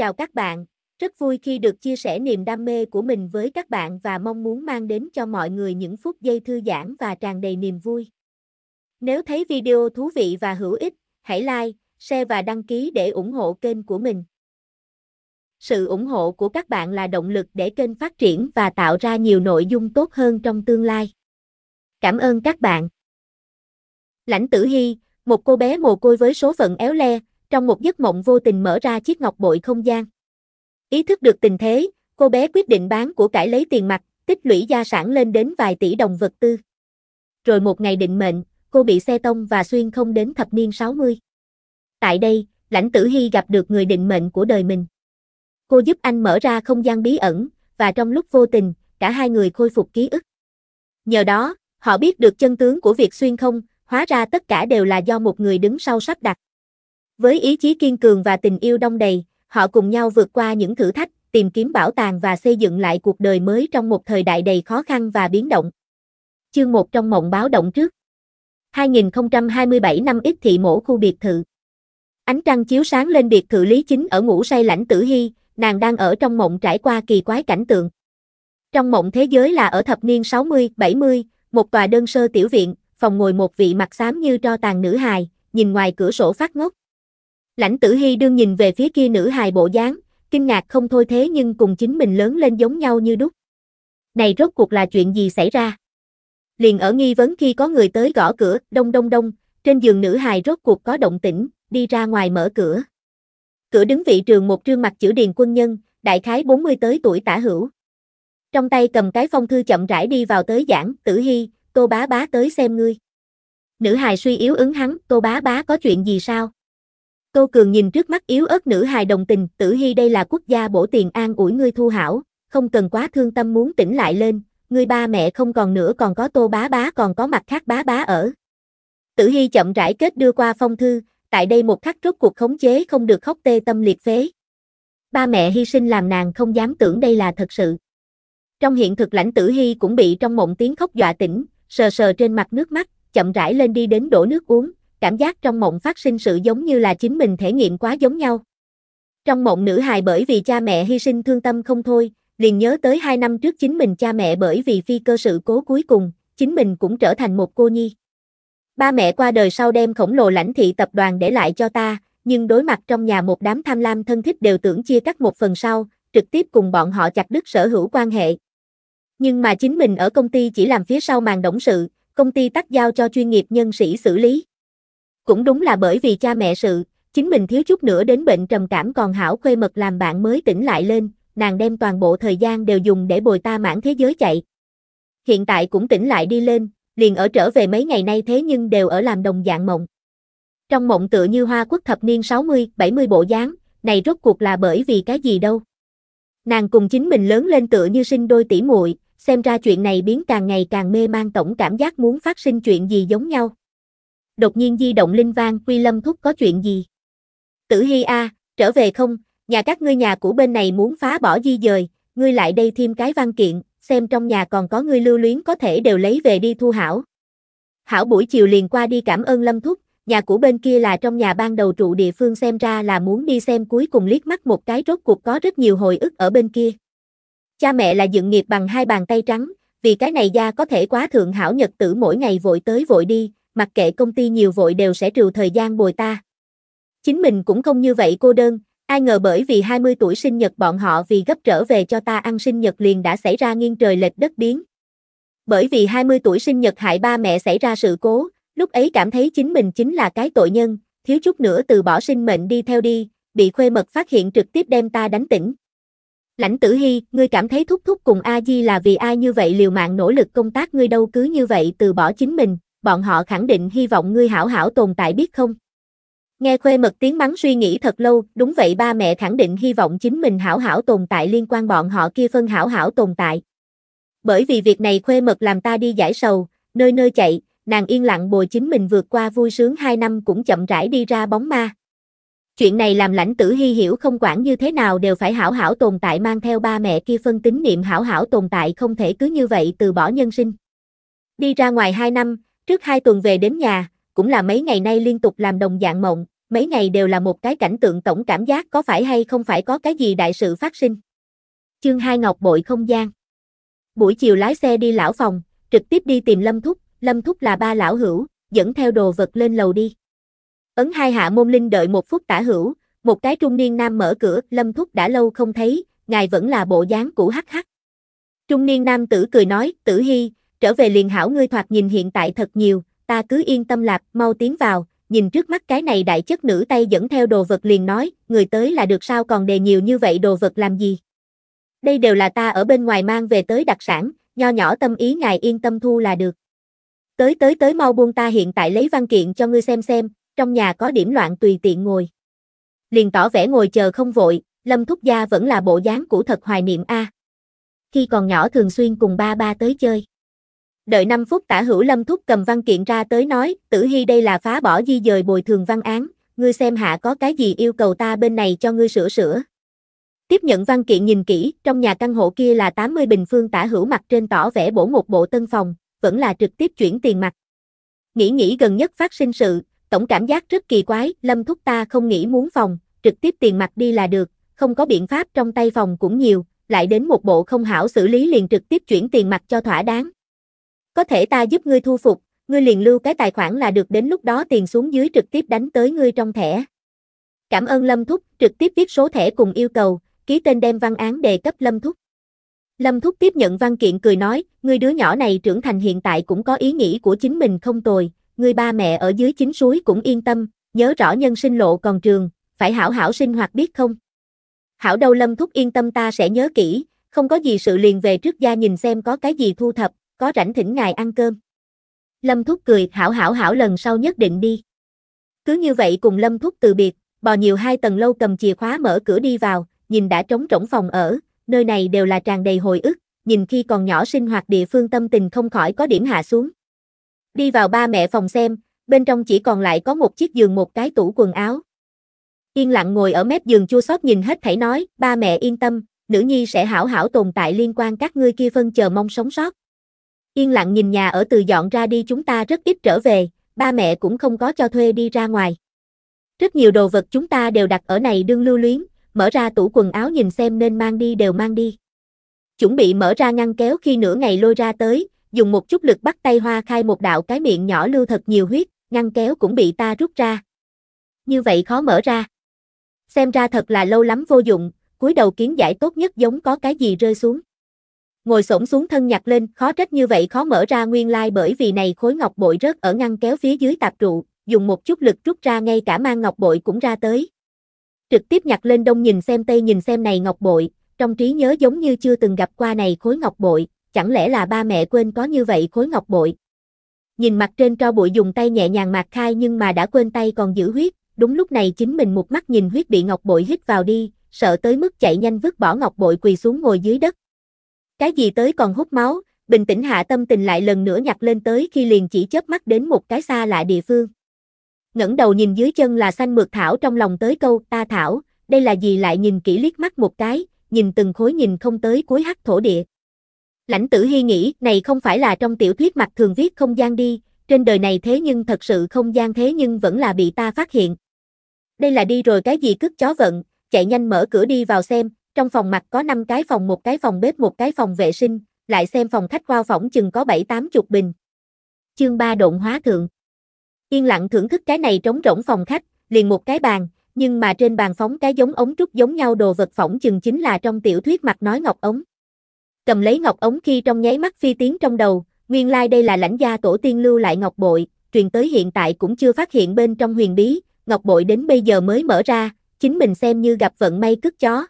Chào các bạn, rất vui khi được chia sẻ niềm đam mê của mình với các bạn và mong muốn mang đến cho mọi người những phút giây thư giãn và tràn đầy niềm vui. Nếu thấy video thú vị và hữu ích, hãy like, share và đăng ký để ủng hộ kênh của mình. Sự ủng hộ của các bạn là động lực để kênh phát triển và tạo ra nhiều nội dung tốt hơn trong tương lai. Cảm ơn các bạn. Lãnh Tử Hy, một cô bé mồ côi với số phận éo le, trong một giấc mộng vô tình mở ra chiếc ngọc bội không gian. Ý thức được tình thế, cô bé quyết định bán của cải lấy tiền mặt, tích lũy gia sản lên đến vài tỷ đồng vật tư. Rồi một ngày định mệnh, cô bị xe tông và xuyên không đến thập niên 60. Tại đây, lãnh tử hy gặp được người định mệnh của đời mình. Cô giúp anh mở ra không gian bí ẩn, và trong lúc vô tình, cả hai người khôi phục ký ức. Nhờ đó, họ biết được chân tướng của việc xuyên không, hóa ra tất cả đều là do một người đứng sau sắp đặt. Với ý chí kiên cường và tình yêu đông đầy, họ cùng nhau vượt qua những thử thách, tìm kiếm bảo tàng và xây dựng lại cuộc đời mới trong một thời đại đầy khó khăn và biến động. Chương 1 trong mộng báo động trước 2027 năm ít thị mổ khu biệt thự Ánh trăng chiếu sáng lên biệt thự Lý Chính ở ngũ say lãnh tử hy, nàng đang ở trong mộng trải qua kỳ quái cảnh tượng. Trong mộng thế giới là ở thập niên 60-70, một tòa đơn sơ tiểu viện, phòng ngồi một vị mặt xám như tro tàn nữ hài, nhìn ngoài cửa sổ phát ngốc. Lãnh tử hy đương nhìn về phía kia nữ hài bộ dáng, kinh ngạc không thôi thế nhưng cùng chính mình lớn lên giống nhau như đúc. Này rốt cuộc là chuyện gì xảy ra? Liền ở nghi vấn khi có người tới gõ cửa, đông đông đông, trên giường nữ hài rốt cuộc có động tĩnh, đi ra ngoài mở cửa. Cửa đứng vị trường một trương mặt chữ điền quân nhân, đại khái 40 tới tuổi tả hữu. Trong tay cầm cái phong thư chậm rãi đi vào tới giảng, tử hy, tô bá bá tới xem ngươi. Nữ hài suy yếu ứng hắn, tô bá bá có chuyện gì sao? Câu Cường nhìn trước mắt yếu ớt nữ hài đồng tình, tử hy đây là quốc gia bổ tiền an ủi ngươi thu hảo, không cần quá thương tâm muốn tỉnh lại lên, ngươi ba mẹ không còn nữa còn có tô bá bá còn có mặt khác bá bá ở. Tử hy chậm rãi kết đưa qua phong thư, tại đây một khắc rốt cuộc khống chế không được khóc tê tâm liệt phế. Ba mẹ hy sinh làm nàng không dám tưởng đây là thật sự. Trong hiện thực lãnh tử hy cũng bị trong mộng tiếng khóc dọa tỉnh, sờ sờ trên mặt nước mắt, chậm rãi lên đi đến đổ nước uống, cảm giác trong mộng phát sinh sự giống như là chính mình thể nghiệm quá giống nhau. Trong mộng nữ hài bởi vì cha mẹ hy sinh thương tâm không thôi, liền nhớ tới hai năm trước chính mình cha mẹ bởi vì phi cơ sự cố cuối cùng, chính mình cũng trở thành một cô nhi. Ba mẹ qua đời sau đem khổng lồ lãnh thị tập đoàn để lại cho ta, nhưng đối mặt trong nhà một đám tham lam thân thích đều tưởng chia cắt một phần sau, trực tiếp cùng bọn họ chặt đứt sở hữu quan hệ. Nhưng mà chính mình ở công ty chỉ làm phía sau màn động sự, công ty tắt giao cho chuyên nghiệp nhân sĩ xử lý. Cũng đúng là bởi vì cha mẹ sự, chính mình thiếu chút nữa đến bệnh trầm cảm còn hảo khuê mật làm bạn mới tỉnh lại lên, nàng đem toàn bộ thời gian đều dùng để bồi ta mãn thế giới chạy. Hiện tại cũng tỉnh lại đi lên, liền ở trở về mấy ngày nay thế nhưng đều ở làm đồng dạng mộng. Trong mộng tựa như hoa quốc thập niên 60, 70 bộ dáng, này rốt cuộc là bởi vì cái gì đâu. Nàng cùng chính mình lớn lên tựa như sinh đôi tỷ muội, xem ra chuyện này biến càng ngày càng mê mang tổng cảm giác muốn phát sinh chuyện gì giống nhau đột nhiên di động linh vang Quy Lâm Thúc có chuyện gì? Tử Hy A, trở về không, nhà các ngươi nhà của bên này muốn phá bỏ di dời, ngươi lại đây thêm cái văn kiện, xem trong nhà còn có ngươi lưu luyến có thể đều lấy về đi thu hảo. Hảo buổi chiều liền qua đi cảm ơn Lâm Thúc, nhà của bên kia là trong nhà ban đầu trụ địa phương xem ra là muốn đi xem cuối cùng liếc mắt một cái rốt cuộc có rất nhiều hồi ức ở bên kia. Cha mẹ là dựng nghiệp bằng hai bàn tay trắng, vì cái này gia có thể quá thượng hảo nhật tử mỗi ngày vội tới vội đi, mặc kệ công ty nhiều vội đều sẽ trừ thời gian bồi ta. Chính mình cũng không như vậy cô đơn, ai ngờ bởi vì 20 tuổi sinh nhật bọn họ vì gấp trở về cho ta ăn sinh nhật liền đã xảy ra nghiêng trời lệch đất biến. Bởi vì 20 tuổi sinh nhật hại ba mẹ xảy ra sự cố, lúc ấy cảm thấy chính mình chính là cái tội nhân, thiếu chút nữa từ bỏ sinh mệnh đi theo đi, bị khuê mật phát hiện trực tiếp đem ta đánh tỉnh. Lãnh tử hy, ngươi cảm thấy thúc thúc cùng A-di là vì ai như vậy liều mạng nỗ lực công tác ngươi đâu cứ như vậy từ bỏ chính mình, bọn họ khẳng định hy vọng ngươi hảo hảo tồn tại biết không. Nghe khuê mật tiếng mắng suy nghĩ thật lâu, đúng vậy ba mẹ khẳng định hy vọng chính mình hảo hảo tồn tại liên quan bọn họ kia phân hảo hảo tồn tại. Bởi vì việc này khuê mật làm ta đi giải sầu, nơi nơi chạy, nàng yên lặng bồi chính mình vượt qua vui sướng hai năm cũng chậm rãi đi ra bóng ma. Chuyện này làm lãnh tử hy hiểu không quản như thế nào đều phải hảo hảo tồn tại mang theo ba mẹ kia phân tín niệm hảo hảo tồn tại không thể cứ như vậy từ bỏ nhân sinh. Đi ra ngoài hai năm, Trước hai tuần về đến nhà, cũng là mấy ngày nay liên tục làm đồng dạng mộng, mấy ngày đều là một cái cảnh tượng tổng cảm giác có phải hay không phải có cái gì đại sự phát sinh. Chương hai Ngọc Bội không gian. Buổi chiều lái xe đi lão phòng, trực tiếp đi tìm Lâm Thúc, Lâm Thúc là ba lão hữu, dẫn theo đồ vật lên lầu đi. Ấn hai hạ môn linh đợi một phút tả hữu, một cái trung niên nam mở cửa, Lâm Thúc đã lâu không thấy, ngài vẫn là bộ dáng cũ hắc hắc. Trung niên nam tử cười nói, tử hy, trở về liền hảo ngươi thoạt nhìn hiện tại thật nhiều, ta cứ yên tâm lạp, mau tiến vào, nhìn trước mắt cái này đại chất nữ tay dẫn theo đồ vật liền nói, người tới là được sao còn đề nhiều như vậy đồ vật làm gì. Đây đều là ta ở bên ngoài mang về tới đặc sản, nho nhỏ tâm ý ngài yên tâm thu là được. Tới tới tới mau buông ta hiện tại lấy văn kiện cho ngươi xem xem, trong nhà có điểm loạn tùy tiện ngồi. Liền tỏ vẻ ngồi chờ không vội, Lâm Thúc Gia vẫn là bộ dáng cũ thật hoài niệm a. Khi còn nhỏ thường xuyên cùng ba ba tới chơi. Đợi 5 phút tả hữu lâm thúc cầm văn kiện ra tới nói, tử hy đây là phá bỏ di dời bồi thường văn án, ngươi xem hạ có cái gì yêu cầu ta bên này cho ngươi sửa sửa. Tiếp nhận văn kiện nhìn kỹ, trong nhà căn hộ kia là 80 bình phương tả hữu mặt trên tỏ vẽ bổ một bộ tân phòng, vẫn là trực tiếp chuyển tiền mặt. Nghĩ nghĩ gần nhất phát sinh sự, tổng cảm giác rất kỳ quái, lâm thúc ta không nghĩ muốn phòng, trực tiếp tiền mặt đi là được, không có biện pháp trong tay phòng cũng nhiều, lại đến một bộ không hảo xử lý liền trực tiếp chuyển tiền mặt cho thỏa đáng. Có thể ta giúp ngươi thu phục, ngươi liền lưu cái tài khoản là được đến lúc đó tiền xuống dưới trực tiếp đánh tới ngươi trong thẻ. Cảm ơn Lâm Thúc, trực tiếp viết số thẻ cùng yêu cầu, ký tên đem văn án đề cấp Lâm Thúc. Lâm Thúc tiếp nhận văn kiện cười nói, ngươi đứa nhỏ này trưởng thành hiện tại cũng có ý nghĩ của chính mình không tồi, ngươi ba mẹ ở dưới chính suối cũng yên tâm, nhớ rõ nhân sinh lộ còn trường, phải hảo hảo sinh hoạt biết không? Hảo đâu Lâm Thúc yên tâm ta sẽ nhớ kỹ, không có gì sự liền về trước gia nhìn xem có cái gì thu thập, có rảnh thỉnh ngài ăn cơm. Lâm Thúc cười, hảo hảo hảo lần sau nhất định đi. Cứ như vậy cùng Lâm Thúc từ biệt, bò nhiều hai tầng lâu cầm chìa khóa mở cửa đi vào, nhìn đã trống rỗng phòng ở, nơi này đều là tràn đầy hồi ức, nhìn khi còn nhỏ sinh hoạt địa phương tâm tình không khỏi có điểm hạ xuống. Đi vào ba mẹ phòng xem, bên trong chỉ còn lại có một chiếc giường một cái tủ quần áo. Yên lặng ngồi ở mép giường chua xót nhìn hết thảy nói, ba mẹ yên tâm, nữ nhi sẽ hảo hảo tồn tại liên quan các ngươi kia phân chờ mong sống sót. Yên lặng nhìn nhà ở từ dọn ra đi chúng ta rất ít trở về, ba mẹ cũng không có cho thuê đi ra ngoài. Rất nhiều đồ vật chúng ta đều đặt ở này đương lưu luyến, mở ra tủ quần áo nhìn xem nên mang đi đều mang đi. Chuẩn bị mở ra ngăn kéo khi nửa ngày lôi ra tới, dùng một chút lực bắt tay hoa khai một đạo cái miệng nhỏ lưu thật nhiều huyết, ngăn kéo cũng bị ta rút ra. Như vậy khó mở ra. Xem ra thật là lâu lắm vô dụng, cúi đầu kiến giải tốt nhất giống có cái gì rơi xuống ngồi xổm xuống thân nhặt lên, khó trách như vậy khó mở ra nguyên lai like bởi vì này khối ngọc bội rớt ở ngăn kéo phía dưới tạp trụ, dùng một chút lực rút ra ngay cả mang ngọc bội cũng ra tới. Trực tiếp nhặt lên đông nhìn xem tây nhìn xem này ngọc bội, trong trí nhớ giống như chưa từng gặp qua này khối ngọc bội, chẳng lẽ là ba mẹ quên có như vậy khối ngọc bội. Nhìn mặt trên cho bụi dùng tay nhẹ nhàng mạt khai nhưng mà đã quên tay còn giữ huyết, đúng lúc này chính mình một mắt nhìn huyết bị ngọc bội hít vào đi, sợ tới mức chạy nhanh vứt bỏ ngọc bội quỳ xuống ngồi dưới đất, cái gì tới còn hút máu, bình tĩnh hạ tâm tình lại lần nữa nhặt lên tới khi liền chỉ chớp mắt đến một cái xa lạ địa phương. ngẩng đầu nhìn dưới chân là xanh mượt thảo trong lòng tới câu ta thảo, đây là gì lại nhìn kỹ liếc mắt một cái, nhìn từng khối nhìn không tới cuối hắc thổ địa. Lãnh tử hy nghĩ, này không phải là trong tiểu thuyết mặt thường viết không gian đi, trên đời này thế nhưng thật sự không gian thế nhưng vẫn là bị ta phát hiện. Đây là đi rồi cái gì cứt chó vận, chạy nhanh mở cửa đi vào xem, trong phòng mặt có 5 cái phòng, một cái phòng bếp, một cái phòng vệ sinh, lại xem phòng khách khoa phỏng chừng có 7-8 chục bình. Chương 3 độn hóa thượng. Yên lặng thưởng thức cái này trống rỗng phòng khách, liền một cái bàn, nhưng mà trên bàn phóng cái giống ống trúc giống nhau đồ vật phỏng chừng chính là trong tiểu thuyết mặt nói ngọc ống. Cầm lấy ngọc ống khi trong nháy mắt phi tiến trong đầu, nguyên lai like đây là lãnh gia tổ tiên lưu lại ngọc bội, truyền tới hiện tại cũng chưa phát hiện bên trong huyền bí, ngọc bội đến bây giờ mới mở ra, chính mình xem như gặp vận may cứt chó.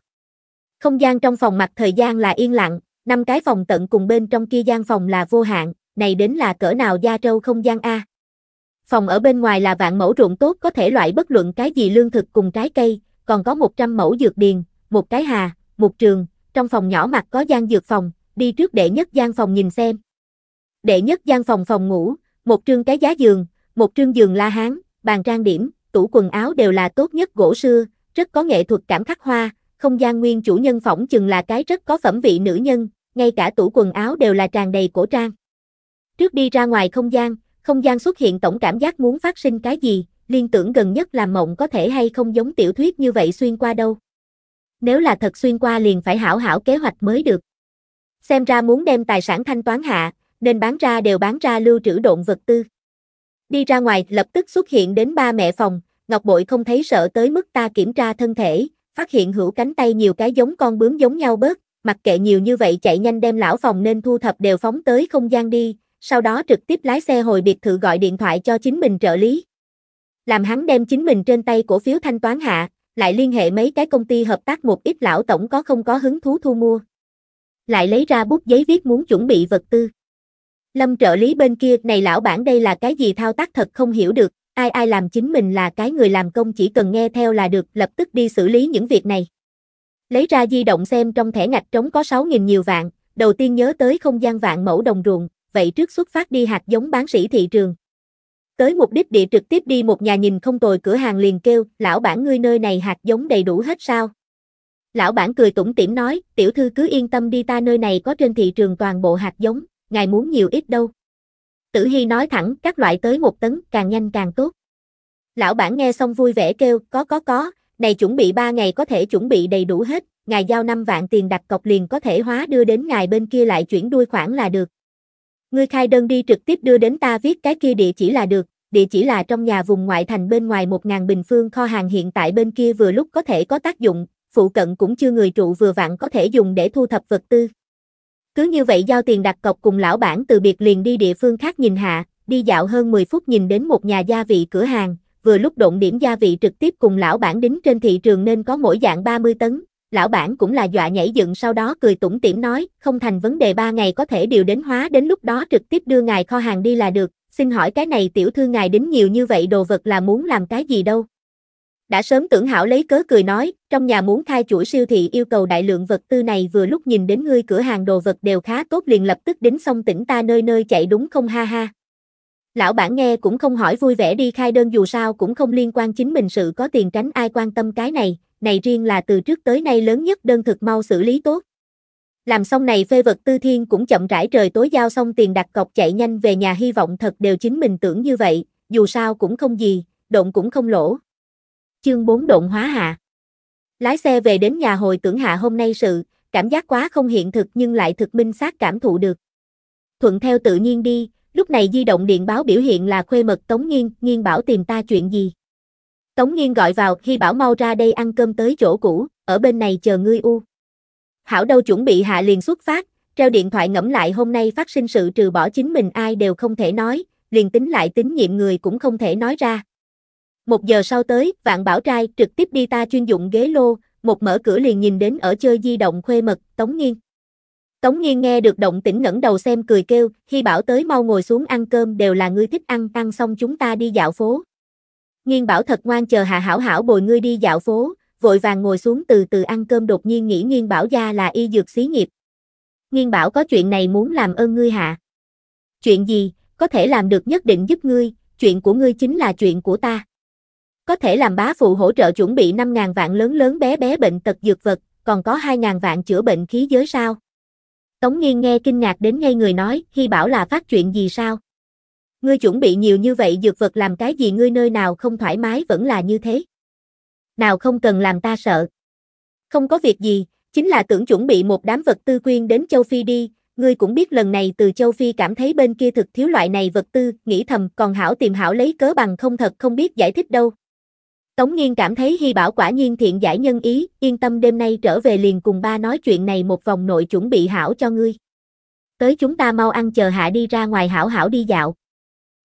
Không gian trong phòng mặt thời gian là yên lặng, năm cái phòng tận cùng bên trong kia gian phòng là vô hạn, này đến là cỡ nào gia trâu không gian A. Phòng ở bên ngoài là vạn mẫu ruộng tốt có thể loại bất luận cái gì lương thực cùng trái cây, còn có 100 mẫu dược điền, một cái hà, một trường, trong phòng nhỏ mặt có gian dược phòng, đi trước đệ nhất gian phòng nhìn xem. Đệ nhất gian phòng phòng ngủ, một trương cái giá giường, một trương giường la hán, bàn trang điểm, tủ quần áo đều là tốt nhất gỗ xưa, rất có nghệ thuật cảm khắc hoa, không gian nguyên chủ nhân phỏng chừng là cái rất có phẩm vị nữ nhân, ngay cả tủ quần áo đều là tràn đầy cổ trang. Trước đi ra ngoài không gian, không gian xuất hiện tổng cảm giác muốn phát sinh cái gì, liên tưởng gần nhất là mộng có thể hay không giống tiểu thuyết như vậy xuyên qua đâu. Nếu là thật xuyên qua liền phải hảo hảo kế hoạch mới được. Xem ra muốn đem tài sản thanh toán hạ, nên bán ra đều bán ra lưu trữ độn vật tư. Đi ra ngoài lập tức xuất hiện đến ba mẹ phòng, Ngọc Bội không thấy sợ tới mức ta kiểm tra thân thể, phát hiện hữu cánh tay nhiều cái giống con bướm giống nhau bớt, mặc kệ nhiều như vậy chạy nhanh đem lão phòng nên thu thập đều phóng tới không gian đi, sau đó trực tiếp lái xe hồi biệt thự gọi điện thoại cho chính mình trợ lý. Làm hắn đem chính mình trên tay cổ phiếu thanh toán hạ, lại liên hệ mấy cái công ty hợp tác một ít lão tổng có không có hứng thú thu mua. Lại lấy ra bút giấy viết muốn chuẩn bị vật tư. Lâm trợ lý bên kia này lão bản đây là cái gì thao tác thật không hiểu được, ai ai làm chính mình là cái người làm công chỉ cần nghe theo là được lập tức đi xử lý những việc này. Lấy ra di động xem trong thẻ ngạch trống có 6.000 nhiều vạn, đầu tiên nhớ tới không gian vạn mẫu đồng ruộng, vậy trước xuất phát đi hạt giống bán sĩ thị trường. Tới mục đích địa trực tiếp đi một nhà nhìn không tồi cửa hàng liền kêu, lão bản ngươi nơi này hạt giống đầy đủ hết sao? Lão bản cười tủm tỉm nói, tiểu thư cứ yên tâm đi ta nơi này có trên thị trường toàn bộ hạt giống, ngài muốn nhiều ít đâu. Tử Hy nói thẳng các loại tới một tấn càng nhanh càng tốt. Lão bản nghe xong vui vẻ kêu có có có, này chuẩn bị ba ngày có thể chuẩn bị đầy đủ hết, ngài giao 5 vạn tiền đặt cọc liền có thể hóa đưa đến ngài bên kia lại chuyển đuôi khoản là được. Ngươi khai đơn đi trực tiếp đưa đến ta viết cái kia địa chỉ là được, địa chỉ là trong nhà vùng ngoại thành bên ngoài 1.000 bình phương kho hàng hiện tại bên kia vừa lúc có thể có tác dụng, phụ cận cũng chưa người trụ vừa vặn có thể dùng để thu thập vật tư. Cứ như vậy giao tiền đặt cọc cùng lão bản từ biệt liền đi địa phương khác nhìn hạ, đi dạo hơn 10 phút nhìn đến một nhà gia vị cửa hàng, vừa lúc độn điểm gia vị trực tiếp cùng lão bản đính trên thị trường nên có mỗi dạng 30 tấn. Lão bản cũng là dọa nhảy dựng sau đó cười tủm tỉm nói, không thành vấn đề 3 ngày có thể điều đến hóa đến lúc đó trực tiếp đưa ngài kho hàng đi là được, xin hỏi cái này tiểu thư ngài đính nhiều như vậy đồ vật là muốn làm cái gì đâu đã sớm tưởng hảo lấy cớ cười nói, trong nhà muốn thay chuỗi siêu thị yêu cầu đại lượng vật tư này vừa lúc nhìn đến ngươi cửa hàng đồ vật đều khá tốt liền lập tức đến xong tỉnh ta nơi nơi chạy đúng không ha ha. Lão bản nghe cũng không hỏi vui vẻ đi khai đơn dù sao cũng không liên quan chính mình sự có tiền tránh ai quan tâm cái này, này riêng là từ trước tới nay lớn nhất đơn thực mau xử lý tốt. Làm xong này phê vật tư thiên cũng chậm rãi trời tối giao xong tiền đặt cọc chạy nhanh về nhà hy vọng thật đều chính mình tưởng như vậy, dù sao cũng không gì, động cũng không lỗ. Chương 4 Động Hóa Hạ Lái xe về đến nhà hồi tưởng hạ hôm nay sự, cảm giác quá không hiện thực nhưng lại thực minh xác cảm thụ được. Thuận theo tự nhiên đi, lúc này di động điện báo biểu hiện là khuê mật Tống Nghiên, Nghiên bảo tìm ta chuyện gì. Tống Nghiên gọi vào khi bảo mau ra đây ăn cơm tới chỗ cũ, ở bên này chờ ngươi u. Hảo đâu chuẩn bị hạ liền xuất phát, treo điện thoại ngẫm lại hôm nay phát sinh sự trừ bỏ chính mình ai đều không thể nói, liền tính lại tính nhiệm người cũng không thể nói ra. Một giờ sau tới, vạn bảo trai trực tiếp đi ta chuyên dụng ghế lô, một mở cửa liền nhìn đến ở chơi di động khuê mật, Tống Nghiên. Tống Nghiên nghe được động tĩnh ngẩng đầu xem cười kêu, khi bảo tới mau ngồi xuống ăn cơm đều là ngươi thích ăn, ăn xong chúng ta đi dạo phố. Nghiên bảo thật ngoan chờ hà hảo hảo bồi ngươi đi dạo phố, vội vàng ngồi xuống từ từ ăn cơm đột nhiên nghĩ Nghiên bảo gia là y dược xí nghiệp. Nghiên bảo có chuyện này muốn làm ơn ngươi hạ. Chuyện gì, có thể làm được nhất định giúp ngươi, chuyện của ngươi chính là chuyện của ta có thể làm bá phụ hỗ trợ chuẩn bị 5.000 vạn lớn lớn bé bé bệnh tật dược vật, còn có 2.000 vạn chữa bệnh khí giới sao? Tống Nghiên nghe kinh ngạc đến ngay người nói, khi bảo là phát chuyện gì sao? Ngươi chuẩn bị nhiều như vậy dược vật làm cái gì ngươi nơi nào không thoải mái vẫn là như thế. Nào không cần làm ta sợ. Không có việc gì, chính là tưởng chuẩn bị một đám vật tư quyên đến châu Phi đi, ngươi cũng biết lần này từ châu Phi cảm thấy bên kia thực thiếu loại này vật tư, nghĩ thầm còn hảo tìm hảo lấy cớ bằng không thật không biết giải thích đâu. Tống Nghiên cảm thấy Hy Bảo quả nhiên thiện giải nhân ý, yên tâm đêm nay trở về liền cùng ba nói chuyện này một vòng nội chuẩn bị hảo cho ngươi. Tới chúng ta mau ăn chờ hạ đi ra ngoài hảo hảo đi dạo.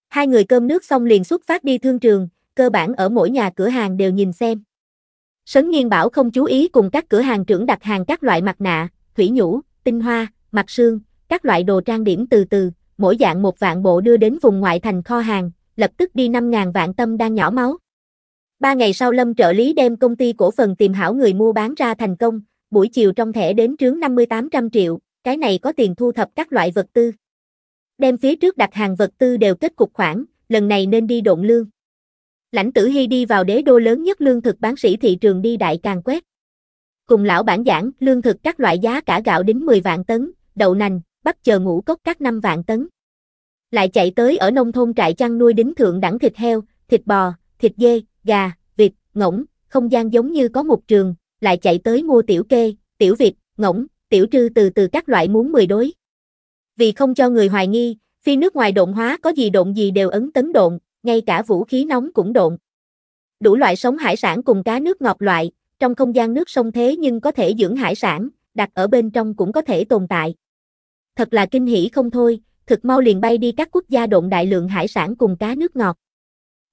Hai người cơm nước xong liền xuất phát đi thương trường, cơ bản ở mỗi nhà cửa hàng đều nhìn xem. Sấn Nghiên Bảo không chú ý cùng các cửa hàng trưởng đặt hàng các loại mặt nạ, thủy nhũ, tinh hoa, mặt sương, các loại đồ trang điểm từ từ, mỗi dạng một vạn bộ đưa đến vùng ngoại thành kho hàng, lập tức đi 5.000 vạn tâm đang nhỏ máu. Ba ngày sau Lâm trợ lý đem công ty cổ phần tìm hảo người mua bán ra thành công, buổi chiều trong thẻ đến trướng 5800 triệu, cái này có tiền thu thập các loại vật tư. Đem phía trước đặt hàng vật tư đều kết cục khoản, lần này nên đi độn lương. Lãnh tử Hy đi vào đế đô lớn nhất lương thực bán sĩ thị trường đi đại càng quét. Cùng lão bản giảng, lương thực các loại giá cả gạo đến 10 vạn tấn, đậu nành, bắp chờ ngũ cốc các 5 vạn tấn. Lại chạy tới ở nông thôn trại chăn nuôi đính thượng đẳng thịt heo, thịt bò, thịt dê, gà, vịt, ngỗng, không gian giống như có một trường, lại chạy tới mua tiểu kê, tiểu vịt, ngỗng, tiểu trư từ từ các loại muốn mười đối. Vì không cho người hoài nghi, phi nước ngoài độn hóa có gì độn gì đều ấn tấn độn, ngay cả vũ khí nóng cũng độn. Đủ loại sống hải sản cùng cá nước ngọt loại, trong không gian nước sông thế nhưng có thể dưỡng hải sản, đặt ở bên trong cũng có thể tồn tại. Thật là kinh hỉ không thôi, thực mau liền bay đi các quốc gia độn đại lượng hải sản cùng cá nước ngọt.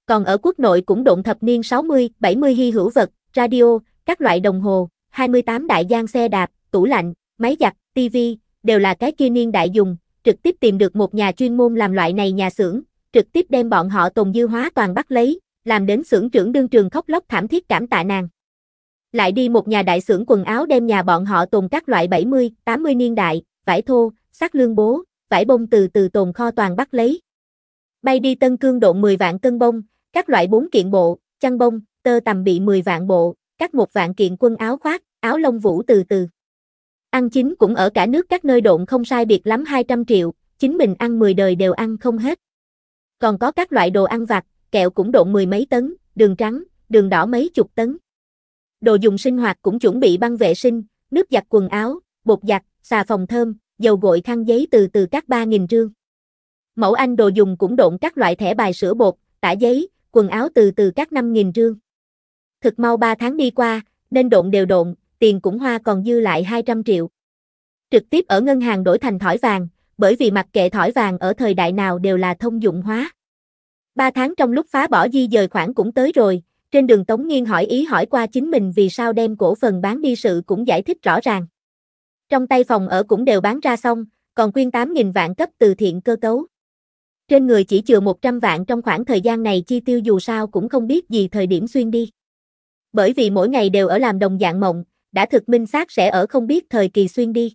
Còn ở quốc nội cũng độn thập niên 60, 70 hy hữu vật, radio, các loại đồng hồ, 28 đại gian xe đạp, tủ lạnh, máy giặt, tivi, đều là cái kia niên đại dùng, trực tiếp tìm được một nhà chuyên môn làm loại này nhà xưởng, trực tiếp đem bọn họ tồn dư hóa toàn bắt lấy, làm đến xưởng trưởng đương trường khóc lóc thảm thiết cảm tạ nàng. Lại đi một nhà đại xưởng quần áo đem nhà bọn họ tồn các loại 70, 80 niên đại, vải thô, sắc lương bố, vải bông từ từ tồn kho toàn bắt lấy. Bay đi Tân Cương độ 10 vạn cân bông, các loại bốn kiện bộ, chăn bông, tơ tầm bị 10 vạn bộ, các một vạn kiện quân áo khoác, áo lông vũ từ từ. Ăn chính cũng ở cả nước các nơi độn không sai biệt lắm 200 triệu, chính mình ăn 10 đời đều ăn không hết. Còn có các loại đồ ăn vặt, kẹo cũng độn mười mấy tấn, đường trắng, đường đỏ mấy chục tấn. Đồ dùng sinh hoạt cũng chuẩn bị băng vệ sinh, nước giặt quần áo, bột giặt, xà phòng thơm, dầu gội khăn giấy từ từ các 3.000 trương. Mẫu anh đồ dùng cũng độn các loại thẻ bài sữa bột, tả giấy, quần áo từ từ các năm nghìn rương. Thực mau 3 tháng đi qua, nên độn đều độn, tiền cũng hoa còn dư lại 200 triệu. Trực tiếp ở ngân hàng đổi thành thỏi vàng, bởi vì mặc kệ thỏi vàng ở thời đại nào đều là thông dụng hóa. 3 tháng trong lúc phá bỏ di dời khoản cũng tới rồi, trên đường Tống Nghiên hỏi ý hỏi qua chính mình vì sao đem cổ phần bán đi sự cũng giải thích rõ ràng. Trong tay phòng ở cũng đều bán ra xong, còn quyên 8.000 vạn cấp từ thiện cơ cấu trên người chỉ chừa 100 vạn trong khoảng thời gian này chi tiêu dù sao cũng không biết gì thời điểm xuyên đi. Bởi vì mỗi ngày đều ở làm đồng dạng mộng, đã thực minh xác sẽ ở không biết thời kỳ xuyên đi.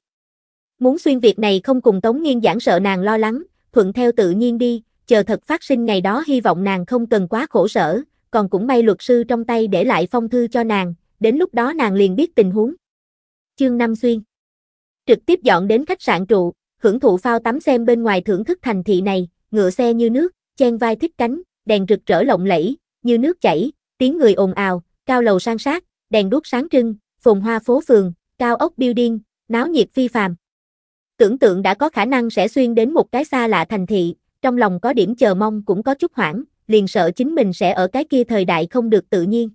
Muốn xuyên việc này không cùng Tống Nghiên giảng sợ nàng lo lắng, thuận theo tự nhiên đi, chờ thật phát sinh ngày đó hy vọng nàng không cần quá khổ sở, còn cũng may luật sư trong tay để lại phong thư cho nàng, đến lúc đó nàng liền biết tình huống. Chương Năm Xuyên Trực tiếp dọn đến khách sạn trụ, hưởng thụ phao tắm xem bên ngoài thưởng thức thành thị này, ngựa xe như nước, chen vai thích cánh, đèn rực rỡ lộng lẫy, như nước chảy, tiếng người ồn ào, cao lầu sang sát, đèn đuốc sáng trưng, phồn hoa phố phường, cao ốc building, náo nhiệt phi phàm. Tưởng tượng đã có khả năng sẽ xuyên đến một cái xa lạ thành thị, trong lòng có điểm chờ mong cũng có chút hoảng, liền sợ chính mình sẽ ở cái kia thời đại không được tự nhiên.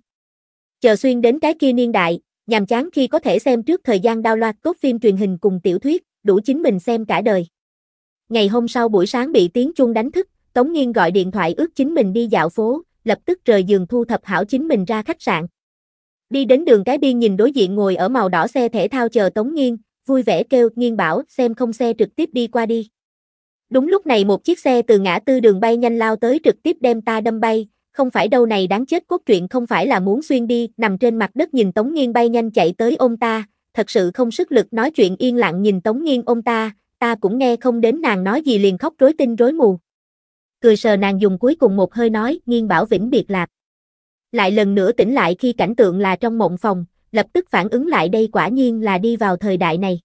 Chờ xuyên đến cái kia niên đại, nhàm chán khi có thể xem trước thời gian đao loạt cốt phim truyền hình cùng tiểu thuyết, đủ chính mình xem cả đời. Ngày hôm sau buổi sáng bị tiếng chuông đánh thức, Tống Nghiên gọi điện thoại ước chính mình đi dạo phố, lập tức rời giường thu thập hảo chính mình ra khách sạn. Đi đến đường cái biên nhìn đối diện ngồi ở màu đỏ xe thể thao chờ Tống Nghiên, vui vẻ kêu Nghiên bảo xem không xe trực tiếp đi qua đi. Đúng lúc này một chiếc xe từ ngã tư đường bay nhanh lao tới trực tiếp đem ta đâm bay, không phải đâu này đáng chết cốt truyện không phải là muốn xuyên đi, nằm trên mặt đất nhìn Tống Nghiên bay nhanh chạy tới ôm ta, thật sự không sức lực nói chuyện yên lặng nhìn Tống Nghiên ôm ta, ta cũng nghe không đến nàng nói gì liền khóc rối tinh rối mù. Cười sờ nàng dùng cuối cùng một hơi nói, nghiêng bảo vĩnh biệt lạc. Lại lần nữa tỉnh lại khi cảnh tượng là trong mộng phòng, lập tức phản ứng lại đây quả nhiên là đi vào thời đại này.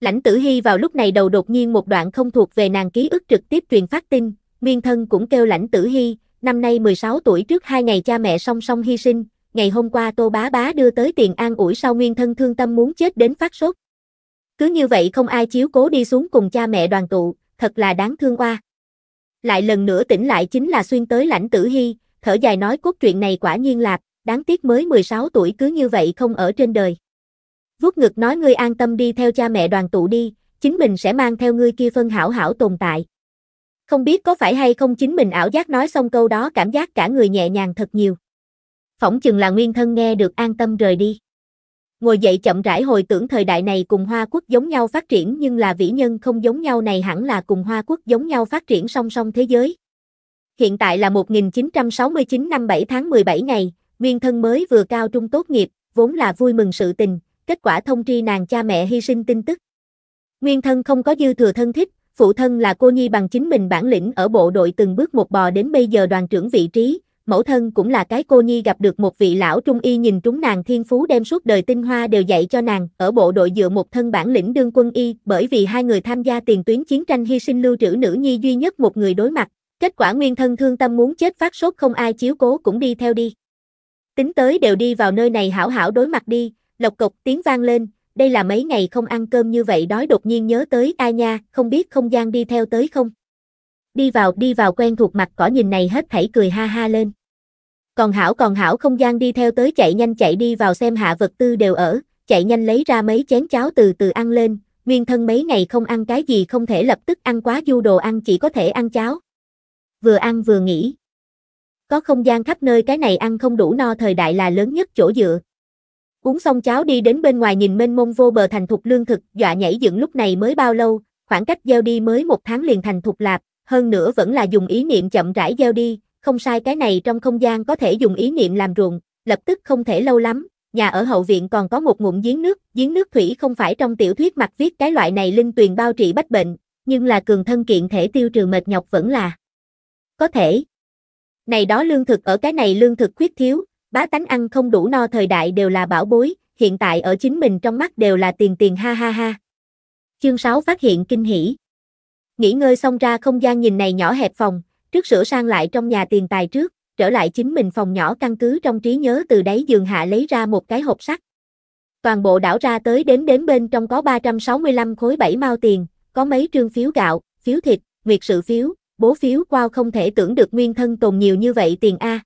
Lãnh tử hy vào lúc này đầu đột nhiên một đoạn không thuộc về nàng ký ức trực tiếp truyền phát tin, miên thân cũng kêu lãnh tử hy, năm nay 16 tuổi trước hai ngày cha mẹ song song hy sinh, ngày hôm qua tô bá bá đưa tới tiền an ủi sau nguyên thân thương tâm muốn chết đến phát sốt. Cứ như vậy không ai chiếu cố đi xuống cùng cha mẹ đoàn tụ, thật là đáng thương qua Lại lần nữa tỉnh lại chính là xuyên tới lãnh tử hy, thở dài nói cốt truyện này quả nhiên lạp, đáng tiếc mới 16 tuổi cứ như vậy không ở trên đời. Vuốt ngực nói ngươi an tâm đi theo cha mẹ đoàn tụ đi, chính mình sẽ mang theo ngươi kia phân hảo hảo tồn tại. Không biết có phải hay không chính mình ảo giác nói xong câu đó cảm giác cả người nhẹ nhàng thật nhiều. Phỏng chừng là nguyên thân nghe được an tâm rời đi ngồi dậy chậm rãi hồi tưởng thời đại này cùng Hoa quốc giống nhau phát triển nhưng là vĩ nhân không giống nhau này hẳn là cùng Hoa quốc giống nhau phát triển song song thế giới. Hiện tại là 1969 năm 7 tháng 17 ngày, Nguyên thân mới vừa cao trung tốt nghiệp, vốn là vui mừng sự tình, kết quả thông tri nàng cha mẹ hy sinh tin tức. Nguyên thân không có dư thừa thân thích, phụ thân là cô nhi bằng chính mình bản lĩnh ở bộ đội từng bước một bò đến bây giờ đoàn trưởng vị trí, mẫu thân cũng là cái cô nhi gặp được một vị lão trung y nhìn trúng nàng thiên phú đem suốt đời tinh hoa đều dạy cho nàng, ở bộ đội dựa một thân bản lĩnh đương quân y, bởi vì hai người tham gia tiền tuyến chiến tranh hy sinh lưu trữ nữ nhi duy nhất một người đối mặt, kết quả nguyên thân thương tâm muốn chết phát sốt không ai chiếu cố cũng đi theo đi. Tính tới đều đi vào nơi này hảo hảo đối mặt đi, lộc cộc tiếng vang lên, đây là mấy ngày không ăn cơm như vậy đói đột nhiên nhớ tới ai nha, không biết không gian đi theo tới không đi vào, đi vào quen thuộc mặt cỏ nhìn này hết thảy cười ha ha lên. Còn hảo còn hảo không gian đi theo tới chạy nhanh chạy đi vào xem hạ vật tư đều ở, chạy nhanh lấy ra mấy chén cháo từ từ ăn lên, nguyên thân mấy ngày không ăn cái gì không thể lập tức ăn quá du đồ ăn chỉ có thể ăn cháo. Vừa ăn vừa nghỉ. Có không gian khắp nơi cái này ăn không đủ no thời đại là lớn nhất chỗ dựa. Uống xong cháo đi đến bên ngoài nhìn mênh mông vô bờ thành thục lương thực, dọa nhảy dựng lúc này mới bao lâu, khoảng cách gieo đi mới một tháng liền thành thục lạp, hơn nữa vẫn là dùng ý niệm chậm rãi gieo đi, không sai cái này trong không gian có thể dùng ý niệm làm ruộng, lập tức không thể lâu lắm, nhà ở hậu viện còn có một ngụm giếng nước, giếng nước thủy không phải trong tiểu thuyết mặt viết cái loại này linh tuyền bao trị bách bệnh, nhưng là cường thân kiện thể tiêu trừ mệt nhọc vẫn là có thể. Này đó lương thực ở cái này lương thực khuyết thiếu, bá tánh ăn không đủ no thời đại đều là bảo bối, hiện tại ở chính mình trong mắt đều là tiền tiền ha ha ha. Chương 6 phát hiện kinh hỉ. Nghỉ ngơi xong ra không gian nhìn này nhỏ hẹp phòng, trước sửa sang lại trong nhà tiền tài trước, trở lại chính mình phòng nhỏ căn cứ trong trí nhớ từ đáy giường hạ lấy ra một cái hộp sắt. Toàn bộ đảo ra tới đếm đến bên trong có 365 khối 7 mao tiền, có mấy trương phiếu gạo, phiếu thịt, nguyệt sự phiếu, bố phiếu quao không thể tưởng được nguyên thân tồn nhiều như vậy tiền A.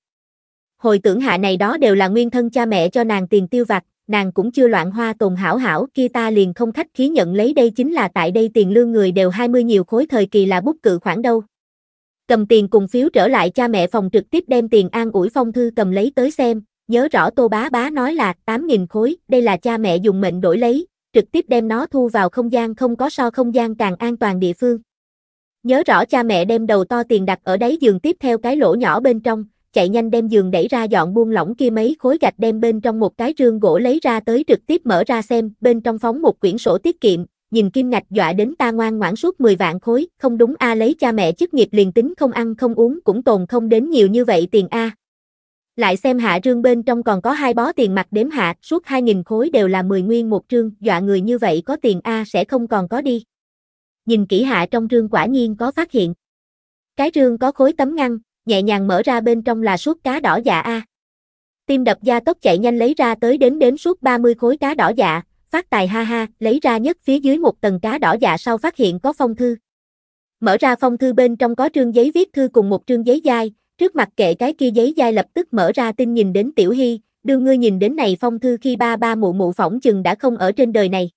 Hồi tưởng hạ này đó đều là nguyên thân cha mẹ cho nàng tiền tiêu vặt, nàng cũng chưa loạn hoa tồn hảo hảo kia ta liền không khách khí nhận lấy đây chính là tại đây tiền lương người đều 20 nhiều khối thời kỳ là bút cự khoản đâu. Cầm tiền cùng phiếu trở lại cha mẹ phòng trực tiếp đem tiền an ủi phong thư cầm lấy tới xem, nhớ rõ tô bá bá nói là 8.000 khối, đây là cha mẹ dùng mệnh đổi lấy, trực tiếp đem nó thu vào không gian không có so không gian càng an toàn địa phương. Nhớ rõ cha mẹ đem đầu to tiền đặt ở đáy giường tiếp theo cái lỗ nhỏ bên trong, chạy nhanh đem giường đẩy ra dọn buông lỏng kia mấy khối gạch đem bên trong một cái rương gỗ lấy ra tới trực tiếp mở ra xem, bên trong phóng một quyển sổ tiết kiệm, nhìn kim ngạch dọa đến ta ngoan ngoãn suốt 10 vạn khối, không đúng a lấy cha mẹ chức nghiệp liền tính không ăn không uống cũng tồn không đến nhiều như vậy tiền a. Lại xem hạ rương bên trong còn có hai bó tiền mặt đếm hạ, suốt 2.000 khối đều là 10 nguyên một trương, dọa người như vậy có tiền a sẽ không còn có đi. Nhìn kỹ hạ trong rương quả nhiên có phát hiện. Cái rương có khối tấm ngăn, nhẹ nhàng mở ra bên trong là suốt cá đỏ dạ A. Tim đập da tốc chạy nhanh lấy ra tới đến đến suốt 30 khối cá đỏ dạ, phát tài ha ha, lấy ra nhất phía dưới một tầng cá đỏ dạ sau phát hiện có phong thư. Mở ra phong thư bên trong có trương giấy viết thư cùng một trương giấy dai, trước mặt kệ cái kia giấy dai lập tức mở ra tin nhìn đến tiểu hy, đưa ngươi nhìn đến này phong thư khi ba ba mụ mụ phỏng chừng đã không ở trên đời này.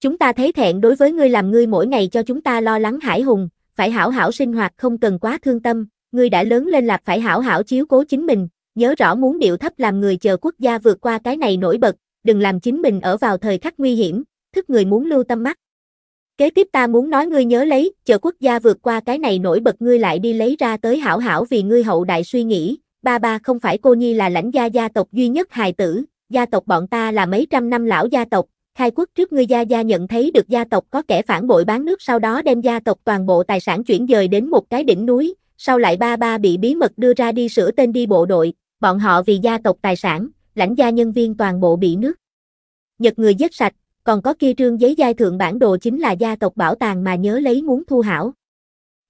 Chúng ta thấy thẹn đối với ngươi làm ngươi mỗi ngày cho chúng ta lo lắng hải hùng, phải hảo hảo sinh hoạt không cần quá thương tâm, ngươi đã lớn lên lạp phải hảo hảo chiếu cố chính mình, nhớ rõ muốn điệu thấp làm người chờ quốc gia vượt qua cái này nổi bật, đừng làm chính mình ở vào thời khắc nguy hiểm, thức người muốn lưu tâm mắt. Kế tiếp ta muốn nói ngươi nhớ lấy, chờ quốc gia vượt qua cái này nổi bật ngươi lại đi lấy ra tới hảo hảo vì ngươi hậu đại suy nghĩ, ba ba không phải cô nhi là lãnh gia gia tộc duy nhất hài tử, gia tộc bọn ta là mấy trăm năm lão gia tộc, khai quốc trước ngươi gia gia nhận thấy được gia tộc có kẻ phản bội bán nước sau đó đem gia tộc toàn bộ tài sản chuyển dời đến một cái đỉnh núi, sau lại ba ba bị bí mật đưa ra đi sửa tên đi bộ đội, bọn họ vì gia tộc tài sản, lãnh gia nhân viên toàn bộ bị nước. Nhật người giết sạch, còn có kia trương giấy giai thượng bản đồ chính là gia tộc bảo tàng mà nhớ lấy muốn thu hảo.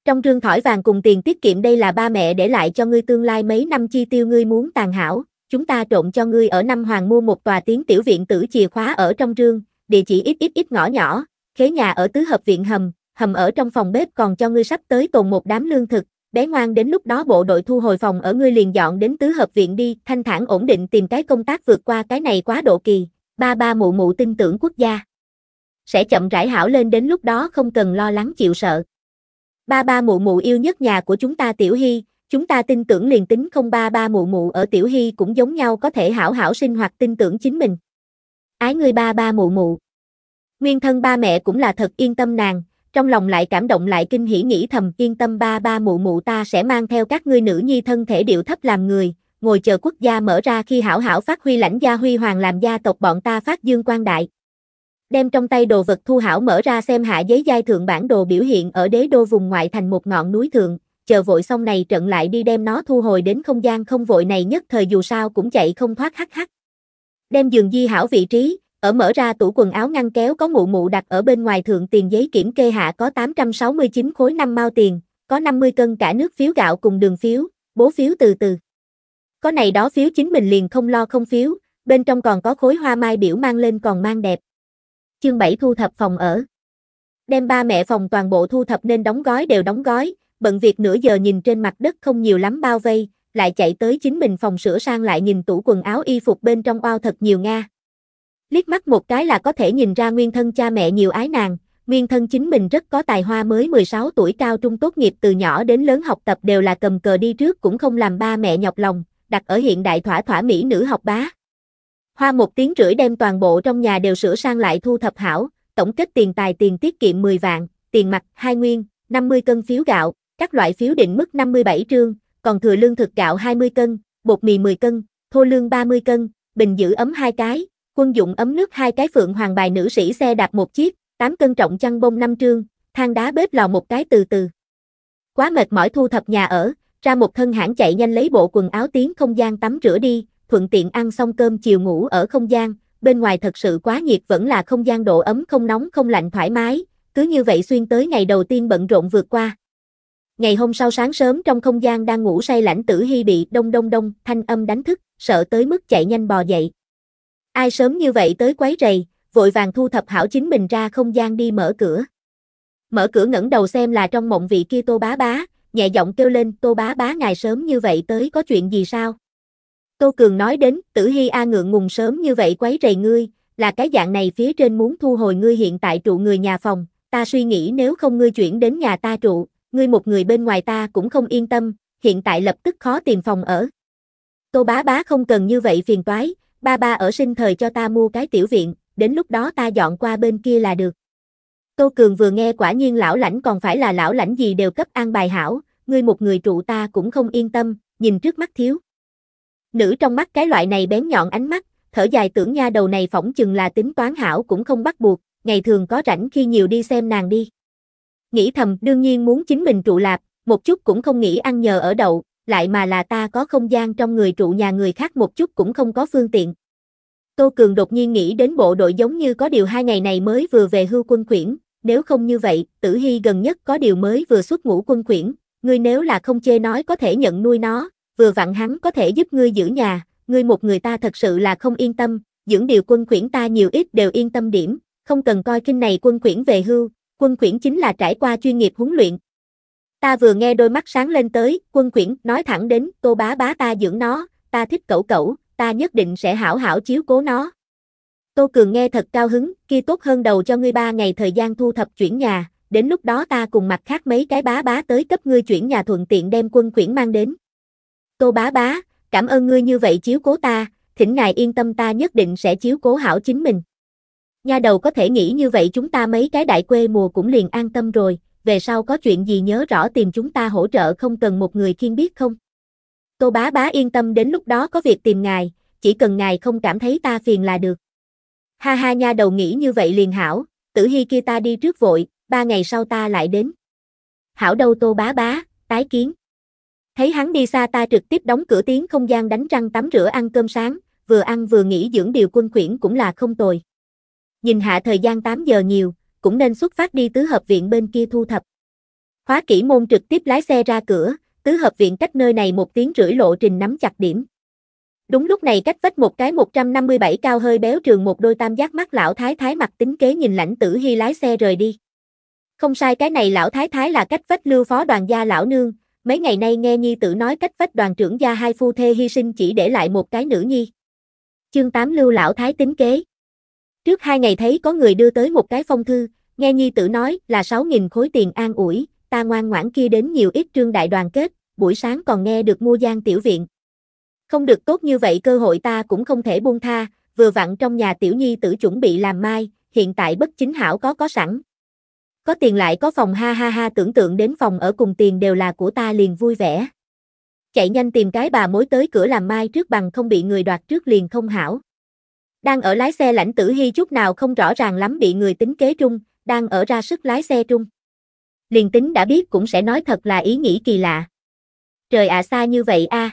Trong trương thỏi vàng cùng tiền tiết kiệm đây là ba mẹ để lại cho ngươi tương lai mấy năm chi tiêu ngươi muốn tàn hảo, chúng ta trộn cho ngươi ở năm hoàng mua một tòa tiếng tiểu viện tử chìa khóa ở trong trương, địa chỉ ít ít ít ngõ nhỏ, khế nhà ở tứ hợp viện hầm, hầm ở trong phòng bếp còn cho ngươi sắp tới tồn một đám lương thực, bé ngoan đến lúc đó bộ đội thu hồi phòng ở ngươi liền dọn đến tứ hợp viện đi, thanh thản ổn định tìm cái công tác vượt qua cái này quá độ kỳ, ba ba mụ mụ tin tưởng quốc gia. Sẽ chậm rãi hảo lên đến lúc đó không cần lo lắng chịu sợ. Ba ba mụ mụ yêu nhất nhà của chúng ta Tiểu Hy, chúng ta tin tưởng liền tính không ba ba mụ mụ ở Tiểu Hy cũng giống nhau có thể hảo hảo sinh hoạt tin tưởng chính mình. Ái ngươi ba ba mụ mụ. Nguyên thân ba mẹ cũng là thật yên tâm nàng, trong lòng lại cảm động lại kinh hỉ nghĩ thầm yên tâm ba ba mụ mụ ta sẽ mang theo các ngươi nữ nhi thân thể điệu thấp làm người, ngồi chờ quốc gia mở ra khi hảo hảo phát huy lãnh gia huy hoàng làm gia tộc bọn ta phát dương quan đại. Đem trong tay đồ vật thu hảo mở ra xem hạ giấy giai thượng bản đồ biểu hiện ở đế đô vùng ngoại thành một ngọn núi thượng, chờ vội xong này trận lại đi đem nó thu hồi đến không gian không vội này nhất thời dù sao cũng chạy không thoát hắc hắc. Đem giường di hảo vị trí, ở mở ra tủ quần áo ngăn kéo có mụ mụ đặt ở bên ngoài thượng tiền giấy kiểm kê hạ có 869 khối 5 mao tiền, có 50 cân cả nước phiếu gạo cùng đường phiếu, bố phiếu từ từ. Có này đó phiếu chính mình liền không lo không phiếu, bên trong còn có khối hoa mai biểu mang lên còn mang đẹp. Chương 7 thu thập phòng ở. Đem ba mẹ phòng toàn bộ thu thập nên đóng gói đều đóng gói, bận việc nửa giờ nhìn trên mặt đất không nhiều lắm bao vây, lại chạy tới chính mình phòng sửa sang lại nhìn tủ quần áo y phục bên trong oao thật nhiều nga liếc mắt một cái là có thể nhìn ra nguyên thân cha mẹ nhiều ái nàng, nguyên thân chính mình rất có tài hoa mới 16 tuổi cao trung tốt nghiệp từ nhỏ đến lớn học tập đều là cầm cờ đi trước cũng không làm ba mẹ nhọc lòng, đặt ở hiện đại thỏa thỏa mỹ nữ học bá. Hoa một tiếng rưỡi đem toàn bộ trong nhà đều sửa sang lại thu thập hảo, tổng kết tiền tài tiền tiết kiệm 10 vạn, tiền mặt 2 nguyên, 50 cân phiếu gạo, các loại phiếu định mức 57 trương, còn thừa lương thực gạo 20 cân, bột mì 10 cân, thô lương 30 cân, bình giữ ấm hai cái, quân dụng ấm nước hai cái phượng hoàng bài nữ sĩ xe đạp một chiếc, tám cân trọng chăn bông năm trương, thang đá bếp lò một cái từ từ. Quá mệt mỏi thu thập nhà ở, ra một thân hãng chạy nhanh lấy bộ quần áo tiến không gian tắm rửa đi, thuận tiện ăn xong cơm chiều ngủ ở không gian, bên ngoài thật sự quá nhiệt vẫn là không gian độ ấm không nóng không lạnh thoải mái, cứ như vậy xuyên tới ngày đầu tiên bận rộn vượt qua. Ngày hôm sau sáng sớm trong không gian đang ngủ say lãnh tử hy bị đông đông đông thanh âm đánh thức, sợ tới mức chạy nhanh bò dậy. Ai sớm như vậy tới quấy rầy, vội vàng thu thập hảo chính mình ra không gian đi mở cửa. Mở cửa ngẩng đầu xem là trong mộng vị kia Tô Bá Bá, nhẹ giọng kêu lên Tô Bá Bá ngài sớm như vậy tới có chuyện gì sao? Tô Cường nói đến, tử hy A ngượng ngùng sớm như vậy quấy rầy ngươi, là cái dạng này phía trên muốn thu hồi ngươi hiện tại trụ người nhà phòng, ta suy nghĩ nếu không ngươi chuyển đến nhà ta trụ, ngươi một người bên ngoài ta cũng không yên tâm, hiện tại lập tức khó tìm phòng ở. Tô bá bá không cần như vậy phiền toái, ba ba ở sinh thời cho ta mua cái tiểu viện, đến lúc đó ta dọn qua bên kia là được. Tô Cường vừa nghe quả nhiên lão lãnh còn phải là lão lãnh gì đều cấp an bài hảo, ngươi một người trụ ta cũng không yên tâm, nhìn trước mắt thiếu. Nữ trong mắt cái loại này bén nhọn ánh mắt, thở dài tưởng nha đầu này phỏng chừng là tính toán hảo cũng không bắt buộc, ngày thường có rảnh khi nhiều đi xem nàng đi. Nghĩ thầm đương nhiên muốn chính mình trụ lạp, một chút cũng không nghĩ ăn nhờ ở đậu, lại mà là ta có không gian trong người trụ nhà người khác một chút cũng không có phương tiện. Tô Cường đột nhiên nghĩ đến bộ đội giống như có điều hai ngày này mới vừa về hưu quân quyển, nếu không như vậy, tử hy gần nhất có điều mới vừa xuất ngũ quân quyển, ngươi nếu là không chê nói có thể nhận nuôi nó, vừa vặn hắn có thể giúp ngươi giữ nhà, ngươi một người ta thật sự là không yên tâm, dưỡng điều quân quyển ta nhiều ít đều yên tâm điểm, không cần coi kinh này quân quyển về hưu, quân quyển chính là trải qua chuyên nghiệp huấn luyện, Ta vừa nghe đôi mắt sáng lên tới, quân quyển nói thẳng đến, tô bá bá ta dưỡng nó, ta thích cẩu cẩu, ta nhất định sẽ hảo hảo chiếu cố nó. Tô Cường nghe thật cao hứng, kia tốt hơn đầu cho ngươi ba ngày thời gian thu thập chuyển nhà, đến lúc đó ta cùng mặt khác mấy cái bá bá tới cấp ngươi chuyển nhà thuận tiện đem quân quyển mang đến. Tô bá bá, cảm ơn ngươi như vậy chiếu cố ta, thỉnh ngài yên tâm ta nhất định sẽ chiếu cố hảo chính mình. nhà đầu có thể nghĩ như vậy chúng ta mấy cái đại quê mùa cũng liền an tâm rồi, về sau có chuyện gì nhớ rõ tìm chúng ta hỗ trợ không cần một người khiên biết không? Tô bá bá yên tâm đến lúc đó có việc tìm ngài, chỉ cần ngài không cảm thấy ta phiền là được. Ha ha nha đầu nghĩ như vậy liền hảo, tử hi kia ta đi trước vội, ba ngày sau ta lại đến. Hảo đâu tô bá bá, tái kiến. Thấy hắn đi xa ta trực tiếp đóng cửa tiếng không gian đánh răng tắm rửa ăn cơm sáng, vừa ăn vừa nghỉ dưỡng điều quân quyển cũng là không tồi. Nhìn hạ thời gian 8 giờ nhiều, cũng nên xuất phát đi tứ hợp viện bên kia thu thập. Khóa kỹ môn trực tiếp lái xe ra cửa, tứ hợp viện cách nơi này một tiếng rưỡi lộ trình nắm chặt điểm. Đúng lúc này cách vách một cái 157 cao hơi béo trường một đôi tam giác mắt lão thái thái mặt tính kế nhìn lãnh tử hy lái xe rời đi. Không sai cái này lão thái thái là cách vách lưu phó đoàn gia lão nương, mấy ngày nay nghe nhi tử nói cách vách đoàn trưởng gia hai phu thê hy sinh chỉ để lại một cái nữ nhi. Chương 8 lưu lão thái tính kế. Trước hai ngày thấy có người đưa tới một cái phong thư, Nghe nhi tử nói là 6.000 khối tiền an ủi, ta ngoan ngoãn kia đến nhiều ít trương đại đoàn kết, buổi sáng còn nghe được mua giang tiểu viện. Không được tốt như vậy cơ hội ta cũng không thể buông tha, vừa vặn trong nhà tiểu nhi tử chuẩn bị làm mai, hiện tại bất chính hảo có có sẵn. Có tiền lại có phòng ha ha ha tưởng tượng đến phòng ở cùng tiền đều là của ta liền vui vẻ. Chạy nhanh tìm cái bà mối tới cửa làm mai trước bằng không bị người đoạt trước liền không hảo. Đang ở lái xe lãnh tử hy chút nào không rõ ràng lắm bị người tính kế trung, đang ở ra sức lái xe trung. Liền tính đã biết cũng sẽ nói thật là ý nghĩ kỳ lạ. Trời ạ xa như vậy a.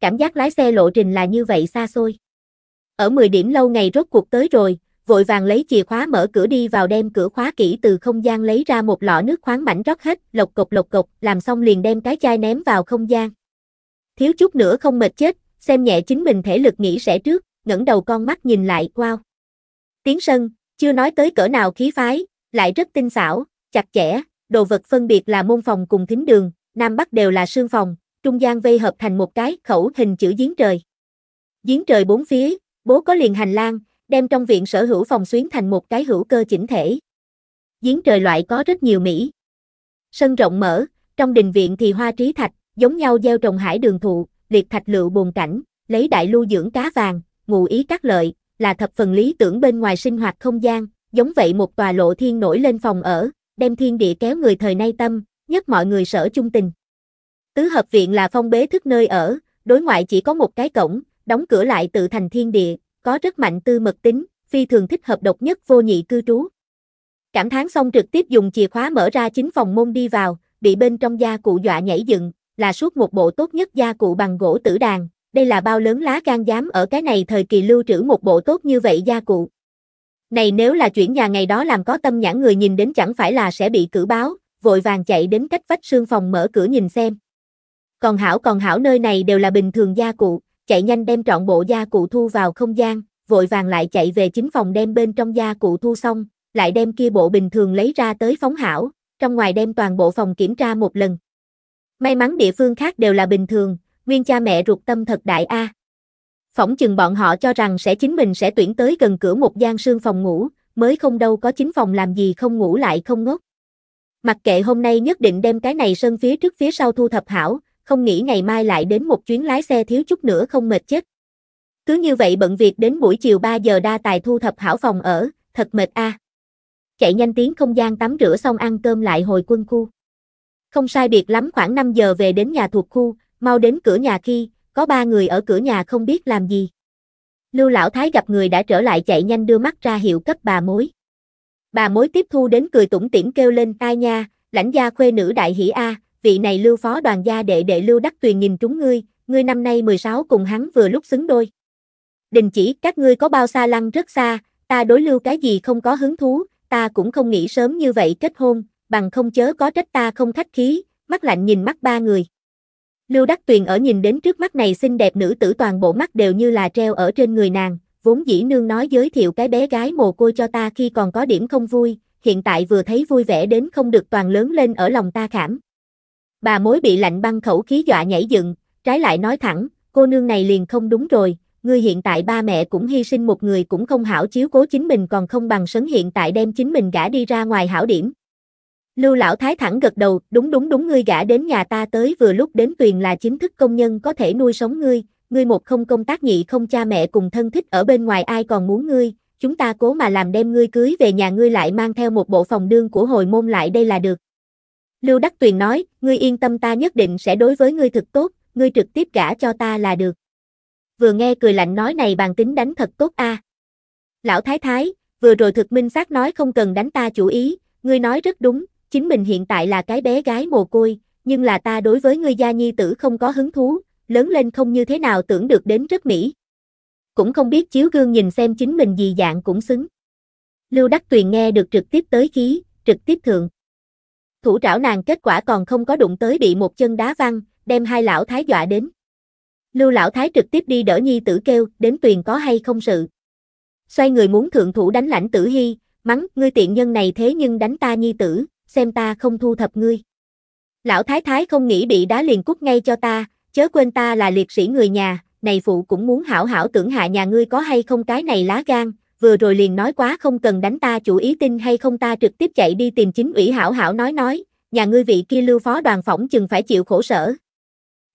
Cảm giác lái xe lộ trình là như vậy xa xôi. Ở 10 điểm lâu ngày rốt cuộc tới rồi, vội vàng lấy chìa khóa mở cửa đi vào đem cửa khóa kỹ từ không gian lấy ra một lọ nước khoáng mảnh rót hết, lộc cộc lộc cộc, làm xong liền đem cái chai ném vào không gian. Thiếu chút nữa không mệt chết, xem nhẹ chính mình thể lực nghĩ sẽ trước, ngẩng đầu con mắt nhìn lại, wow. Tiếng sân, chưa nói tới cỡ nào khí phái, lại rất tinh xảo, chặt chẽ, đồ vật phân biệt là môn phòng cùng thính đường, Nam Bắc đều là sương phòng, trung gian vây hợp thành một cái khẩu hình chữ giếng trời. Giếng trời bốn phía, bố có liền hành lang, đem trong viện sở hữu phòng xuyến thành một cái hữu cơ chỉnh thể. Giếng trời loại có rất nhiều Mỹ. Sân rộng mở, trong đình viện thì hoa trí thạch, giống nhau gieo trồng hải đường thụ, liệt thạch lựu bồn cảnh, lấy đại lưu dưỡng cá vàng, ngụ ý các lợi, là thập phần lý tưởng bên ngoài sinh hoạt không gian, giống vậy một tòa lộ thiên nổi lên phòng ở, đem thiên địa kéo người thời nay tâm, nhất mọi người sở chung tình. Tứ hợp viện là phong bế thức nơi ở, đối ngoại chỉ có một cái cổng, đóng cửa lại tự thành thiên địa, có rất mạnh tư mật tính, phi thường thích hợp độc nhất vô nhị cư trú. Cảm thán xong trực tiếp dùng chìa khóa mở ra chính phòng môn đi vào, bị bên trong gia cụ dọa nhảy dựng, là suốt một bộ tốt nhất gia cụ bằng gỗ tử đàn, đây là bao lớn lá gan dám ở cái này thời kỳ lưu trữ một bộ tốt như vậy gia cụ. Này nếu là chuyển nhà ngày đó làm có tâm nhãn người nhìn đến chẳng phải là sẽ bị cử báo, vội vàng chạy đến cách vách xương phòng mở cửa nhìn xem. Còn hảo còn hảo nơi này đều là bình thường gia cụ, chạy nhanh đem trọn bộ gia cụ thu vào không gian, vội vàng lại chạy về chính phòng đem bên trong gia cụ thu xong, lại đem kia bộ bình thường lấy ra tới phóng hảo, trong ngoài đem toàn bộ phòng kiểm tra một lần. May mắn địa phương khác đều là bình thường, nguyên cha mẹ ruột tâm thật đại a. À. Phỏng chừng bọn họ cho rằng sẽ chính mình sẽ tuyển tới gần cửa một gian sương phòng ngủ, mới không đâu có chính phòng làm gì không ngủ lại không ngốc. Mặc kệ hôm nay nhất định đem cái này sân phía trước phía sau thu thập hảo, không nghĩ ngày mai lại đến một chuyến lái xe thiếu chút nữa không mệt chết. Cứ như vậy bận việc đến buổi chiều 3 giờ đa tài thu thập hảo phòng ở, thật mệt a. À. Chạy nhanh tiếng không gian tắm rửa xong ăn cơm lại hồi quân khu. Không sai biệt lắm khoảng 5 giờ về đến nhà thuộc khu, mau đến cửa nhà khi, có ba người ở cửa nhà không biết làm gì. Lưu lão thái gặp người đã trở lại chạy nhanh đưa mắt ra hiệu cấp bà mối. Bà mối tiếp thu đến cười tủm tỉm kêu lên tai nha, lãnh gia khuê nữ đại hỷ A, vị này lưu phó đoàn gia đệ đệ lưu đắc tuyền nhìn trúng ngươi, ngươi năm nay 16 cùng hắn vừa lúc xứng đôi. Đình chỉ các ngươi có bao xa lăng rất xa, ta đối lưu cái gì không có hứng thú, ta cũng không nghĩ sớm như vậy kết hôn, bằng không chớ có trách ta không khách khí, mắt lạnh nhìn mắt ba người. Lưu Đắc Tuyền ở nhìn đến trước mắt này xinh đẹp nữ tử toàn bộ mắt đều như là treo ở trên người nàng, vốn dĩ nương nói giới thiệu cái bé gái mồ côi cho ta khi còn có điểm không vui, hiện tại vừa thấy vui vẻ đến không được toàn lớn lên ở lòng ta khảm. Bà mối bị lạnh băng khẩu khí dọa nhảy dựng, trái lại nói thẳng, cô nương này liền không đúng rồi, ngươi hiện tại ba mẹ cũng hy sinh một người cũng không hảo chiếu cố chính mình còn không bằng sấn hiện tại đem chính mình gả đi ra ngoài hảo điểm. Lưu lão thái thẳng gật đầu, đúng đúng đúng ngươi gả đến nhà ta tới vừa lúc đến tuyền là chính thức công nhân có thể nuôi sống ngươi, ngươi một không công tác nhị không cha mẹ cùng thân thích ở bên ngoài ai còn muốn ngươi, chúng ta cố mà làm đem ngươi cưới về nhà ngươi lại mang theo một bộ phòng đương của hồi môn lại đây là được. Lưu Đắc Tuyền nói, ngươi yên tâm ta nhất định sẽ đối với ngươi thực tốt, ngươi trực tiếp gả cho ta là được. Vừa nghe cười lạnh nói này bàn tính đánh thật tốt a. Lão Thái Thái, vừa rồi thực minh xác nói không cần đánh ta chủ ý, ngươi nói rất đúng, chính mình hiện tại là cái bé gái mồ côi, nhưng là ta đối với ngươi gia nhi tử không có hứng thú, lớn lên không như thế nào tưởng được đến rất mỹ. Cũng không biết chiếu gương nhìn xem chính mình gì dạng cũng xứng. Lưu Đắc Tuyền nghe được trực tiếp tới khí, trực tiếp thượng. Thủ trảo nàng kết quả còn không có đụng tới bị một chân đá văng, đem hai lão thái dọa đến. Lưu lão thái trực tiếp đi đỡ nhi tử kêu, đến tuyền có hay không sự. Xoay người muốn thượng thủ đánh lãnh tử hy, mắng, ngươi tiện nhân này thế nhưng đánh ta nhi tử, xem ta không thu thập ngươi. Lão thái thái không nghĩ bị đá liền cút ngay cho ta, chớ quên ta là liệt sĩ người nhà, này phụ cũng muốn hảo hảo tưởng hạ nhà ngươi có hay không cái này lá gan, vừa rồi liền nói quá không cần đánh ta chủ ý tin hay không ta trực tiếp chạy đi tìm chính ủy hảo hảo nói nói, nhà ngươi vị kia lưu phó đoàn phỏng chừng phải chịu khổ sở.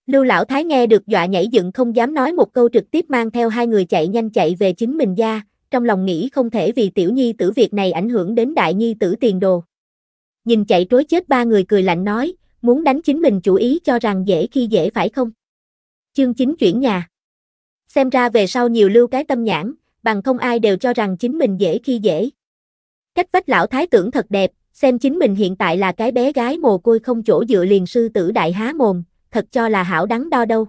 Lưu lão thái nghe được dọa nhảy dựng không dám nói một câu trực tiếp mang theo hai người chạy nhanh chạy về chính mình gia, trong lòng nghĩ không thể vì tiểu nhi tử việc này ảnh hưởng đến đại nhi tử tiền đồ nhìn chạy trối chết ba người cười lạnh nói, muốn đánh chính mình chủ ý cho rằng dễ khi dễ phải không? Chương 9 chuyển nhà. Xem ra về sau nhiều lưu cái tâm nhãn, bằng không ai đều cho rằng chính mình dễ khi dễ. Cách vách lão thái tưởng thật đẹp, xem chính mình hiện tại là cái bé gái mồ côi không chỗ dựa liền sư tử đại há mồm, thật cho là hảo đắn đo đâu.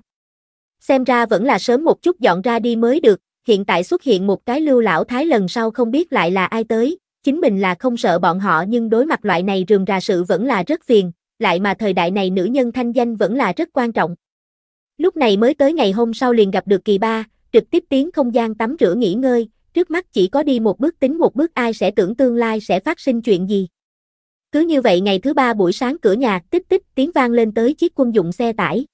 Xem ra vẫn là sớm một chút dọn ra đi mới được, hiện tại xuất hiện một cái lưu lão thái lần sau không biết lại là ai tới, chính mình là không sợ bọn họ nhưng đối mặt loại này rườm rà sự vẫn là rất phiền, lại mà thời đại này nữ nhân thanh danh vẫn là rất quan trọng. Lúc này mới tới ngày hôm sau liền gặp được kỳ ba, trực tiếp tiến không gian tắm rửa nghỉ ngơi, trước mắt chỉ có đi một bước tính một bước ai sẽ tưởng tương lai sẽ phát sinh chuyện gì. Cứ như vậy ngày thứ ba buổi sáng cửa nhà tích tích tiếng vang lên tới chiếc quân dụng xe tải.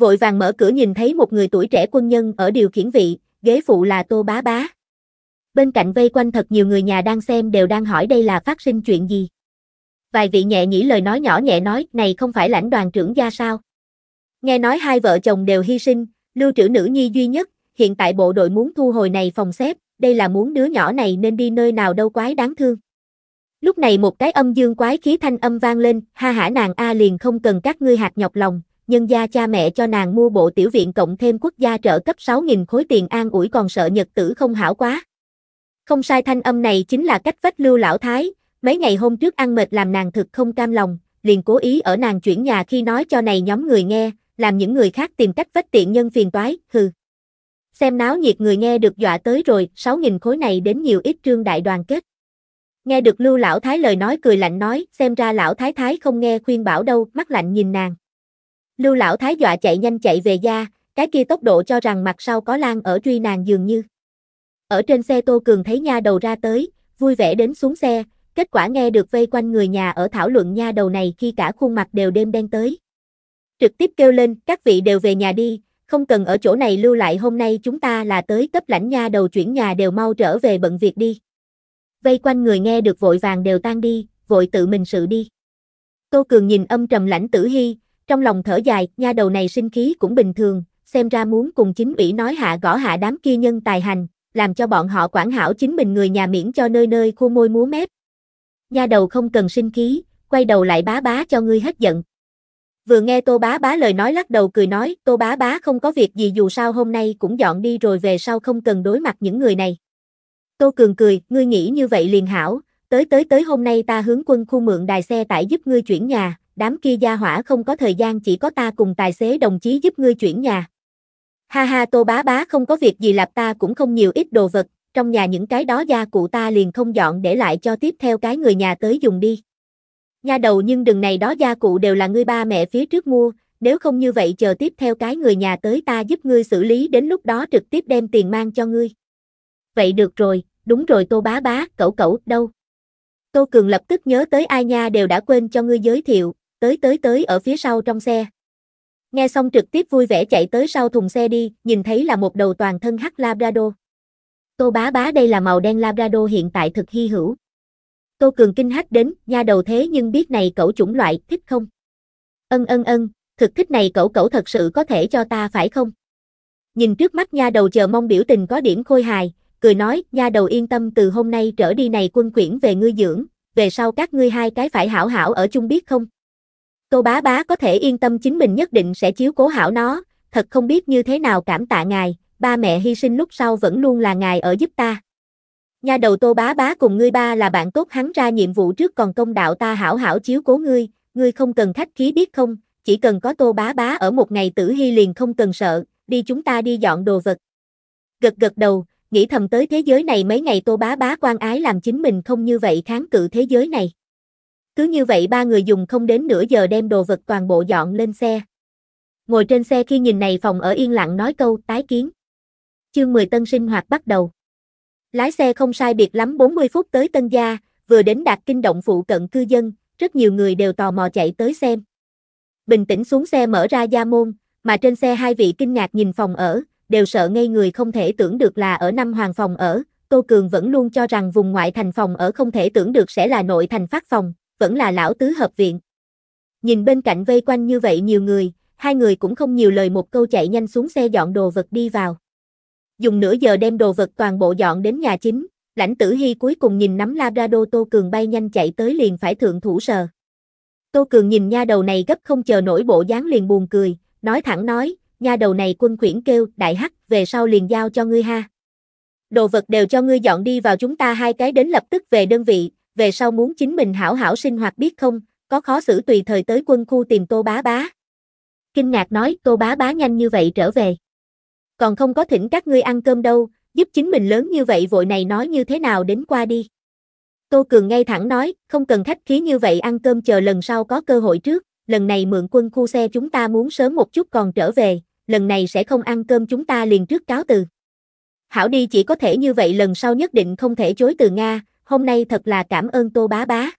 Vội vàng mở cửa nhìn thấy một người tuổi trẻ quân nhân ở điều khiển vị, ghế phụ là Tô Bá Bá bên cạnh vây quanh thật nhiều người nhà đang xem đều đang hỏi đây là phát sinh chuyện gì. Vài vị nhẹ nhĩ lời nói nhỏ nhẹ nói, này không phải lãnh đoàn trưởng gia sao. Nghe nói hai vợ chồng đều hy sinh, lưu trữ nữ nhi duy nhất, hiện tại bộ đội muốn thu hồi này phòng xếp, đây là muốn đứa nhỏ này nên đi nơi nào đâu quái đáng thương. Lúc này một cái âm dương quái khí thanh âm vang lên, ha hả nàng A liền không cần các ngươi hạt nhọc lòng, nhân gia cha mẹ cho nàng mua bộ tiểu viện cộng thêm quốc gia trợ cấp 6.000 khối tiền an ủi còn sợ nhật tử không hảo quá. Không sai thanh âm này chính là cách vách lưu lão thái, mấy ngày hôm trước ăn mệt làm nàng thực không cam lòng, liền cố ý ở nàng chuyển nhà khi nói cho này nhóm người nghe, làm những người khác tìm cách vách tiện nhân phiền toái, hừ. Xem náo nhiệt người nghe được dọa tới rồi, 6.000 khối này đến nhiều ít trương đại đoàn kết. Nghe được lưu lão thái lời nói cười lạnh nói, xem ra lão thái thái không nghe khuyên bảo đâu, mắt lạnh nhìn nàng. Lưu lão thái dọa chạy nhanh chạy về gia, cái kia tốc độ cho rằng mặt sau có lan ở truy nàng dường như. Ở trên xe Tô Cường thấy nha đầu ra tới, vui vẻ đến xuống xe, kết quả nghe được vây quanh người nhà ở thảo luận nha đầu này khi cả khuôn mặt đều đêm đen tới. Trực tiếp kêu lên, các vị đều về nhà đi, không cần ở chỗ này lưu lại hôm nay chúng ta là tới cấp lãnh nha đầu chuyển nhà đều mau trở về bận việc đi. Vây quanh người nghe được vội vàng đều tan đi, vội tự mình sự đi. Tô Cường nhìn âm trầm lãnh tử hy, trong lòng thở dài, nha đầu này sinh khí cũng bình thường, xem ra muốn cùng chính ủy nói hạ gõ hạ đám kia nhân tài hành, làm cho bọn họ quản hảo chính mình người nhà miễn cho nơi nơi khu môi múa mép. Nha đầu không cần sinh khí, quay đầu lại bá bá cho ngươi hết giận. Vừa nghe tô bá bá lời nói lắc đầu cười nói, tô bá bá không có việc gì dù sao hôm nay cũng dọn đi rồi về sau không cần đối mặt những người này. Tô cường cười, ngươi nghĩ như vậy liền hảo, tới tới tới hôm nay ta hướng quân khu mượn đài xe tải giúp ngươi chuyển nhà, đám kia gia hỏa không có thời gian chỉ có ta cùng tài xế đồng chí giúp ngươi chuyển nhà. Ha ha tô bá bá không có việc gì lạp ta cũng không nhiều ít đồ vật, trong nhà những cái đó gia cụ ta liền không dọn để lại cho tiếp theo cái người nhà tới dùng đi. Nha đầu nhưng đừng này đó gia cụ đều là ngươi ba mẹ phía trước mua, nếu không như vậy chờ tiếp theo cái người nhà tới ta giúp ngươi xử lý đến lúc đó trực tiếp đem tiền mang cho ngươi. Vậy được rồi, đúng rồi tô bá bá, cẩu cẩu, đâu? Tô Cường lập tức nhớ tới ai nha đều đã quên cho ngươi giới thiệu, tới tới tới ở phía sau trong xe. Nghe xong trực tiếp vui vẻ chạy tới sau thùng xe đi, nhìn thấy là một đầu toàn thân hắc Labrador. Tô bá bá đây là màu đen Labrador hiện tại thực hy hữu. Tô Cường kinh hách đến, nha đầu thế nhưng biết này cậu chủng loại, thích không? Ân ân ân, thực thích này cậu cậu thật sự có thể cho ta phải không? Nhìn trước mắt nha đầu chờ mong biểu tình có điểm khôi hài, cười nói, nha đầu yên tâm từ hôm nay trở đi này quân quyển về ngươi dưỡng, về sau các ngươi hai cái phải hảo hảo ở chung biết không? Tô bá bá có thể yên tâm chính mình nhất định sẽ chiếu cố hảo nó, thật không biết như thế nào cảm tạ ngài, ba mẹ hy sinh lúc sau vẫn luôn là ngài ở giúp ta. Nhà đầu tô bá bá cùng ngươi ba là bạn tốt hắn ra nhiệm vụ trước còn công đạo ta hảo hảo chiếu cố ngươi, ngươi không cần khách khí biết không, chỉ cần có tô bá bá ở một ngày tử hy liền không cần sợ, đi chúng ta đi dọn đồ vật. Gật gật đầu, nghĩ thầm tới thế giới này mấy ngày tô bá bá quan ái làm chính mình không như vậy kháng cự thế giới này. Cứ như vậy ba người dùng không đến nửa giờ đem đồ vật toàn bộ dọn lên xe. Ngồi trên xe khi nhìn này phòng ở yên lặng nói câu tái kiến. Chương 10 tân sinh hoạt bắt đầu. Lái xe không sai biệt lắm 40 phút tới Tân Gia, vừa đến đạt kinh động phụ cận cư dân, rất nhiều người đều tò mò chạy tới xem. Bình tĩnh xuống xe mở ra gia môn, mà trên xe hai vị kinh ngạc nhìn phòng ở, đều sợ ngây người không thể tưởng được là ở năm hoàng phòng ở, Tô Cường vẫn luôn cho rằng vùng ngoại thành phòng ở không thể tưởng được sẽ là nội thành phát phòng, vẫn là lão tứ hợp viện. Nhìn bên cạnh vây quanh như vậy nhiều người, hai người cũng không nhiều lời một câu chạy nhanh xuống xe dọn đồ vật đi vào. Dùng nửa giờ đem đồ vật toàn bộ dọn đến nhà chính, lãnh tử hy cuối cùng nhìn nắm Labrador Tô Cường bay nhanh chạy tới liền phải thượng thủ sờ. Tô Cường nhìn nha đầu này gấp không chờ nổi bộ dáng liền buồn cười, nói thẳng nói, nha đầu này quân khuyển kêu, đại hắc, về sau liền giao cho ngươi ha. Đồ vật đều cho ngươi dọn đi vào chúng ta hai cái đến lập tức về đơn vị, về sau muốn chính mình hảo hảo sinh hoạt biết không, có khó xử tùy thời tới quân khu tìm Tô Bá Bá. Kinh ngạc nói Tô Bá Bá nhanh như vậy trở về. Còn không có thỉnh các ngươi ăn cơm đâu, giúp chính mình lớn như vậy vội này nói như thế nào đến qua đi. Tô Cường ngay thẳng nói, không cần khách khí như vậy ăn cơm chờ lần sau có cơ hội trước, lần này mượn quân khu xe chúng ta muốn sớm một chút còn trở về, lần này sẽ không ăn cơm chúng ta liền trước cáo từ. Hảo đi chỉ có thể như vậy lần sau nhất định không thể chối từ Nga, hôm nay thật là cảm ơn Tô Bá Bá.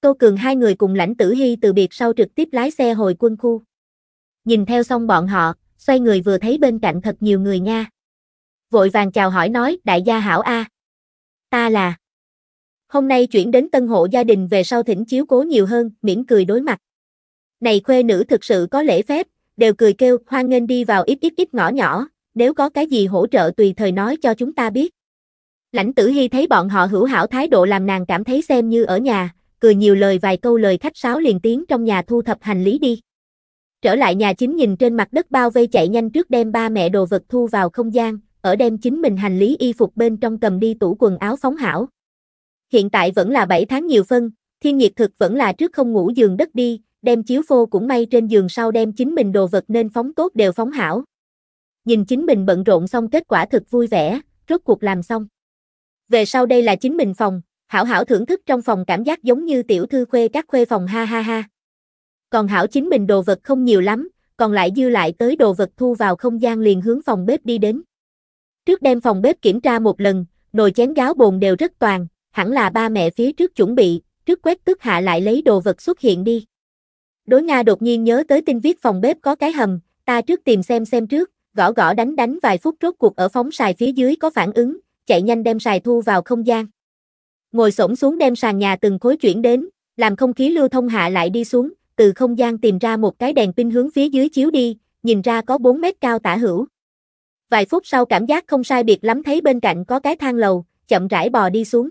Tô Cường hai người cùng lãnh tử hy từ biệt sau trực tiếp lái xe hồi quân khu. Nhìn theo xong bọn họ, xoay người vừa thấy bên cạnh thật nhiều người nha. Vội vàng chào hỏi nói, đại gia hảo A. Ta là. Hôm nay chuyển đến tân hộ gia đình về sau thỉnh chiếu cố nhiều hơn, mỉm cười đối mặt. Này khuê nữ thực sự có lễ phép, đều cười kêu, hoan nghênh đi vào ít ít ít ngõ nhỏ, nếu có cái gì hỗ trợ tùy thời nói cho chúng ta biết. Lãnh tử hy thấy bọn họ hữu hảo thái độ làm nàng cảm thấy xem như ở nhà, cười nhiều lời vài câu lời khách sáo liền tiếng trong nhà thu thập hành lý đi. Trở lại nhà chính nhìn trên mặt đất bao vây chạy nhanh trước đem ba mẹ đồ vật thu vào không gian, ở đem chính mình hành lý y phục bên trong cầm đi tủ quần áo phóng hảo. Hiện tại vẫn là 7 tháng nhiều phân, thiên nhiệt thực vẫn là trước không ngủ giường đất đi, đem chiếu phô cũng may trên giường sau đem chính mình đồ vật nên phóng tốt đều phóng hảo. Nhìn chính mình bận rộn xong kết quả thực vui vẻ, rốt cuộc làm xong về sau đây là chính mình phòng, hảo hảo thưởng thức trong phòng cảm giác giống như tiểu thư khuê các khuê phòng ha ha ha. Còn hảo chính mình đồ vật không nhiều lắm, còn lại dư lại tới đồ vật thu vào không gian liền hướng phòng bếp đi đến. Trước đem phòng bếp kiểm tra một lần, nồi chén gáo bồn đều rất toàn, hẳn là ba mẹ phía trước chuẩn bị, trước quét tức hạ lại lấy đồ vật xuất hiện đi. Đối Nga đột nhiên nhớ tới tin viết phòng bếp có cái hầm, ta trước tìm xem xem trước, gõ gõ đánh đánh vài phút rốt cuộc ở phóng xài phía dưới có phản ứng, chạy nhanh đem sài thu vào không gian. Ngồi xổm xuống đem sàn nhà từng khối chuyển đến, làm không khí lưu thông hạ lại đi xuống, từ không gian tìm ra một cái đèn pin hướng phía dưới chiếu đi, nhìn ra có 4 mét cao tả hữu. Vài phút sau cảm giác không sai biệt lắm thấy bên cạnh có cái thang lầu, chậm rãi bò đi xuống.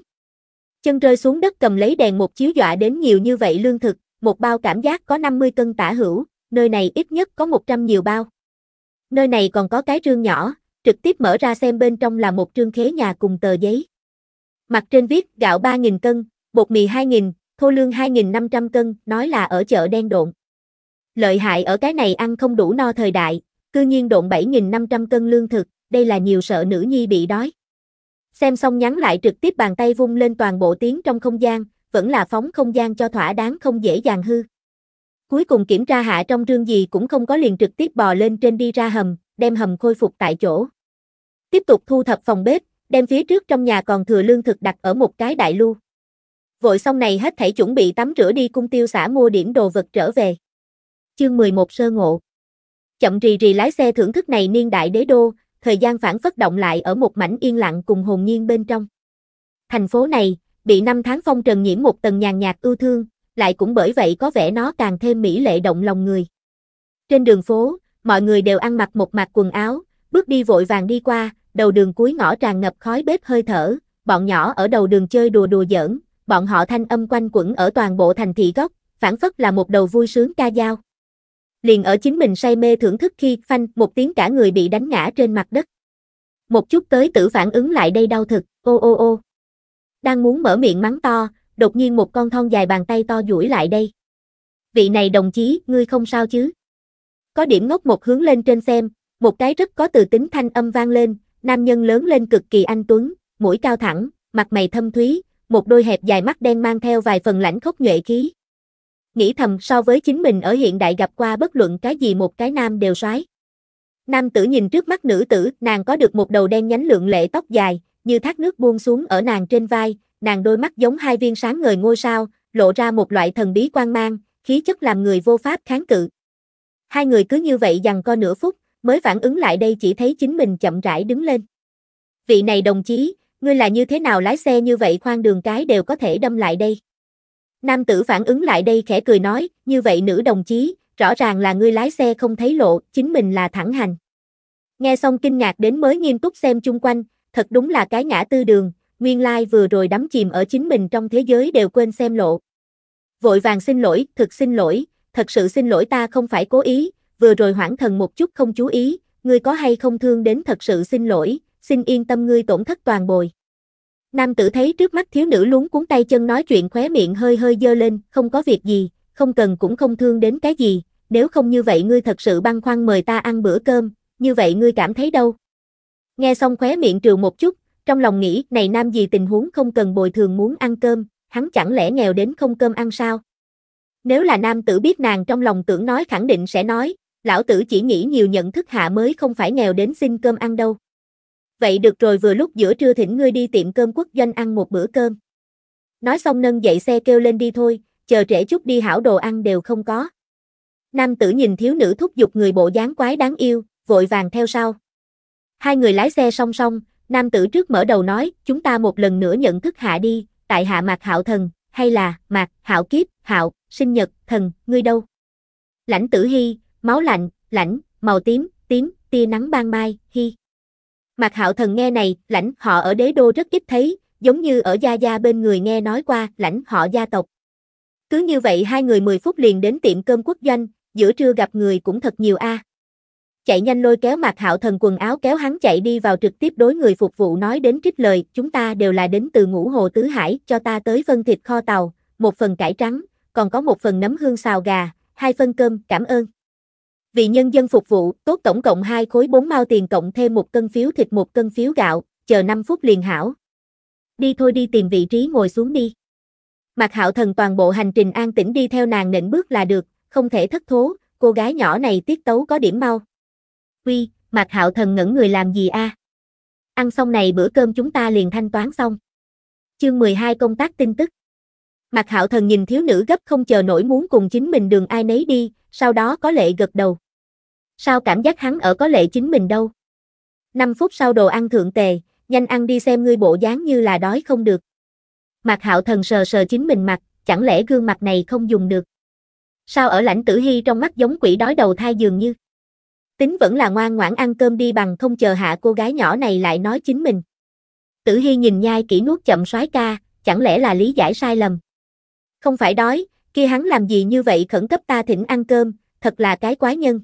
Chân rơi xuống đất cầm lấy đèn một chiếu dọa đến nhiều như vậy lương thực, một bao cảm giác có 50 cân tả hữu, nơi này ít nhất có 100 nhiều bao. Nơi này còn có cái rương nhỏ, trực tiếp mở ra xem bên trong là một trương khế nhà cùng tờ giấy. Mặt trên viết gạo 3.000 cân, bột mì 2.000, thô lương 2.500 cân, nói là ở chợ đen độn. Lợi hại ở cái này ăn không đủ no thời đại, cư nhiên độn 7.500 cân lương thực, đây là nhiều sợ nữ nhi bị đói. Xem xong nhắn lại trực tiếp bàn tay vung lên toàn bộ tiếng trong không gian, vẫn là phóng không gian cho thỏa đáng không dễ dàng hư. Cuối cùng kiểm tra hạ trong trương gì cũng không có liền trực tiếp bò lên trên đi ra hầm, đem hầm khôi phục tại chỗ. Tiếp tục thu thập phòng bếp, đem phía trước trong nhà còn thừa lương thực đặt ở một cái đại lu. Vội xong này hết thảy chuẩn bị tắm rửa đi cung tiêu xã mua điểm đồ vật trở về. Chương 11 sơ ngộ. Chậm rì rì lái xe thưởng thức này niên đại đế đô, thời gian phản phất động lại ở một mảnh yên lặng cùng hồn nhiên bên trong. Thành phố này, bị năm tháng phong trần nhiễm một tầng nhàn nhạt ưu thương, lại cũng bởi vậy có vẻ nó càng thêm mỹ lệ động lòng người. Trên đường phố, mọi người đều ăn mặc một mặt quần áo, bước đi vội vàng đi qua, đầu đường cuối ngõ tràn ngập khói bếp hơi thở, bọn nhỏ ở đầu đường chơi đùa đùa giỡn, bọn họ thanh âm quanh quẩn ở toàn bộ thành thị gốc, phản phất là một đầu vui sướng ca dao. Liền ở chính mình say mê thưởng thức khi phanh một tiếng cả người bị đánh ngã trên mặt đất. Một chút tới tử phản ứng lại đây đau thực, ô ô ô. Đang muốn mở miệng mắng to, đột nhiên một con thon dài bàn tay to duỗi lại đây. Vị này đồng chí, ngươi không sao chứ? Có điểm ngốc một hướng lên trên xem, một cái rất có từ tính thanh âm vang lên, nam nhân lớn lên cực kỳ anh tuấn, mũi cao thẳng, mặt mày thâm thúy, một đôi hẹp dài mắt đen mang theo vài phần lãnh khốc nhuệ khí. Nghĩ thầm so với chính mình ở hiện đại gặp qua bất luận cái gì một cái nam đều soái. Nam tử nhìn trước mắt nữ tử, nàng có được một đầu đen nhánh lượng lệ tóc dài, như thác nước buông xuống ở nàng trên vai, nàng đôi mắt giống hai viên sáng ngời ngôi sao, lộ ra một loại thần bí quan mang, khí chất làm người vô pháp kháng cự. Hai người cứ như vậy dằn co nửa phút, mới phản ứng lại đây chỉ thấy chính mình chậm rãi đứng lên. Vị này đồng chí, ngươi là như thế nào lái xe như vậy khoan đường cái đều có thể đâm lại đây. Nam tử phản ứng lại đây khẽ cười nói, như vậy nữ đồng chí, rõ ràng là ngươi lái xe không thấy lộ, chính mình là thẳng hành. Nghe xong kinh ngạc đến mới nghiêm túc xem chung quanh, thật đúng là cái ngã tư đường, nguyên lai vừa rồi đắm chìm ở chính mình trong thế giới đều quên xem lộ. Vội vàng xin lỗi, thực xin lỗi, thật sự xin lỗi ta không phải cố ý, vừa rồi hoảng thần một chút không chú ý, ngươi có hay không thương đến thật sự xin lỗi, xin yên tâm ngươi tổn thất toàn bồi. Nam tử thấy trước mắt thiếu nữ luống cuốn tay chân nói chuyện khóe miệng hơi hơi dơ lên, không có việc gì, không cần cũng không thương đến cái gì, nếu không như vậy ngươi thật sự băn khoăn mời ta ăn bữa cơm, như vậy ngươi cảm thấy đâu? Nghe xong khóe miệng trừ một chút, trong lòng nghĩ, này nam gì tình huống không cần bồi thường muốn ăn cơm, hắn chẳng lẽ nghèo đến không cơm ăn sao? Nếu là nam tử biết nàng trong lòng tưởng nói khẳng định sẽ nói, lão tử chỉ nghĩ nhiều nhận thức hạ mới không phải nghèo đến xin cơm ăn đâu. Vậy được rồi vừa lúc giữa trưa thỉnh ngươi đi tiệm cơm quốc doanh ăn một bữa cơm. Nói xong nâng dậy xe kêu lên đi thôi, chờ trễ chút đi hảo đồ ăn đều không có. Nam tử nhìn thiếu nữ thúc giục người bộ dáng quái đáng yêu, vội vàng theo sau. Hai người lái xe song song, nam tử trước mở đầu nói, chúng ta một lần nữa nhận thức hạ đi, tại hạ mạc hạo thần, hay là mạc hạo kiếp, hạo, sinh nhật, thần, ngươi đâu? Lãnh tử hy, máu lạnh, lãnh, màu tím, tím, tia nắng ban mai, hy. Mạc hạo thần nghe này, lãnh họ ở đế đô rất ít thấy, giống như ở gia gia bên người nghe nói qua, lãnh họ gia tộc. Cứ như vậy hai người 10 phút liền đến tiệm cơm quốc doanh, giữa trưa gặp người cũng thật nhiều a. À. Chạy nhanh lôi kéo Mạc Hạo Thần quần áo kéo hắn chạy đi vào trực tiếp đối người phục vụ nói đến trích lời, chúng ta đều là đến từ ngũ hồ tứ hải, cho ta tới phân thịt kho tàu, một phần cải trắng, còn có một phần nấm hương xào gà, hai phân cơm, cảm ơn. Vì nhân dân phục vụ, tốt tổng cộng hai khối 4 mao tiền cộng thêm một cân phiếu thịt một cân phiếu gạo, chờ 5 phút liền hảo. Đi thôi đi tìm vị trí ngồi xuống đi. mặc Hạo Thần toàn bộ hành trình an tĩnh đi theo nàng nịnh bước là được, không thể thất thố, cô gái nhỏ này tiết tấu có điểm mau. quy mặc Hạo Thần ngẩn người làm gì a? Ăn xong này bữa cơm chúng ta liền thanh toán xong. Chương 12 công tác tin tức. Mặt hạo thần nhìn thiếu nữ gấp không chờ nổi muốn cùng chính mình đường ai nấy đi, sau đó có lệ gật đầu. Sao cảm giác hắn ở có lệ chính mình đâu? 5 phút sau đồ ăn thượng tề, nhanh ăn đi xem ngươi bộ dáng như là đói không được. Mặt hạo thần sờ sờ chính mình mặt, chẳng lẽ gương mặt này không dùng được. Sao ở lãnh tử hy trong mắt giống quỷ đói đầu thai dường như. Tính vẫn là ngoan ngoãn ăn cơm đi bằng không chờ hạ cô gái nhỏ này lại nói chính mình. Tử hy nhìn nhai kỹ nuốt chậm soái ca, chẳng lẽ là lý giải sai lầm. Không phải đói, kia hắn làm gì như vậy khẩn cấp ta thỉnh ăn cơm, thật là cái quái nhân.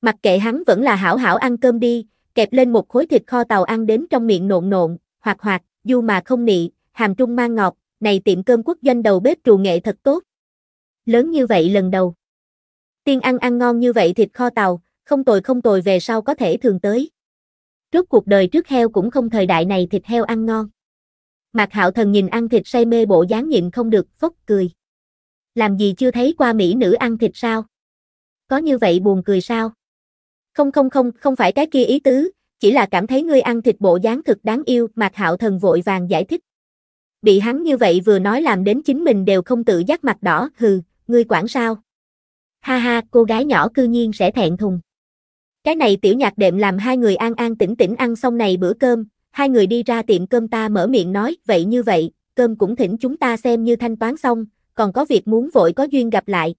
Mặc kệ hắn vẫn là hảo hảo ăn cơm đi, kẹp lên một khối thịt kho tàu ăn đến trong miệng nộn nộn, hoạt hoạt, du mà không nị, hàm trung mang ngọt, này tiệm cơm quốc doanh đầu bếp trù nghệ thật tốt. Lớn như vậy lần đầu. Tiên ăn ăn ngon như vậy thịt kho tàu, không tồi không tồi về sau có thể thường tới. Rốt cuộc đời trước heo cũng không thời đại này thịt heo ăn ngon. Mạc Hạo Thần nhìn ăn thịt say mê bộ dáng nhịn không được, phốc cười. Làm gì chưa thấy qua mỹ nữ ăn thịt sao? Có như vậy buồn cười sao? Không không không, không phải cái kia ý tứ, chỉ là cảm thấy ngươi ăn thịt bộ dáng thực đáng yêu, Mạc Hạo Thần vội vàng giải thích. Bị hắn như vậy vừa nói làm đến chính mình đều không tự giác mặt đỏ, hừ, ngươi quản sao? Ha ha, cô gái nhỏ cư nhiên sẽ thẹn thùng. Cái này tiểu nhạc đệm làm hai người an an tĩnh tĩnh ăn xong này bữa cơm, hai người đi ra tiệm cơm ta mở miệng nói, vậy như vậy, cơm cũng thỉnh chúng ta xem như thanh toán xong, còn có việc muốn vội có duyên gặp lại.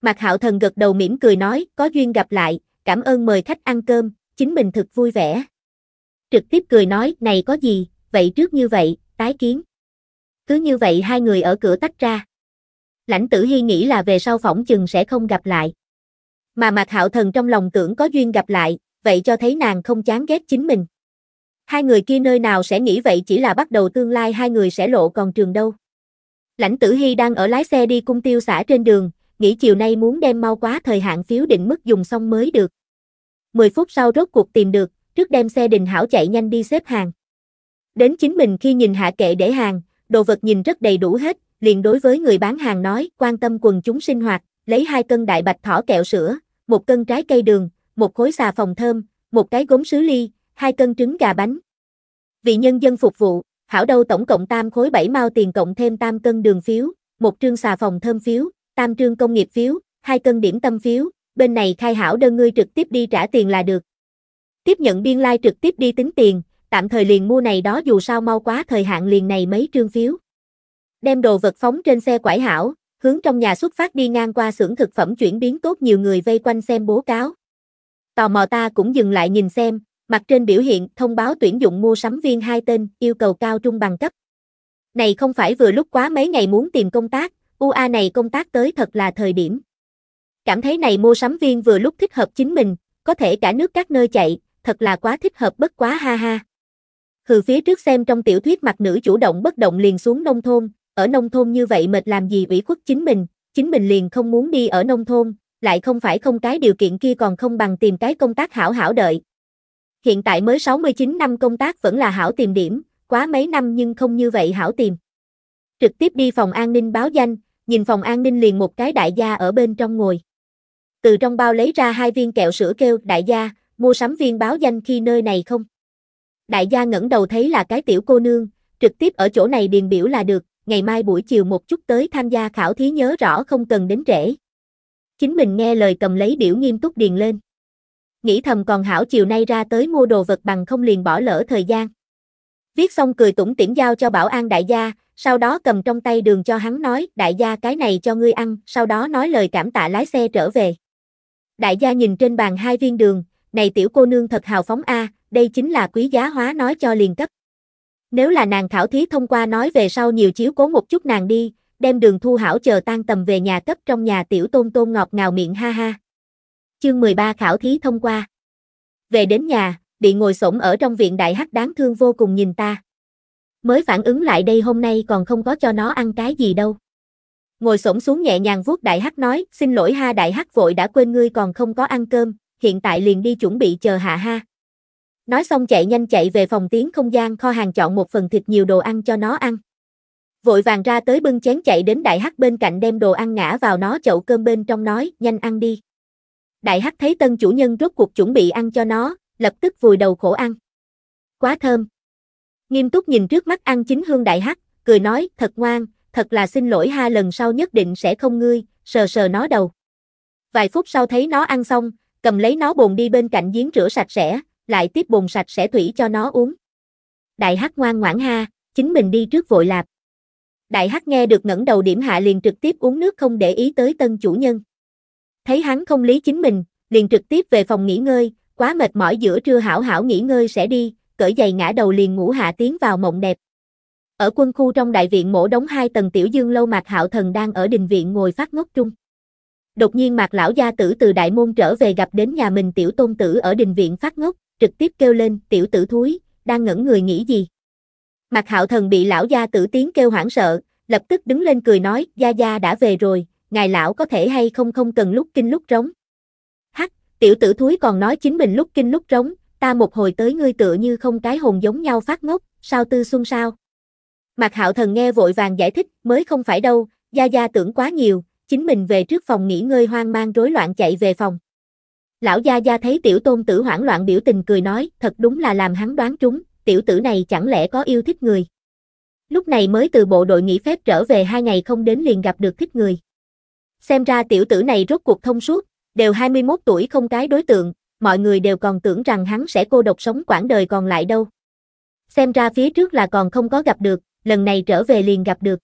Mạc Hạo Thần gật đầu mỉm cười nói, có duyên gặp lại, cảm ơn mời khách ăn cơm, chính mình thực vui vẻ. Trực tiếp cười nói, này có gì, vậy trước như vậy, tái kiến. Cứ như vậy hai người ở cửa tách ra. Lãnh tử hy nghĩ là về sau phỏng chừng sẽ không gặp lại. Mà Mạc Hạo Thần trong lòng tưởng có duyên gặp lại, vậy cho thấy nàng không chán ghét chính mình. Hai người kia nơi nào sẽ nghĩ vậy chỉ là bắt đầu tương lai hai người sẽ lộ còn trường đâu. Lãnh tử hy đang ở lái xe đi cung tiêu xã trên đường, nghĩ chiều nay muốn đem mau quá thời hạn phiếu định mức dùng xong mới được. mười phút sau rốt cuộc tìm được, trước đem xe đình hảo chạy nhanh đi xếp hàng. Đến chính mình khi nhìn hạ kệ để hàng, đồ vật nhìn rất đầy đủ hết, liền đối với người bán hàng nói, quan tâm quần chúng sinh hoạt, lấy hai cân đại bạch thỏ kẹo sữa, một cân trái cây đường, một khối xà phòng thơm, một cái gốm sứ ly, hai cân trứng gà bánh. vị nhân dân phục vụ, hảo đâu tổng cộng tam khối 7 mao tiền cộng thêm tam cân đường phiếu, một trương xà phòng thơm phiếu, tam trương công nghiệp phiếu, hai cân điểm tâm phiếu, bên này khai hảo đơn ngươi trực tiếp đi trả tiền là được. Tiếp nhận biên lai like trực tiếp đi tính tiền, tạm thời liền mua này đó dù sao mau quá thời hạn liền này mấy trương phiếu. Đem đồ vật phóng trên xe quải hảo, hướng trong nhà xuất phát đi ngang qua xưởng thực phẩm chuyển biến tốt nhiều người vây quanh xem bố cáo. Tò mò ta cũng dừng lại nhìn xem, Mặt trên biểu hiện thông báo tuyển dụng mua sắm viên hai tên, yêu cầu cao trung bằng cấp. Này không phải vừa lúc quá mấy ngày muốn tìm công tác, UA này công tác tới thật là thời điểm. Cảm thấy này mua sắm viên vừa lúc thích hợp chính mình, có thể cả nước các nơi chạy, thật là quá thích hợp bất quá ha ha. Hừ phía trước xem trong tiểu thuyết mặt nữ chủ động bất động liền xuống nông thôn, ở nông thôn như vậy mệt làm gì ủy khuất chính mình, chính mình liền không muốn đi ở nông thôn, lại không phải không cái điều kiện kia còn không bằng tìm cái công tác hảo hảo đợi, hiện tại mới 69 năm công tác vẫn là hảo tìm điểm, quá mấy năm nhưng không như vậy hảo tìm. Trực tiếp đi phòng an ninh báo danh, nhìn phòng an ninh liền một cái đại gia ở bên trong ngồi. Từ trong bao lấy ra hai viên kẹo sữa kêu đại gia, mua sắm viên báo danh khi nơi này không? Đại gia ngẩng đầu thấy là cái tiểu cô nương, trực tiếp ở chỗ này điền biểu là được, ngày mai buổi chiều một chút tới tham gia khảo thí nhớ rõ không cần đến trễ. Chính mình nghe lời cầm lấy biểu nghiêm túc điền lên nghĩ thầm còn hảo chiều nay ra tới mua đồ vật bằng không liền bỏ lỡ thời gian. Viết xong cười tủm tỉm giao cho bảo an đại gia, sau đó cầm trong tay đường cho hắn nói, đại gia cái này cho ngươi ăn, sau đó nói lời cảm tạ lái xe trở về. Đại gia nhìn trên bàn hai viên đường, này tiểu cô nương thật hào phóng a, đây chính là quý giá hóa nói cho liền cấp. Nếu là nàng khảo thí thông qua nói về sau nhiều chiếu cố một chút nàng đi, đem đường thu hảo chờ tan tầm về nhà cấp trong nhà tiểu tôn tôn ngọt ngào miệng ha ha. Chương 13 khảo thí thông qua. Về đến nhà, bị ngồi xổm ở trong viện đại hắc đáng thương vô cùng nhìn ta. Mới phản ứng lại đây hôm nay còn không có cho nó ăn cái gì đâu. Ngồi xổm xuống nhẹ nhàng vuốt đại hắc nói, xin lỗi ha đại hắc vội đã quên ngươi còn không có ăn cơm, hiện tại liền đi chuẩn bị chờ hạ ha. Nói xong chạy nhanh chạy về phòng tiến không gian kho hàng chọn một phần thịt nhiều đồ ăn cho nó ăn. Vội vàng ra tới bưng chén chạy đến đại hắc bên cạnh đem đồ ăn ngã vào nó chậu cơm bên trong nói, nhanh ăn đi đại hắc thấy tân chủ nhân rốt cuộc chuẩn bị ăn cho nó, lập tức vùi đầu khổ ăn. Quá thơm. Nghiêm túc nhìn trước mắt ăn chính hương đại hắc, cười nói, thật ngoan, thật là xin lỗi ha lần sau nhất định sẽ không ngươi, sờ sờ nó đầu. Vài phút sau thấy nó ăn xong, cầm lấy nó bồn đi bên cạnh giếng rửa sạch sẽ, lại tiếp bồn sạch sẽ thủy cho nó uống. Đại hắc ngoan ngoãn ha, chính mình đi trước vội lạp. Đại hắc nghe được ngẩng đầu điểm hạ liền trực tiếp uống nước không để ý tới tân chủ nhân. Thấy hắn không lý chính mình, liền trực tiếp về phòng nghỉ ngơi, quá mệt mỏi giữa trưa hảo hảo nghỉ ngơi sẽ đi, cởi giày ngã đầu liền ngủ hạ tiến vào mộng đẹp. Ở quân khu trong đại viện mổ đóng hai tầng tiểu dương lâu mạc hạo thần đang ở đình viện ngồi phát ngốc trung. Đột nhiên mạc lão gia tử từ đại môn trở về gặp đến nhà mình tiểu tôn tử ở đình viện phát ngốc, trực tiếp kêu lên tiểu tử thúi, đang ngẩn người nghĩ gì. Mạc hạo thần bị lão gia tử tiếng kêu hoảng sợ, lập tức đứng lên cười nói, gia gia đã về rồi, ngài lão có thể hay không không cần lúc kinh lúc rống. Hắc, tiểu tử thúi còn nói chính mình lúc kinh lúc rống, ta một hồi tới ngươi tựa như không cái hồn giống nhau phát ngốc, sao tư xuân sao. Mạc hạo thần nghe vội vàng giải thích, mới không phải đâu, gia gia tưởng quá nhiều, chính mình về trước phòng nghỉ ngơi hoang mang rối loạn chạy về phòng. Lão gia gia thấy tiểu tôn tử hoảng loạn biểu tình cười nói, thật đúng là làm hắn đoán trúng, tiểu tử này chẳng lẽ có yêu thích người. Lúc này mới từ bộ đội nghỉ phép trở về hai ngày không đến liền gặp được thích người. Xem ra tiểu tử này rốt cuộc thông suốt, đều 21 tuổi không cái đối tượng, mọi người đều còn tưởng rằng hắn sẽ cô độc sống quãng đời còn lại đâu. Xem ra phía trước là còn không có gặp được, lần này trở về liền gặp được.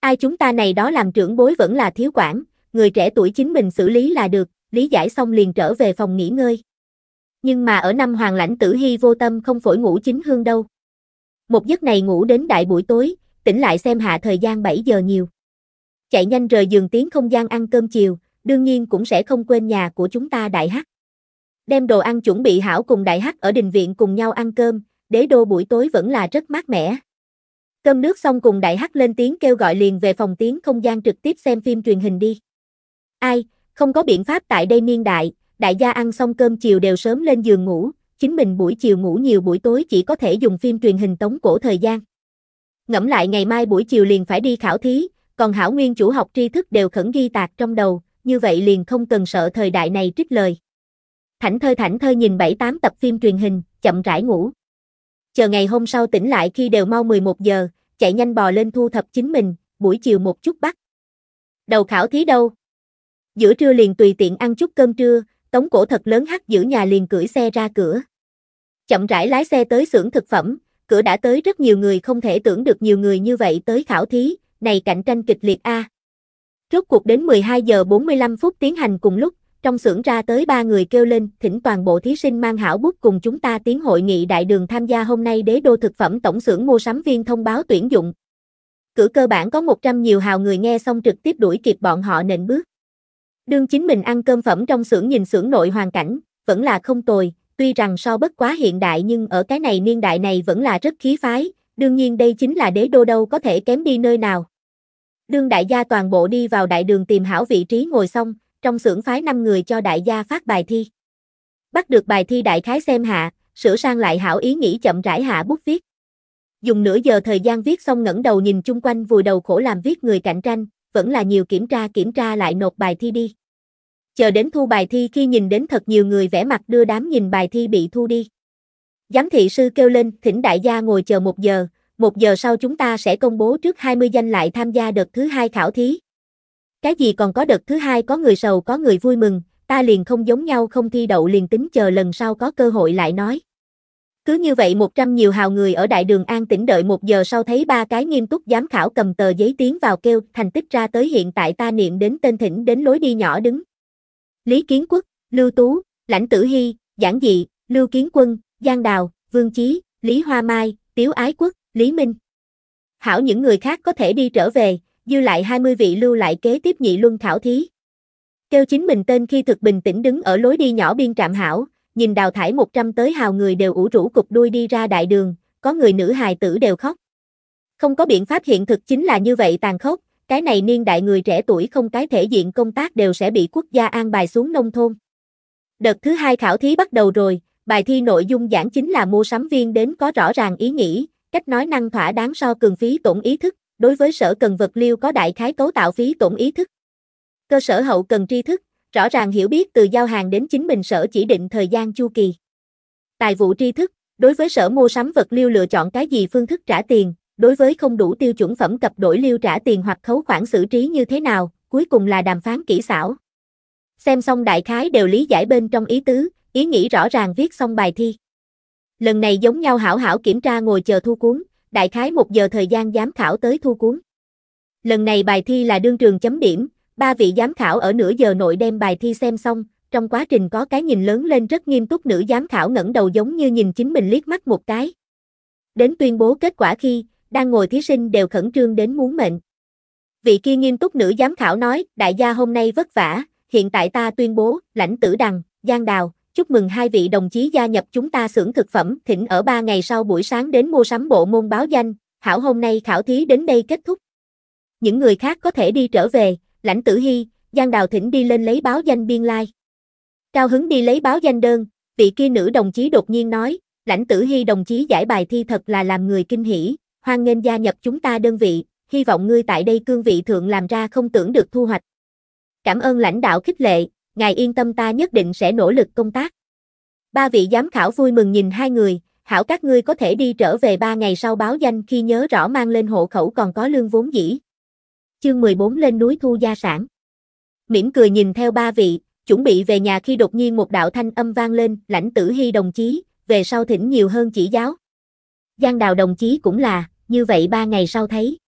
Ai chúng ta này đó làm trưởng bối vẫn là thiếu quản, người trẻ tuổi chính mình xử lý là được, lý giải xong liền trở về phòng nghỉ ngơi. Nhưng mà ở năm hoàng lãnh tử hy vô tâm không phổi ngủ chính hương đâu. Một giấc này ngủ đến đại buổi tối, tỉnh lại xem hạ thời gian 7 giờ nhiều chạy nhanh rời giường tiến không gian ăn cơm chiều, đương nhiên cũng sẽ không quên nhà của chúng ta đại hắc. Đem đồ ăn chuẩn bị hảo cùng đại hắc ở đình viện cùng nhau ăn cơm, đế đô buổi tối vẫn là rất mát mẻ. Cơm nước xong cùng đại hắc lên tiếng kêu gọi liền về phòng tiến không gian trực tiếp xem phim truyền hình đi. Ai, không có biện pháp tại đây niên đại, đại gia ăn xong cơm chiều đều sớm lên giường ngủ, chính mình buổi chiều ngủ nhiều buổi tối chỉ có thể dùng phim truyền hình tống cổ thời gian. Ngẫm lại ngày mai buổi chiều liền phải đi khảo thí, còn hảo nguyên chủ học tri thức đều khẩn ghi tạc trong đầu, như vậy liền không cần sợ thời đại này trích lời. Thảnh thơi thảnh thơi nhìn 7-8 tập phim truyền hình, chậm rãi ngủ. Chờ ngày hôm sau tỉnh lại khi đều mau 11 giờ, chạy nhanh bò lên thu thập chính mình, buổi chiều một chút bắt. Đầu khảo thí đâu? Giữa trưa liền tùy tiện ăn chút cơm trưa, tống cổ thật lớn hắt giữ nhà liền cưỡi xe ra cửa. Chậm rãi lái xe tới xưởng thực phẩm, cửa đã tới rất nhiều người không thể tưởng được nhiều người như vậy tới khảo thí, này cạnh tranh kịch liệt A. Rốt cuộc đến 12 giờ 45 phút tiến hành cùng lúc, trong xưởng ra tới ba người kêu lên, thỉnh toàn bộ thí sinh mang hảo bút cùng chúng ta tiến hội nghị đại đường tham gia hôm nay đế đô thực phẩm tổng xưởng mua sắm viên thông báo tuyển dụng. Cử cơ bản có 100 nhiều hào người nghe xong trực tiếp đuổi kịp bọn họ nền bước. Đương chính mình ăn cơm phẩm trong xưởng nhìn xưởng nội hoàn cảnh, vẫn là không tồi, tuy rằng so bất quá hiện đại nhưng ở cái này niên đại này vẫn là rất khí phái, đương nhiên đây chính là đế đô đâu có thể kém đi nơi nào. Đương đại gia toàn bộ đi vào đại đường tìm hảo vị trí ngồi xong, trong xưởng phái 5 người cho đại gia phát bài thi. Bắt được bài thi đại khái xem hạ, sửa sang lại hảo ý nghĩ chậm rãi hạ bút viết. Dùng nửa giờ thời gian viết xong ngẩng đầu nhìn chung quanh vùi đầu khổ làm viết người cạnh tranh, vẫn là nhiều kiểm tra kiểm tra lại nộp bài thi đi. Chờ đến thu bài thi khi nhìn đến thật nhiều người vẽ mặt đưa đám nhìn bài thi bị thu đi. Giám thị sư kêu lên, thỉnh đại gia ngồi chờ một giờ, một giờ sau chúng ta sẽ công bố trước 20 danh lại tham gia đợt thứ hai khảo thí. Cái gì còn có đợt thứ hai có người sầu có người vui mừng, ta liền không giống nhau không thi đậu liền tính chờ lần sau có cơ hội lại nói. Cứ như vậy 100 nhiều hào người ở đại đường An tỉnh đợi một giờ sau thấy ba cái nghiêm túc giám khảo cầm tờ giấy tiến vào kêu thành tích ra tới hiện tại ta niệm đến tên thỉnh đến lối đi nhỏ đứng. Lý Kiến Quốc, Lưu Tú, Lãnh Tử Hy, Giảng Dị, Lưu Kiến Quân, Giang Đào, Vương Chí, Lý Hoa Mai, Tiếu Ái Quốc, Lý Minh. Hảo những người khác có thể đi trở về, dư lại 20 vị lưu lại kế tiếp nhị luân khảo thí. Kêu chính mình tên khi thực bình tĩnh đứng ở lối đi nhỏ biên trạm hảo, nhìn đào thải 100 tới hào người đều ủ rũ cục đuôi đi ra đại đường, có người nữ hài tử đều khóc. Không có biện pháp hiện thực chính là như vậy tàn khốc, cái này niên đại người trẻ tuổi không cái thể diện công tác đều sẽ bị quốc gia an bài xuống nông thôn. Đợt thứ hai khảo thí bắt đầu rồi, bài thi nội dung giảng chính là mua sắm viên đến có rõ ràng ý nghĩ, Cách nói năng thỏa đáng so cường phí tổn ý thức, đối với sở cần vật liêu có đại khái cấu tạo phí tổn ý thức. Cơ sở hậu cần tri thức, rõ ràng hiểu biết từ giao hàng đến chính mình sở chỉ định thời gian chu kỳ. Tài vụ tri thức, đối với sở mua sắm vật liêu lựa chọn cái gì phương thức trả tiền, đối với không đủ tiêu chuẩn phẩm cập đổi liêu trả tiền hoặc khấu khoản xử trí như thế nào, cuối cùng là đàm phán kỹ xảo. Xem xong đại khái đều lý giải bên trong ý tứ, ý nghĩ rõ ràng viết xong bài thi lần này giống nhau hảo hảo kiểm tra ngồi chờ thu cuốn, đại khái một giờ thời gian giám khảo tới thu cuốn. Lần này bài thi là đương trường chấm điểm, ba vị giám khảo ở nửa giờ nội đem bài thi xem xong, trong quá trình có cái nhìn lớn lên rất nghiêm túc nữ giám khảo ngẩng đầu giống như nhìn chính mình liếc mắt một cái. Đến tuyên bố kết quả khi, đang ngồi thí sinh đều khẩn trương đến muốn mệnh. Vị kia nghiêm túc nữ giám khảo nói, đại gia hôm nay vất vả, hiện tại ta tuyên bố, lãnh tử đằng, giang đào, chúc mừng hai vị đồng chí gia nhập chúng ta xưởng thực phẩm, thỉnh ở ba ngày sau buổi sáng đến mua sắm bộ môn báo danh, hảo hôm nay khảo thí đến đây kết thúc. Những người khác có thể đi trở về, lãnh tử hy, Giang Đào thỉnh đi lên lấy báo danh biên lai. Like. Cao hứng đi lấy báo danh đơn, vị kia nữ đồng chí đột nhiên nói, lãnh tử hy đồng chí giải bài thi thật là làm người kinh hỉ, hoan nghênh gia nhập chúng ta đơn vị, hy vọng ngươi tại đây cương vị thượng làm ra không tưởng được thu hoạch. Cảm ơn lãnh đạo khích lệ, ngài yên tâm ta nhất định sẽ nỗ lực công tác. Ba vị giám khảo vui mừng nhìn hai người, hảo các ngươi có thể đi trở về ba ngày sau báo danh khi nhớ rõ mang lên hộ khẩu còn có lương vốn dĩ. Chương 14 lên núi thu gia sản. Mỉm cười nhìn theo ba vị, chuẩn bị về nhà khi đột nhiên một đạo thanh âm vang lên, lãnh tử hy đồng chí, về sau thỉnh nhiều hơn chỉ giáo. Giang đào đồng chí cũng là, như vậy ba ngày sau thấy.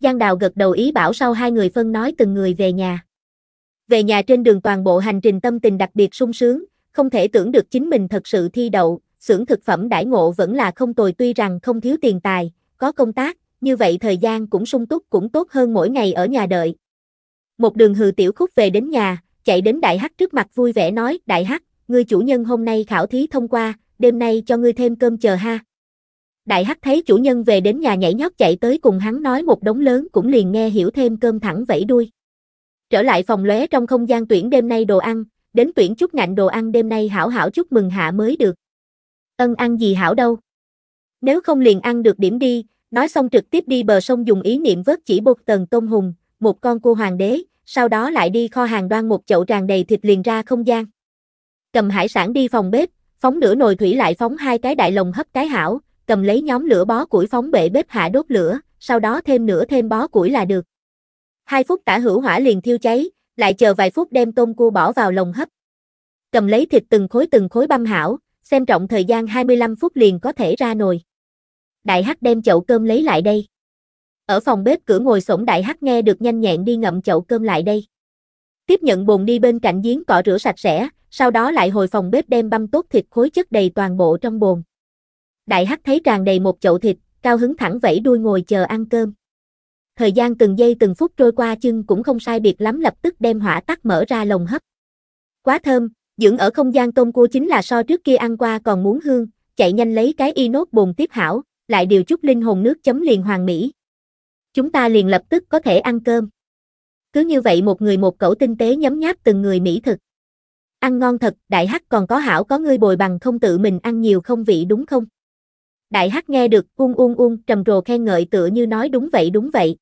Giang đào gật đầu ý bảo sau hai người phân nói từng người về nhà. Về nhà trên đường toàn bộ hành trình tâm tình đặc biệt sung sướng, không thể tưởng được chính mình thật sự thi đậu, xưởng thực phẩm đãi ngộ vẫn là không tồi tuy rằng không thiếu tiền tài, có công tác, như vậy thời gian cũng sung túc cũng tốt hơn mỗi ngày ở nhà đợi. Một đường hừ tiểu khúc về đến nhà, chạy đến đại hắc trước mặt vui vẻ nói, đại hắc, ngươi chủ nhân hôm nay khảo thí thông qua, đêm nay cho ngươi thêm cơm chờ ha. Đại hắc thấy chủ nhân về đến nhà nhảy nhót chạy tới cùng hắn nói một đống lớn cũng liền nghe hiểu thêm cơm thẳng vẫy đuôi. Trở lại phòng lóe trong không gian tuyển đêm nay đồ ăn, đến tuyển chút ngạnh đồ ăn đêm nay hảo hảo chúc mừng hạ mới được. Ân ăn gì hảo đâu. Nếu không liền ăn được điểm đi, nói xong trực tiếp đi bờ sông dùng ý niệm vớt chỉ bột tần tôm hùng một con cua hoàng đế, sau đó lại đi kho hàng đoan một chậu tràn đầy thịt liền ra không gian. Cầm hải sản đi phòng bếp, phóng nửa nồi thủy lại phóng hai cái đại lồng hấp cái hảo, cầm lấy nhóm lửa bó củi phóng bệ bếp hạ đốt lửa, sau đó thêm nửa thêm bó củi là được. Hai phút tả hữu hỏa liền thiêu cháy, lại chờ vài phút đem tôm cua bỏ vào lồng hấp. Cầm lấy thịt từng khối từng khối băm hảo, xem trọng thời gian 25 phút liền có thể ra nồi. Đại Hắc đem chậu cơm lấy lại đây. Ở phòng bếp cửa ngồi sổng Đại Hắc nghe được nhanh nhẹn đi ngậm chậu cơm lại đây. Tiếp nhận bồn đi bên cạnh giếng cọ rửa sạch sẽ, sau đó lại hồi phòng bếp đem băm tốt thịt khối chất đầy toàn bộ trong bồn. Đại Hắc thấy tràn đầy một chậu thịt, cao hứng thẳng vẫy đuôi ngồi chờ ăn cơm thời gian từng giây từng phút trôi qua chưng cũng không sai biệt lắm lập tức đem hỏa tắt mở ra lồng hấp. Quá thơm, dưỡng ở không gian tôm cua chính là so trước kia ăn qua còn muốn hương, chạy nhanh lấy cái y nốt bồn tiếp hảo, lại điều chút linh hồn nước chấm liền hoàng mỹ. Chúng ta liền lập tức có thể ăn cơm. Cứ như vậy một người một cẩu tinh tế nhấm nháp từng người mỹ thực. Ăn ngon thật, đại hắc còn có hảo có ngươi bồi bằng không tự mình ăn nhiều không vị đúng không? Đại Hắc nghe được, ung ung ung, trầm trồ khen ngợi tựa như nói đúng vậy đúng vậy.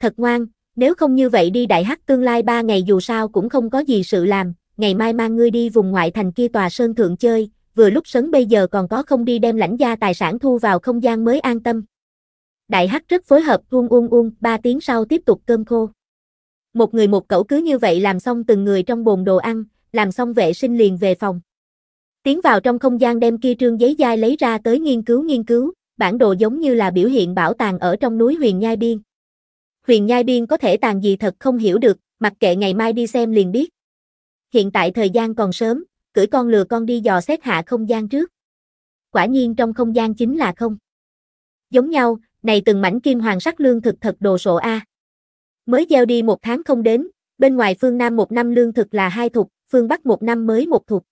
Thật ngoan, nếu không như vậy đi Đại Hắc tương lai ba ngày dù sao cũng không có gì sự làm, ngày mai mang ngươi đi vùng ngoại thành kia tòa sơn thượng chơi, vừa lúc sớm bây giờ còn có không đi đem lãnh gia tài sản thu vào không gian mới an tâm. Đại Hắc rất phối hợp ung ung ung, ba tiếng sau tiếp tục cơm khô. Một người một cẩu cứ như vậy làm xong từng người trong bồn đồ ăn, làm xong vệ sinh liền về phòng. Tiến vào trong không gian đem kia trương giấy dai lấy ra tới nghiên cứu nghiên cứu, bản đồ giống như là biểu hiện bảo tàng ở trong núi huyền nhai biên. Huyền nhai biên có thể tàn gì thật không hiểu được, mặc kệ ngày mai đi xem liền biết. Hiện tại thời gian còn sớm, cưỡi con lừa con đi dò xét hạ không gian trước. Quả nhiên trong không gian chính là không. Giống nhau, này từng mảnh kim hoàng sắc lương thực thật đồ sộ A. Mới gieo đi một tháng không đến, bên ngoài phương Nam một năm lương thực là hai thục, phương Bắc một năm mới một thục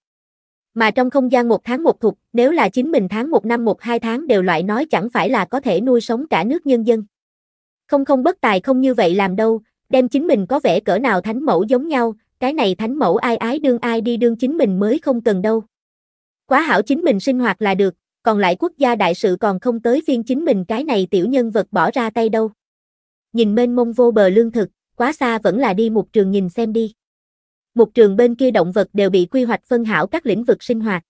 mà trong không gian một tháng một thục, nếu là chính mình tháng một năm một hai tháng đều loại nói chẳng phải là có thể nuôi sống cả nước nhân dân. Không không bất tài không như vậy làm đâu, đem chính mình có vẻ cỡ nào thánh mẫu giống nhau, cái này thánh mẫu ai ái đương ai đi đương chính mình mới không cần đâu. Quá hảo chính mình sinh hoạt là được, còn lại quốc gia đại sự còn không tới phiên chính mình cái này tiểu nhân vật bỏ ra tay đâu. Nhìn mênh mông vô bờ lương thực, quá xa vẫn là đi một trường nhìn xem đi. Một trường bên kia động vật đều bị quy hoạch phân hảo các lĩnh vực sinh hoạt.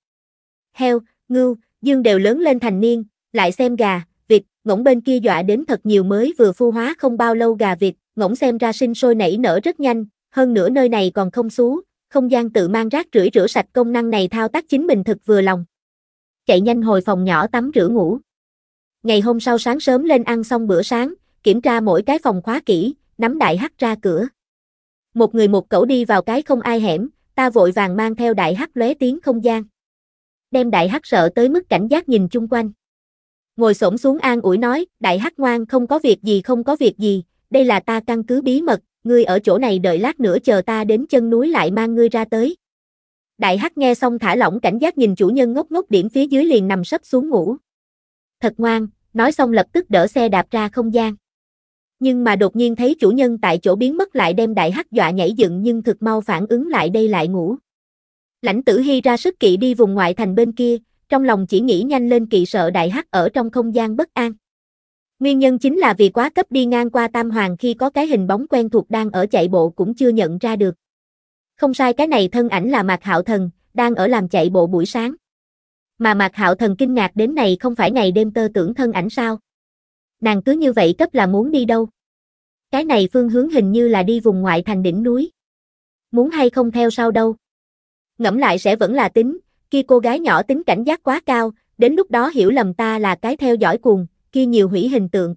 Heo, ngưu, dương đều lớn lên thành niên, lại xem gà, vịt, ngỗng bên kia dọa đến thật nhiều mới vừa phu hóa không bao lâu gà vịt, ngỗng xem ra sinh sôi nảy nở rất nhanh, hơn nữa nơi này còn không xú, không gian tự mang rác rưởi rửa sạch công năng này thao tác chính mình thật vừa lòng. Chạy nhanh hồi phòng nhỏ tắm rửa ngủ. Ngày hôm sau sáng sớm lên ăn xong bữa sáng, kiểm tra mỗi cái phòng khóa kỹ, nắm đại hắt ra cửa một người một cẩu đi vào cái không ai hẻm, ta vội vàng mang theo đại hắc lóe tiếng không gian. Đem đại hắc sợ tới mức cảnh giác nhìn chung quanh. Ngồi xổm xuống an ủi nói, đại hắc ngoan không có việc gì không có việc gì, đây là ta căn cứ bí mật, ngươi ở chỗ này đợi lát nữa chờ ta đến chân núi lại mang ngươi ra tới. Đại hắc nghe xong thả lỏng cảnh giác nhìn chủ nhân ngốc ngốc điểm phía dưới liền nằm sấp xuống ngủ. Thật ngoan, nói xong lập tức đỡ xe đạp ra không gian nhưng mà đột nhiên thấy chủ nhân tại chỗ biến mất lại đem đại hắc dọa nhảy dựng nhưng thực mau phản ứng lại đây lại ngủ. Lãnh tử hy ra sức kỵ đi vùng ngoại thành bên kia, trong lòng chỉ nghĩ nhanh lên kỵ sợ đại hắc ở trong không gian bất an. Nguyên nhân chính là vì quá cấp đi ngang qua Tam Hoàng khi có cái hình bóng quen thuộc đang ở chạy bộ cũng chưa nhận ra được. Không sai cái này thân ảnh là Mạc Hạo Thần, đang ở làm chạy bộ buổi sáng. Mà Mạc Hạo Thần kinh ngạc đến này không phải ngày đêm tơ tưởng thân ảnh sao, nàng cứ như vậy cấp là muốn đi đâu. Cái này phương hướng hình như là đi vùng ngoại thành đỉnh núi. Muốn hay không theo sau đâu. Ngẫm lại sẽ vẫn là tính, kia cô gái nhỏ tính cảnh giác quá cao, đến lúc đó hiểu lầm ta là cái theo dõi cuồng, kia nhiều hủy hình tượng.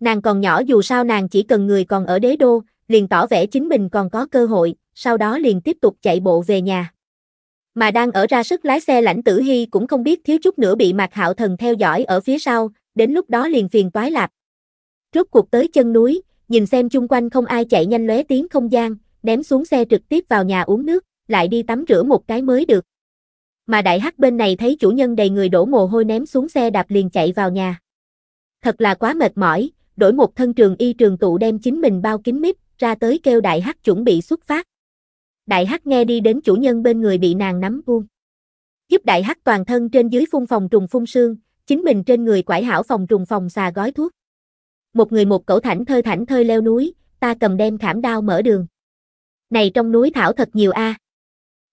Nàng còn nhỏ dù sao nàng chỉ cần người còn ở đế đô, liền tỏ vẻ chính mình còn có cơ hội, sau đó liền tiếp tục chạy bộ về nhà. Mà đang ở ra sức lái xe lãnh tử hy cũng không biết thiếu chút nữa bị mạc hạo thần theo dõi ở phía sau, đến lúc đó liền phiền toái lạp. Rốt cuộc tới chân núi, nhìn xem chung quanh không ai chạy nhanh lóe tiếng không gian, ném xuống xe trực tiếp vào nhà uống nước, lại đi tắm rửa một cái mới được. Mà đại hắc bên này thấy chủ nhân đầy người đổ mồ hôi ném xuống xe đạp liền chạy vào nhà. Thật là quá mệt mỏi, đổi một thân trường y trường tụ đem chính mình bao kín mít, ra tới kêu đại hắc chuẩn bị xuất phát. Đại hắc nghe đi đến chủ nhân bên người bị nàng nắm buông Giúp đại hắc toàn thân trên dưới phun phòng trùng phun sương, chính mình trên người quải hảo phòng trùng phòng xà gói thuốc. Một người một cẩu thảnh thơi thảnh thơi leo núi, ta cầm đem khảm đao mở đường. Này trong núi thảo thật nhiều a. À.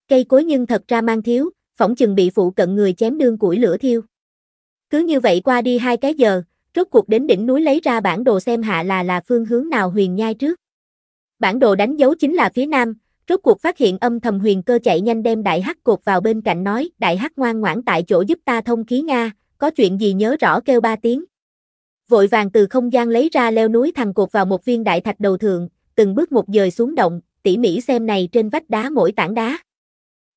Cây cối nhưng thật ra mang thiếu, phỏng chừng bị phụ cận người chém đương củi lửa thiêu. Cứ như vậy qua đi hai cái giờ, rốt cuộc đến đỉnh núi lấy ra bản đồ xem hạ là là phương hướng nào huyền nhai trước. Bản đồ đánh dấu chính là phía nam, rốt cuộc phát hiện âm thầm huyền cơ chạy nhanh đem đại hắc cột vào bên cạnh nói, đại hắc ngoan ngoãn tại chỗ giúp ta thông khí Nga, có chuyện gì nhớ rõ kêu ba tiếng. Vội vàng từ không gian lấy ra leo núi thằng cột vào một viên đại thạch đầu thượng, từng bước một dời xuống động, tỉ mỉ xem này trên vách đá mỗi tảng đá.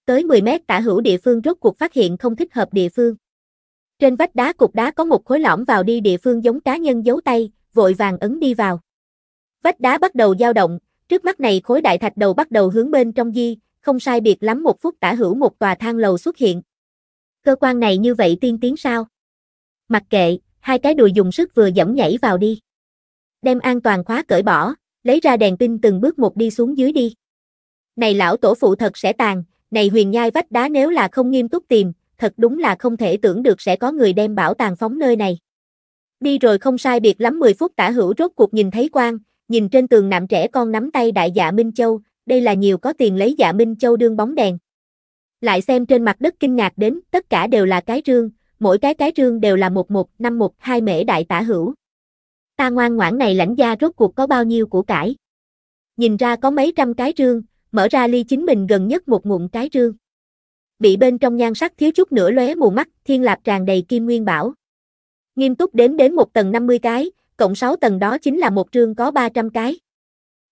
Tới 10 mét tả hữu địa phương rốt cuộc phát hiện không thích hợp địa phương. Trên vách đá cục đá có một khối lõm vào đi địa phương giống cá nhân giấu tay, vội vàng ấn đi vào. Vách đá bắt đầu dao động, trước mắt này khối đại thạch đầu bắt đầu hướng bên trong di, không sai biệt lắm một phút tả hữu một tòa thang lầu xuất hiện. Cơ quan này như vậy tiên tiến sao? Mặc kệ, hai cái đùi dùng sức vừa dẫm nhảy vào đi. Đem an toàn khóa cởi bỏ, lấy ra đèn pin từng bước một đi xuống dưới đi. Này lão tổ phụ thật sẽ tàn, này huyền nhai vách đá nếu là không nghiêm túc tìm, thật đúng là không thể tưởng được sẽ có người đem bảo tàng phóng nơi này. Đi rồi không sai biệt lắm 10 phút tả hữu rốt cuộc nhìn thấy quang, nhìn trên tường nạm trẻ con nắm tay đại dạ Minh Châu, đây là nhiều có tiền lấy dạ Minh Châu đương bóng đèn. Lại xem trên mặt đất kinh ngạc đến, tất cả đều là cái rương, mỗi cái cái rương đều là một một năm một hai mễ đại tả hữu. Ta ngoan ngoãn này lãnh gia rốt cuộc có bao nhiêu của cải. Nhìn ra có mấy trăm cái rương, mở ra ly chính mình gần nhất một ngụm cái rương. Bị bên trong nhan sắc thiếu chút nữa lóe mù mắt, thiên lạp tràn đầy kim nguyên bảo. Nghiêm túc đếm đến một tầng 50 cái, cộng 6 tầng đó chính là một trương có 300 cái.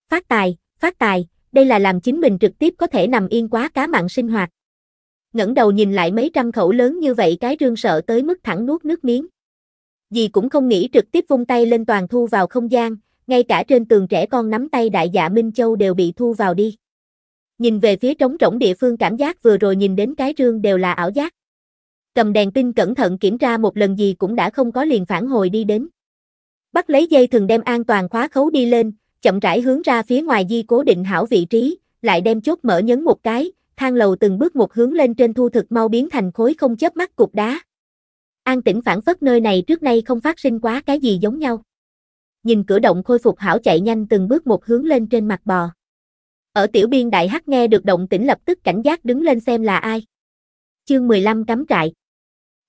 Phát tài, phát tài, đây là làm chính mình trực tiếp có thể nằm yên quá cá mạng sinh hoạt ngẩng đầu nhìn lại mấy trăm khẩu lớn như vậy cái rương sợ tới mức thẳng nuốt nước miếng. Dì cũng không nghĩ trực tiếp vung tay lên toàn thu vào không gian, ngay cả trên tường trẻ con nắm tay đại dạ Minh Châu đều bị thu vào đi. Nhìn về phía trống rỗng địa phương cảm giác vừa rồi nhìn đến cái rương đều là ảo giác. Cầm đèn pin cẩn thận kiểm tra một lần gì cũng đã không có liền phản hồi đi đến. Bắt lấy dây thường đem an toàn khóa khấu đi lên, chậm rãi hướng ra phía ngoài di cố định hảo vị trí, lại đem chốt mở nhấn một cái, thang lầu từng bước một hướng lên trên thu thực mau biến thành khối không chớp mắt cục đá. An tĩnh phản phất nơi này trước nay không phát sinh quá cái gì giống nhau. Nhìn cửa động khôi phục hảo chạy nhanh từng bước một hướng lên trên mặt bò. Ở tiểu biên đại hắc nghe được động tĩnh lập tức cảnh giác đứng lên xem là ai. Chương 15 cắm trại.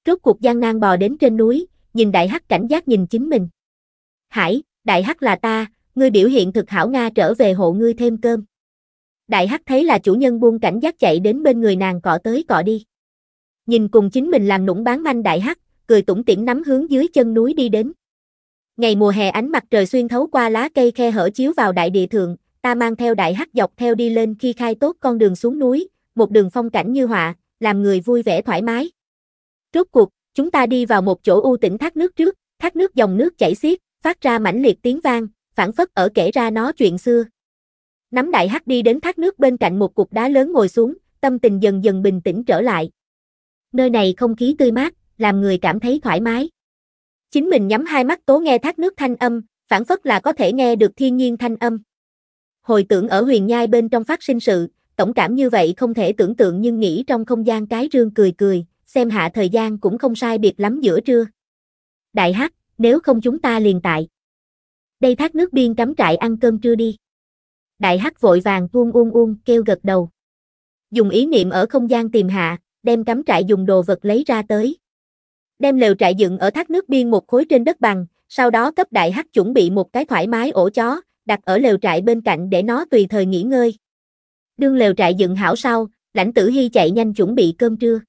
Rốt cuộc gian nan bò đến trên núi, nhìn đại hắc cảnh giác nhìn chính mình. Hải, đại hắc là ta, ngươi biểu hiện thực hảo Nga trở về hộ ngươi thêm cơm. Đại Hắc thấy là chủ nhân buông cảnh giác chạy đến bên người nàng cọ tới cọ đi. Nhìn cùng chính mình làm nũng bán manh Đại Hắc, cười tủm tỉm nắm hướng dưới chân núi đi đến. Ngày mùa hè ánh mặt trời xuyên thấu qua lá cây khe hở chiếu vào đại địa thượng, ta mang theo Đại Hắc dọc theo đi lên khi khai tốt con đường xuống núi, một đường phong cảnh như họa, làm người vui vẻ thoải mái. Rốt cuộc, chúng ta đi vào một chỗ u tĩnh thác nước trước, thác nước dòng nước chảy xiết, phát ra mãnh liệt tiếng vang, phản phất ở kể ra nó chuyện xưa, Nắm đại hắc đi đến thác nước bên cạnh một cục đá lớn ngồi xuống, tâm tình dần dần bình tĩnh trở lại. Nơi này không khí tươi mát, làm người cảm thấy thoải mái. Chính mình nhắm hai mắt tố nghe thác nước thanh âm, phản phất là có thể nghe được thiên nhiên thanh âm. Hồi tưởng ở huyền nhai bên trong phát sinh sự, tổng cảm như vậy không thể tưởng tượng nhưng nghĩ trong không gian cái rương cười cười, xem hạ thời gian cũng không sai biệt lắm giữa trưa. Đại hắc, nếu không chúng ta liền tại. Đây thác nước biên cắm trại ăn cơm trưa đi đại hắc vội vàng uông uông uông kêu gật đầu. Dùng ý niệm ở không gian tìm hạ, đem cắm trại dùng đồ vật lấy ra tới. Đem lều trại dựng ở thác nước biên một khối trên đất bằng, sau đó cấp đại hắc chuẩn bị một cái thoải mái ổ chó, đặt ở lều trại bên cạnh để nó tùy thời nghỉ ngơi. Đương lều trại dựng hảo sau, lãnh tử hy chạy nhanh chuẩn bị cơm trưa.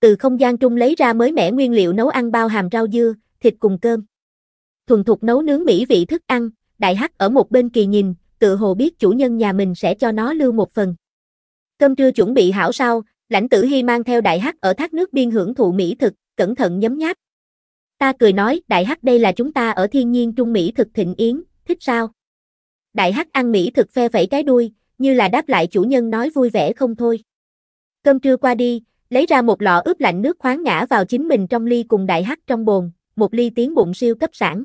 Từ không gian trung lấy ra mới mẻ nguyên liệu nấu ăn bao hàm rau dưa, thịt cùng cơm. Thuần thục nấu nướng mỹ vị thức ăn, đại hắc ở một bên kỳ nhìn, tự hồ biết chủ nhân nhà mình sẽ cho nó lưu một phần. Cơm trưa chuẩn bị hảo sao, lãnh tử hy mang theo đại hắc ở thác nước biên hưởng thụ mỹ thực, cẩn thận nhấm nháp. Ta cười nói, đại hắc đây là chúng ta ở thiên nhiên trung mỹ thực thịnh yến, thích sao? Đại hắc ăn mỹ thực phe phẩy cái đuôi, như là đáp lại chủ nhân nói vui vẻ không thôi. Cơm trưa qua đi, lấy ra một lọ ướp lạnh nước khoáng ngã vào chính mình trong ly cùng đại hắc trong bồn, một ly tiếng bụng siêu cấp sản.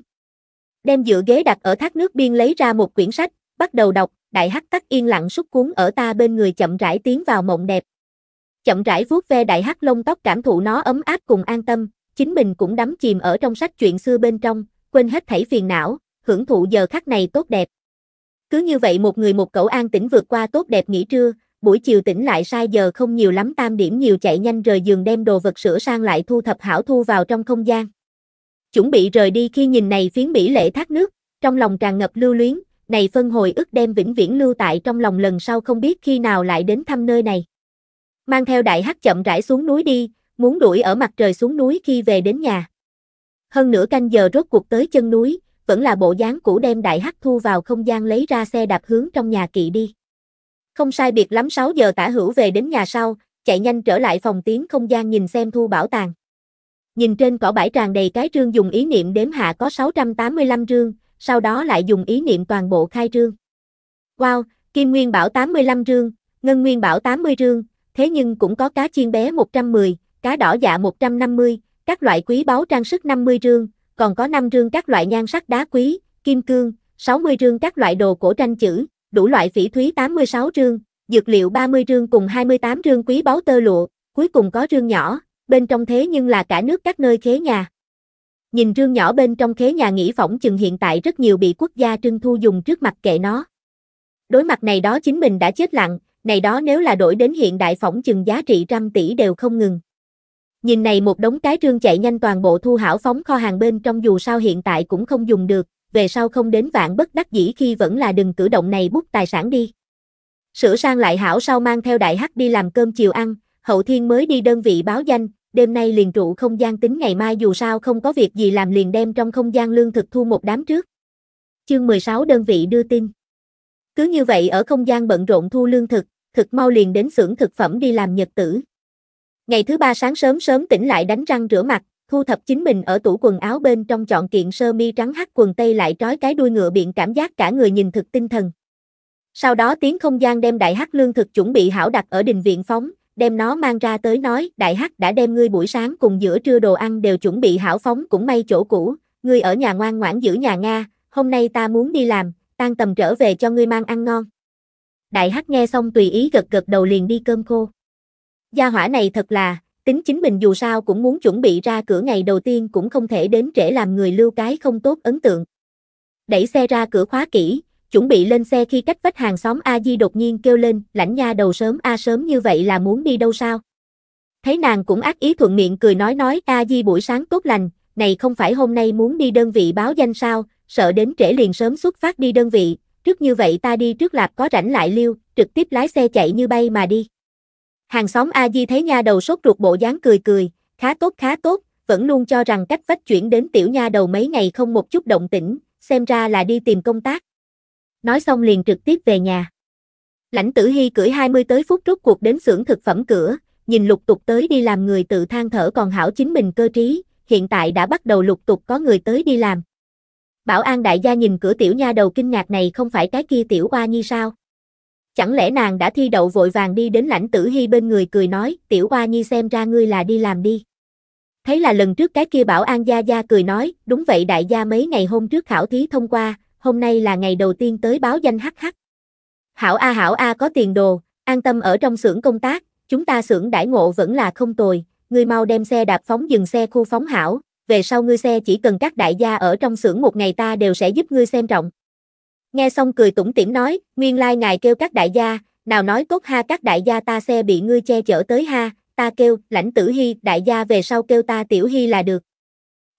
Đem dựa ghế đặt ở thác nước biên lấy ra một quyển sách, bắt đầu đọc, đại hắc tắc yên lặng sút cuốn ở ta bên người chậm rãi tiến vào mộng đẹp. Chậm rãi vuốt ve đại hắc lông tóc cảm thụ nó ấm áp cùng an tâm, chính mình cũng đắm chìm ở trong sách chuyện xưa bên trong, quên hết thảy phiền não, hưởng thụ giờ khắc này tốt đẹp. Cứ như vậy một người một cậu an tĩnh vượt qua tốt đẹp nghỉ trưa, buổi chiều tỉnh lại sai giờ không nhiều lắm tam điểm nhiều chạy nhanh rời giường đem đồ vật sửa sang lại thu thập hảo thu vào trong không gian. Chuẩn bị rời đi khi nhìn này phiến mỹ lệ thác nước, trong lòng tràn ngập lưu luyến, này phân hồi ức đem vĩnh viễn lưu tại trong lòng lần sau không biết khi nào lại đến thăm nơi này. Mang theo đại hắc chậm rãi xuống núi đi, muốn đuổi ở mặt trời xuống núi khi về đến nhà. Hơn nửa canh giờ rốt cuộc tới chân núi, vẫn là bộ dáng cũ đem đại hắc thu vào không gian lấy ra xe đạp hướng trong nhà kỵ đi. Không sai biệt lắm 6 giờ tả hữu về đến nhà sau, chạy nhanh trở lại phòng tiếng không gian nhìn xem thu bảo tàng. Nhìn trên cỏ bãi tràn đầy cái rương dùng ý niệm đếm hạ có 685 rương, sau đó lại dùng ý niệm toàn bộ khai trương. Wow, Kim Nguyên Bảo 85 rương, Ngân Nguyên Bảo 80 rương, thế nhưng cũng có cá chiên bé 110, cá đỏ dạ 150, các loại quý báu trang sức 50 rương, còn có 5 rương các loại nhan sắc đá quý, kim cương, 60 rương các loại đồ cổ tranh chữ, đủ loại phỉ thúy 86 rương, dược liệu 30 rương cùng 28 rương quý báu tơ lụa, cuối cùng có rương nhỏ, bên trong thế nhưng là cả nước các nơi khế nhà. Nhìn rương nhỏ bên trong khế nhà nghỉ phỏng chừng hiện tại rất nhiều bị quốc gia trưng thu dùng trước mặt kệ nó. Đối mặt này đó chính mình đã chết lặng, này đó nếu là đổi đến hiện đại phỏng chừng giá trị trăm tỷ đều không ngừng. Nhìn này một đống cái trương chạy nhanh toàn bộ thu hảo phóng kho hàng bên trong dù sao hiện tại cũng không dùng được, về sau không đến vạn bất đắc dĩ khi vẫn là đừng cử động này bút tài sản đi. Sửa sang lại hảo sau mang theo đại hắc đi làm cơm chiều ăn, hậu thiên mới đi đơn vị báo danh, đêm nay liền trụ không gian tính ngày mai dù sao không có việc gì làm liền đem trong không gian lương thực thu một đám trước. Chương 16 đơn vị đưa tin. Cứ như vậy ở không gian bận rộn thu lương thực, thực mau liền đến xưởng thực phẩm đi làm nhật tử. Ngày thứ ba sáng sớm sớm tỉnh lại đánh răng rửa mặt, thu thập chính mình ở tủ quần áo bên trong chọn kiện sơ mi trắng hắt quần tây lại trói cái đuôi ngựa biện cảm giác cả người nhìn thực tinh thần. Sau đó tiếng không gian đem đại hắc lương thực chuẩn bị hảo đặt ở đình viện phóng, đem nó mang ra tới nói, đại hắc đã đem ngươi buổi sáng cùng giữa trưa đồ ăn đều chuẩn bị hảo phóng cũng may chỗ cũ, ngươi ở nhà ngoan ngoãn giữ nhà Nga, hôm nay ta muốn đi làm, tan tầm trở về cho ngươi mang ăn ngon. Đại hắc nghe xong tùy ý gật gật đầu liền đi cơm khô. Gia hỏa này thật là, tính chính mình dù sao cũng muốn chuẩn bị ra cửa ngày đầu tiên cũng không thể đến trễ làm người lưu cái không tốt ấn tượng. Đẩy xe ra cửa khóa kỹ, chuẩn bị lên xe khi cách vách hàng xóm A Di đột nhiên kêu lên, lãnh nha đầu sớm A sớm như vậy là muốn đi đâu sao? Thấy nàng cũng ác ý thuận miệng cười nói nói A Di buổi sáng tốt lành, này không phải hôm nay muốn đi đơn vị báo danh sao, sợ đến trễ liền sớm xuất phát đi đơn vị, trước như vậy ta đi trước lạp có rảnh lại liêu, trực tiếp lái xe chạy như bay mà đi. Hàng xóm A Di thấy nha đầu sốt ruột bộ dáng cười cười, khá tốt khá tốt, vẫn luôn cho rằng cách vách chuyển đến tiểu nha đầu mấy ngày không một chút động tĩnh, xem ra là đi tìm công tác nói xong liền trực tiếp về nhà. Lãnh tử hy cưỡi 20 tới phút rốt cuộc đến xưởng thực phẩm cửa, nhìn lục tục tới đi làm người tự than thở còn hảo chính mình cơ trí, hiện tại đã bắt đầu lục tục có người tới đi làm. Bảo an đại gia nhìn cửa tiểu nha đầu kinh ngạc này không phải cái kia tiểu oa nhi sao? Chẳng lẽ nàng đã thi đậu vội vàng đi đến lãnh tử hy bên người cười nói, tiểu oa nhi xem ra ngươi là đi làm đi. Thấy là lần trước cái kia bảo an gia gia cười nói, đúng vậy đại gia mấy ngày hôm trước khảo thí thông qua, hôm nay là ngày đầu tiên tới báo danh HH. Hảo A Hảo A có tiền đồ, an tâm ở trong xưởng công tác, chúng ta xưởng đãi ngộ vẫn là không tồi, ngươi mau đem xe đạp phóng dừng xe khu phóng hảo, về sau ngươi xe chỉ cần các đại gia ở trong xưởng một ngày ta đều sẽ giúp ngươi xem trọng. Nghe xong cười tủm tỉm nói, nguyên lai like ngài kêu các đại gia, nào nói cốt ha các đại gia ta xe bị ngươi che chở tới ha, ta kêu, lãnh tử hy, đại gia về sau kêu ta tiểu hy là được.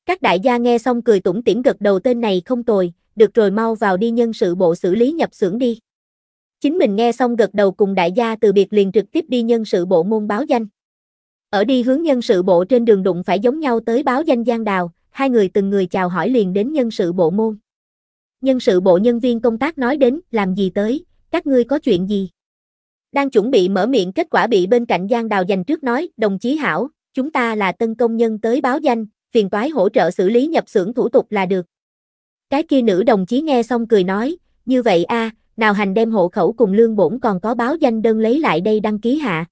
Các đại gia nghe xong cười tủm tỉm gật đầu tên này không tồi, được rồi mau vào đi nhân sự bộ xử lý nhập xưởng đi. Chính mình nghe xong gật đầu cùng đại gia từ biệt liền trực tiếp đi nhân sự bộ môn báo danh. Ở đi hướng nhân sự bộ trên đường đụng phải giống nhau tới báo danh Giang Đào, hai người từng người chào hỏi liền đến nhân sự bộ môn. Nhân sự bộ nhân viên công tác nói đến, làm gì tới, các ngươi có chuyện gì? Đang chuẩn bị mở miệng kết quả bị bên cạnh Giang Đào dành trước nói, đồng chí hảo, chúng ta là tân công nhân tới báo danh, phiền toái hỗ trợ xử lý nhập xưởng thủ tục là được. Cái kia nữ đồng chí nghe xong cười nói, như vậy a, nào hành đem hộ khẩu cùng lương bổn còn có báo danh đơn lấy lại đây đăng ký hạ.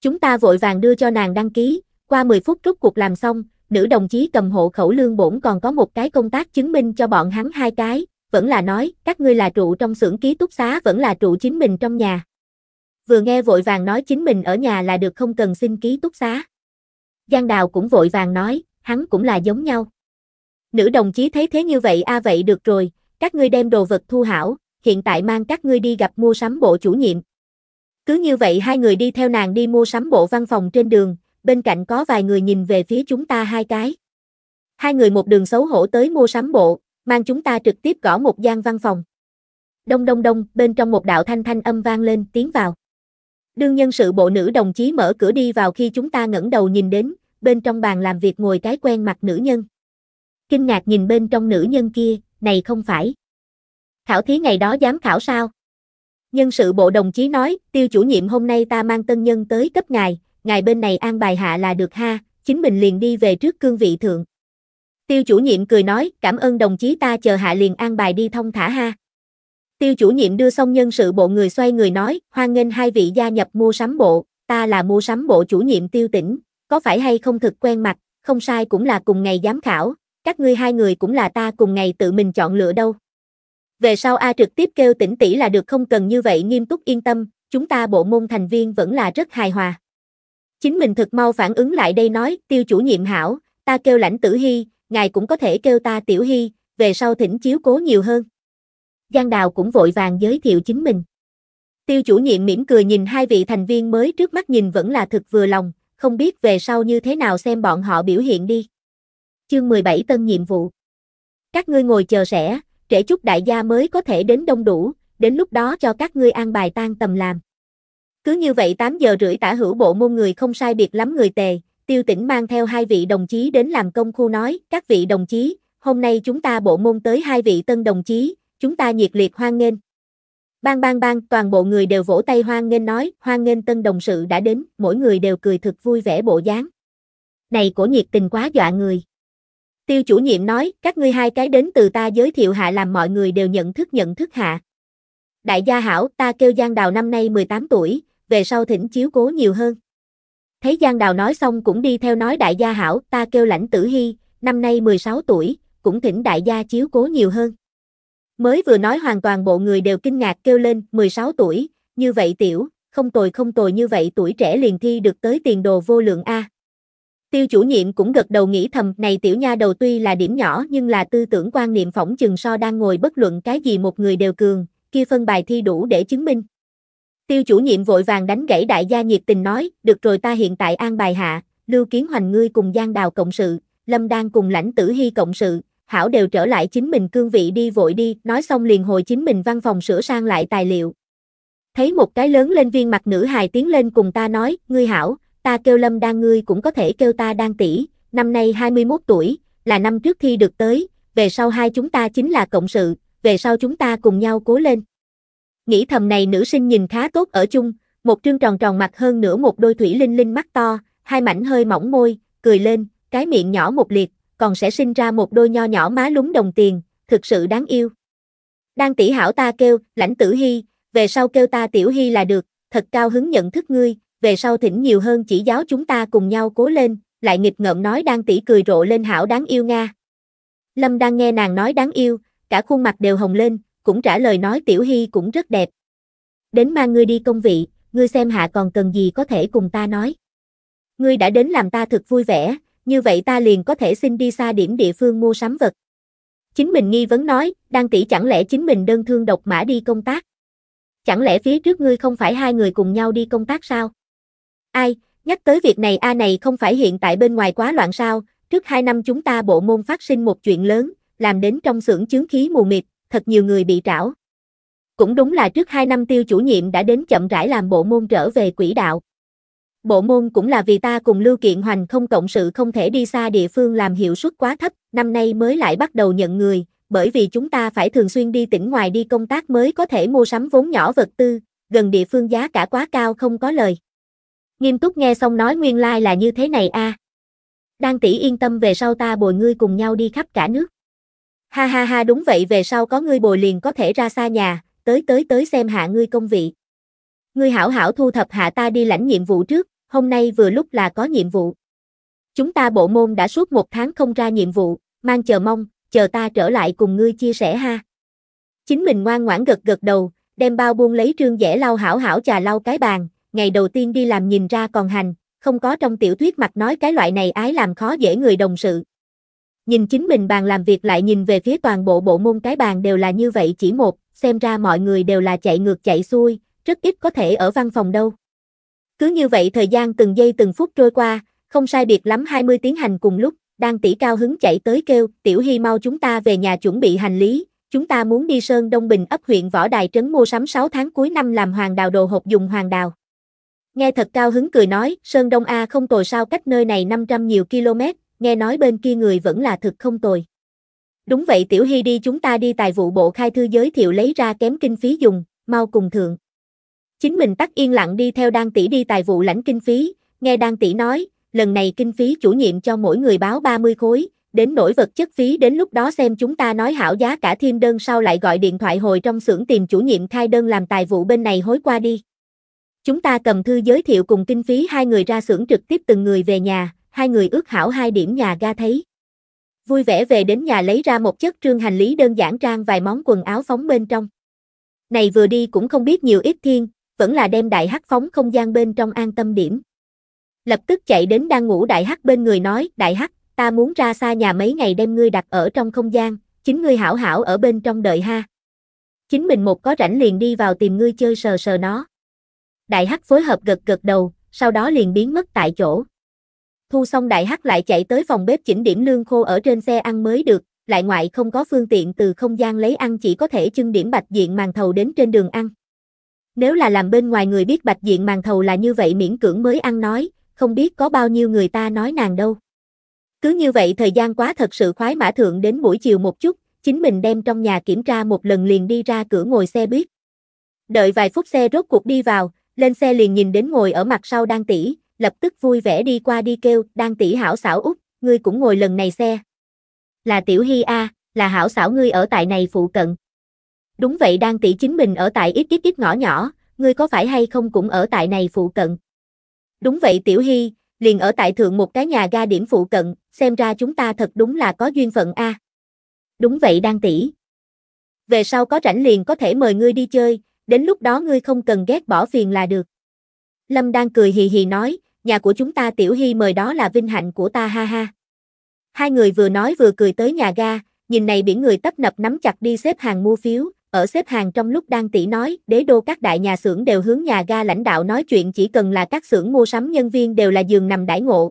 Chúng ta vội vàng đưa cho nàng đăng ký, qua 10 phút rút cuộc làm xong, nữ đồng chí cầm hộ khẩu lương bổn còn có một cái công tác chứng minh cho bọn hắn hai cái, vẫn là nói, các ngươi là trụ trong xưởng ký túc xá vẫn là trụ chính mình trong nhà. Vừa nghe vội vàng nói chính mình ở nhà là được không cần xin ký túc xá. Giang Đào cũng vội vàng nói, hắn cũng là giống nhau. Nữ đồng chí thấy thế như vậy a à vậy được rồi, các ngươi đem đồ vật thu hảo, hiện tại mang các ngươi đi gặp mua sắm bộ chủ nhiệm. Cứ như vậy hai người đi theo nàng đi mua sắm bộ văn phòng trên đường, bên cạnh có vài người nhìn về phía chúng ta hai cái. Hai người một đường xấu hổ tới mua sắm bộ, mang chúng ta trực tiếp gõ một gian văn phòng. Đông đông đông, bên trong một đạo thanh thanh âm vang lên, tiến vào. Đương nhân sự bộ nữ đồng chí mở cửa đi vào khi chúng ta ngẩng đầu nhìn đến, bên trong bàn làm việc ngồi cái quen mặt nữ nhân. Kinh ngạc nhìn bên trong nữ nhân kia, này không phải. Khảo thí ngày đó dám khảo sao? Nhân sự bộ đồng chí nói, tiêu chủ nhiệm hôm nay ta mang tân nhân tới cấp ngài, ngài bên này an bài hạ là được ha, chính mình liền đi về trước cương vị thượng. Tiêu chủ nhiệm cười nói, cảm ơn đồng chí ta chờ hạ liền an bài đi thông thả ha. Tiêu chủ nhiệm đưa xong nhân sự bộ người xoay người nói, hoan nghênh hai vị gia nhập mua sắm bộ, ta là mua sắm bộ chủ nhiệm tiêu tỉnh, có phải hay không thực quen mặt, không sai cũng là cùng ngày giám khảo, các ngươi hai người cũng là ta cùng ngày tự mình chọn lựa đâu. Về sau A trực tiếp kêu tỉnh tỷ là được không cần như vậy nghiêm túc yên tâm, chúng ta bộ môn thành viên vẫn là rất hài hòa. Chính mình thực mau phản ứng lại đây nói, tiêu chủ nhiệm hảo, ta kêu lãnh tử hy, ngài cũng có thể kêu ta tiểu hy, về sau thỉnh chiếu cố nhiều hơn. Giang Đào cũng vội vàng giới thiệu chính mình. Tiêu chủ nhiệm mỉm cười nhìn hai vị thành viên mới trước mắt nhìn vẫn là thực vừa lòng, không biết về sau như thế nào xem bọn họ biểu hiện đi. Chương 17 tân nhiệm vụ. Các ngươi ngồi chờ sẽ, trễ chút đại gia mới có thể đến đông đủ, đến lúc đó cho các ngươi an bài tan tầm làm. Cứ như vậy 8 giờ rưỡi tả hữu bộ môn người không sai biệt lắm người tề, tiêu tỉnh mang theo hai vị đồng chí đến làm công khu nói, các vị đồng chí, hôm nay chúng ta bộ môn tới hai vị tân đồng chí, chúng ta nhiệt liệt hoan nghênh. Bang bang bang, toàn bộ người đều vỗ tay hoan nghênh nói, hoan nghênh tân đồng sự đã đến, mỗi người đều cười thật vui vẻ bộ dáng. Này của nhiệt tình quá dọa người. Tiêu chủ nhiệm nói, các ngươi hai cái đến từ ta giới thiệu hạ làm mọi người đều nhận thức nhận thức hạ. Đại gia hảo, ta kêu Giang Đào năm nay 18 tuổi, về sau thỉnh chiếu cố nhiều hơn. Thấy Giang Đào nói xong cũng đi theo nói đại gia hảo, ta kêu lãnh tử hy, năm nay 16 tuổi, cũng thỉnh đại gia chiếu cố nhiều hơn. Mới vừa nói hoàn toàn bộ người đều kinh ngạc kêu lên, 16 tuổi, như vậy tiểu, không tồi không tồi như vậy tuổi trẻ liền thi được tới tiền đồ vô lượng A. Tiêu chủ nhiệm cũng gật đầu nghĩ thầm, này tiểu nha đầu tuy là điểm nhỏ nhưng là tư tưởng quan niệm phỏng chừng so đang ngồi bất luận cái gì một người đều cường, kia phân bài thi đủ để chứng minh. Tiêu chủ nhiệm vội vàng đánh gãy đại gia nhiệt tình nói, được rồi ta hiện tại an bài hạ, Lưu Kiến Hoành ngươi cùng Giang Đào cộng sự, Lâm Đan cùng lãnh tử hy cộng sự, Hảo đều trở lại chính mình cương vị đi vội đi, nói xong liền hồi chính mình văn phòng sửa sang lại tài liệu. Thấy một cái lớn lên viên mặt nữ hài tiến lên cùng ta nói, ngươi Hảo, ta kêu Lâm Đan ngươi cũng có thể kêu ta Đan tỷ, năm nay 21 tuổi, là năm trước thi được tới, về sau hai chúng ta chính là cộng sự, về sau chúng ta cùng nhau cố lên. Nghĩ thầm này nữ sinh nhìn khá tốt ở chung, một trương tròn tròn mặt hơn nửa một đôi thủy linh linh mắt to, hai mảnh hơi mỏng môi, cười lên, cái miệng nhỏ một liệt, còn sẽ sinh ra một đôi nho nhỏ má lúng đồng tiền, thực sự đáng yêu. Đang tỷ hảo ta kêu, lãnh tử hy, về sau kêu ta tiểu hy là được, thật cao hứng nhận thức ngươi, về sau thỉnh nhiều hơn chỉ giáo chúng ta cùng nhau cố lên, lại nghịch ngợm nói đang tỷ cười rộ lên hảo đáng yêu Nga. Lâm đang nghe nàng nói đáng yêu, cả khuôn mặt đều hồng lên, cũng trả lời nói tiểu hy cũng rất đẹp. Đến mang ngươi đi công vị, ngươi xem hạ còn cần gì có thể cùng ta nói. Ngươi đã đến làm ta thật vui vẻ, như vậy ta liền có thể xin đi xa điểm địa phương mua sắm vật. Chính mình nghi vấn nói, đang tỷ chẳng lẽ chính mình đơn thương độc mã đi công tác? Chẳng lẽ phía trước ngươi không phải hai người cùng nhau đi công tác sao? Ai, nhắc tới việc này a này không phải hiện tại bên ngoài quá loạn sao, trước hai năm chúng ta bộ môn phát sinh một chuyện lớn, làm đến trong xưởng chướng khí mù mịt, thật nhiều người bị trảo. Cũng đúng là trước hai năm tiêu chủ nhiệm đã đến chậm rãi làm bộ môn trở về quỹ đạo bộ môn cũng là vì ta cùng Lưu Kiện Hoành không cộng sự không thể đi xa địa phương làm hiệu suất quá thấp, năm nay mới lại bắt đầu nhận người, bởi vì chúng ta phải thường xuyên đi tỉnh ngoài đi công tác mới có thể mua sắm vốn nhỏ vật tư, gần địa phương giá cả quá cao không có lời. Nghiêm túc nghe xong nói nguyên lai like là như thế này a. À. Đang tỷ yên tâm về sau ta bồi ngươi cùng nhau đi khắp cả nước. Ha ha ha đúng vậy về sau có ngươi bồi liền có thể ra xa nhà, tới tới tới xem hạ ngươi công vị. Ngươi hảo hảo thu thập hạ ta đi lãnh nhiệm vụ trước, hôm nay vừa lúc là có nhiệm vụ. Chúng ta bộ môn đã suốt một tháng không ra nhiệm vụ, mang chờ mong, chờ ta trở lại cùng ngươi chia sẻ ha. Chính mình ngoan ngoãn gật gật đầu, đem bao buông lấy trương dễ lau hảo hảo trà lau cái bàn, ngày đầu tiên đi làm nhìn ra còn hành, không có trong tiểu thuyết mặt nói cái loại này ái làm khó dễ người đồng sự. Nhìn chính mình bàn làm việc lại nhìn về phía toàn bộ bộ môn cái bàn đều là như vậy chỉ một, xem ra mọi người đều là chạy ngược chạy xuôi, rất ít có thể ở văn phòng đâu. Cứ như vậy thời gian từng giây từng phút trôi qua, không sai biệt lắm 20 tiếng hành cùng lúc, đang tỷ cao hứng chạy tới kêu, tiểu hy mau chúng ta về nhà chuẩn bị hành lý, chúng ta muốn đi Sơn Đông Bình ấp huyện Võ Đài Trấn mua sắm 6 tháng cuối năm làm hoàng đào đồ hộp dùng hoàng đào. Nghe thật cao hứng cười nói, Sơn Đông A không tồi sao cách nơi này 500 nhiều km, nghe nói bên kia người vẫn là thực không tồi. Đúng vậy Tiểu Hy đi chúng ta đi tài vụ bộ khai thư giới thiệu lấy ra kém kinh phí dùng, mau cùng thượng. Chính mình tắt yên lặng đi theo đan tỷ đi tài vụ lãnh kinh phí, nghe đan tỷ nói, lần này kinh phí chủ nhiệm cho mỗi người báo 30 khối, đến nổi vật chất phí đến lúc đó xem chúng ta nói hảo giá cả thêm đơn sau lại gọi điện thoại hồi trong xưởng tìm chủ nhiệm khai đơn làm tài vụ bên này hối qua đi. Chúng ta cầm thư giới thiệu cùng kinh phí hai người ra xưởng trực tiếp từng người về nhà, hai người ước hảo hai điểm nhà ga thấy. Vui vẻ về đến nhà lấy ra một chất trương hành lý đơn giản trang vài món quần áo phóng bên trong. Này vừa đi cũng không biết nhiều ít thiên, vẫn là đem đại hắc phóng không gian bên trong an tâm điểm. Lập tức chạy đến đang ngủ đại hắc bên người nói, đại hắc, ta muốn ra xa nhà mấy ngày đem ngươi đặt ở trong không gian, chính ngươi hảo hảo ở bên trong đợi ha. Chính mình một có rảnh liền đi vào tìm ngươi chơi sờ sờ nó. Đại hắc phối hợp gật gật đầu, sau đó liền biến mất tại chỗ. Thu xong đại hắc lại chạy tới phòng bếp chỉnh điểm lương khô ở trên xe ăn mới được, lại ngoại không có phương tiện từ không gian lấy ăn chỉ có thể chưng điểm bạch diện màn thầu đến trên đường ăn. Nếu là làm bên ngoài người biết bạch diện màn thầu là như vậy miễn cưỡng mới ăn nói, không biết có bao nhiêu người ta nói nàng đâu. Cứ như vậy thời gian quá thật sự khoái mã thượng đến buổi chiều một chút, chính mình đem trong nhà kiểm tra một lần liền đi ra cửa ngồi xe buýt. Đợi vài phút xe rốt cuộc đi vào, lên xe liền nhìn đến ngồi ở mặt sau đang tỷ, lập tức vui vẻ đi qua đi kêu, đang tỷ hảo xảo út, ngươi cũng ngồi lần này xe. Là tiểu hy a, là hảo xảo ngươi ở tại này phụ cận. Đúng vậy đang tỷ chính mình ở tại ít ít ít ngõ nhỏ, ngươi có phải hay không cũng ở tại này phụ cận. Đúng vậy Tiểu Hy, liền ở tại thượng một cái nhà ga điểm phụ cận, xem ra chúng ta thật đúng là có duyên phận a. Đúng vậy đang tỷ. Về sau có rảnh liền có thể mời ngươi đi chơi, đến lúc đó ngươi không cần ghét bỏ phiền là được. Lâm đang cười hì hì nói, nhà của chúng ta Tiểu Hy mời đó là vinh hạnh của ta ha ha. Hai người vừa nói vừa cười tới nhà ga, nhìn này biển người tấp nập nắm chặt đi xếp hàng mua phiếu, ở xếp hàng trong lúc đang tỉ nói, đế đô các đại nhà xưởng đều hướng nhà ga lãnh đạo nói chuyện chỉ cần là các xưởng mua sắm nhân viên đều là giường nằm đãi ngộ.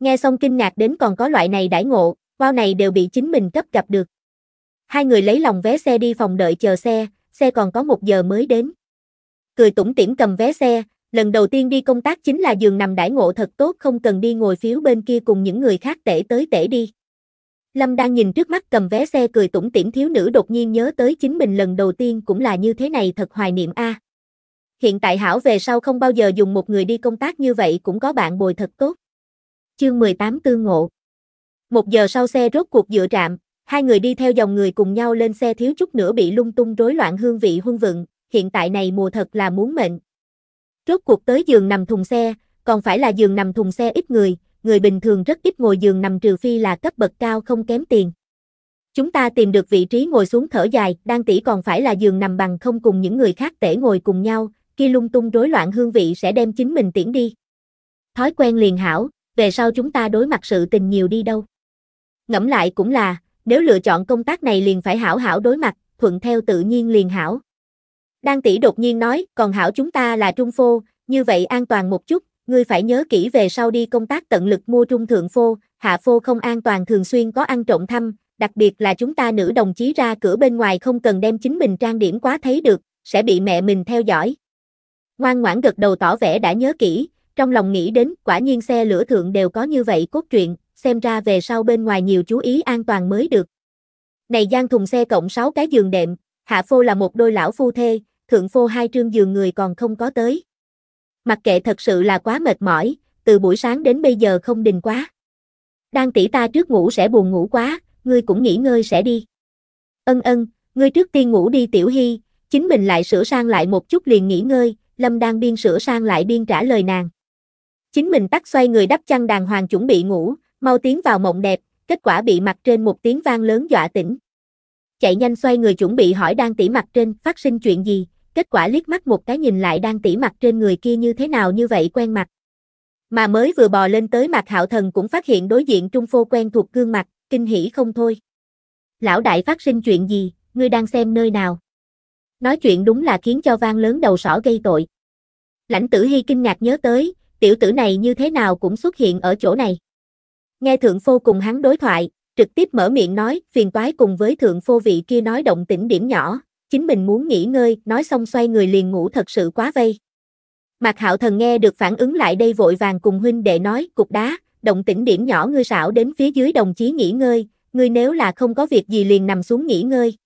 Nghe xong kinh ngạc đến còn có loại này đãi ngộ, bao này đều bị chính mình cấp gặp được. Hai người lấy lòng vé xe đi phòng đợi chờ xe, xe còn có một giờ mới đến. Cười tủm tiễn cầm vé xe, lần đầu tiên đi công tác chính là giường nằm đãi ngộ thật tốt không cần đi ngồi phiếu bên kia cùng những người khác tể tới tể đi. Lâm đang nhìn trước mắt cầm vé xe cười tủm tỉm thiếu nữ đột nhiên nhớ tới chính mình lần đầu tiên cũng là như thế này thật hoài niệm a. Hiện tại hảo về sau không bao giờ dùng một người đi công tác như vậy cũng có bạn bồi thật tốt. Chương 18 Tư Ngộ Một giờ sau xe rốt cuộc dựa trạm, hai người đi theo dòng người cùng nhau lên xe thiếu chút nữa bị lung tung rối loạn hương vị hương vượng, hiện tại này mùa thật là muốn mệnh. Rốt cuộc tới giường nằm thùng xe, còn phải là giường nằm thùng xe ít người, người bình thường rất ít ngồi giường nằm trừ phi là cấp bậc cao không kém tiền. Chúng ta tìm được vị trí ngồi xuống thở dài, đang tỷ còn phải là giường nằm bằng không cùng những người khác tể ngồi cùng nhau, khi lung tung rối loạn hương vị sẽ đem chính mình tiễn đi. Thói quen liền hảo, về sau chúng ta đối mặt sự tình nhiều đi đâu. Ngẫm lại cũng là, nếu lựa chọn công tác này liền phải hảo hảo đối mặt, thuận theo tự nhiên liền hảo. Đang tỷ đột nhiên nói, còn hảo chúng ta là trung phô, như vậy an toàn một chút, ngươi phải nhớ kỹ về sau đi công tác tận lực mua trung thượng phô, hạ phô không an toàn thường xuyên có ăn trộm thăm, đặc biệt là chúng ta nữ đồng chí ra cửa bên ngoài không cần đem chính mình trang điểm quá thấy được, sẽ bị mẹ mình theo dõi. Ngoan ngoãn gật đầu tỏ vẻ đã nhớ kỹ, trong lòng nghĩ đến quả nhiên xe lửa thượng đều có như vậy cốt truyện, xem ra về sau bên ngoài nhiều chú ý an toàn mới được. Này gian thùng xe cộng 6 cái giường đệm, hạ phô là một đôi lão phu thê, thượng phô hai trương giường người còn không có tới. Mặc kệ thật sự là quá mệt mỏi, từ buổi sáng đến bây giờ không đình quá. Đang tỷ ta trước ngủ sẽ buồn ngủ quá, ngươi cũng nghỉ ngơi sẽ đi. Ân ân, ngươi trước tiên ngủ đi tiểu hy, chính mình lại sửa sang lại một chút liền nghỉ ngơi, lâm đang biên sửa sang lại biên trả lời nàng. Chính mình tắt xoay người đắp chăn đàng hoàng chuẩn bị ngủ, mau tiến vào mộng đẹp, kết quả bị mặt trên một tiếng vang lớn dọa tỉnh. Chạy nhanh xoay người chuẩn bị hỏi đang tỉ mặt trên phát sinh chuyện gì, kết quả liếc mắt một cái nhìn lại đang tỉ mặt trên người kia như thế nào như vậy quen mặt. Mà mới vừa bò lên tới mặt hạo thần cũng phát hiện đối diện trung phô quen thuộc gương mặt, kinh hỉ không thôi. Lão đại phát sinh chuyện gì, ngươi đang xem nơi nào? Nói chuyện đúng là khiến cho vang lớn đầu sỏ gây tội. Lãnh tử hy kinh ngạc nhớ tới, tiểu tử này như thế nào cũng xuất hiện ở chỗ này. Nghe thượng phô cùng hắn đối thoại, trực tiếp mở miệng nói, phiền toái cùng với thượng phô vị kia nói động tĩnh điểm nhỏ, chính mình muốn nghỉ ngơi, nói xong xoay người liền ngủ thật sự quá vây. Mạc Hạo Thần nghe được phản ứng lại đây vội vàng cùng huynh đệ nói, cục đá, động tĩnh điểm nhỏ ngươi xảo đến phía dưới đồng chí nghỉ ngơi, ngươi nếu là không có việc gì liền nằm xuống nghỉ ngơi.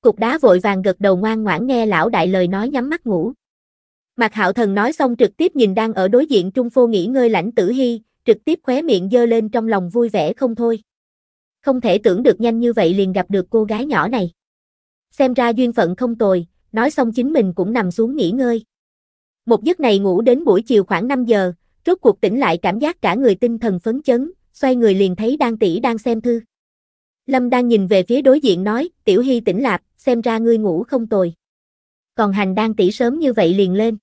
Cục đá vội vàng gật đầu ngoan ngoãn nghe lão đại lời nói nhắm mắt ngủ. Mạc Hạo Thần nói xong trực tiếp nhìn đang ở đối diện Trung Phô nghỉ ngơi lãnh tử hy, trực tiếp khóe miệng dơ lên trong lòng vui vẻ không thôi. Không thể tưởng được nhanh như vậy liền gặp được cô gái nhỏ này xem ra duyên phận không tồi, nói xong chính mình cũng nằm xuống nghỉ ngơi. Một giấc này ngủ đến buổi chiều khoảng 5 giờ, rốt cuộc tỉnh lại cảm giác cả người tinh thần phấn chấn, xoay người liền thấy Đan tỷ đang xem thư. Lâm đang nhìn về phía đối diện nói, "Tiểu hy tỉnh lạp xem ra ngươi ngủ không tồi." Còn Hành Đan tỷ sớm như vậy liền lên.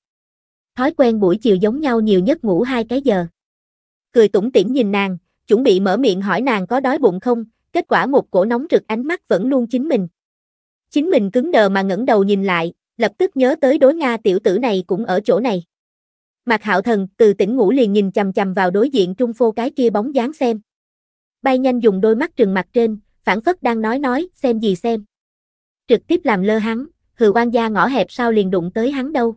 Thói quen buổi chiều giống nhau nhiều nhất ngủ hai cái giờ. Cười tủm tỉm nhìn nàng, chuẩn bị mở miệng hỏi nàng có đói bụng không, kết quả một cổ nóng rực ánh mắt vẫn luôn chính mình. Chính mình cứng đờ mà ngẩng đầu nhìn lại, lập tức nhớ tới đối Nga tiểu tử này cũng ở chỗ này. Mạc Hạo Thần từ tỉnh ngủ liền nhìn chằm chằm vào đối diện Trung Phô cái kia bóng dáng xem. Bay nhanh dùng đôi mắt trừng mặt trên, phản phất đang nói nói, xem gì xem. Trực tiếp làm lơ hắn, hừ quan gia ngõ hẹp sao liền đụng tới hắn đâu.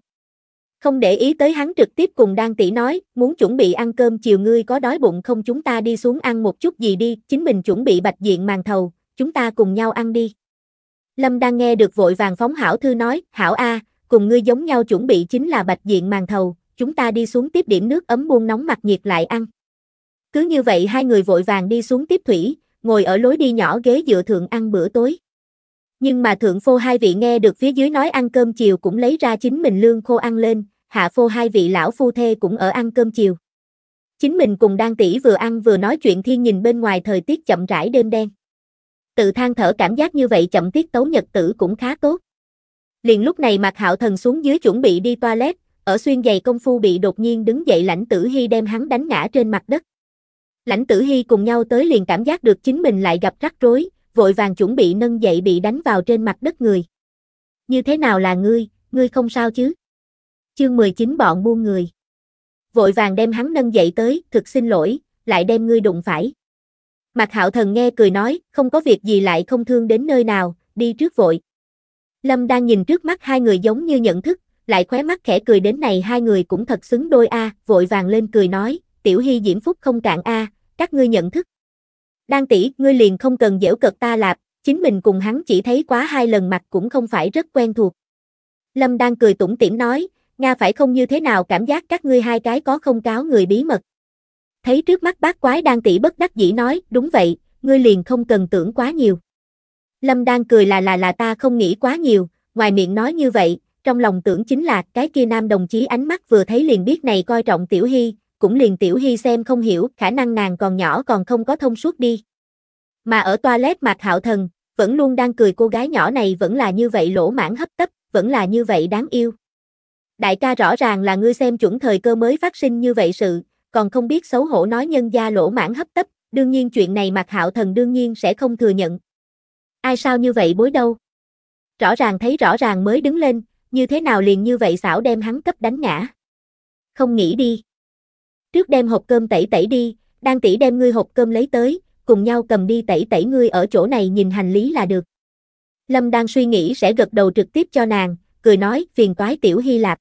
Không để ý tới hắn trực tiếp cùng đang tỷ nói, muốn chuẩn bị ăn cơm chiều ngươi có đói bụng không chúng ta đi xuống ăn một chút gì đi, chính mình chuẩn bị bạch diện màn thầu, chúng ta cùng nhau ăn đi. Lâm đang nghe được vội vàng phóng Hảo Thư nói, Hảo A, cùng ngươi giống nhau chuẩn bị chính là bạch diện màn thầu, chúng ta đi xuống tiếp điểm nước ấm buông nóng mặt nhiệt lại ăn. Cứ như vậy hai người vội vàng đi xuống tiếp thủy, ngồi ở lối đi nhỏ ghế dựa thượng ăn bữa tối. Nhưng mà thượng phô hai vị nghe được phía dưới nói ăn cơm chiều cũng lấy ra chính mình lương khô ăn lên, hạ phô hai vị lão phu thê cũng ở ăn cơm chiều. Chính mình cùng đang tỷ vừa ăn vừa nói chuyện thiên nhìn bên ngoài thời tiết chậm rãi đêm đen tự than thở cảm giác như vậy chậm tiết tấu nhật tử cũng khá tốt. Liền lúc này mặc Hạo Thần xuống dưới chuẩn bị đi toilet, ở xuyên giày công phu bị đột nhiên đứng dậy lãnh tử hy đem hắn đánh ngã trên mặt đất. Lãnh tử hy cùng nhau tới liền cảm giác được chính mình lại gặp rắc rối, vội vàng chuẩn bị nâng dậy bị đánh vào trên mặt đất người. Như thế nào là ngươi, ngươi không sao chứ? Chương 19 bọn buôn người. Vội vàng đem hắn nâng dậy tới, thực xin lỗi, lại đem ngươi đụng phải. Mạc Hạo Thần nghe cười nói, không có việc gì lại không thương đến nơi nào, đi trước vội. Lâm đang nhìn trước mắt hai người giống như nhận thức, lại khóe mắt khẽ cười đến này hai người cũng thật xứng đôi a, vội vàng lên cười nói, tiểu hy diễm phúc không cạn a, các ngươi nhận thức. Đang tỷ, ngươi liền không cần giễu cợt ta lạp, chính mình cùng hắn chỉ thấy quá hai lần mặt cũng không phải rất quen thuộc. Lâm đang cười tủm tỉm nói, Nga phải không như thế nào cảm giác các ngươi hai cái có không cáo người bí mật. Thấy trước mắt bác quái đang tỉ bất đắc dĩ nói, đúng vậy, ngươi liền không cần tưởng quá nhiều. Lâm đang cười là là là ta không nghĩ quá nhiều, ngoài miệng nói như vậy, trong lòng tưởng chính là cái kia nam đồng chí ánh mắt vừa thấy liền biết này coi trọng Tiểu Hy, cũng liền Tiểu Hy xem không hiểu, khả năng nàng còn nhỏ còn không có thông suốt đi. Mà ở toilet mặt hạo thần, vẫn luôn đang cười cô gái nhỏ này vẫn là như vậy lỗ mãn hấp tấp, vẫn là như vậy đáng yêu. Đại ca rõ ràng là ngươi xem chuẩn thời cơ mới phát sinh như vậy sự, còn không biết xấu hổ nói nhân gia lỗ mãn hấp tấp, đương nhiên chuyện này Mạc Hạo Thần đương nhiên sẽ không thừa nhận. Ai sao như vậy bối đâu? Rõ ràng thấy rõ ràng mới đứng lên, như thế nào liền như vậy xảo đem hắn cấp đánh ngã. Không nghĩ đi. Trước đem hộp cơm tẩy tẩy đi, đang tỷ đem ngươi hộp cơm lấy tới, cùng nhau cầm đi tẩy tẩy ngươi ở chỗ này nhìn hành lý là được. Lâm đang suy nghĩ sẽ gật đầu trực tiếp cho nàng, cười nói, phiền toái tiểu Hy Lạp.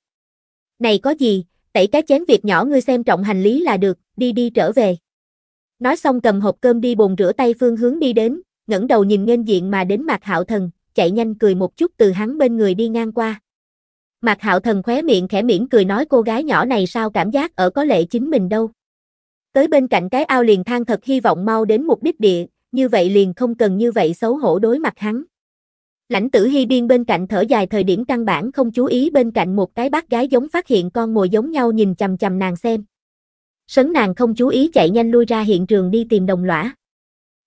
Này có gì, tẩy cái chén việc nhỏ ngươi xem trọng hành lý là được, đi đi trở về. Nói xong cầm hộp cơm đi bồn rửa tay phương hướng đi đến, ngẩng đầu nhìn nghênh diện mà đến mặt Hạo Thần, chạy nhanh cười một chút từ hắn bên người đi ngang qua. mặt Hạo Thần khóe miệng khẽ miễn cười nói cô gái nhỏ này sao cảm giác ở có lệ chính mình đâu. Tới bên cạnh cái ao liền than thật hy vọng mau đến mục đích địa, như vậy liền không cần như vậy xấu hổ đối mặt hắn. Lãnh tử hy điên bên cạnh thở dài thời điểm căn bản không chú ý bên cạnh một cái bác gái giống phát hiện con mồi giống nhau nhìn chầm chầm nàng xem. Sấn nàng không chú ý chạy nhanh lui ra hiện trường đi tìm đồng lõa.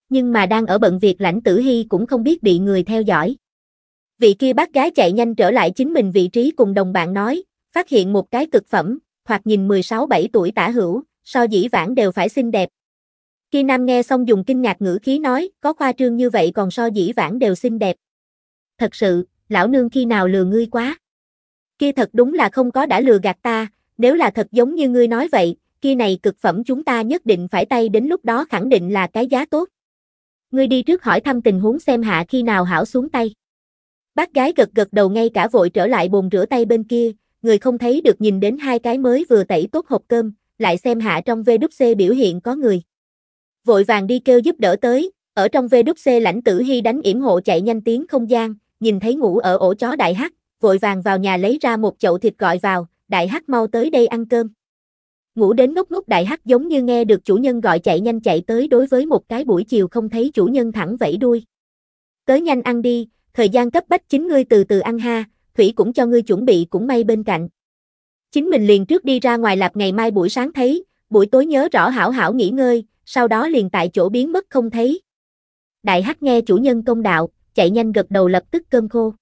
Nhưng mà đang ở bận việc lãnh tử hy cũng không biết bị người theo dõi. Vị kia bác gái chạy nhanh trở lại chính mình vị trí cùng đồng bạn nói, phát hiện một cái cực phẩm, hoặc nhìn 16-7 tuổi tả hữu, so dĩ vãng đều phải xinh đẹp. Khi nam nghe xong dùng kinh ngạc ngữ khí nói, có khoa trương như vậy còn so dĩ vãng đều xinh đẹp thật sự, lão nương khi nào lừa ngươi quá. Kia thật đúng là không có đã lừa gạt ta, nếu là thật giống như ngươi nói vậy, kia này cực phẩm chúng ta nhất định phải tay đến lúc đó khẳng định là cái giá tốt. Ngươi đi trước hỏi thăm tình huống xem hạ khi nào hảo xuống tay. Bác gái gật gật đầu ngay cả vội trở lại bồn rửa tay bên kia, người không thấy được nhìn đến hai cái mới vừa tẩy tốt hộp cơm, lại xem hạ trong VWC biểu hiện có người. Vội vàng đi kêu giúp đỡ tới, ở trong VWC lãnh tử hy đánh yểm hộ chạy nhanh tiếng không gian, nhìn thấy ngủ ở ổ chó đại hắc, vội vàng vào nhà lấy ra một chậu thịt gọi vào, đại hắc mau tới đây ăn cơm. Ngủ đến ngốc ngốc đại hắc giống như nghe được chủ nhân gọi chạy nhanh chạy tới đối với một cái buổi chiều không thấy chủ nhân thẳng vẫy đuôi. Tới nhanh ăn đi, thời gian cấp bách chính ngươi từ từ ăn ha, thủy cũng cho ngươi chuẩn bị cũng may bên cạnh. Chính mình liền trước đi ra ngoài lạp ngày mai buổi sáng thấy, buổi tối nhớ rõ hảo hảo nghỉ ngơi, sau đó liền tại chỗ biến mất không thấy. Đại hắc nghe chủ nhân công đạo, chạy nhanh gật đầu lập tức cơm khô.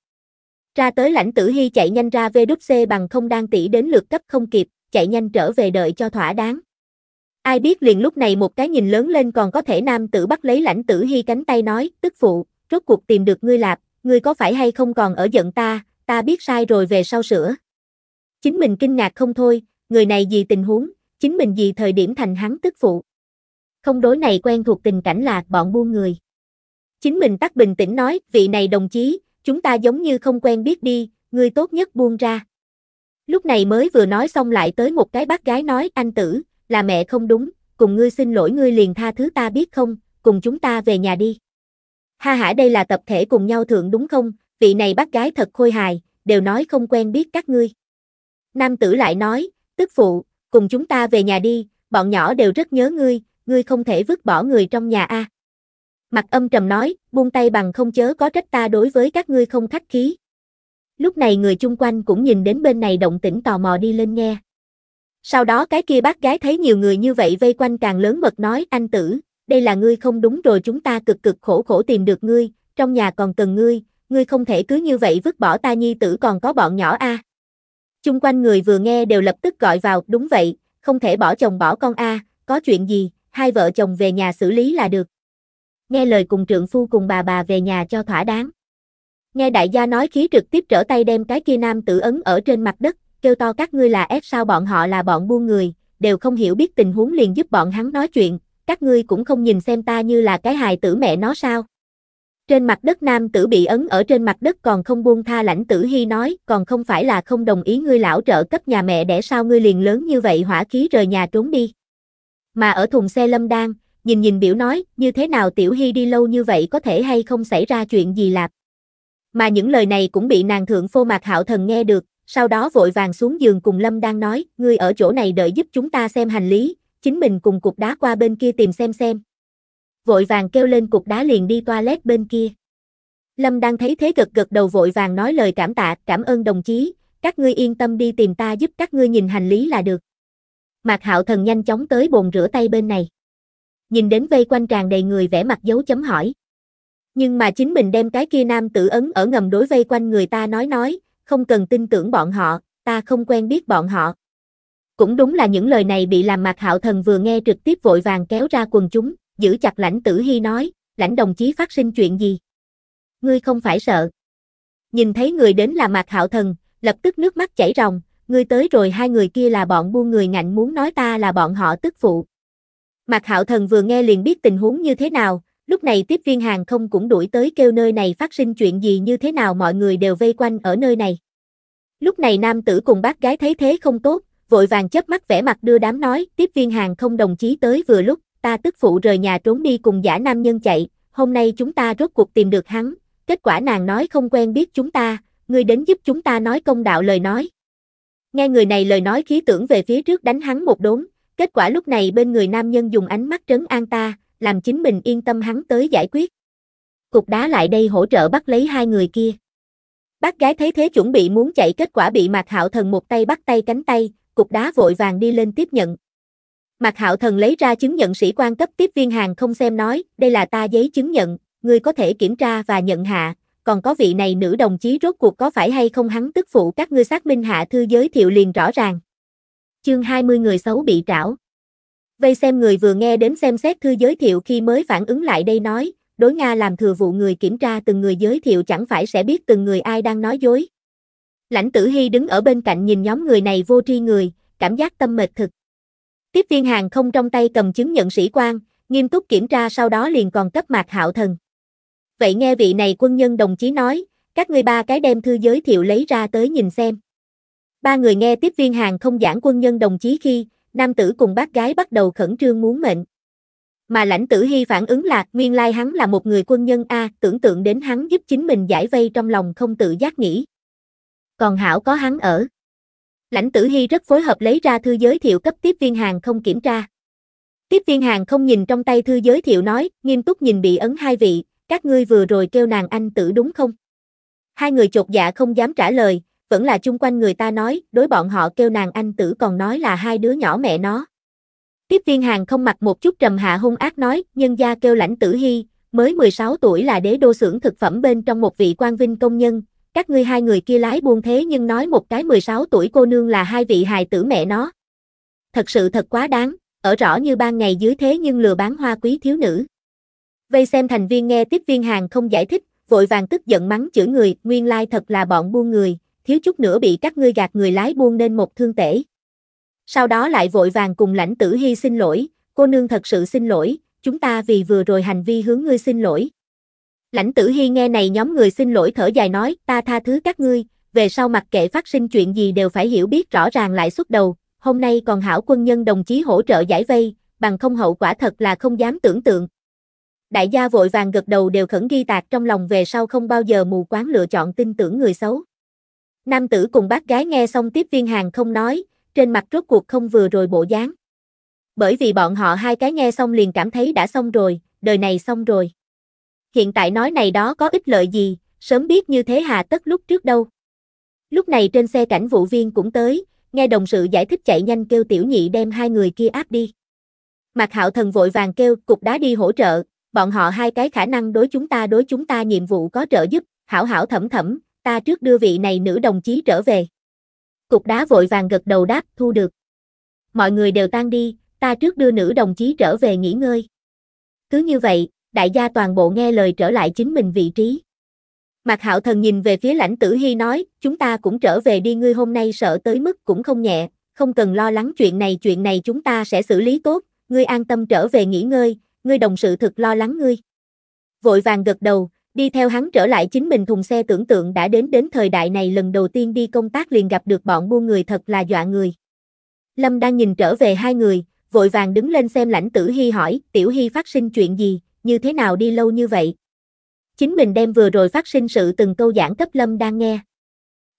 Ra tới lãnh tử hy chạy nhanh ra VWC bằng không đang tỷ đến lượt cấp không kịp, chạy nhanh trở về đợi cho thỏa đáng. Ai biết liền lúc này một cái nhìn lớn lên còn có thể nam tử bắt lấy lãnh tử hy cánh tay nói, tức phụ, rốt cuộc tìm được ngươi lạp, ngươi có phải hay không còn ở giận ta, ta biết sai rồi về sau sửa. Chính mình kinh ngạc không thôi, người này gì tình huống, chính mình gì thời điểm thành hắn tức phụ. Không đối này quen thuộc tình cảnh là bọn buôn người. Chính mình tắt bình tĩnh nói, vị này đồng chí, chúng ta giống như không quen biết đi, người tốt nhất buông ra. Lúc này mới vừa nói xong lại tới một cái bác gái nói, anh tử, là mẹ không đúng, cùng ngươi xin lỗi ngươi liền tha thứ ta biết không, cùng chúng ta về nhà đi. Ha ha đây là tập thể cùng nhau thượng đúng không, vị này bác gái thật khôi hài, đều nói không quen biết các ngươi. Nam tử lại nói, tức phụ, cùng chúng ta về nhà đi, bọn nhỏ đều rất nhớ ngươi, ngươi không thể vứt bỏ người trong nhà a. À. Mặt âm trầm nói, buông tay bằng không chớ có trách ta đối với các ngươi không khách khí. Lúc này người chung quanh cũng nhìn đến bên này động tĩnh tò mò đi lên nghe. Sau đó cái kia bác gái thấy nhiều người như vậy vây quanh càng lớn mật nói anh tử, đây là ngươi không đúng rồi chúng ta cực cực khổ khổ tìm được ngươi, trong nhà còn cần ngươi, ngươi không thể cứ như vậy vứt bỏ ta nhi tử còn có bọn nhỏ a. À. Chung quanh người vừa nghe đều lập tức gọi vào, đúng vậy, không thể bỏ chồng bỏ con a, có chuyện gì, hai vợ chồng về nhà xử lý là được nghe lời cùng trượng phu cùng bà bà về nhà cho thỏa đáng. Nghe đại gia nói khí trực tiếp trở tay đem cái kia nam tử ấn ở trên mặt đất, kêu to các ngươi là ép sao bọn họ là bọn buôn người, đều không hiểu biết tình huống liền giúp bọn hắn nói chuyện, các ngươi cũng không nhìn xem ta như là cái hài tử mẹ nó sao. Trên mặt đất nam tử bị ấn ở trên mặt đất còn không buông tha lãnh tử hy nói, còn không phải là không đồng ý ngươi lão trợ cấp nhà mẹ để sao ngươi liền lớn như vậy hỏa khí rời nhà trốn đi. Mà ở thùng xe lâm đan, nhìn nhìn biểu nói, như thế nào Tiểu Hy đi lâu như vậy có thể hay không xảy ra chuyện gì lạp. Mà những lời này cũng bị nàng thượng phô mạc hạo thần nghe được, sau đó vội vàng xuống giường cùng Lâm đang nói, ngươi ở chỗ này đợi giúp chúng ta xem hành lý, chính mình cùng cục đá qua bên kia tìm xem xem. Vội vàng kêu lên cục đá liền đi toilet bên kia. Lâm đang thấy thế gật gật đầu vội vàng nói lời cảm tạ, cảm ơn đồng chí, các ngươi yên tâm đi tìm ta giúp các ngươi nhìn hành lý là được. Mạc Hạo Thần nhanh chóng tới bồn rửa tay bên này nhìn đến vây quanh tràn đầy người vẽ mặt dấu chấm hỏi. Nhưng mà chính mình đem cái kia nam tử ấn ở ngầm đối vây quanh người ta nói nói, không cần tin tưởng bọn họ, ta không quen biết bọn họ. Cũng đúng là những lời này bị làm mặt hạo thần vừa nghe trực tiếp vội vàng kéo ra quần chúng, giữ chặt lãnh tử hy nói, lãnh đồng chí phát sinh chuyện gì? Ngươi không phải sợ. Nhìn thấy người đến là mặt hạo thần, lập tức nước mắt chảy ròng, ngươi tới rồi hai người kia là bọn buôn người ngạnh muốn nói ta là bọn họ tức phụ. Mạc Hạo Thần vừa nghe liền biết tình huống như thế nào, lúc này tiếp viên hàng không cũng đuổi tới kêu nơi này phát sinh chuyện gì như thế nào mọi người đều vây quanh ở nơi này. Lúc này nam tử cùng bác gái thấy thế không tốt, vội vàng chớp mắt vẻ mặt đưa đám nói, tiếp viên hàng không đồng chí tới vừa lúc, ta tức phụ rời nhà trốn đi cùng giả nam nhân chạy, hôm nay chúng ta rốt cuộc tìm được hắn, kết quả nàng nói không quen biết chúng ta, người đến giúp chúng ta nói công đạo lời nói. Nghe người này lời nói khí tưởng về phía trước đánh hắn một đốn, Kết quả lúc này bên người nam nhân dùng ánh mắt trấn an ta, làm chính mình yên tâm hắn tới giải quyết. Cục đá lại đây hỗ trợ bắt lấy hai người kia. Bác gái thấy thế chuẩn bị muốn chạy kết quả bị Mạc Hạo Thần một tay bắt tay cánh tay, cục đá vội vàng đi lên tiếp nhận. Mạc Hạo Thần lấy ra chứng nhận sĩ quan cấp tiếp viên hàng không xem nói, đây là ta giấy chứng nhận, người có thể kiểm tra và nhận hạ, còn có vị này nữ đồng chí rốt cuộc có phải hay không hắn tức phụ các ngươi xác minh hạ thư giới thiệu liền rõ ràng. Chương 20 người xấu bị trảo. Vây xem người vừa nghe đến xem xét thư giới thiệu khi mới phản ứng lại đây nói, đối Nga làm thừa vụ người kiểm tra từng người giới thiệu chẳng phải sẽ biết từng người ai đang nói dối. Lãnh tử Hy đứng ở bên cạnh nhìn nhóm người này vô tri người, cảm giác tâm mệt thực. Tiếp viên hàng không trong tay cầm chứng nhận sĩ quan, nghiêm túc kiểm tra sau đó liền còn cấp mạc hạo thần. Vậy nghe vị này quân nhân đồng chí nói, các ngươi ba cái đem thư giới thiệu lấy ra tới nhìn xem. Ba người nghe tiếp viên hàng không giảng quân nhân đồng chí khi, nam tử cùng bác gái bắt đầu khẩn trương muốn mệnh. Mà lãnh tử hy phản ứng là, nguyên lai hắn là một người quân nhân A, tưởng tượng đến hắn giúp chính mình giải vây trong lòng không tự giác nghĩ. Còn hảo có hắn ở. Lãnh tử hy rất phối hợp lấy ra thư giới thiệu cấp tiếp viên hàng không kiểm tra. Tiếp viên hàng không nhìn trong tay thư giới thiệu nói, nghiêm túc nhìn bị ấn hai vị, các ngươi vừa rồi kêu nàng anh tử đúng không? Hai người chột dạ không dám trả lời, vẫn là chung quanh người ta nói, đối bọn họ kêu nàng anh tử còn nói là hai đứa nhỏ mẹ nó. Tiếp viên hàng không mặc một chút trầm hạ hung ác nói, nhân gia kêu lãnh tử hy, mới 16 tuổi là đế đô xưởng thực phẩm bên trong một vị quan vinh công nhân, các ngươi hai người kia lái buôn thế nhưng nói một cái 16 tuổi cô nương là hai vị hài tử mẹ nó. Thật sự thật quá đáng, ở rõ như ban ngày dưới thế nhưng lừa bán hoa quý thiếu nữ. Vây xem thành viên nghe tiếp viên hàng không giải thích, vội vàng tức giận mắng chửi người, nguyên lai thật là bọn buôn người, thiếu chút nữa bị các ngươi gạt người lái buông nên một thương tể. Sau đó lại vội vàng cùng lãnh tử hy xin lỗi, cô nương thật sự xin lỗi, chúng ta vì vừa rồi hành vi hướng ngươi xin lỗi. Lãnh tử hy nghe này nhóm người xin lỗi thở dài nói, ta tha thứ các ngươi, về sau mặc kệ phát sinh chuyện gì đều phải hiểu biết rõ ràng lại xuất đầu, hôm nay còn hảo quân nhân đồng chí hỗ trợ giải vây, bằng không hậu quả thật là không dám tưởng tượng. Đại gia vội vàng gật đầu đều khẩn ghi tạc trong lòng về sau không bao giờ mù quáng lựa chọn tin tưởng người xấu. Nam tử cùng bác gái nghe xong tiếp viên hàng không nói, trên mặt rốt cuộc không vừa rồi bộ dáng. Bởi vì bọn họ hai cái nghe xong liền cảm thấy đã xong rồi, đời này xong rồi. Hiện tại nói này đó có ích lợi gì, sớm biết như thế hà tất lúc trước đâu. Lúc này trên xe cảnh vụ viên cũng tới, nghe đồng sự giải thích chạy nhanh kêu tiểu nhị đem hai người kia áp đi. Mạc Hạo Thần vội vàng kêu cục đá đi hỗ trợ, bọn họ hai cái khả năng đối chúng ta đối chúng ta nhiệm vụ có trợ giúp, hảo hảo thẩm thẩm, ta trước đưa vị này nữ đồng chí trở về. Cục đá vội vàng gật đầu đáp, thu được. Mọi người đều tan đi, ta trước đưa nữ đồng chí trở về nghỉ ngơi. Cứ như vậy, đại gia toàn bộ nghe lời trở lại chính mình vị trí. Mạc Hạo Thần nhìn về phía lãnh tử Hy nói, chúng ta cũng trở về đi ngươi hôm nay sợ tới mức cũng không nhẹ, không cần lo lắng chuyện này chuyện này chúng ta sẽ xử lý tốt, ngươi an tâm trở về nghỉ ngơi, ngươi đồng sự thực lo lắng ngươi. Vội vàng gật đầu, Đi theo hắn trở lại chính mình thùng xe tưởng tượng đã đến đến thời đại này lần đầu tiên đi công tác liền gặp được bọn buôn người thật là dọa người. Lâm đang nhìn trở về hai người, vội vàng đứng lên xem lãnh tử Hy hỏi, tiểu Hy phát sinh chuyện gì, như thế nào đi lâu như vậy. Chính mình đem vừa rồi phát sinh sự từng câu giảng cấp Lâm đang nghe.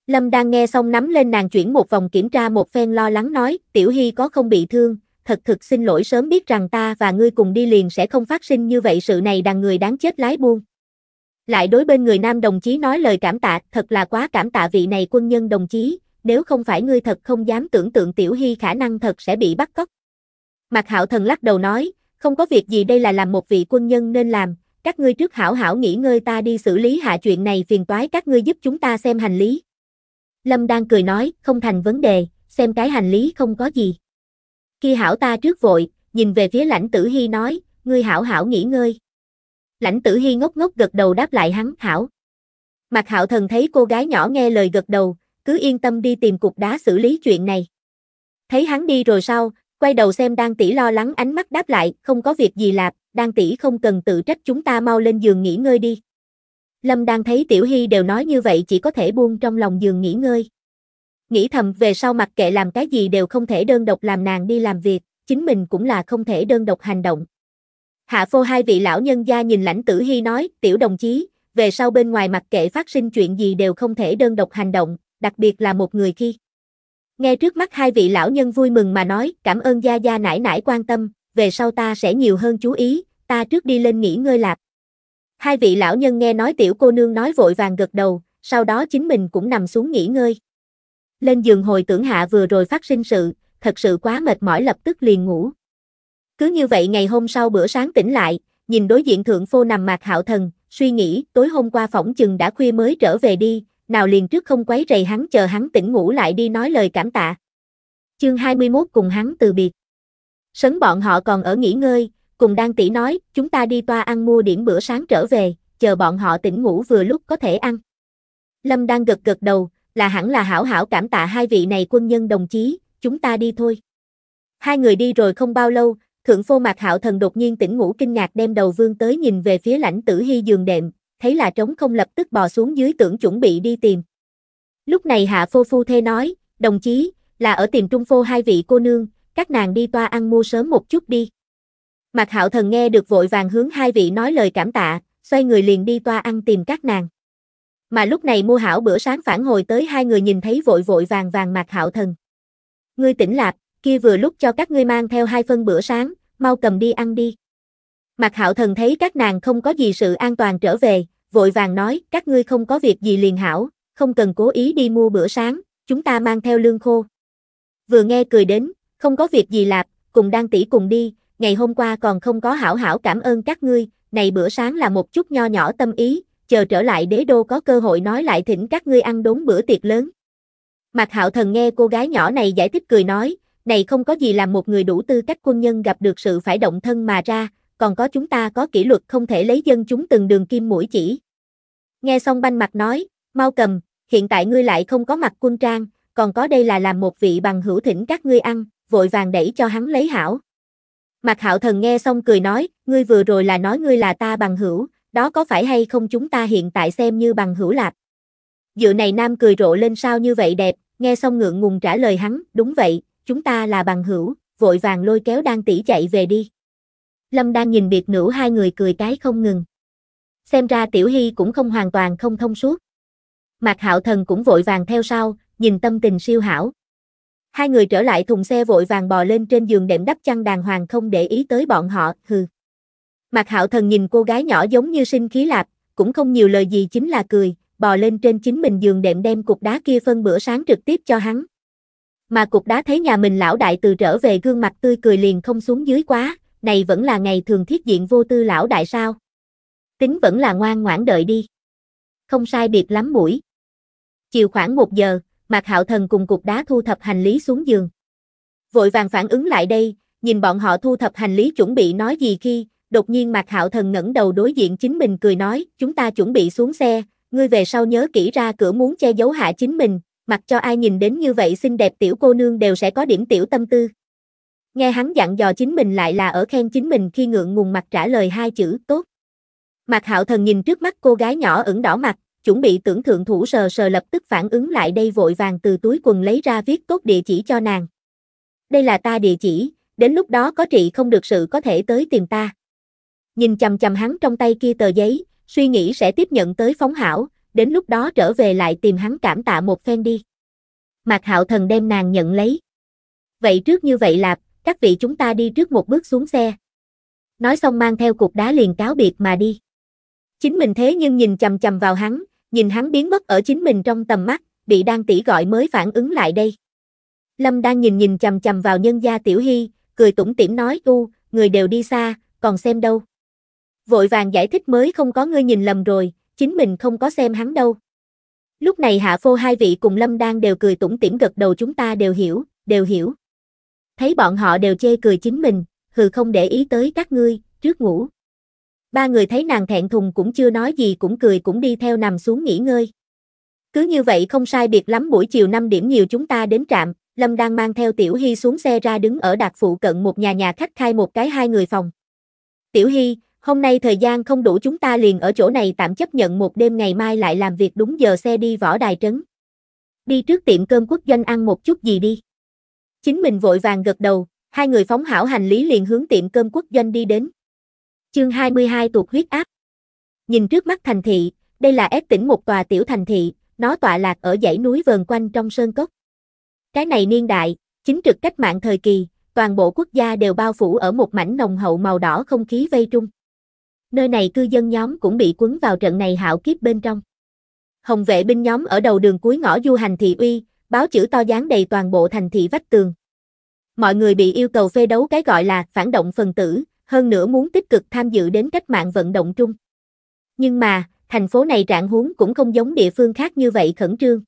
Lâm đang nghe xong nắm lên nàng chuyển một vòng kiểm tra một phen lo lắng nói, tiểu Hy có không bị thương, thật thực xin lỗi sớm biết rằng ta và ngươi cùng đi liền sẽ không phát sinh như vậy sự này đằng người đáng chết lái buông lại đối bên người nam đồng chí nói lời cảm tạ, thật là quá cảm tạ vị này quân nhân đồng chí, nếu không phải ngươi thật không dám tưởng tượng Tiểu Hy khả năng thật sẽ bị bắt cóc. mặt Hạo Thần lắc đầu nói, không có việc gì đây là làm một vị quân nhân nên làm, các ngươi trước hảo hảo nghỉ ngơi ta đi xử lý hạ chuyện này phiền toái các ngươi giúp chúng ta xem hành lý. Lâm đang cười nói, không thành vấn đề, xem cái hành lý không có gì. Khi hảo ta trước vội, nhìn về phía lãnh tử hy nói, ngươi hảo hảo nghỉ ngơi. Lãnh tử hy ngốc ngốc gật đầu đáp lại hắn, hảo. Mặt hạo thần thấy cô gái nhỏ nghe lời gật đầu, cứ yên tâm đi tìm cục đá xử lý chuyện này. Thấy hắn đi rồi sau, quay đầu xem đang tỷ lo lắng ánh mắt đáp lại, không có việc gì lạp, đang tỷ không cần tự trách chúng ta mau lên giường nghỉ ngơi đi. Lâm đang thấy tiểu hy đều nói như vậy chỉ có thể buông trong lòng giường nghỉ ngơi. Nghĩ thầm về sau mặc kệ làm cái gì đều không thể đơn độc làm nàng đi làm việc, chính mình cũng là không thể đơn độc hành động. Hạ phô hai vị lão nhân gia nhìn lãnh tử hy nói, tiểu đồng chí, về sau bên ngoài mặc kệ phát sinh chuyện gì đều không thể đơn độc hành động, đặc biệt là một người khi. Nghe trước mắt hai vị lão nhân vui mừng mà nói, cảm ơn gia gia nãi nãi quan tâm, về sau ta sẽ nhiều hơn chú ý, ta trước đi lên nghỉ ngơi lạc. Hai vị lão nhân nghe nói tiểu cô nương nói vội vàng gật đầu, sau đó chính mình cũng nằm xuống nghỉ ngơi. Lên giường hồi tưởng hạ vừa rồi phát sinh sự, thật sự quá mệt mỏi lập tức liền ngủ. Cứ như vậy ngày hôm sau bữa sáng tỉnh lại, nhìn đối diện thượng phô nằm mạc hạo thần, suy nghĩ tối hôm qua phỏng chừng đã khuya mới trở về đi, nào liền trước không quấy rầy hắn chờ hắn tỉnh ngủ lại đi nói lời cảm tạ. Chương 21 cùng hắn từ biệt. Sấn bọn họ còn ở nghỉ ngơi, cùng đang tỷ nói, chúng ta đi toa ăn mua điểm bữa sáng trở về, chờ bọn họ tỉnh ngủ vừa lúc có thể ăn. Lâm đang gật gật đầu, là hẳn là hảo hảo cảm tạ hai vị này quân nhân đồng chí, chúng ta đi thôi. Hai người đi rồi không bao lâu, Thượng phô mạc hạo thần đột nhiên tỉnh ngủ kinh ngạc đem đầu vương tới nhìn về phía lãnh tử hy giường đệm, thấy là trống không lập tức bò xuống dưới tưởng chuẩn bị đi tìm. Lúc này hạ phô phu thê nói, đồng chí, là ở tìm trung phô hai vị cô nương, các nàng đi toa ăn mua sớm một chút đi. Mạc hạo thần nghe được vội vàng hướng hai vị nói lời cảm tạ, xoay người liền đi toa ăn tìm các nàng. Mà lúc này mua hảo bữa sáng phản hồi tới hai người nhìn thấy vội vội vàng vàng mạc hạo thần. Ngươi tỉnh lạp, kia vừa lúc cho các ngươi mang theo hai phân bữa sáng, mau cầm đi ăn đi. Mặc hạo thần thấy các nàng không có gì sự an toàn trở về, vội vàng nói, các ngươi không có việc gì liền hảo, không cần cố ý đi mua bữa sáng, chúng ta mang theo lương khô. Vừa nghe cười đến, không có việc gì lạp, cùng đang tỷ cùng đi, ngày hôm qua còn không có hảo hảo cảm ơn các ngươi, này bữa sáng là một chút nho nhỏ tâm ý, chờ trở lại đế đô có cơ hội nói lại thỉnh các ngươi ăn đốn bữa tiệc lớn. Mặc hạo thần nghe cô gái nhỏ này giải thích cười nói, này không có gì làm một người đủ tư cách quân nhân gặp được sự phải động thân mà ra, còn có chúng ta có kỷ luật không thể lấy dân chúng từng đường kim mũi chỉ. Nghe xong banh mặt nói, mau cầm, hiện tại ngươi lại không có mặt quân trang, còn có đây là làm một vị bằng hữu thỉnh các ngươi ăn, vội vàng đẩy cho hắn lấy hảo. Mặt hạo thần nghe xong cười nói, ngươi vừa rồi là nói ngươi là ta bằng hữu, đó có phải hay không chúng ta hiện tại xem như bằng hữu lạp. Dựa này nam cười rộ lên sao như vậy đẹp, nghe xong ngượng ngùng trả lời hắn, đúng vậy, chúng ta là bằng hữu, vội vàng lôi kéo Đan tỷ chạy về đi. Lâm Đan nhìn biệt nữ hai người cười cái không ngừng. Xem ra Tiểu Hy cũng không hoàn toàn không thông suốt. Mạc Hạo Thần cũng vội vàng theo sau, nhìn tâm tình siêu hảo. Hai người trở lại thùng xe vội vàng bò lên trên giường đệm đắp chăn đàng hoàng không để ý tới bọn họ, hừ. Mạc Hạo Thần nhìn cô gái nhỏ giống như sinh khí lạp, cũng không nhiều lời gì chính là cười, bò lên trên chính mình giường đệm đem cục đá kia phân bữa sáng trực tiếp cho hắn mà cục đá thấy nhà mình lão đại từ trở về gương mặt tươi cười liền không xuống dưới quá, này vẫn là ngày thường thiết diện vô tư lão đại sao. Tính vẫn là ngoan ngoãn đợi đi. Không sai biệt lắm mũi. Chiều khoảng một giờ, Mạc Hạo Thần cùng cục đá thu thập hành lý xuống giường. Vội vàng phản ứng lại đây, nhìn bọn họ thu thập hành lý chuẩn bị nói gì khi, đột nhiên Mạc Hạo Thần ngẩng đầu đối diện chính mình cười nói, chúng ta chuẩn bị xuống xe, ngươi về sau nhớ kỹ ra cửa muốn che giấu hạ chính mình, mặc cho ai nhìn đến như vậy xinh đẹp tiểu cô nương đều sẽ có điểm tiểu tâm tư. Nghe hắn dặn dò chính mình lại là ở khen chính mình khi ngượng ngùng mặt trả lời hai chữ tốt. Mạc Hạo Thần nhìn trước mắt cô gái nhỏ ửng đỏ mặt, chuẩn bị tưởng thượng thủ sờ sờ lập tức phản ứng lại đây vội vàng từ túi quần lấy ra viết tốt địa chỉ cho nàng. Đây là ta địa chỉ, đến lúc đó có trị không được sự có thể tới tìm ta. Nhìn chầm chầm hắn trong tay kia tờ giấy, suy nghĩ sẽ tiếp nhận tới phóng hảo, đến lúc đó trở về lại tìm hắn cảm tạ một phen đi. Mạc Hạo Thần đem nàng nhận lấy. Vậy trước như vậy lạp, các vị chúng ta đi trước một bước xuống xe. Nói xong mang theo cục đá liền cáo biệt mà đi. Chính mình thế nhưng nhìn chầm chầm vào hắn, nhìn hắn biến mất ở chính mình trong tầm mắt, bị đang Tỉ gọi mới phản ứng lại đây. Lâm đang nhìn nhìn chầm chầm vào nhân gia Tiểu Hy, cười tủm tỉm nói u, người đều đi xa, còn xem đâu. Vội vàng giải thích mới không có ngươi nhìn lầm rồi, chính mình không có xem hắn đâu. Lúc này Hạ Phô hai vị cùng Lâm đang đều cười tủm tỉm gật đầu chúng ta đều hiểu, đều hiểu. Thấy bọn họ đều chê cười chính mình, hừ không để ý tới các ngươi, trước ngủ. Ba người thấy nàng thẹn thùng cũng chưa nói gì cũng cười cũng đi theo nằm xuống nghỉ ngơi. Cứ như vậy không sai biệt lắm buổi chiều 5 điểm nhiều chúng ta đến trạm, Lâm đang mang theo Tiểu Hy xuống xe ra đứng ở đạc phụ cận một nhà nhà khách khai một cái hai người phòng. Tiểu Hy, hôm nay thời gian không đủ chúng ta liền ở chỗ này tạm chấp nhận một đêm ngày mai lại làm việc đúng giờ xe đi võ đài trấn. Đi trước tiệm cơm quốc doanh ăn một chút gì đi. Chính mình vội vàng gật đầu, hai người phóng hảo hành lý liền hướng tiệm cơm quốc doanh đi đến. Chương 22 tuột huyết áp. Nhìn trước mắt thành thị, đây là ép tỉnh một tòa tiểu thành thị, nó tọa lạc ở dãy núi vờn quanh trong sơn cốc. Cái này niên đại, chính trực cách mạng thời kỳ, toàn bộ quốc gia đều bao phủ ở một mảnh nồng hậu màu đỏ không khí vây trung nơi này cư dân nhóm cũng bị cuốn vào trận này hạo kiếp bên trong. Hồng vệ binh nhóm ở đầu đường cuối ngõ du hành thị uy, báo chữ to dán đầy toàn bộ thành thị vách tường. Mọi người bị yêu cầu phê đấu cái gọi là phản động phần tử, hơn nữa muốn tích cực tham dự đến cách mạng vận động chung. Nhưng mà, thành phố này trạng huống cũng không giống địa phương khác như vậy khẩn trương.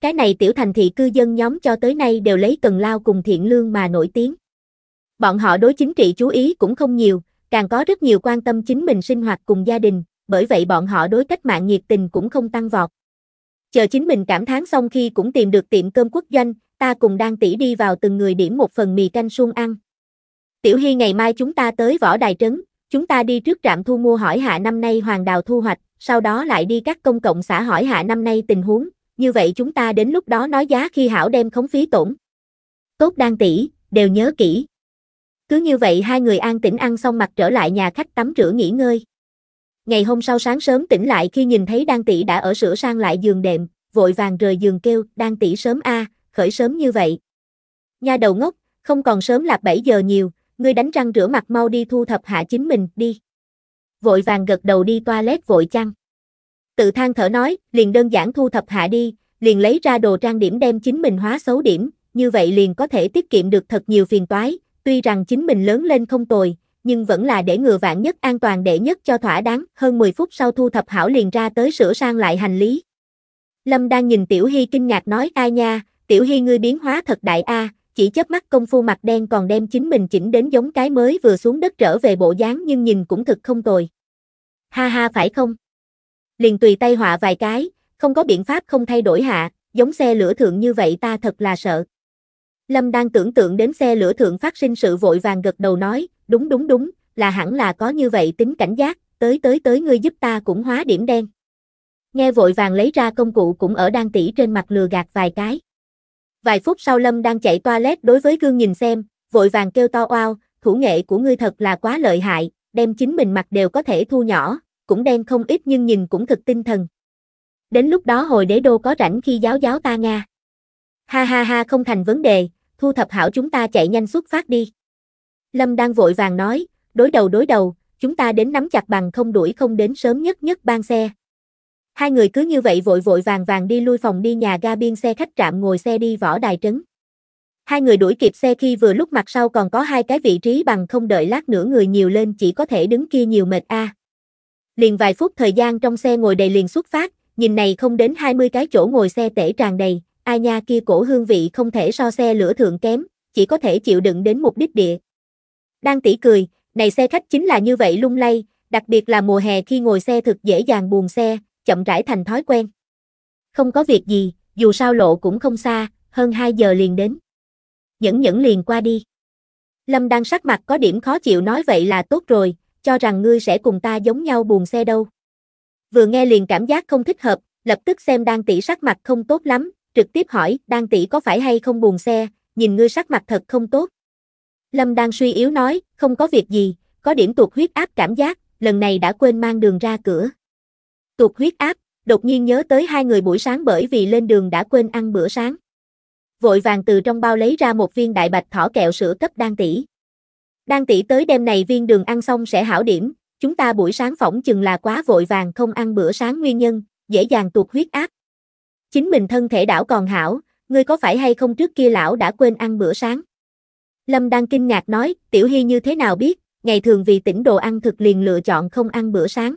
Cái này tiểu thành thị cư dân nhóm cho tới nay đều lấy cần lao cùng thiện lương mà nổi tiếng. Bọn họ đối chính trị chú ý cũng không nhiều, càng có rất nhiều quan tâm chính mình sinh hoạt cùng gia đình, bởi vậy bọn họ đối cách mạng nhiệt tình cũng không tăng vọt. Chờ chính mình cảm thán xong khi cũng tìm được tiệm cơm quốc doanh, ta cùng đang tỉ đi vào từng người điểm một phần mì canh suông ăn. Tiểu Hy ngày mai chúng ta tới võ đài trấn, chúng ta đi trước trạm thu mua hỏi hạ năm nay hoàng đào thu hoạch, sau đó lại đi các công cộng xã hỏi hạ năm nay tình huống, như vậy chúng ta đến lúc đó nói giá khi hảo đem khống phí tổn. Tốt đang Tỉ đều nhớ kỹ. Cứ như vậy hai người an tĩnh ăn xong mặt trở lại nhà khách tắm rửa nghỉ ngơi. Ngày hôm sau sáng sớm tỉnh lại khi nhìn thấy Đan tỷ đã ở sửa sang lại giường đệm, vội vàng rời giường kêu, "Đan tỷ sớm a, khởi sớm như vậy." Nha đầu ngốc, không còn sớm là 7 giờ nhiều, ngươi đánh răng rửa mặt mau đi thu thập hạ chính mình, đi. Vội vàng gật đầu đi toilet vội chăng. Tự than thở nói, liền đơn giản thu thập hạ đi, liền lấy ra đồ trang điểm đem chính mình hóa xấu điểm, như vậy liền có thể tiết kiệm được thật nhiều phiền toái, Tuy rằng chính mình lớn lên không tồi, nhưng vẫn là để ngừa vạn nhất an toàn đệ nhất cho thỏa đáng. Hơn 10 phút sau thu thập hảo liền ra tới sửa sang lại hành lý. Lâm đang nhìn Tiểu Hy kinh ngạc nói ai nha, Tiểu Hy ngươi biến hóa thật đại a, chỉ chớp mắt công phu mặt đen còn đem chính mình chỉnh đến giống cái mới vừa xuống đất trở về bộ dáng nhưng nhìn cũng thực không tồi. Ha ha phải không? Liền tùy tay họa vài cái, không có biện pháp không thay đổi hạ, giống xe lửa thượng như vậy ta thật là sợ. Lâm đang tưởng tượng đến xe lửa thượng phát sinh sự vội vàng gật đầu nói, đúng đúng đúng, là hẳn là có như vậy tính cảnh giác, tới tới tới ngươi giúp ta cũng hóa điểm đen. Nghe vội vàng lấy ra công cụ cũng ở đang tỉ trên mặt lừa gạt vài cái. Vài phút sau Lâm đang chạy toilet đối với gương nhìn xem, vội vàng kêu to oao, thủ nghệ của ngươi thật là quá lợi hại, đem chính mình mặt đều có thể thu nhỏ, cũng đen không ít nhưng nhìn cũng thật tinh thần. Đến lúc đó hồi đế đô có rảnh khi giáo giáo ta Nga. Ha ha ha không thành vấn đề, thu thập hảo chúng ta chạy nhanh xuất phát đi. Lâm đang vội vàng nói, đối đầu đối đầu, chúng ta đến nắm chặt bằng không đuổi không đến sớm nhất nhất ban xe. Hai người cứ như vậy vội vội vàng vàng đi lui phòng đi nhà ga biên xe khách trạm ngồi xe đi võ đài trấn. Hai người đuổi kịp xe khi vừa lúc mặt sau còn có hai cái vị trí bằng không đợi lát nữa người nhiều lên chỉ có thể đứng kia nhiều mệt a. À. Liền vài phút thời gian trong xe ngồi đầy liền xuất phát, nhìn này không đến 20 cái chỗ ngồi xe tể tràn đầy, ai nha kia cổ hương vị không thể so xe lửa thượng kém, chỉ có thể chịu đựng đến mục đích địa. Đang tỉ cười, này xe khách chính là như vậy lung lay, đặc biệt là mùa hè khi ngồi xe thực dễ dàng buồn xe, chậm rãi thành thói quen. Không có việc gì, dù sao lộ cũng không xa, hơn 2 giờ liền đến. Nhẫn nhẫn liền qua đi. Lâm đang sắc mặt có điểm khó chịu nói vậy là tốt rồi, cho rằng ngươi sẽ cùng ta giống nhau buồn xe đâu. Vừa nghe liền cảm giác không thích hợp, lập tức xem đang tỷ sắc mặt không tốt lắm, trực tiếp hỏi, Đan tỷ có phải hay không buồn xe, nhìn ngươi sắc mặt thật không tốt. Lâm Đan suy yếu nói, không có việc gì, có điểm tụt huyết áp cảm giác, lần này đã quên mang đường ra cửa. tụt huyết áp, đột nhiên nhớ tới hai người buổi sáng bởi vì lên đường đã quên ăn bữa sáng. Vội vàng từ trong bao lấy ra một viên đại bạch thỏ kẹo sữa cấp Đan tỷ. Đan tỷ tới đêm này viên đường ăn xong sẽ hảo điểm, chúng ta buổi sáng phỏng chừng là quá vội vàng không ăn bữa sáng nguyên nhân, dễ dàng tụt huyết áp. Chính mình thân thể đảo còn hảo, ngươi có phải hay không trước kia lão đã quên ăn bữa sáng? Lâm đang kinh ngạc nói, Tiểu Hy như thế nào biết, ngày thường vì tỉnh đồ ăn thực liền lựa chọn không ăn bữa sáng.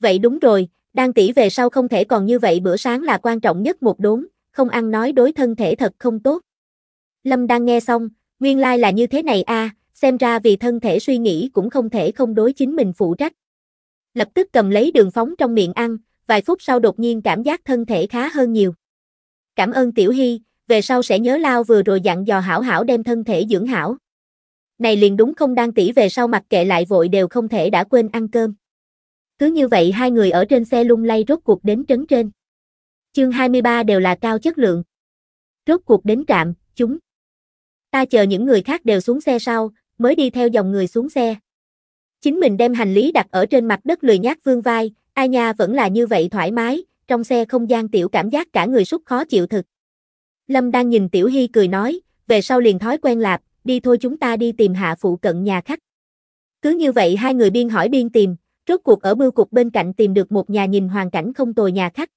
Vậy đúng rồi, đang tỷ về sau không thể còn như vậy bữa sáng là quan trọng nhất một đốn, không ăn nói đối thân thể thật không tốt. Lâm đang nghe xong, nguyên lai like là như thế này a, xem ra vì thân thể suy nghĩ cũng không thể không đối chính mình phụ trách. Lập tức cầm lấy đường phóng trong miệng ăn, vài phút sau đột nhiên cảm giác thân thể khá hơn nhiều. Cảm ơn Tiểu Hy, về sau sẽ nhớ lao vừa rồi dặn dò hảo hảo đem thân thể dưỡng hảo. Này liền đúng không đang tỉ về sau mặc kệ lại vội đều không thể đã quên ăn cơm. Cứ như vậy hai người ở trên xe lung lay rốt cuộc đến trấn trên. Chương 23 đều là cao chất lượng. Rốt cuộc đến trạm, chúng. Ta chờ những người khác đều xuống xe sau, mới đi theo dòng người xuống xe. Chính mình đem hành lý đặt ở trên mặt đất lười nhác vương vai, Ai Nha vẫn là như vậy thoải mái, trong xe không gian tiểu cảm giác cả người sút khó chịu thực. Lâm đang nhìn Tiểu Hy cười nói, về sau liền thói quen lạp, đi thôi chúng ta đi tìm hạ phụ cận nhà khách. Cứ như vậy hai người biên hỏi biên tìm, rốt cuộc ở bưu cục bên cạnh tìm được một nhà nhìn hoàn cảnh không tồi nhà khách.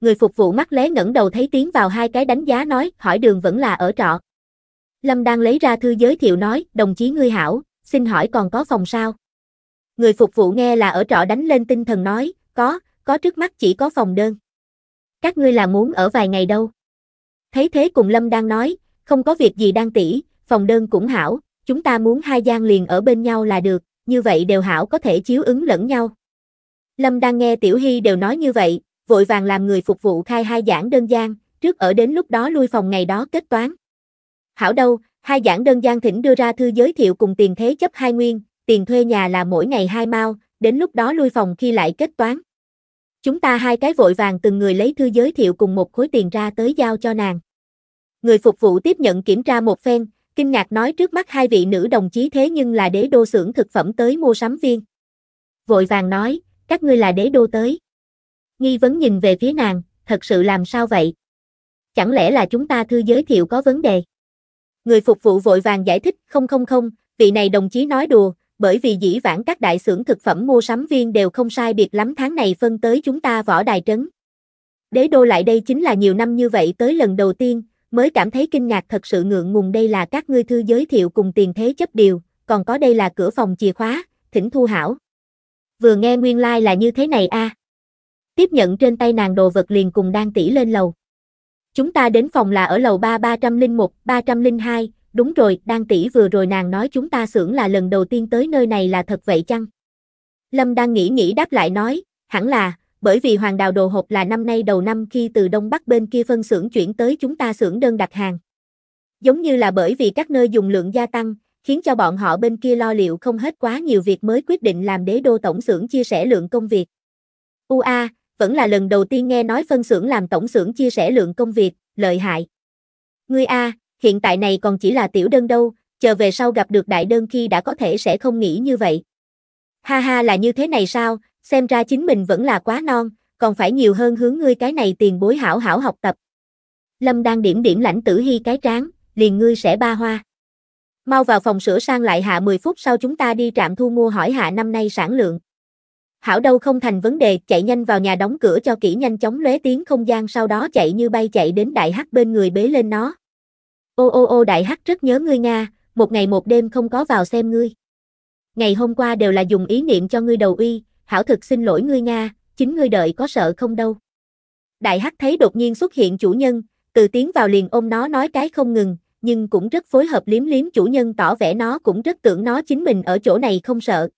Người phục vụ mắt lé ngẩng đầu thấy tiến vào hai cái đánh giá nói, hỏi đường vẫn là ở trọ. Lâm đang lấy ra thư giới thiệu nói, đồng chí ngươi hảo, xin hỏi còn có phòng sao? Người phục vụ nghe là ở trọ đánh lên tinh thần nói, có, có trước mắt chỉ có phòng đơn. Các ngươi là muốn ở vài ngày đâu. Thấy thế cùng Lâm đang nói, không có việc gì đang tỉ, phòng đơn cũng hảo, chúng ta muốn hai gian liền ở bên nhau là được, như vậy đều hảo có thể chiếu ứng lẫn nhau. Lâm đang nghe Tiểu Hy đều nói như vậy, vội vàng làm người phục vụ khai hai giảng đơn gian, trước ở đến lúc đó lui phòng ngày đó kết toán. Hảo đâu, hai giảng đơn gian thỉnh đưa ra thư giới thiệu cùng tiền thế chấp hai nguyên, tiền thuê nhà là mỗi ngày hai mao, đến lúc đó lui phòng khi lại kết toán. Chúng ta hai cái vội vàng từng người lấy thư giới thiệu cùng một khối tiền ra tới giao cho nàng. Người phục vụ tiếp nhận kiểm tra một phen, kinh ngạc nói trước mắt hai vị nữ đồng chí thế nhưng là đế đô xưởng thực phẩm tới mua sắm viên. Vội vàng nói, các ngươi là đế đô tới. Nghi vấn nhìn về phía nàng, thật sự làm sao vậy? Chẳng lẽ là chúng ta thư giới thiệu có vấn đề? Người phục vụ vội vàng giải thích, không không không, vị này đồng chí nói đùa, bởi vì dĩ vãng các đại xưởng thực phẩm mua sắm viên đều không sai biệt lắm tháng này phân tới chúng ta võ đài trấn. Đế đô lại đây chính là nhiều năm như vậy tới lần đầu tiên, mới cảm thấy kinh ngạc thật sự ngượng ngùng đây là các ngươi thư giới thiệu cùng tiền thế chấp điều, còn có đây là cửa phòng chìa khóa, thỉnh thu hảo. Vừa nghe nguyên lai like là như thế này a. À. Tiếp nhận trên tay nàng đồ vật liền cùng đang tỷ lên lầu. Chúng ta đến phòng là ở lầu 3 301, 302, đúng rồi, Đan tỷ vừa rồi nàng nói chúng ta xưởng là lần đầu tiên tới nơi này là thật vậy chăng? Lâm đang nghĩ nghĩ đáp lại nói, hẳn là, bởi vì hoàng đào đồ hộp là năm nay đầu năm khi từ Đông Bắc bên kia phân xưởng chuyển tới chúng ta xưởng đơn đặt hàng. Giống như là bởi vì các nơi dùng lượng gia tăng, khiến cho bọn họ bên kia lo liệu không hết quá nhiều việc mới quyết định làm đế đô tổng xưởng chia sẻ lượng công việc. UA, vẫn là lần đầu tiên nghe nói phân xưởng làm tổng xưởng chia sẻ lượng công việc, lợi hại. Ngươi A, hiện tại này còn chỉ là tiểu đơn đâu, chờ về sau gặp được đại đơn khi đã có thể sẽ không nghĩ như vậy. Ha ha là như thế này sao, xem ra chính mình vẫn là quá non, còn phải nhiều hơn hướng ngươi cái này tiền bối hảo hảo học tập. Lâm đang điểm điểm lãnh tử hy cái tráng, liền ngươi sẽ ba hoa. Mau vào phòng sửa sang lại hạ 10 phút sau chúng ta đi trạm thu mua hỏi hạ năm nay sản lượng. Hảo đâu không thành vấn đề, chạy nhanh vào nhà đóng cửa cho kỹ nhanh chóng lóe tiếng không gian sau đó chạy như bay chạy đến đại hắc bên người bế lên nó. Ô ô ô đại hắc rất nhớ ngươi Nga, một ngày một đêm không có vào xem ngươi. Ngày hôm qua đều là dùng ý niệm cho ngươi đầu uy, hảo thực xin lỗi ngươi Nga, chính ngươi đợi có sợ không đâu. Đại hắc thấy đột nhiên xuất hiện chủ nhân, từ tiến vào liền ôm nó nói cái không ngừng, nhưng cũng rất phối hợp liếm liếm chủ nhân tỏ vẻ nó cũng rất tưởng nó chính mình ở chỗ này không sợ.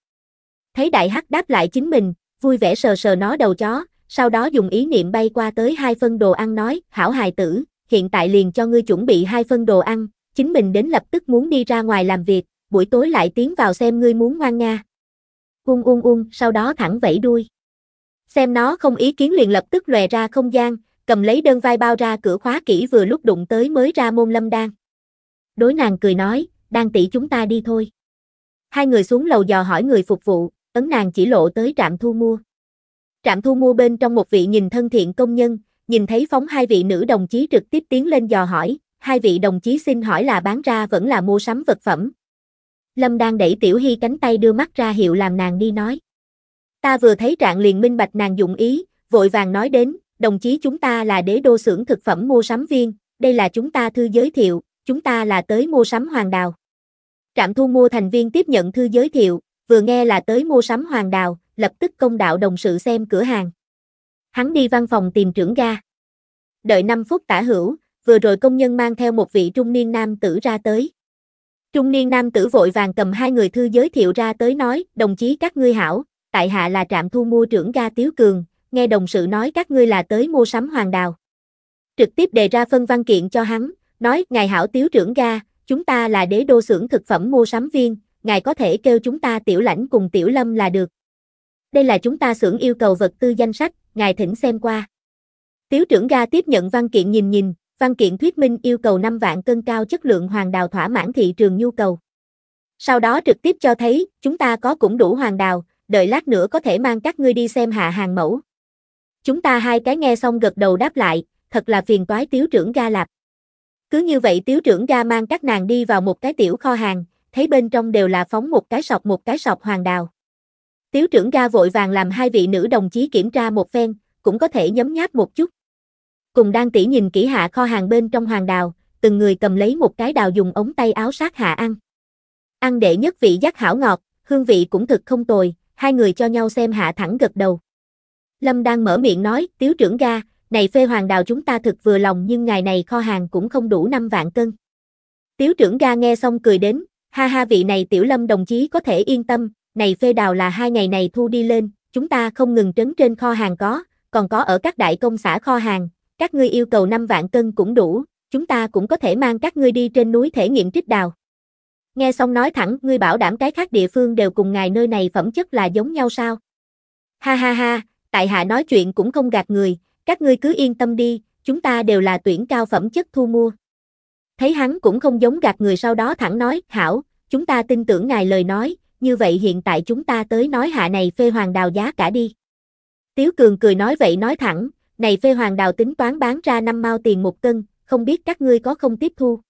Thấy đại hắc đáp lại chính mình, vui vẻ sờ sờ nó đầu chó, sau đó dùng ý niệm bay qua tới hai phân đồ ăn nói, hảo hài tử, hiện tại liền cho ngươi chuẩn bị hai phân đồ ăn, chính mình đến lập tức muốn đi ra ngoài làm việc, buổi tối lại tiến vào xem ngươi muốn ngoan nga. Ung ung ung, sau đó thẳng vẫy đuôi. Xem nó không ý kiến liền lập tức lòe ra không gian, cầm lấy đơn vai bao ra cửa khóa kỹ vừa lúc đụng tới mới ra môn lâm đan. Đối nàng cười nói, đang tỷ chúng ta đi thôi. Hai người xuống lầu dò hỏi người phục vụ, ấn nàng chỉ lộ tới trạm thu mua. Trạm thu mua bên trong một vị nhìn thân thiện công nhân, nhìn thấy phóng hai vị nữ đồng chí trực tiếp tiến lên dò hỏi, hai vị đồng chí xin hỏi là bán ra vẫn là mua sắm vật phẩm. Lâm đang đẩy Tiểu Hy cánh tay đưa mắt ra hiệu làm nàng đi nói. Ta vừa thấy trạng liền minh bạch nàng dụng ý, vội vàng nói đến, đồng chí chúng ta là đế đô xưởng thực phẩm mua sắm viên, đây là chúng ta thư giới thiệu, chúng ta là tới mua sắm hoàng đào. Trạm thu mua thành viên tiếp nhận thư giới thiệu, vừa nghe là tới mua sắm hoàng đào, lập tức công đạo đồng sự xem cửa hàng hắn đi văn phòng tìm trưởng ga. Đợi 5 phút tả hữu, vừa rồi công nhân mang theo một vị trung niên nam tử ra tới. Trung niên nam tử vội vàng cầm hai người thư giới thiệu ra tới nói, đồng chí các ngươi hảo, tại hạ là trạm thu mua trưởng ga Tiếu Cường, nghe đồng sự nói các ngươi là tới mua sắm hoàng đào. Trực tiếp đề ra phân văn kiện cho hắn, nói, ngài hảo Tiếu trưởng ga, chúng ta là đế đô xưởng thực phẩm mua sắm viên, ngài có thể kêu chúng ta tiểu lãnh cùng tiểu lâm là được. Đây là chúng ta xưởng yêu cầu vật tư danh sách, ngài thỉnh xem qua. Tiếu trưởng ga tiếp nhận văn kiện nhìn nhìn, văn kiện thuyết minh yêu cầu 5 vạn cân cao chất lượng hoàng đào thỏa mãn thị trường nhu cầu. Sau đó trực tiếp cho thấy, chúng ta có cũng đủ hoàng đào, đợi lát nữa có thể mang các ngươi đi xem hạ hàng mẫu. Chúng ta hai cái nghe xong gật đầu đáp lại, thật là phiền toái tiếu trưởng ga lạp. Cứ như vậy tiếu trưởng ga mang các nàng đi vào một cái tiểu kho hàng, thấy bên trong đều là phóng một cái sọc một cái sọc hoàng đào. Tiếu trưởng ga vội vàng làm hai vị nữ đồng chí kiểm tra một phen, cũng có thể nhấm nháp một chút. Cùng đang tỉ nhìn kỹ hạ kho hàng bên trong hoàng đào, từng người cầm lấy một cái đào dùng ống tay áo sát hạ ăn. Ăn để nhất vị giác hảo ngọt, hương vị cũng thực không tồi, hai người cho nhau xem hạ thẳng gật đầu. Lâm đang mở miệng nói, tiếu trưởng ga, này phê hoàng đào chúng ta thực vừa lòng nhưng ngày này kho hàng cũng không đủ 5 vạn cân. Tiếu trưởng ga nghe xong cười đến, ha ha vị này tiểu lâm đồng chí có thể yên tâm, này phê đào là hai ngày này thu đi lên, chúng ta không ngừng trấn trên kho hàng có, còn có ở các đại công xã kho hàng, các ngươi yêu cầu 5 vạn cân cũng đủ, chúng ta cũng có thể mang các ngươi đi trên núi thể nghiệm trích đào. Nghe xong nói thẳng, ngươi bảo đảm cái khác địa phương đều cùng ngài nơi này phẩm chất là giống nhau sao? Ha ha ha, tại hạ nói chuyện cũng không gạt người, các ngươi cứ yên tâm đi, chúng ta đều là tuyển cao phẩm chất thu mua. Thấy hắn cũng không giống gạt người sau đó thẳng nói, hảo, chúng ta tin tưởng ngài lời nói, như vậy hiện tại chúng ta tới nói hạ này phê hoàng đào giá cả đi. Tiếu Cường cười nói vậy nói thẳng, này phê hoàng đào tính toán bán ra năm mao tiền một cân, không biết các ngươi có không tiếp thu.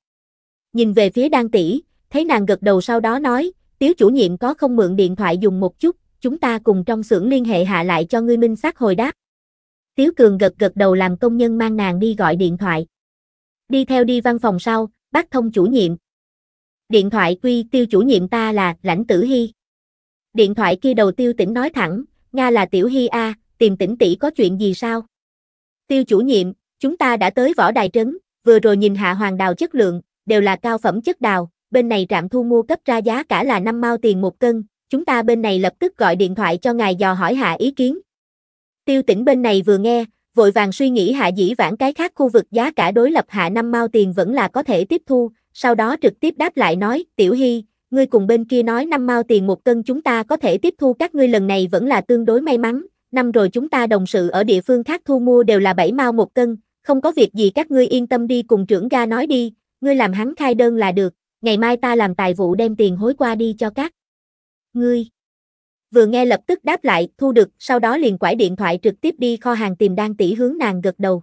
Nhìn về phía Đan tỷ, thấy nàng gật đầu sau đó nói, Tiếu chủ nhiệm có không mượn điện thoại dùng một chút, chúng ta cùng trong xưởng liên hệ hạ lại cho ngươi minh xác hồi đáp. Tiếu Cường gật gật đầu làm công nhân mang nàng đi gọi điện thoại. Đi theo đi văn phòng sau, bác thông chủ nhiệm, Điện thoại quy tiêu chủ nhiệm ta là Lãnh Tử Hy. Điện thoại kia đầu tiêu tỉnh nói thẳng, Nga là Tiểu Hy A, tìm tỉnh tỷ có chuyện gì sao? Tiêu chủ nhiệm, chúng ta đã tới võ đài trấn, vừa rồi nhìn hạ hoàng đào chất lượng, đều là cao phẩm chất đào, bên này trạm thu mua cấp ra giá cả là 5 mao tiền một cân, chúng ta bên này lập tức gọi điện thoại cho ngài dò hỏi hạ ý kiến. Tiêu tỉnh bên này vừa nghe, vội vàng suy nghĩ hạ dĩ vãng cái khác khu vực giá cả đối lập hạ năm mao tiền vẫn là có thể tiếp thu, sau đó trực tiếp đáp lại nói, Tiểu Hy, ngươi cùng bên kia nói năm mao tiền một cân chúng ta có thể tiếp thu các ngươi lần này vẫn là tương đối may mắn, năm rồi chúng ta đồng sự ở địa phương khác thu mua đều là bảy mao một cân, không có việc gì các ngươi yên tâm đi cùng trưởng ga nói đi, ngươi làm hắn khai đơn là được, ngày mai ta làm tài vụ đem tiền hối qua đi cho các ngươi. Vừa nghe lập tức đáp lại, thu được, sau đó liền quải điện thoại trực tiếp đi kho hàng tìm đang tỷ hướng nàng gật đầu.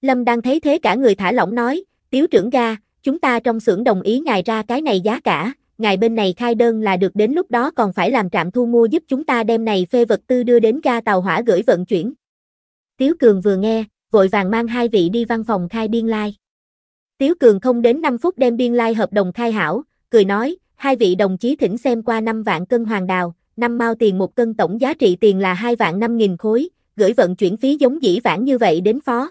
Lâm đang thấy thế cả người thả lỏng nói, tiếu trưởng ga, chúng ta trong xưởng đồng ý ngài ra cái này giá cả, ngài bên này khai đơn là được đến lúc đó còn phải làm trạm thu mua giúp chúng ta đem này phê vật tư đưa đến ga tàu hỏa gửi vận chuyển. Tiếu Cường vừa nghe, vội vàng mang hai vị đi văn phòng khai biên lai. Like. Tiếu Cường không đến 5 phút đem biên lai like hợp đồng khai hảo, cười nói, hai vị đồng chí thỉnh xem qua 5 vạn cân hoàng đào, 5 mao tiền một cân tổng giá trị tiền là 2 vạn 5 nghìn khối, gửi vận chuyển phí giống dĩ vãng như vậy đến phó.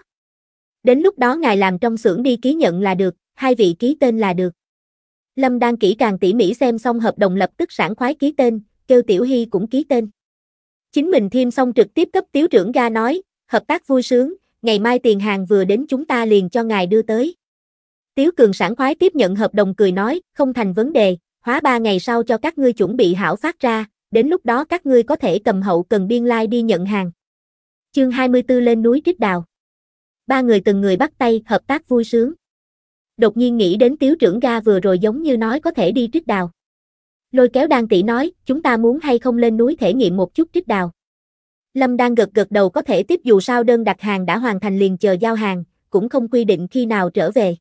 Đến lúc đó ngài làm trong xưởng đi ký nhận là được, hai vị ký tên là được. Lâm đang kỹ càng tỉ mỉ xem xong hợp đồng lập tức sản khoái ký tên, kêu Tiểu Hy cũng ký tên. Chính mình thêm xong trực tiếp cấp tiếu trưởng ga nói, hợp tác vui sướng, ngày mai tiền hàng vừa đến chúng ta liền cho ngài đưa tới. Tiếu Cường sản khoái tiếp nhận hợp đồng cười nói, không thành vấn đề, hóa ba ngày sau cho các ngươi chuẩn bị hảo phát ra, đến lúc đó các ngươi có thể cầm hậu cần biên lai like đi nhận hàng. Chương 24 lên núi trích đào. Ba người từng người bắt tay, hợp tác vui sướng đột nhiên nghĩ đến tiếu trưởng ga vừa rồi giống như nói có thể đi trích đào. Lôi kéo đan tỷ nói, chúng ta muốn hay không lên núi thể nghiệm một chút trích đào. Lâm đang gật gật đầu có thể tiếp dù sao đơn đặt hàng đã hoàn thành liền chờ giao hàng, cũng không quy định khi nào trở về.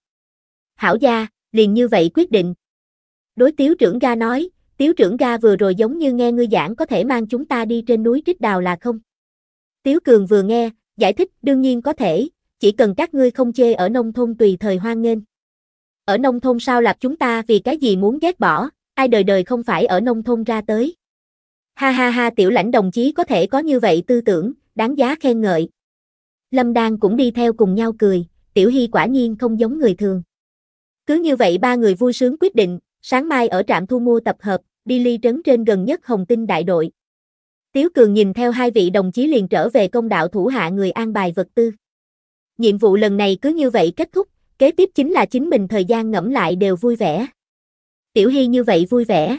Hảo gia, liền như vậy quyết định. Đối tiếu trưởng ga nói, tiếu trưởng ga vừa rồi giống như nghe ngươi giảng có thể mang chúng ta đi trên núi trích đào là không? Tiếu cường vừa nghe, giải thích đương nhiên có thể, chỉ cần các ngươi không chê ở nông thôn tùy thời hoang nghênh ở nông thôn sao lạp chúng ta vì cái gì muốn ghét bỏ, ai đời đời không phải ở nông thôn ra tới. Ha ha ha tiểu lãnh đồng chí có thể có như vậy tư tưởng, đáng giá khen ngợi. Lâm Đan cũng đi theo cùng nhau cười, tiểu hy quả nhiên không giống người thường. Cứ như vậy ba người vui sướng quyết định, sáng mai ở trạm thu mua tập hợp, đi ly trấn trên gần nhất Hồng Tinh đại đội. Tiếu Cường nhìn theo hai vị đồng chí liền trở về công đạo thủ hạ người an bài vật tư. Nhiệm vụ lần này cứ như vậy kết thúc, kế tiếp chính là chính mình thời gian ngẫm lại đều vui vẻ. Tiểu Hy như vậy vui vẻ.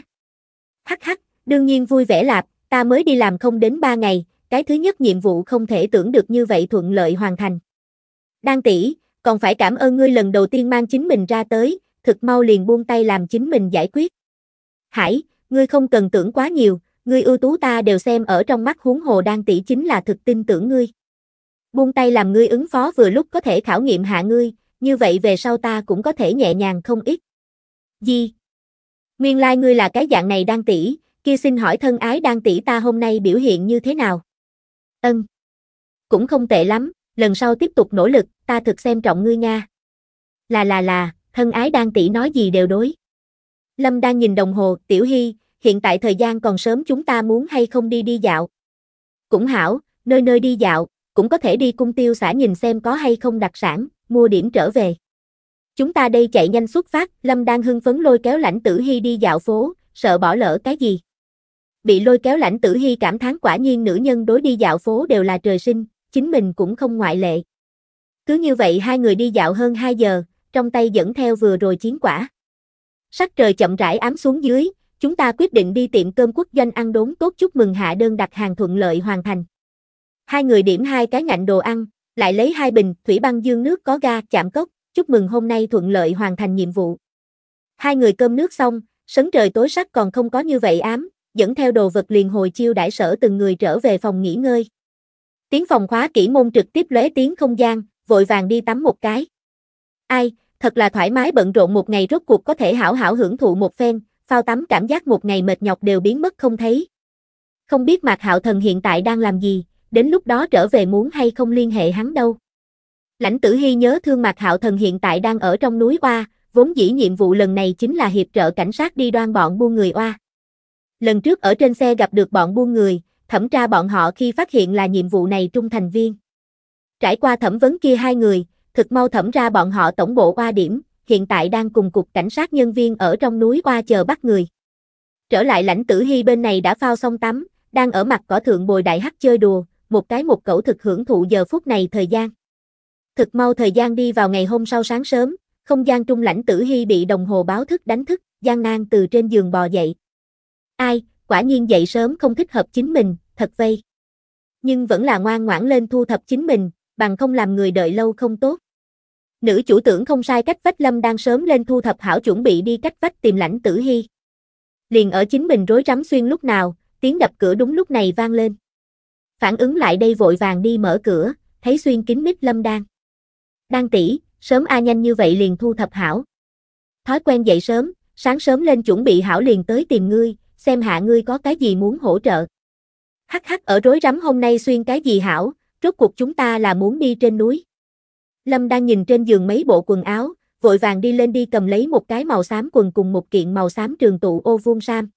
Hắc hắc, đương nhiên vui vẻ lạp, ta mới đi làm không đến ba ngày, cái thứ nhất nhiệm vụ không thể tưởng được như vậy thuận lợi hoàn thành. Đang tỷ, còn phải cảm ơn ngươi lần đầu tiên mang chính mình ra tới, thực mau liền buông tay làm chính mình giải quyết. Hải, ngươi không cần tưởng quá nhiều, ngươi ưu tú ta đều xem ở trong mắt huống hồ đang tỷ chính là thực tin tưởng ngươi. Buông tay làm ngươi ứng phó vừa lúc có thể khảo nghiệm hạ ngươi, như vậy về sau ta cũng có thể nhẹ nhàng không ít. Gì? Nguyên lai like ngươi là cái dạng này đang tỷ, kia xin hỏi thân ái đang tỷ ta hôm nay biểu hiện như thế nào? Ân. Cũng không tệ lắm, lần sau tiếp tục nỗ lực, ta thực xem trọng ngươi nha Là là là, thân ái đang tỷ nói gì đều đối. Lâm đang nhìn đồng hồ, tiểu hy, hiện tại thời gian còn sớm chúng ta muốn hay không đi đi dạo. Cũng hảo, nơi nơi đi dạo, cũng có thể đi cung tiêu xã nhìn xem có hay không đặc sản, mua điểm trở về. Chúng ta đây chạy nhanh xuất phát, Lâm đang hưng phấn lôi kéo lãnh tử hy đi dạo phố, sợ bỏ lỡ cái gì. Bị lôi kéo lãnh tử hy cảm thán quả nhiên nữ nhân đối đi dạo phố đều là trời sinh, chính mình cũng không ngoại lệ. Cứ như vậy hai người đi dạo hơn 2 giờ, trong tay dẫn theo vừa rồi chiến quả. Sắc trời chậm rãi ám xuống dưới, chúng ta quyết định đi tiệm cơm quốc doanh ăn đốn tốt chúc mừng hạ đơn đặt hàng thuận lợi hoàn thành. Hai người điểm hai cái ngạnh đồ ăn, lại lấy hai bình thủy băng dương nước có ga chạm cốc, chúc mừng hôm nay thuận lợi hoàn thành nhiệm vụ. Hai người cơm nước xong, sấn trời tối sắc còn không có như vậy ám, dẫn theo đồ vật liền hồi chiêu đãi sở từng người trở về phòng nghỉ ngơi. Tiếng phòng khóa kỹ môn trực tiếp lóe tiếng không gian, vội vàng đi tắm một cái. Ai, thật là thoải mái bận rộn một ngày rốt cuộc có thể hảo hảo hưởng thụ một phen, phao tắm cảm giác một ngày mệt nhọc đều biến mất không thấy. Không biết Mạc Hạo Thần hiện tại đang làm gì, đến lúc đó trở về muốn hay không liên hệ hắn đâu. Lãnh tử hy nhớ thương mạc hạo thần hiện tại đang ở trong núi Oa, vốn dĩ nhiệm vụ lần này chính là hiệp trợ cảnh sát đi đoan bọn buôn người Oa. Lần trước ở trên xe gặp được bọn buôn người, thẩm tra bọn họ khi phát hiện là nhiệm vụ này trung thành viên. Trải qua thẩm vấn kia hai người, thực mau thẩm ra bọn họ tổng bộ Oa điểm, hiện tại đang cùng cục cảnh sát nhân viên ở trong núi Oa chờ bắt người. Trở lại lãnh tử hy bên này đã phao xong tắm, đang ở mặt cỏ thượng bồi đại hắc chơi đùa, một cái một cẩu thực hưởng thụ giờ phút này thời gian. Thực mau thời gian đi vào ngày hôm sau sáng sớm, không gian trung lãnh tử hy bị đồng hồ báo thức đánh thức, gian nan từ trên giường bò dậy. Ai, quả nhiên dậy sớm không thích hợp chính mình, thật vây. Nhưng vẫn là ngoan ngoãn lên thu thập chính mình, bằng không làm người đợi lâu không tốt. Nữ chủ tưởng không sai cách vách lâm đang sớm lên thu thập hảo chuẩn bị đi cách vách tìm lãnh tử hy. Liền ở chính mình rối rắm xuyên lúc nào, tiếng đập cửa đúng lúc này vang lên phản ứng lại đây vội vàng đi mở cửa, thấy xuyên kính mít lâm đan. Đan tỷ, sớm a nhanh như vậy liền thu thập hảo. Thói quen dậy sớm, sáng sớm lên chuẩn bị hảo liền tới tìm ngươi, xem hạ ngươi có cái gì muốn hỗ trợ. Hắc hắc ở rối rắm hôm nay xuyên cái gì hảo, rốt cuộc chúng ta là muốn đi trên núi. Lâm Đan nhìn trên giường mấy bộ quần áo, vội vàng đi lên đi cầm lấy một cái màu xám quần cùng một kiện màu xám trường tụ ô vuông sam.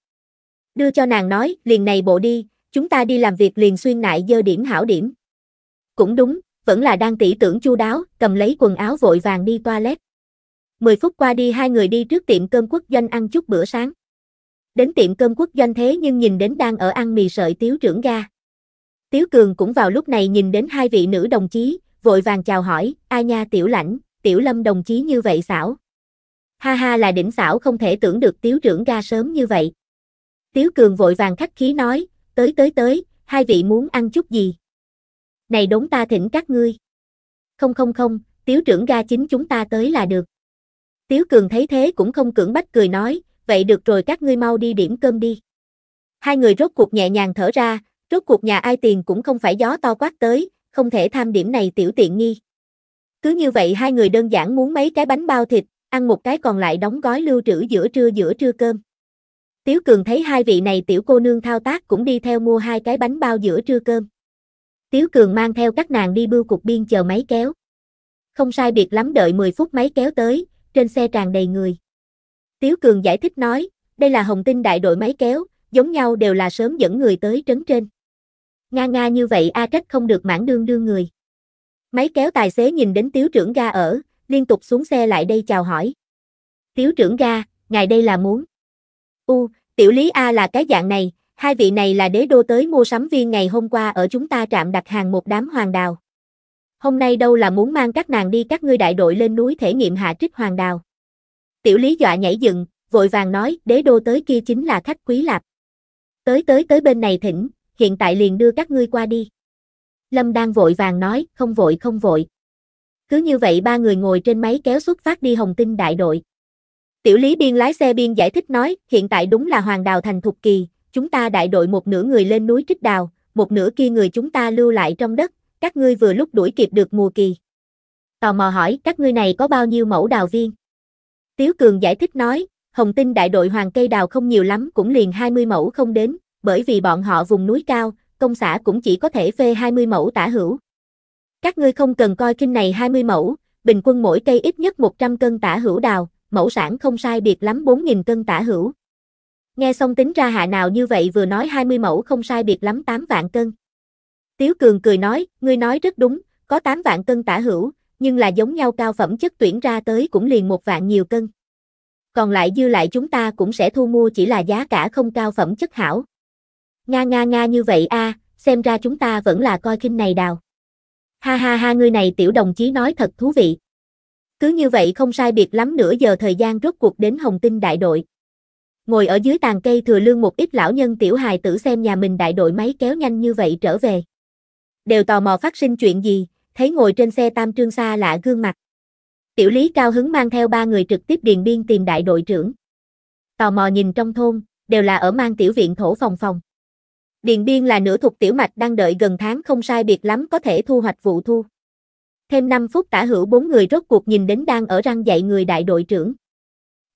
Đưa cho nàng nói, liền này bộ đi, chúng ta đi làm việc liền xuyên nại dơ điểm hảo điểm. Cũng đúng, vẫn là đang tỉ tưởng chu đáo, cầm lấy quần áo vội vàng đi toilet. mười phút qua đi hai người đi trước tiệm cơm quốc doanh ăn chút bữa sáng. Đến tiệm cơm quốc doanh thế nhưng nhìn đến đang ở ăn mì sợi tiếu trưởng ga. Tiếu Cường cũng vào lúc này nhìn đến hai vị nữ đồng chí, vội vàng chào hỏi, a nha tiểu lãnh, tiểu lâm đồng chí như vậy xảo. Ha ha là đỉnh xảo không thể tưởng được tiếu trưởng ga sớm như vậy. Tiếu Cường vội vàng khách khí nói, tới tới tới, hai vị muốn ăn chút gì? Này đốn ta thỉnh các ngươi. Không không không, tiếu trưởng ga chính chúng ta tới là được. Tiếu cường thấy thế cũng không cưỡng bách cười nói, vậy được rồi các ngươi mau đi điểm cơm đi. Hai người rốt cuộc nhẹ nhàng thở ra, rốt cuộc nhà ai tiền cũng không phải gió to quát tới, không thể tham điểm này tiểu tiện nghi. Cứ như vậy hai người đơn giản muốn mấy cái bánh bao thịt, ăn một cái còn lại đóng gói lưu trữ giữa trưa giữa trưa cơm. Tiếu Cường thấy hai vị này tiểu cô nương thao tác cũng đi theo mua hai cái bánh bao giữa trưa cơm. Tiếu Cường mang theo các nàng đi bưu cục biên chờ máy kéo. Không sai biệt lắm đợi 10 phút máy kéo tới, trên xe tràn đầy người. Tiếu Cường giải thích nói, đây là hồng tinh đại đội máy kéo, giống nhau đều là sớm dẫn người tới trấn trên. Nga nga như vậy A trách không được mãn đương đương người. Máy kéo tài xế nhìn đến tiếu trưởng ga ở, liên tục xuống xe lại đây chào hỏi. Tiếu trưởng ga, ngài đây là muốn. U, Tiểu Lý A là cái dạng này, hai vị này là đế đô tới mua sắm viên ngày hôm qua ở chúng ta trạm đặt hàng một đám hoàng đào. Hôm nay đâu là muốn mang các nàng đi các ngươi đại đội lên núi thể nghiệm hạ trích hoàng đào. Tiểu Lý dọa nhảy dựng, vội vàng nói, đế đô tới kia chính là khách quý lạp. Tới tới tới bên này thỉnh, hiện tại liền đưa các ngươi qua đi. Lâm đang vội vàng nói, không vội không vội. Cứ như vậy ba người ngồi trên máy kéo xuất phát đi Hồng Tinh đại đội. Tiểu Lý Biên lái xe biên giải thích nói, hiện tại đúng là hoàng đào thành thục kỳ, chúng ta đại đội một nửa người lên núi trích đào, một nửa kia người chúng ta lưu lại trong đất, các ngươi vừa lúc đuổi kịp được mùa kỳ. Tò mò hỏi, các ngươi này có bao nhiêu mẫu đào viên? Tiếu Cường giải thích nói, Hồng Tinh đại đội hoàng cây đào không nhiều lắm cũng liền 20 mẫu không đến, bởi vì bọn họ vùng núi cao, công xã cũng chỉ có thể phê 20 mẫu tả hữu. Các ngươi không cần coi kinh này 20 mẫu, bình quân mỗi cây ít nhất 100 cân tả hữu đào, mẫu sản không sai biệt lắm 4.000 cân tả hữu. Nghe xong tính ra hạ nào như vậy vừa nói 20 mẫu không sai biệt lắm 8 vạn cân. Tiếu Cường cười nói, ngươi nói rất đúng, có 8 vạn cân tả hữu, nhưng là giống nhau cao phẩm chất tuyển ra tới cũng liền một vạn nhiều cân. Còn lại dư lại chúng ta cũng sẽ thu mua chỉ là giá cả không cao phẩm chất hảo. Nga nga nga như vậy a, xem ra chúng ta vẫn là coi kinh này đào. Ha ha ha ngươi này tiểu đồng chí nói thật thú vị. Cứ như vậy không sai biệt lắm nửa giờ thời gian rốt cuộc đến Hồng Tinh đại đội. Ngồi ở dưới tàn cây thừa lương một ít lão nhân tiểu hài tử xem nhà mình đại đội máy kéo nhanh như vậy trở về. Đều tò mò phát sinh chuyện gì, thấy ngồi trên xe tam trương xa lạ gương mặt. Tiểu lý cao hứng mang theo ba người trực tiếp điền biên tìm đại đội trưởng. Tò mò nhìn trong thôn, đều là ở mang tiểu viện thổ phòng phòng. Điền biên là nửa thuộc tiểu mạch đang đợi gần tháng không sai biệt lắm có thể thu hoạch vụ thu. Thêm 5 phút tả hữu bốn người rốt cuộc nhìn đến đang ở răng dạy người đại đội trưởng.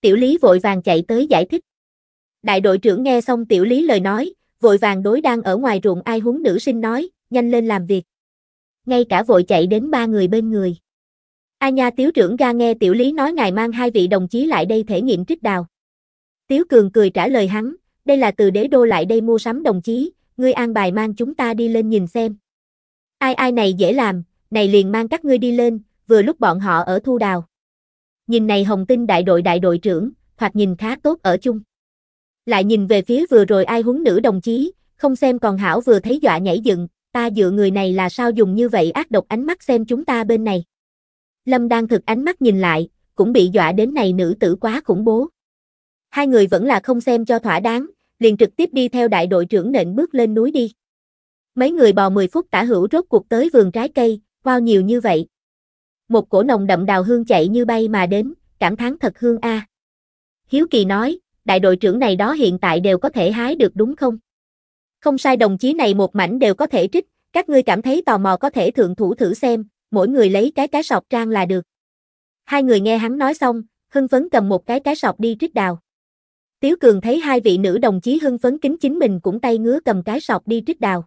Tiểu Lý vội vàng chạy tới giải thích. Đại đội trưởng nghe xong Tiểu Lý lời nói, vội vàng đối đang ở ngoài ruộng ai huấn nữ sinh nói, nhanh lên làm việc. Ngay cả vội chạy đến ba người bên người. A nha tiểu trưởng ra nghe Tiểu Lý nói ngài mang hai vị đồng chí lại đây thể nghiệm trích đào. Tiếu Cường cười trả lời hắn, đây là từ đế đô lại đây mua sắm đồng chí, ngươi an bài mang chúng ta đi lên nhìn xem. Ai ai này dễ làm, này liền mang các ngươi đi lên, vừa lúc bọn họ ở thu đào. Nhìn này Hồng Tinh đại đội đại đội trưởng, hoặc nhìn khá tốt ở chung. Lại nhìn về phía vừa rồi ai huấn nữ đồng chí, không xem còn hảo vừa thấy dọa nhảy dựng, ta dựa người này là sao dùng như vậy ác độc ánh mắt xem chúng ta bên này. Lâm đang thực ánh mắt nhìn lại, cũng bị dọa đến này nữ tử quá khủng bố. Hai người vẫn là không xem cho thỏa đáng, liền trực tiếp đi theo đại đội trưởng nện bước lên núi đi. Mấy người bò 10 phút tả hữu rốt cuộc tới vườn trái cây, wow nhiều như vậy. Một cổ nồng đậm đào hương chạy như bay mà đến, cảm thán thật hương a. À. Hiếu Kỳ nói, đại đội trưởng này đó hiện tại đều có thể hái được đúng không? Không sai đồng chí này một mảnh đều có thể trích, các ngươi cảm thấy tò mò có thể thượng thủ thử xem, mỗi người lấy cái cái sọt trang là được. Hai người nghe hắn nói xong, hưng phấn cầm một cái cái sọt đi trích đào. Tiếu Cường thấy hai vị nữ đồng chí hưng phấn kính chính mình cũng tay ngứa cầm cái sọt đi trích đào.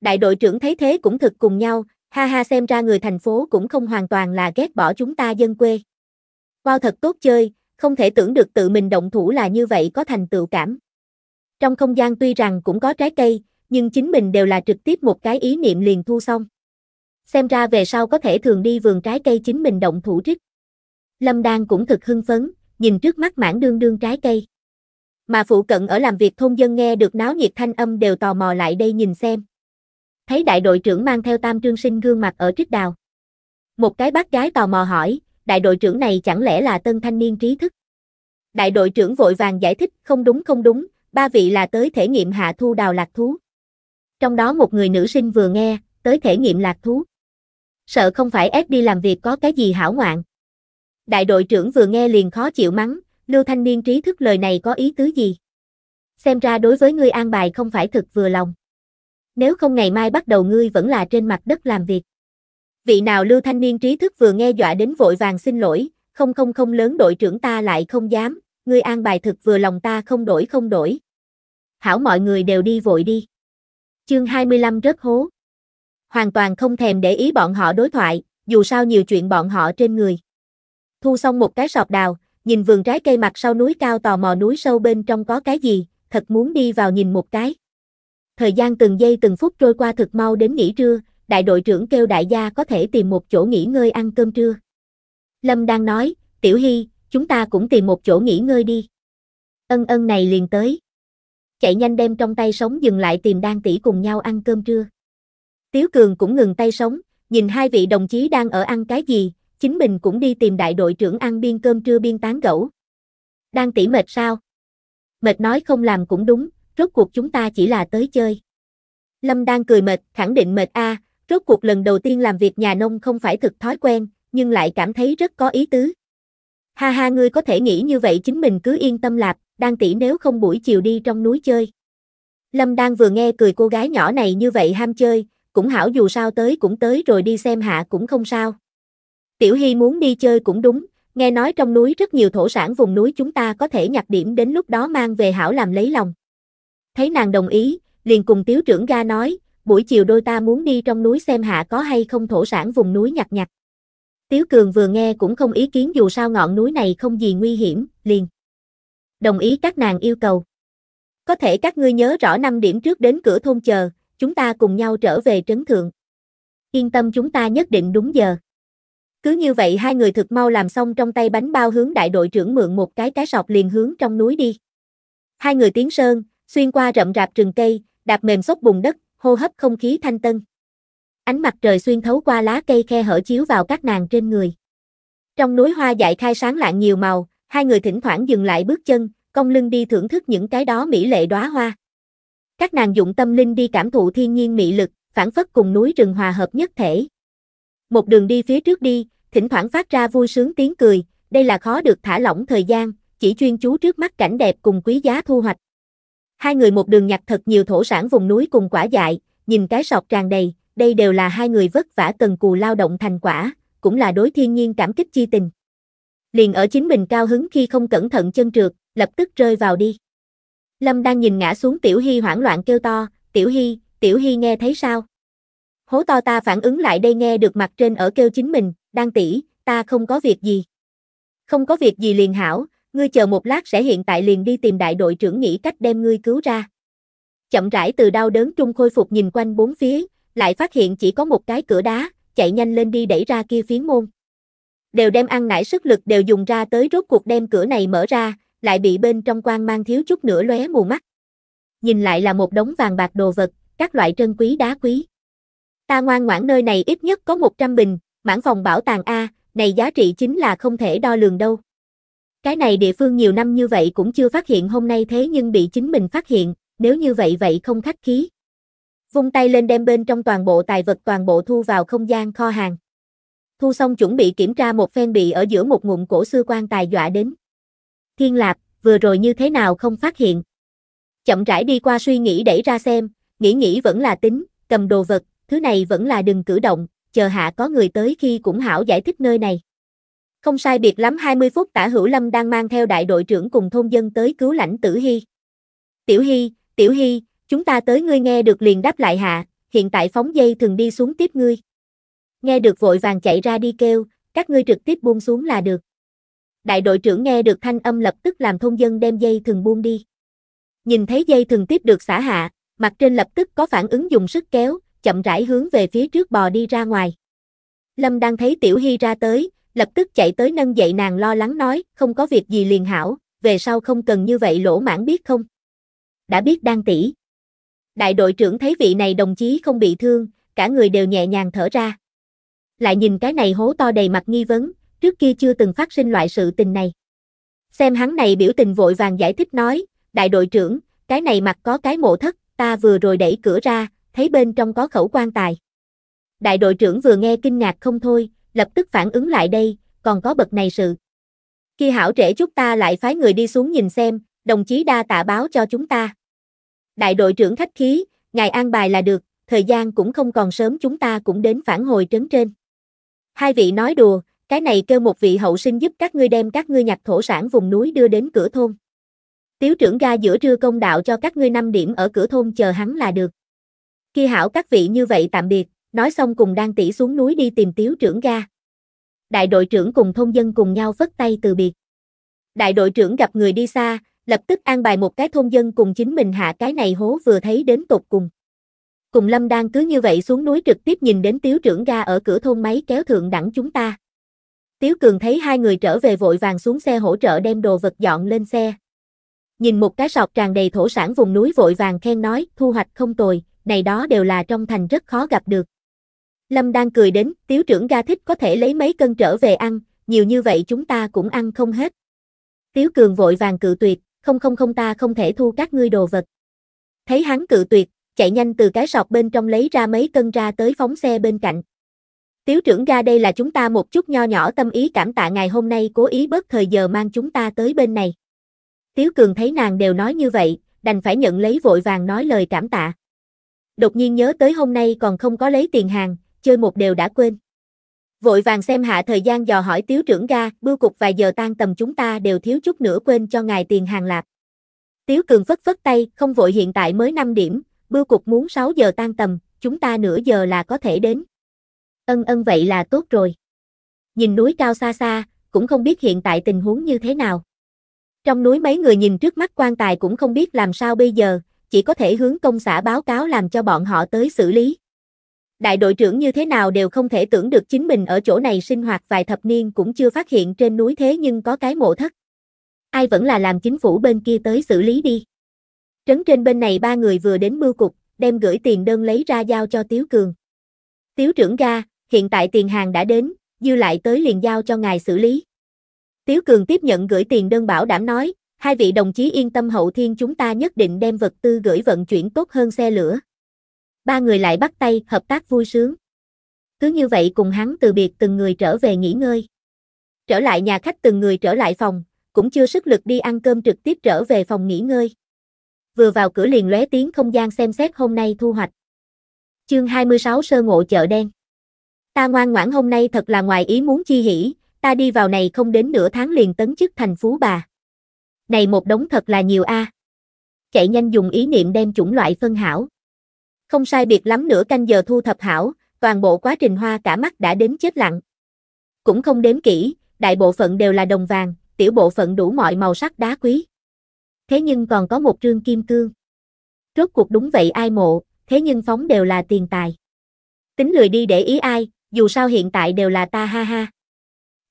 Đại đội trưởng thấy thế cũng thực cùng nhau, Ha ha xem ra người thành phố cũng không hoàn toàn là ghét bỏ chúng ta dân quê. Wow thật tốt chơi, không thể tưởng được tự mình động thủ là như vậy có thành tựu cảm. Trong không gian tuy rằng cũng có trái cây, nhưng chính mình đều là trực tiếp một cái ý niệm liền thu xong. Xem ra về sau có thể thường đi vườn trái cây chính mình động thủ trích. Lâm Đan cũng thực hưng phấn, nhìn trước mắt mảng đương đương trái cây. Mà phụ cận ở làm việc thôn dân nghe được náo nhiệt thanh âm đều tò mò lại đây nhìn xem thấy đại đội trưởng mang theo tam trương sinh gương mặt ở trích đào. Một cái bác gái tò mò hỏi, đại đội trưởng này chẳng lẽ là tân thanh niên trí thức? Đại đội trưởng vội vàng giải thích, không đúng không đúng, ba vị là tới thể nghiệm hạ thu đào lạc thú. Trong đó một người nữ sinh vừa nghe, tới thể nghiệm lạc thú. Sợ không phải ép đi làm việc có cái gì hảo ngoạn. Đại đội trưởng vừa nghe liền khó chịu mắng, lưu thanh niên trí thức lời này có ý tứ gì? Xem ra đối với ngươi an bài không phải thực vừa lòng nếu không ngày mai bắt đầu ngươi vẫn là trên mặt đất làm việc. Vị nào lưu thanh niên trí thức vừa nghe dọa đến vội vàng xin lỗi, không không không lớn đội trưởng ta lại không dám, ngươi an bài thực vừa lòng ta không đổi không đổi. Hảo mọi người đều đi vội đi. Chương 25 rớt hố. Hoàn toàn không thèm để ý bọn họ đối thoại, dù sao nhiều chuyện bọn họ trên người. Thu xong một cái sọt đào, nhìn vườn trái cây mặt sau núi cao tò mò núi sâu bên trong có cái gì, thật muốn đi vào nhìn một cái. Thời gian từng giây từng phút trôi qua thực mau đến nghỉ trưa, đại đội trưởng kêu đại gia có thể tìm một chỗ nghỉ ngơi ăn cơm trưa. Lâm đang nói, Tiểu Hy, chúng ta cũng tìm một chỗ nghỉ ngơi đi. Ân ân này liền tới. Chạy nhanh đem trong tay sống dừng lại tìm đang tỷ cùng nhau ăn cơm trưa. Tiếu Cường cũng ngừng tay sống, nhìn hai vị đồng chí đang ở ăn cái gì, chính mình cũng đi tìm đại đội trưởng ăn biên cơm trưa biên tán gẫu. Đang tỉ mệt sao? Mệt nói không làm cũng đúng, rốt cuộc chúng ta chỉ là tới chơi. Lâm đang cười mệt, khẳng định mệt a, rốt cuộc lần đầu tiên làm việc nhà nông không phải thực thói quen, nhưng lại cảm thấy rất có ý tứ. Ha ha ngươi có thể nghĩ như vậy chính mình cứ yên tâm lạp, đang tỷ nếu không buổi chiều đi trong núi chơi. Lâm đang vừa nghe cười cô gái nhỏ này như vậy ham chơi, cũng hảo dù sao tới cũng tới rồi đi xem hạ cũng không sao. Tiểu Hy muốn đi chơi cũng đúng, nghe nói trong núi rất nhiều thổ sản vùng núi chúng ta có thể nhặt điểm đến lúc đó mang về hảo làm lấy lòng thấy nàng đồng ý, liền cùng tiếu trưởng ga nói, buổi chiều đôi ta muốn đi trong núi xem hạ có hay không thổ sản vùng núi nhặt nhặt. Tiếu Cường vừa nghe cũng không ý kiến dù sao ngọn núi này không gì nguy hiểm, liền. Đồng ý các nàng yêu cầu. Có thể các ngươi nhớ rõ năm điểm trước đến cửa thôn chờ, chúng ta cùng nhau trở về trấn thượng. Yên tâm chúng ta nhất định đúng giờ. Cứ như vậy hai người thực mau làm xong trong tay bánh bao hướng đại đội trưởng mượn một cái cái sọt liền hướng trong núi đi. Hai người tiến sơn, xuyên qua rậm rạp rừng cây, đạp mềm xốp bùn đất, hô hấp không khí thanh tân. Ánh mặt trời xuyên thấu qua lá cây khe hở chiếu vào các nàng trên người. Trong núi hoa dại khai sáng lạng nhiều màu, hai người thỉnh thoảng dừng lại bước chân, cong lưng đi thưởng thức những cái đó mỹ lệ đóa hoa. Các nàng dụng tâm linh đi cảm thụ thiên nhiên mỹ lực, phản phất cùng núi rừng hòa hợp nhất thể. Một đường đi phía trước đi, thỉnh thoảng phát ra vui sướng tiếng cười, đây là khó được thả lỏng thời gian, chỉ chuyên chú trước mắt cảnh đẹp cùng quý giá thu hoạch. Hai người một đường nhặt thật nhiều thổ sản vùng núi cùng quả dại, nhìn cái sọt tràn đầy, đây đều là hai người vất vả cần cù lao động thành quả, cũng là đối thiên nhiên cảm kích chi tình. Liền ở chính mình cao hứng khi không cẩn thận chân trượt, lập tức rơi vào đi. Lâm đang nhìn ngã xuống Tiểu Hy hoảng loạn kêu to, Tiểu Hy, Tiểu Hy nghe thấy sao? Hố to ta phản ứng lại đây nghe được mặt trên ở kêu chính mình, đang tỉ ta không có việc gì. Không có việc gì liền hảo, ngươi chờ một lát sẽ hiện tại liền đi tìm đại đội trưởng nghĩ cách đem ngươi cứu ra. Chậm rãi từ đau đớn trung khôi phục nhìn quanh bốn phía, lại phát hiện chỉ có một cái cửa đá, chạy nhanh lên đi đẩy ra kia phiến môn. Đều đem ăn nải sức lực đều dùng ra tới rốt cuộc đem cửa này mở ra, lại bị bên trong quan mang thiếu chút nữa lóe mù mắt. Nhìn lại là một đống vàng bạc đồ vật, các loại trân quý đá quý. Ta ngoan ngoãn nơi này ít nhất có 100 bình, mãn phòng bảo tàng A, này giá trị chính là không thể đo lường đâu. Cái này địa phương nhiều năm như vậy cũng chưa phát hiện hôm nay thế nhưng bị chính mình phát hiện, nếu như vậy vậy không khách khí. Vung tay lên đem bên trong toàn bộ tài vật toàn bộ thu vào không gian kho hàng. Thu xong chuẩn bị kiểm tra một phen bị ở giữa một ngụm cổ sư quan tài dọa đến. Thiên Lạp, vừa rồi như thế nào không phát hiện. Chậm rãi đi qua suy nghĩ đẩy ra xem, nghĩ nghĩ vẫn là tính, cầm đồ vật, thứ này vẫn là đừng cử động, chờ hạ có người tới khi cũng hảo giải thích nơi này. Không sai biệt lắm 20 phút tả hữu lâm đang mang theo đại đội trưởng cùng thôn dân tới cứu lãnh tử hy. Tiểu hy, tiểu hy, chúng ta tới ngươi nghe được liền đáp lại hạ, hiện tại phóng dây thường đi xuống tiếp ngươi. Nghe được vội vàng chạy ra đi kêu, các ngươi trực tiếp buông xuống là được. Đại đội trưởng nghe được thanh âm lập tức làm thôn dân đem dây thường buông đi. Nhìn thấy dây thường tiếp được xả hạ, mặt trên lập tức có phản ứng dùng sức kéo, chậm rãi hướng về phía trước bò đi ra ngoài. Lâm đang thấy Tiểu Hy ra tới, lập tức chạy tới nâng dậy nàng lo lắng nói, không có việc gì liền hảo, về sau không cần như vậy lỗ mãn biết không? Đã biết đang tỷ. Đại đội trưởng thấy vị này đồng chí không bị thương, cả người đều nhẹ nhàng thở ra. Lại nhìn cái này hố to đầy mặt nghi vấn, trước kia chưa từng phát sinh loại sự tình này. Xem hắn này biểu tình vội vàng giải thích nói, đại đội trưởng, cái này mặt có cái mộ thất, ta vừa rồi đẩy cửa ra, thấy bên trong có khẩu quan tài. Đại đội trưởng vừa nghe kinh ngạc không thôi, lập tức phản ứng lại đây, còn có bậc này sự. Khi hảo trễ chúng ta lại phái người đi xuống nhìn xem, đồng chí đa tạ báo cho chúng ta. Đại đội trưởng khách khí, ngài an bài là được, thời gian cũng không còn sớm chúng ta cũng đến phản hồi trấn trên. Hai vị nói đùa, cái này kêu một vị hậu sinh giúp các ngươi đem các ngươi nhặt thổ sản vùng núi đưa đến cửa thôn. Tiếu trưởng ga giữa trưa công đạo cho các ngươi năm điểm ở cửa thôn chờ hắn là được. Khi hảo các vị như vậy tạm biệt, nói xong cùng đang tỷ xuống núi đi tìm tiếu trưởng ga. Đại đội trưởng cùng thôn dân cùng nhau vất tay từ biệt. Đại đội trưởng gặp người đi xa, lập tức an bài một cái thôn dân cùng chính mình hạ cái này hố vừa thấy đến tột cùng. Cùng Lâm đang cứ như vậy xuống núi trực tiếp nhìn đến tiếu trưởng ga ở cửa thôn máy kéo thượng đẳng chúng ta. Tiếu Cường thấy hai người trở về vội vàng xuống xe hỗ trợ đem đồ vật dọn lên xe. Nhìn một cái sọt tràn đầy thổ sản vùng núi vội vàng khen nói, thu hoạch không tồi, này đó đều là trong thành rất khó gặp được. Lâm đang cười đến, tiếu trưởng ga thích có thể lấy mấy cân trở về ăn, nhiều như vậy chúng ta cũng ăn không hết. Tiếu cường vội vàng cự tuyệt, không không không ta không thể thu các ngươi đồ vật. Thấy hắn cự tuyệt, chạy nhanh từ cái sọt bên trong lấy ra mấy cân ra tới phóng xe bên cạnh. Tiếu trưởng ga đây là chúng ta một chút nho nhỏ tâm ý cảm tạ ngày hôm nay cố ý bớt thời giờ mang chúng ta tới bên này. Tiếu cường thấy nàng đều nói như vậy, đành phải nhận lấy vội vàng nói lời cảm tạ. Đột nhiên nhớ tới hôm nay còn không có lấy tiền hàng, chơi một đều đã quên. Vội vàng xem hạ thời gian dò hỏi tiếu trưởng ga, bưu cục vài giờ tan tầm chúng ta đều thiếu chút nữa quên cho ngài tiền hàng lạp. Tiếu cường phất phất tay, không vội hiện tại mới 5 điểm, bưu cục muốn 6 giờ tan tầm, chúng ta nửa giờ là có thể đến. Ân ân vậy là tốt rồi. Nhìn núi cao xa xa, cũng không biết hiện tại tình huống như thế nào. Trong núi mấy người nhìn trước mắt quan tài cũng không biết làm sao bây giờ, chỉ có thể hướng công xã báo cáo làm cho bọn họ tới xử lý đại đội trưởng như thế nào đều không thể tưởng được chính mình ở chỗ này sinh hoạt vài thập niên cũng chưa phát hiện trên núi thế nhưng có cái mộ thất. Ai vẫn là làm chính phủ bên kia tới xử lý đi. Trấn trên bên này ba người vừa đến mưu cục, đem gửi tiền đơn lấy ra giao cho Tiếu Cường. Tiếu trưởng ga, hiện tại tiền hàng đã đến, dư lại tới liền giao cho ngài xử lý. Tiếu Cường tiếp nhận gửi tiền đơn bảo đảm nói, hai vị đồng chí yên tâm hậu thiên chúng ta nhất định đem vật tư gửi vận chuyển tốt hơn xe lửa ba người lại bắt tay, hợp tác vui sướng. Cứ như vậy cùng hắn từ biệt từng người trở về nghỉ ngơi. Trở lại nhà khách từng người trở lại phòng, cũng chưa sức lực đi ăn cơm trực tiếp trở về phòng nghỉ ngơi. Vừa vào cửa liền lóe tiếng không gian xem xét hôm nay thu hoạch. Chương 26 Sơ ngộ chợ đen. Ta ngoan ngoãn hôm nay thật là ngoài ý muốn chi hỉ, ta đi vào này không đến nửa tháng liền tấn chức thành phú bà. Này một đống thật là nhiều a. À. Chạy nhanh dùng ý niệm đem chủng loại phân hảo. Không sai biệt lắm nửa canh giờ thu thập hảo, toàn bộ quá trình hoa cả mắt đã đến chết lặng. Cũng không đếm kỹ, đại bộ phận đều là đồng vàng, tiểu bộ phận đủ mọi màu sắc đá quý. Thế nhưng còn có một trương kim cương. Rốt cuộc đúng vậy ai mộ, thế nhưng phóng đều là tiền tài. Tính lười đi để ý ai, dù sao hiện tại đều là ta ha ha.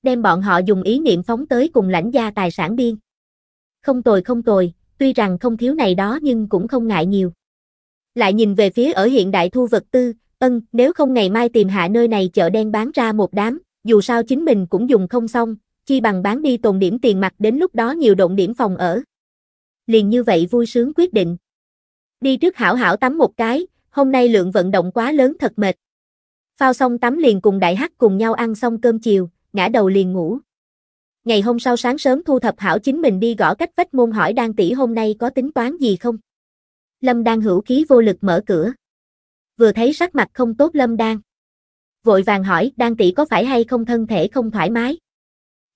Đem bọn họ dùng ý niệm phóng tới cùng lãnh gia tài sản biên. Không tồi không tồi, tuy rằng không thiếu này đó nhưng cũng không ngại nhiều lại nhìn về phía ở hiện đại thu vật tư, ân, nếu không ngày mai tìm hạ nơi này chợ đen bán ra một đám, dù sao chính mình cũng dùng không xong, chi bằng bán đi tồn điểm tiền mặt đến lúc đó nhiều động điểm phòng ở. Liền như vậy vui sướng quyết định. Đi trước hảo hảo tắm một cái, hôm nay lượng vận động quá lớn thật mệt. Phao xong tắm liền cùng đại hắc cùng nhau ăn xong cơm chiều, ngã đầu liền ngủ. Ngày hôm sau sáng sớm thu thập hảo chính mình đi gõ cách vách môn hỏi đang tỷ hôm nay có tính toán gì không? Lâm Đan hữu khí vô lực mở cửa. Vừa thấy sắc mặt không tốt Lâm Đan. Vội vàng hỏi, Đan tỷ có phải hay không thân thể không thoải mái?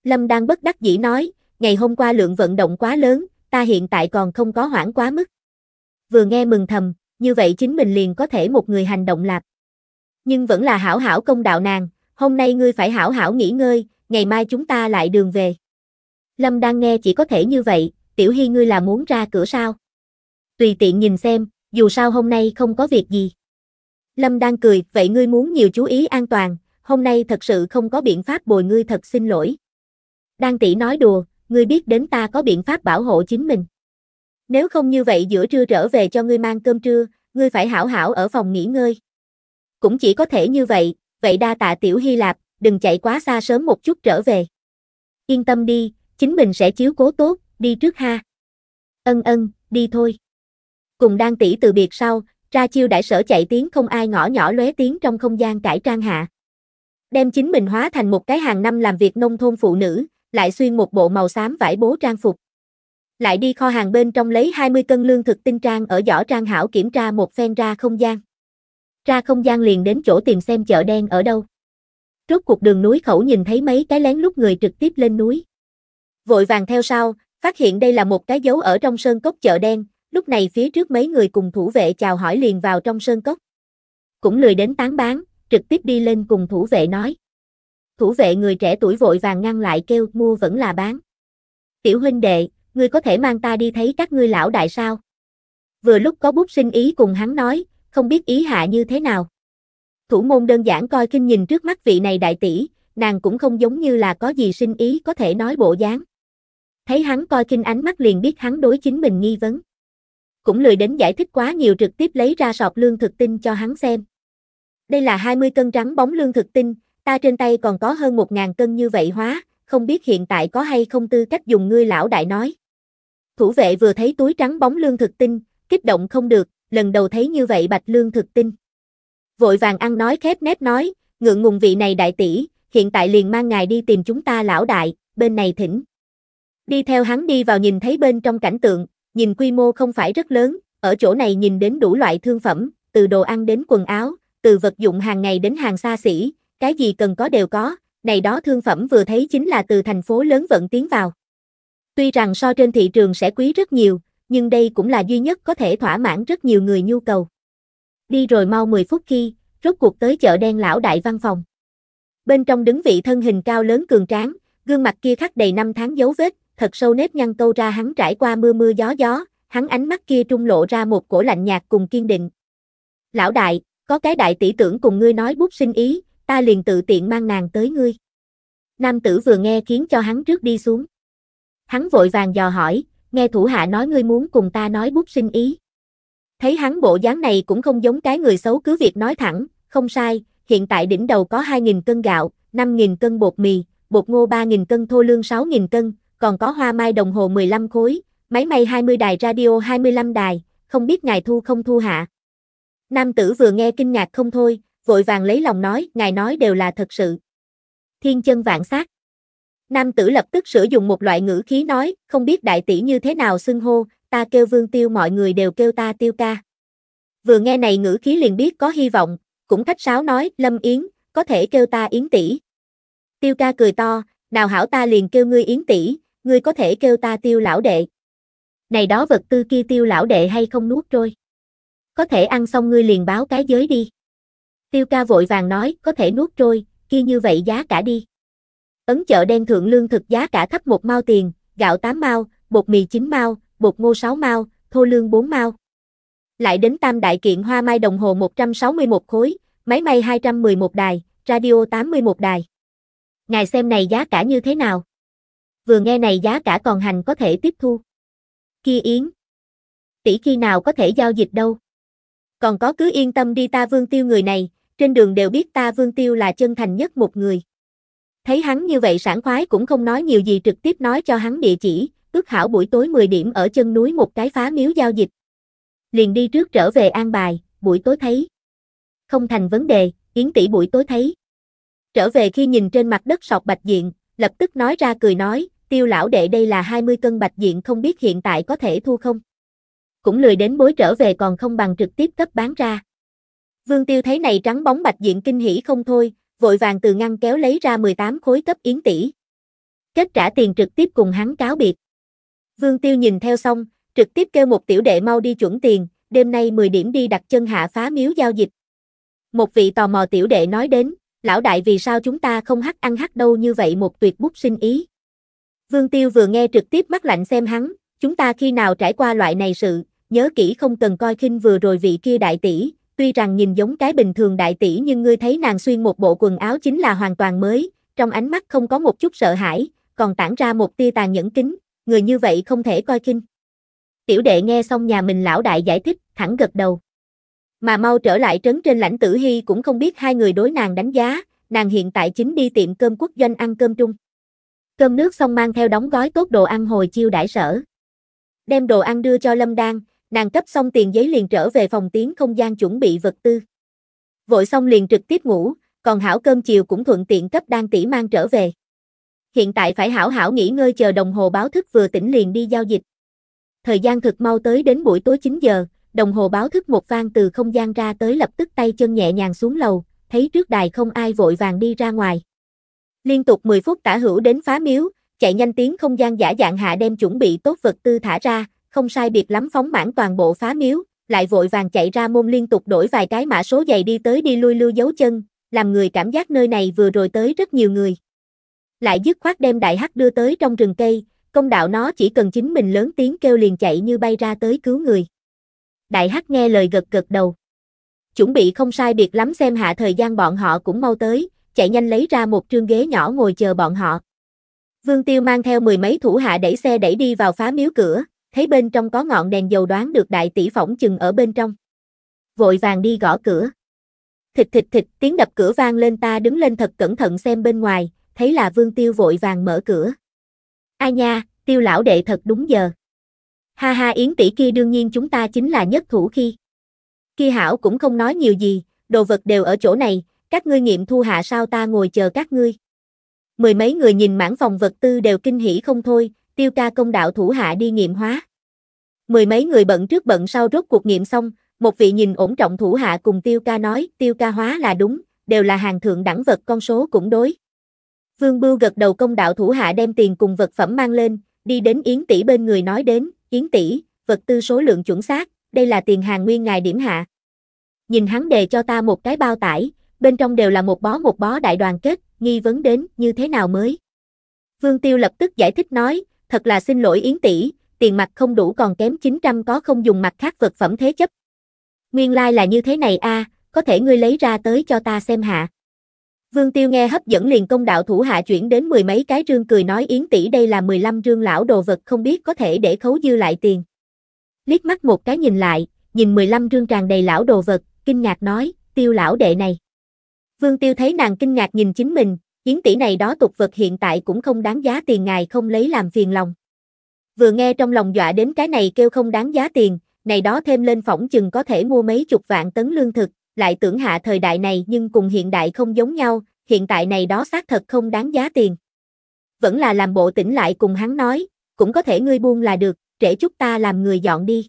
Lâm Đan bất đắc dĩ nói, ngày hôm qua lượng vận động quá lớn, ta hiện tại còn không có hoảng quá mức. Vừa nghe mừng thầm, như vậy chính mình liền có thể một người hành động lạp. Nhưng vẫn là hảo hảo công đạo nàng, hôm nay ngươi phải hảo hảo nghỉ ngơi, ngày mai chúng ta lại đường về. Lâm Đan nghe chỉ có thể như vậy, tiểu Hi ngươi là muốn ra cửa sao? tùy tiện nhìn xem, dù sao hôm nay không có việc gì. Lâm đang cười, vậy ngươi muốn nhiều chú ý an toàn, hôm nay thật sự không có biện pháp bồi ngươi thật xin lỗi. Đang tỷ nói đùa, ngươi biết đến ta có biện pháp bảo hộ chính mình. Nếu không như vậy giữa trưa trở về cho ngươi mang cơm trưa, ngươi phải hảo hảo ở phòng nghỉ ngơi. Cũng chỉ có thể như vậy, vậy đa tạ tiểu Hy Lạp, đừng chạy quá xa sớm một chút trở về. Yên tâm đi, chính mình sẽ chiếu cố tốt, đi trước ha. Ân ân, đi thôi cùng đang tỷ từ biệt sau, ra chiêu đại sở chạy tiếng không ai ngõ nhỏ lóe tiếng trong không gian cải trang hạ. Đem chính mình hóa thành một cái hàng năm làm việc nông thôn phụ nữ, lại xuyên một bộ màu xám vải bố trang phục. Lại đi kho hàng bên trong lấy 20 cân lương thực tinh trang ở giỏ trang hảo kiểm tra một phen ra không gian. Ra không gian liền đến chỗ tìm xem chợ đen ở đâu. Rốt cuộc đường núi khẩu nhìn thấy mấy cái lén lút người trực tiếp lên núi. Vội vàng theo sau, phát hiện đây là một cái dấu ở trong sơn cốc chợ đen, lúc này phía trước mấy người cùng thủ vệ chào hỏi liền vào trong sơn cốc. Cũng lười đến tán bán, trực tiếp đi lên cùng thủ vệ nói. Thủ vệ người trẻ tuổi vội vàng ngăn lại kêu mua vẫn là bán. Tiểu huynh đệ, ngươi có thể mang ta đi thấy các ngươi lão đại sao? Vừa lúc có bút sinh ý cùng hắn nói, không biết ý hạ như thế nào. Thủ môn đơn giản coi kinh nhìn trước mắt vị này đại tỷ, nàng cũng không giống như là có gì sinh ý có thể nói bộ dáng. Thấy hắn coi kinh ánh mắt liền biết hắn đối chính mình nghi vấn cũng lười đến giải thích quá nhiều trực tiếp lấy ra sọt lương thực tinh cho hắn xem. Đây là 20 cân trắng bóng lương thực tinh, ta trên tay còn có hơn 1.000 cân như vậy hóa, không biết hiện tại có hay không tư cách dùng ngươi lão đại nói. Thủ vệ vừa thấy túi trắng bóng lương thực tinh, kích động không được, lần đầu thấy như vậy bạch lương thực tinh. Vội vàng ăn nói khép nép nói, ngượng ngùng vị này đại tỷ, hiện tại liền mang ngài đi tìm chúng ta lão đại, bên này thỉnh. Đi theo hắn đi vào nhìn thấy bên trong cảnh tượng, nhìn quy mô không phải rất lớn, ở chỗ này nhìn đến đủ loại thương phẩm, từ đồ ăn đến quần áo, từ vật dụng hàng ngày đến hàng xa xỉ, cái gì cần có đều có, này đó thương phẩm vừa thấy chính là từ thành phố lớn vận tiến vào. Tuy rằng so trên thị trường sẽ quý rất nhiều, nhưng đây cũng là duy nhất có thể thỏa mãn rất nhiều người nhu cầu. Đi rồi mau 10 phút khi, rốt cuộc tới chợ đen lão đại văn phòng. Bên trong đứng vị thân hình cao lớn cường tráng, gương mặt kia khắc đầy năm tháng dấu vết, thật sâu nếp nhăn câu ra hắn trải qua mưa mưa gió gió, hắn ánh mắt kia trung lộ ra một cổ lạnh nhạt cùng kiên định. Lão đại, có cái đại tỷ tưởng cùng ngươi nói bút sinh ý, ta liền tự tiện mang nàng tới ngươi. Nam tử vừa nghe khiến cho hắn trước đi xuống. Hắn vội vàng dò hỏi, nghe thủ hạ nói ngươi muốn cùng ta nói bút sinh ý. Thấy hắn bộ dáng này cũng không giống cái người xấu cứ việc nói thẳng, không sai, hiện tại đỉnh đầu có 2.000 cân gạo, 5.000 cân bột mì, bột ngô 3.000 cân thô lương 6.000 cân, còn có hoa mai đồng hồ 15 khối, máy may 20 đài radio 25 đài, không biết ngài thu không thu hạ. Nam tử vừa nghe kinh ngạc không thôi, vội vàng lấy lòng nói, ngài nói đều là thật sự. Thiên chân vạn sát. Nam tử lập tức sử dụng một loại ngữ khí nói, không biết đại tỷ như thế nào xưng hô, ta kêu vương tiêu mọi người đều kêu ta tiêu ca. Vừa nghe này ngữ khí liền biết có hy vọng, cũng khách sáo nói, lâm yến, có thể kêu ta yến tỷ. Tiêu ca cười to, nào hảo ta liền kêu ngươi yến tỷ, ngươi có thể kêu ta tiêu lão đệ. Này đó vật tư kia tiêu lão đệ hay không nuốt trôi. Có thể ăn xong ngươi liền báo cái giới đi. Tiêu ca vội vàng nói, có thể nuốt trôi, kia như vậy giá cả đi. Ấn chợ đen thượng lương thực giá cả thấp một mao tiền, gạo 8 mao, bột mì 9 mao, bột ngô 6 mao, thô lương 4 mao. Lại đến tam đại kiện hoa mai đồng hồ 161 khối, máy may 211 đài, radio 81 đài. Ngài xem này giá cả như thế nào? vừa nghe này giá cả còn hành có thể tiếp thu. Kia Yến, tỷ khi nào có thể giao dịch đâu. Còn có cứ yên tâm đi ta Vương Tiêu người này, trên đường đều biết ta Vương Tiêu là chân thành nhất một người. Thấy hắn như vậy sảng khoái cũng không nói nhiều gì trực tiếp nói cho hắn địa chỉ, ước hảo buổi tối 10 điểm ở chân núi một cái phá miếu giao dịch. Liền đi trước trở về an bài, buổi tối thấy. Không thành vấn đề, Yến tỷ buổi tối thấy. Trở về khi nhìn trên mặt đất sọc bạch diện, lập tức nói ra cười nói, tiêu lão đệ đây là 20 cân bạch diện không biết hiện tại có thể thu không. Cũng lười đến bối trở về còn không bằng trực tiếp cấp bán ra. Vương tiêu thấy này trắng bóng bạch diện kinh hỉ không thôi, vội vàng từ ngăn kéo lấy ra 18 khối cấp yến tỷ. Kết trả tiền trực tiếp cùng hắn cáo biệt. Vương tiêu nhìn theo xong, trực tiếp kêu một tiểu đệ mau đi chuẩn tiền, đêm nay 10 điểm đi đặt chân hạ phá miếu giao dịch. Một vị tò mò tiểu đệ nói đến, lão đại vì sao chúng ta không hắc ăn hắc đâu như vậy một tuyệt bút sinh ý. Vương Tiêu vừa nghe trực tiếp mắt lạnh xem hắn, chúng ta khi nào trải qua loại này sự, nhớ kỹ không cần coi khinh vừa rồi vị kia đại tỷ, tuy rằng nhìn giống cái bình thường đại tỷ nhưng ngươi thấy nàng xuyên một bộ quần áo chính là hoàn toàn mới, trong ánh mắt không có một chút sợ hãi, còn tản ra một tia tàn nhẫn kính, người như vậy không thể coi khinh. Tiểu đệ nghe xong nhà mình lão đại giải thích, thẳng gật đầu. Mà mau trở lại trấn trên lãnh tử hy cũng không biết hai người đối nàng đánh giá, nàng hiện tại chính đi tiệm cơm quốc doanh ăn cơm trung. Cơm nước xong mang theo đóng gói tốt đồ ăn hồi chiêu đãi sở. Đem đồ ăn đưa cho Lâm Đan, nàng cấp xong tiền giấy liền trở về phòng tiến không gian chuẩn bị vật tư. Vội xong liền trực tiếp ngủ, còn hảo cơm chiều cũng thuận tiện cấp Đan tỷ mang trở về. Hiện tại phải hảo hảo nghỉ ngơi chờ đồng hồ báo thức vừa tỉnh liền đi giao dịch. Thời gian thực mau tới đến buổi tối 9 giờ, đồng hồ báo thức một vang từ không gian ra tới lập tức tay chân nhẹ nhàng xuống lầu, thấy trước đài không ai vội vàng đi ra ngoài. Liên tục 10 phút tả hữu đến phá miếu, chạy nhanh tiếng không gian giả dạng hạ đem chuẩn bị tốt vật tư thả ra, không sai biệt lắm phóng mãn toàn bộ phá miếu, lại vội vàng chạy ra môn liên tục đổi vài cái mã số giày đi tới đi lui lưu dấu chân, làm người cảm giác nơi này vừa rồi tới rất nhiều người. Lại dứt khoát đem đại hắc đưa tới trong rừng cây, công đạo nó chỉ cần chính mình lớn tiếng kêu liền chạy như bay ra tới cứu người. Đại hắc nghe lời gật gật đầu. Chuẩn bị không sai biệt lắm xem hạ thời gian bọn họ cũng mau tới, chạy nhanh lấy ra một trương ghế nhỏ ngồi chờ bọn họ. Vương Tiêu mang theo mười mấy thủ hạ đẩy xe đẩy đi vào phá miếu cửa, thấy bên trong có ngọn đèn dầu đoán được đại tỷ phỏng chừng ở bên trong. Vội vàng đi gõ cửa. Thịt thịt thịt, tiếng đập cửa vang lên ta đứng lên thật cẩn thận xem bên ngoài, thấy là Vương Tiêu vội vàng mở cửa. A nha, Tiêu lão đệ thật đúng giờ. Ha ha yến tỷ kia đương nhiên chúng ta chính là nhất thủ khi. Kia hảo cũng không nói nhiều gì, đồ vật đều ở chỗ này, các ngươi nghiệm thu hạ sao ta ngồi chờ các ngươi. Mười mấy người nhìn mảng phòng vật tư đều kinh hỉ không thôi, tiêu ca công đạo thủ hạ đi nghiệm hóa. Mười mấy người bận trước bận sau rốt cuộc nghiệm xong, một vị nhìn ổn trọng thủ hạ cùng tiêu ca nói, tiêu ca hóa là đúng, đều là hàng thượng đẳng vật con số cũng đối. Vương Bưu gật đầu công đạo thủ hạ đem tiền cùng vật phẩm mang lên, đi đến Yến tỷ bên người nói đến, Yến tỷ, vật tư số lượng chuẩn xác, đây là tiền hàng nguyên ngài điểm hạ. Nhìn hắn đề cho ta một cái bao tải, bên trong đều là một bó một bó đại đoàn kết, nghi vấn đến như thế nào mới. Vương Tiêu lập tức giải thích nói, thật là xin lỗi Yến tỷ, tiền mặt không đủ còn kém 900 có không dùng mặt khác vật phẩm thế chấp. Nguyên lai like là như thế này a, à, có thể ngươi lấy ra tới cho ta xem hạ. Vương Tiêu nghe hấp dẫn liền công đạo thủ hạ chuyển đến mười mấy cái rương cười nói Yến tỷ đây là 15 rương lão đồ vật không biết có thể để khấu dư lại tiền. Liếc mắt một cái nhìn lại, nhìn 15 rương tràn đầy lão đồ vật, kinh ngạc nói, Tiêu lão đệ này. Vương Tiêu thấy nàng kinh ngạc nhìn chính mình, yến tỷ này đó tục vật hiện tại cũng không đáng giá tiền ngài không lấy làm phiền lòng. Vừa nghe trong lòng dọa đến cái này kêu không đáng giá tiền, này đó thêm lên phỏng chừng có thể mua mấy chục vạn tấn lương thực, lại tưởng hạ thời đại này nhưng cùng hiện đại không giống nhau, hiện tại này đó xác thật không đáng giá tiền. Vẫn là làm bộ tỉnh lại cùng hắn nói, cũng có thể ngươi buông là được, trễ chút ta làm người dọn đi.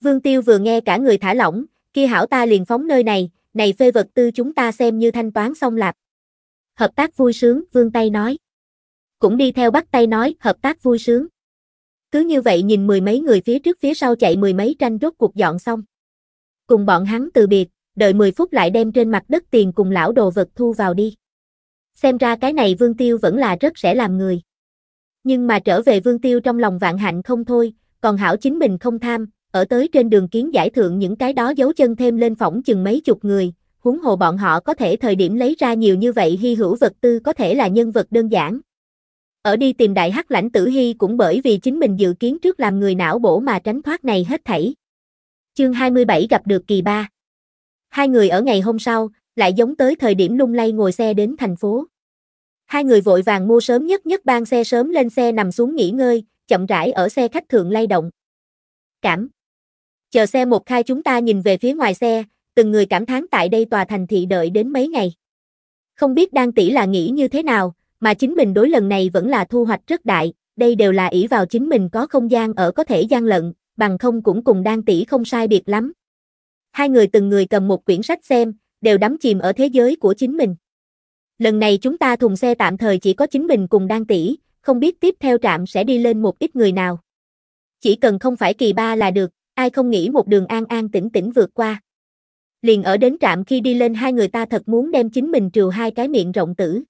Vương Tiêu vừa nghe cả người thả lỏng, kia hảo ta liền phóng nơi này, này phê vật tư chúng ta xem như thanh toán xong lạp. Hợp tác vui sướng, vương tay nói. Cũng đi theo bắt tay nói, hợp tác vui sướng. Cứ như vậy nhìn mười mấy người phía trước phía sau chạy mười mấy tranh rốt cuộc dọn xong. Cùng bọn hắn từ biệt, đợi 10 phút lại đem trên mặt đất tiền cùng lão đồ vật thu vào đi. Xem ra cái này Vương Tiêu vẫn là rất sẽ làm người. Nhưng mà trở về Vương Tiêu trong lòng vạn hạnh không thôi, còn Hảo chính mình không tham, ở tới trên đường kiến giải thượng những cái đó dấu chân thêm lên phỏng chừng mấy chục người, huống hồ bọn họ có thể thời điểm lấy ra nhiều như vậy hy hữu vật tư có thể là nhân vật đơn giản. Ở đi tìm đại hắc lãnh tử hy cũng bởi vì chính mình dự kiến trước làm người não bổ mà tránh thoát này hết thảy. Chương 27 gặp được kỳ ba. Hai người ở ngày hôm sau, lại giống tới thời điểm lung lay ngồi xe đến thành phố. Hai người vội vàng mua sớm nhất nhất ban xe sớm lên xe nằm xuống nghỉ ngơi, chậm rãi ở xe khách thượng lay động. Cảm Chờ xe một khai chúng ta nhìn về phía ngoài xe, từng người cảm thán tại đây tòa thành thị đợi đến mấy ngày. Không biết đang tỷ là nghĩ như thế nào, mà chính mình đối lần này vẫn là thu hoạch rất đại, đây đều là ỷ vào chính mình có không gian ở có thể gian lận, bằng không cũng cùng đang tỷ không sai biệt lắm. Hai người từng người cầm một quyển sách xem, đều đắm chìm ở thế giới của chính mình. Lần này chúng ta thùng xe tạm thời chỉ có chính mình cùng đang tỷ, không biết tiếp theo trạm sẽ đi lên một ít người nào. Chỉ cần không phải kỳ ba là được, ai không nghĩ một đường an an tĩnh tĩnh vượt qua. Liền ở đến trạm khi đi lên hai người ta thật muốn đem chính mình trừ hai cái miệng rộng tử.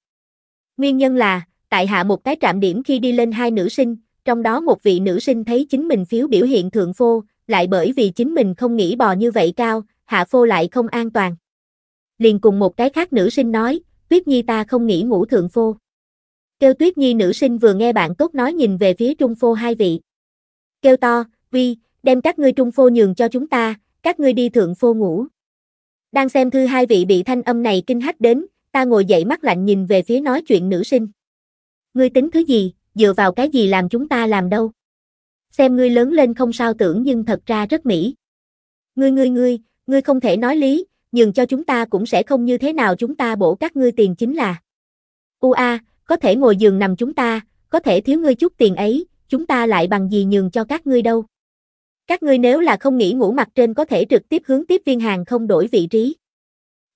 Nguyên nhân là, tại hạ một cái trạm điểm khi đi lên hai nữ sinh, trong đó một vị nữ sinh thấy chính mình phiếu biểu hiện thượng phô, lại bởi vì chính mình không nghĩ bò như vậy cao, hạ phô lại không an toàn. Liền cùng một cái khác nữ sinh nói, Tuyết Nhi ta không nghĩ ngủ thượng phô. Kêu Tuyết Nhi nữ sinh vừa nghe bạn tốt nói nhìn về phía trung phô hai vị. Kêu to, vi, đem các ngươi trung phô nhường cho chúng ta, các ngươi đi thượng phô ngủ. Đang xem thư hai vị bị thanh âm này kinh hách đến, ta ngồi dậy mắt lạnh nhìn về phía nói chuyện nữ sinh. Ngươi tính thứ gì, dựa vào cái gì làm chúng ta làm đâu. Xem ngươi lớn lên không sao tưởng nhưng thật ra rất mỹ. Ngươi ngươi ngươi, ngươi không thể nói lý, nhường cho chúng ta cũng sẽ không như thế nào chúng ta bổ các ngươi tiền chính là. Ua, có thể ngồi giường nằm chúng ta, có thể thiếu ngươi chút tiền ấy, chúng ta lại bằng gì nhường cho các ngươi đâu. Các ngươi nếu là không nghĩ ngủ mặt trên có thể trực tiếp hướng tiếp viên hàng không đổi vị trí.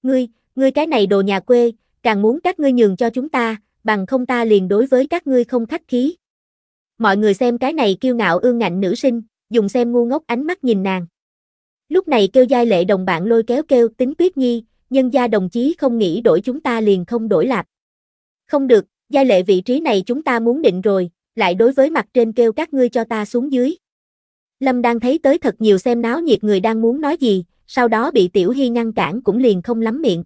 Ngươi, ngươi cái này đồ nhà quê, càng muốn các ngươi nhường cho chúng ta, bằng không ta liền đối với các ngươi không khách khí. Mọi người xem cái này kiêu ngạo ương ngạnh nữ sinh, dùng xem ngu ngốc ánh mắt nhìn nàng. Lúc này kêu giai lệ đồng bạn lôi kéo kêu tính tuyết nhi, nhân gia đồng chí không nghĩ đổi chúng ta liền không đổi lạp. Không được, giai lệ vị trí này chúng ta muốn định rồi, lại đối với mặt trên kêu các ngươi cho ta xuống dưới. Lâm đang thấy tới thật nhiều xem náo nhiệt người đang muốn nói gì, sau đó bị Tiểu Hy ngăn cản cũng liền không lắm miệng.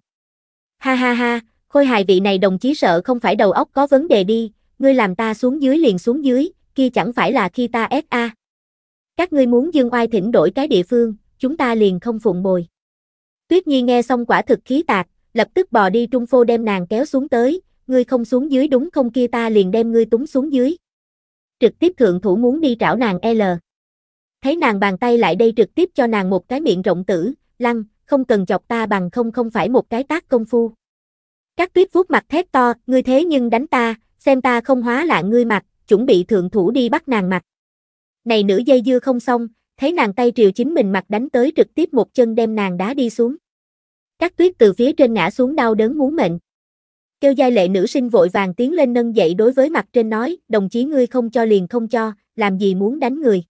Ha ha ha, khôi hài vị này đồng chí sợ không phải đầu óc có vấn đề đi, ngươi làm ta xuống dưới liền xuống dưới, kia chẳng phải là khi ta a? Các ngươi muốn dương oai thỉnh đổi cái địa phương, chúng ta liền không phụng bồi. Tuyết Nhi nghe xong quả thực khí tạc, lập tức bò đi trung phô đem nàng kéo xuống tới, ngươi không xuống dưới đúng không kia ta liền đem ngươi túng xuống dưới. Trực tiếp thượng thủ muốn đi trảo nàng L. Thấy nàng bàn tay lại đây trực tiếp cho nàng một cái miệng rộng tử, lăng, không cần chọc ta bằng không không phải một cái tác công phu. Các tuyết vuốt mặt thét to, ngươi thế nhưng đánh ta, xem ta không hóa lạ ngươi mặt, chuẩn bị thượng thủ đi bắt nàng mặt. Này nữ dây dưa không xong, thấy nàng tay triều chính mình mặt đánh tới trực tiếp một chân đem nàng đá đi xuống. Các tuyết từ phía trên ngã xuống đau đớn muốn mệnh. Kêu giai lệ nữ sinh vội vàng tiến lên nâng dậy đối với mặt trên nói, đồng chí ngươi không cho liền không cho, làm gì muốn đánh người.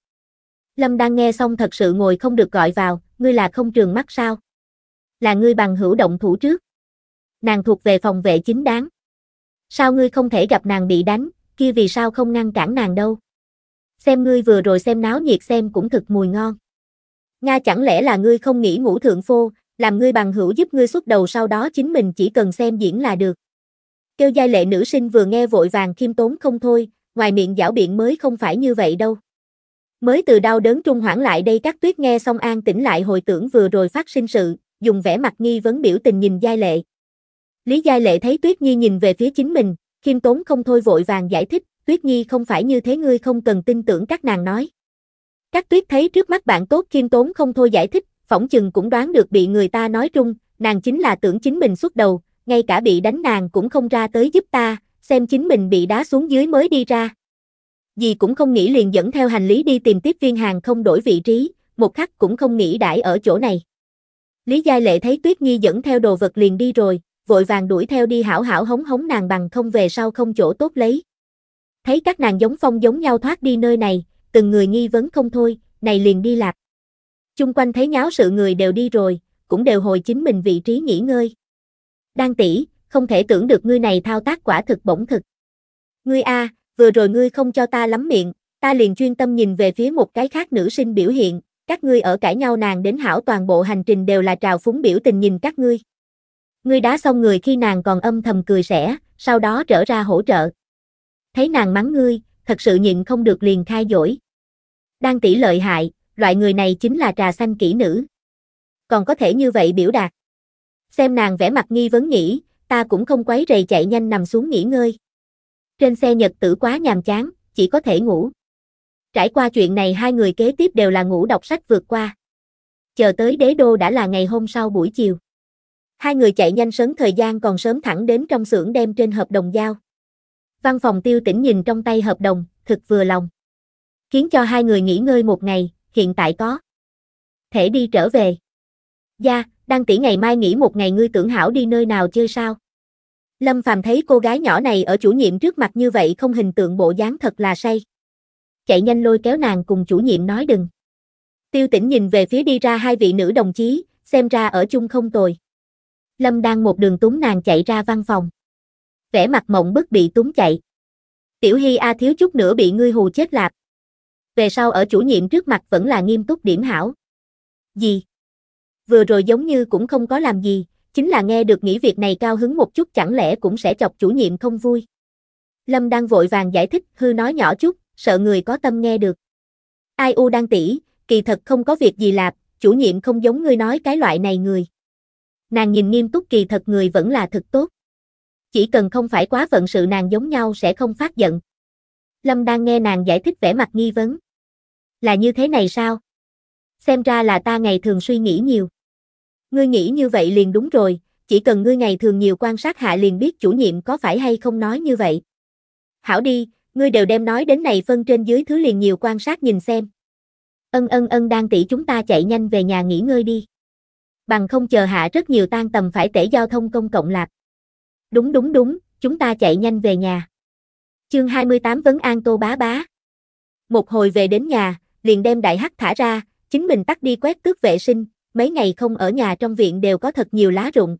Lâm đang nghe xong thật sự ngồi không được gọi vào, ngươi là không trường mắt sao? Là ngươi bằng hữu động thủ trước. Nàng thuộc về phòng vệ chính đáng. Sao ngươi không thể gặp nàng bị đánh, kia vì sao không ngăn cản nàng đâu? Xem ngươi vừa rồi xem náo nhiệt xem cũng thực mùi ngon. Nga chẳng lẽ là ngươi không nghĩ ngũ thượng phô, làm ngươi bằng hữu giúp ngươi xuất đầu sau đó chính mình chỉ cần xem diễn là được. Kêu giai lệ nữ sinh vừa nghe vội vàng khiêm tốn không thôi, ngoài miệng giảo biện mới không phải như vậy đâu. Mới từ đau đớn trung hoảng lại đây các tuyết nghe xong an tỉnh lại hồi tưởng vừa rồi phát sinh sự, dùng vẻ mặt nghi vấn biểu tình nhìn Giai Lệ. Lý Giai Lệ thấy Tuyết Nhi nhìn về phía chính mình, khiêm tốn không thôi vội vàng giải thích, Tuyết Nhi không phải như thế ngươi không cần tin tưởng các nàng nói. Các tuyết thấy trước mắt bạn tốt khiêm tốn không thôi giải thích, phỏng chừng cũng đoán được bị người ta nói trung, nàng chính là tưởng chính mình xuất đầu, ngay cả bị đánh nàng cũng không ra tới giúp ta, xem chính mình bị đá xuống dưới mới đi ra gì cũng không nghĩ liền dẫn theo hành lý đi tìm tiếp viên hàng không đổi vị trí, một khắc cũng không nghĩ đãi ở chỗ này. Lý Giai Lệ thấy Tuyết Nhi dẫn theo đồ vật liền đi rồi, vội vàng đuổi theo đi hảo hảo hống hống nàng bằng không về sau không chỗ tốt lấy. Thấy các nàng giống phong giống nhau thoát đi nơi này, từng người nghi vấn không thôi, này liền đi lạc. Chung quanh thấy nháo sự người đều đi rồi, cũng đều hồi chính mình vị trí nghỉ ngơi. Đang tỷ, không thể tưởng được ngươi này thao tác quả thực bổng thực. Ngươi a, à, vừa rồi ngươi không cho ta lắm miệng, ta liền chuyên tâm nhìn về phía một cái khác nữ sinh biểu hiện, các ngươi ở cãi nhau nàng đến hảo toàn bộ hành trình đều là trào phúng biểu tình nhìn các ngươi. Ngươi đá xong người khi nàng còn âm thầm cười sẻ, sau đó trở ra hỗ trợ. Thấy nàng mắng ngươi, thật sự nhịn không được liền khai dỗi. Đang tỷ lợi hại, loại người này chính là trà xanh kỹ nữ. Còn có thể như vậy biểu đạt. Xem nàng vẻ mặt nghi vấn nghĩ, ta cũng không quấy rầy chạy nhanh nằm xuống nghỉ ngơi. Trên xe Nhật tử quá nhàm chán, chỉ có thể ngủ. Trải qua chuyện này hai người kế tiếp đều là ngủ đọc sách vượt qua. Chờ tới đế đô đã là ngày hôm sau buổi chiều. Hai người chạy nhanh sớm thời gian còn sớm thẳng đến trong xưởng đem trên hợp đồng giao. Văn phòng tiêu tỉnh nhìn trong tay hợp đồng, thực vừa lòng. Khiến cho hai người nghỉ ngơi một ngày, hiện tại có. Thể đi trở về. Gia, đăng tỷ ngày mai nghỉ một ngày ngươi tưởng hảo đi nơi nào chơi sao? Lâm Phàm thấy cô gái nhỏ này ở chủ nhiệm trước mặt như vậy không hình tượng bộ dáng thật là say. Chạy nhanh lôi kéo nàng cùng chủ nhiệm nói đừng. Tiêu tỉnh nhìn về phía đi ra hai vị nữ đồng chí, xem ra ở chung không tồi. Lâm đang một đường túng nàng chạy ra văn phòng. Vẻ mặt mộng bức bị túng chạy. Tiểu Hy A thiếu chút nữa bị ngươi hù chết lạp. Về sau ở chủ nhiệm trước mặt vẫn là nghiêm túc điểm hảo. Gì? Vừa rồi giống như cũng không có làm gì, chính là nghe được nghĩ việc này cao hứng một chút chẳng lẽ cũng sẽ chọc chủ nhiệm không vui. Lâm đang vội vàng giải thích, hư nói nhỏ chút, sợ người có tâm nghe được. Ai u đang tỉ, kỳ thật không có việc gì lạp, chủ nhiệm không giống ngươi nói cái loại này người. Nàng nhìn nghiêm túc kỳ thật người vẫn là thật tốt. Chỉ cần không phải quá phận sự nàng giống nhau sẽ không phát giận. Lâm đang nghe nàng giải thích vẻ mặt nghi vấn. Là như thế này sao? Xem ra là ta ngày thường suy nghĩ nhiều. Ngươi nghĩ như vậy liền đúng rồi, chỉ cần ngươi ngày thường nhiều quan sát hạ liền biết chủ nhiệm có phải hay không nói như vậy. Hảo đi, ngươi đều đem nói đến này phân trên dưới thứ liền nhiều quan sát nhìn xem. Ân ân ân đang tỷ chúng ta chạy nhanh về nhà nghỉ ngơi đi. Bằng không chờ hạ rất nhiều tan tầm phải tể giao thông công cộng lạc. Đúng đúng đúng, chúng ta chạy nhanh về nhà. Chương 28 vấn an tô bá bá. Một hồi về đến nhà, liền đem đại hắc thả ra, chính mình tắt đi quét tước vệ sinh, mấy ngày không ở nhà trong viện đều có thật nhiều lá rụng.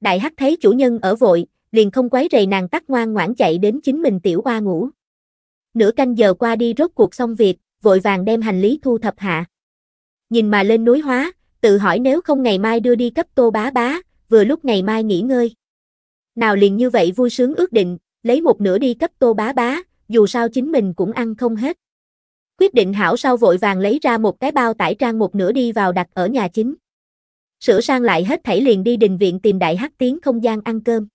Đại hắc thấy chủ nhân ở vội, liền không quấy rầy nàng tắt ngoan ngoãn chạy đến chính mình tiểu oa ngủ. Nửa canh giờ qua đi rốt cuộc xong việc, vội vàng đem hành lý thu thập hạ. Nhìn mà lên núi hóa, tự hỏi nếu không ngày mai đưa đi cấp tô bá bá, vừa lúc ngày mai nghỉ ngơi. Nào liền như vậy vui sướng ước định, lấy một nửa đi cấp tô bá bá, dù sao chính mình cũng ăn không hết. Quyết định hảo sau vội vàng lấy ra một cái bao tải trang một nửa đi vào đặt ở nhà chính. Sửa sang lại hết thảy liền đi đình viện tìm đại hắc tiếng không gian ăn cơm.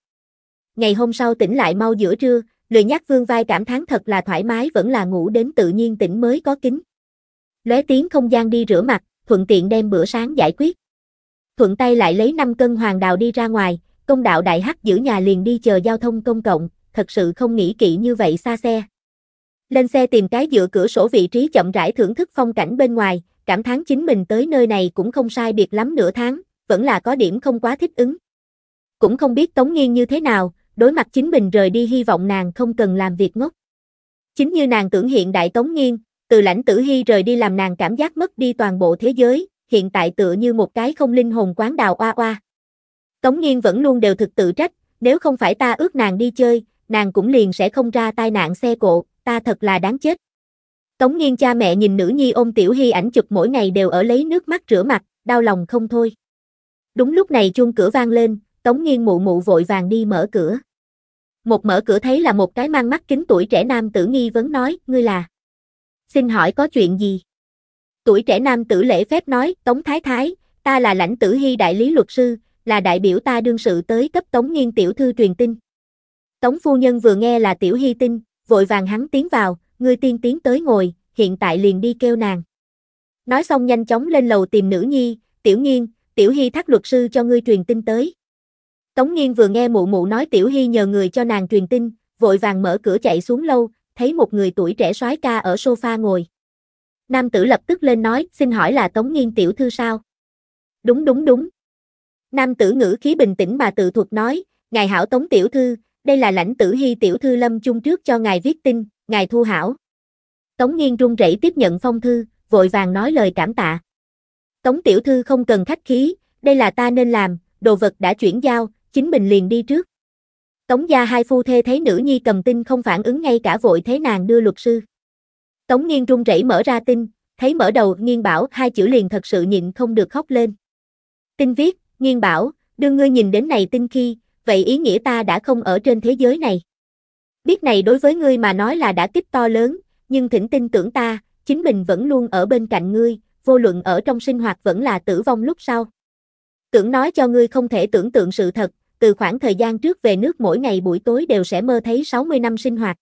Ngày hôm sau tỉnh lại mau giữa trưa, lười nhắc vương vai cảm thán thật là thoải mái vẫn là ngủ đến tự nhiên tỉnh mới có kính. Lóe tiếng không gian đi rửa mặt, thuận tiện đem bữa sáng giải quyết. Thuận tay lại lấy 5 cân hoàng đào đi ra ngoài, công đạo đại hắc giữ nhà liền đi chờ giao thông công cộng, thật sự không nghĩ kỹ như vậy xa xe. Lên xe tìm cái dựa cửa sổ vị trí chậm rãi thưởng thức phong cảnh bên ngoài, cảm thán chính mình tới nơi này cũng không sai biệt lắm nửa tháng, vẫn là có điểm không quá thích ứng. Cũng không biết Tống Nghiên như thế nào, đối mặt chính mình rời đi hy vọng nàng không cần làm việc ngốc. Chính như nàng tưởng hiện đại Tống Nghiên, từ lãnh tử hy rời đi làm nàng cảm giác mất đi toàn bộ thế giới, hiện tại tựa như một cái không linh hồn quán đào oa oa. Tống Nghiên vẫn luôn đều thực tự trách, nếu không phải ta ước nàng đi chơi, nàng cũng liền sẽ không ra tai nạn xe cộ, ta thật là đáng chết. Tống nghiên cha mẹ nhìn nữ nhi ôm tiểu hy ảnh chụp mỗi ngày đều ở lấy nước mắt rửa mặt, đau lòng không thôi. Đúng lúc này chuông cửa vang lên, Tống Nghiên mụ mụ vội vàng đi mở cửa. Một mở cửa thấy là một cái mang mắt kính tuổi trẻ nam tử nghi vấn nói, ngươi là. Xin hỏi có chuyện gì? Tuổi trẻ nam tử lễ phép nói, Tống Thái Thái, ta là lãnh tử hy đại lý luật sư, là đại biểu ta đương sự tới cấp Tống Nghiên tiểu thư truyền tin. Tống phu nhân vừa nghe là tiểu hy tin, vội vàng hắn tiến vào, ngươi tiên tiến tới ngồi, hiện tại liền đi kêu nàng. Nói xong nhanh chóng lên lầu tìm nữ nhi, tiểu nghiên, tiểu hy thác luật sư cho ngươi truyền tin tới. Tống nghiên vừa nghe mụ mụ nói tiểu hy nhờ người cho nàng truyền tin, vội vàng mở cửa chạy xuống lâu, thấy một người tuổi trẻ soái ca ở sofa ngồi. Nam tử lập tức lên nói, xin hỏi là Tống Nghiên tiểu thư sao? Đúng đúng đúng. Nam tử ngữ khí bình tĩnh mà tự thuật nói, ngài hảo Tống tiểu thư, đây là lãnh tử hy tiểu thư lâm chung trước cho ngài viết tin, ngài thu hảo. Tống Nghiên run rẩy tiếp nhận phong thư, vội vàng nói lời cảm tạ. Tống tiểu thư không cần khách khí, đây là ta nên làm, đồ vật đã chuyển giao, chính mình liền đi trước. Tống gia hai phu thê thấy nữ nhi cầm tin không phản ứng ngay cả vội thế nàng đưa luật sư. Tống Nghiên run rẩy mở ra tin, thấy mở đầu Nghiên Bảo hai chữ liền thật sự nhịn không được khóc lên. Tin viết, Nghiên Bảo, đưa ngươi nhìn đến này tin khi, vậy ý nghĩa ta đã không ở trên thế giới này. Biết này đối với ngươi mà nói là đã kích to lớn, nhưng thỉnh tin tưởng ta, chính mình vẫn luôn ở bên cạnh ngươi, vô luận ở trong sinh hoạt vẫn là tử vong lúc sau. Tưởng nói cho ngươi không thể tưởng tượng sự thật, từ khoảng thời gian trước về nước mỗi ngày buổi tối đều sẽ mơ thấy 60 năm sinh hoạt.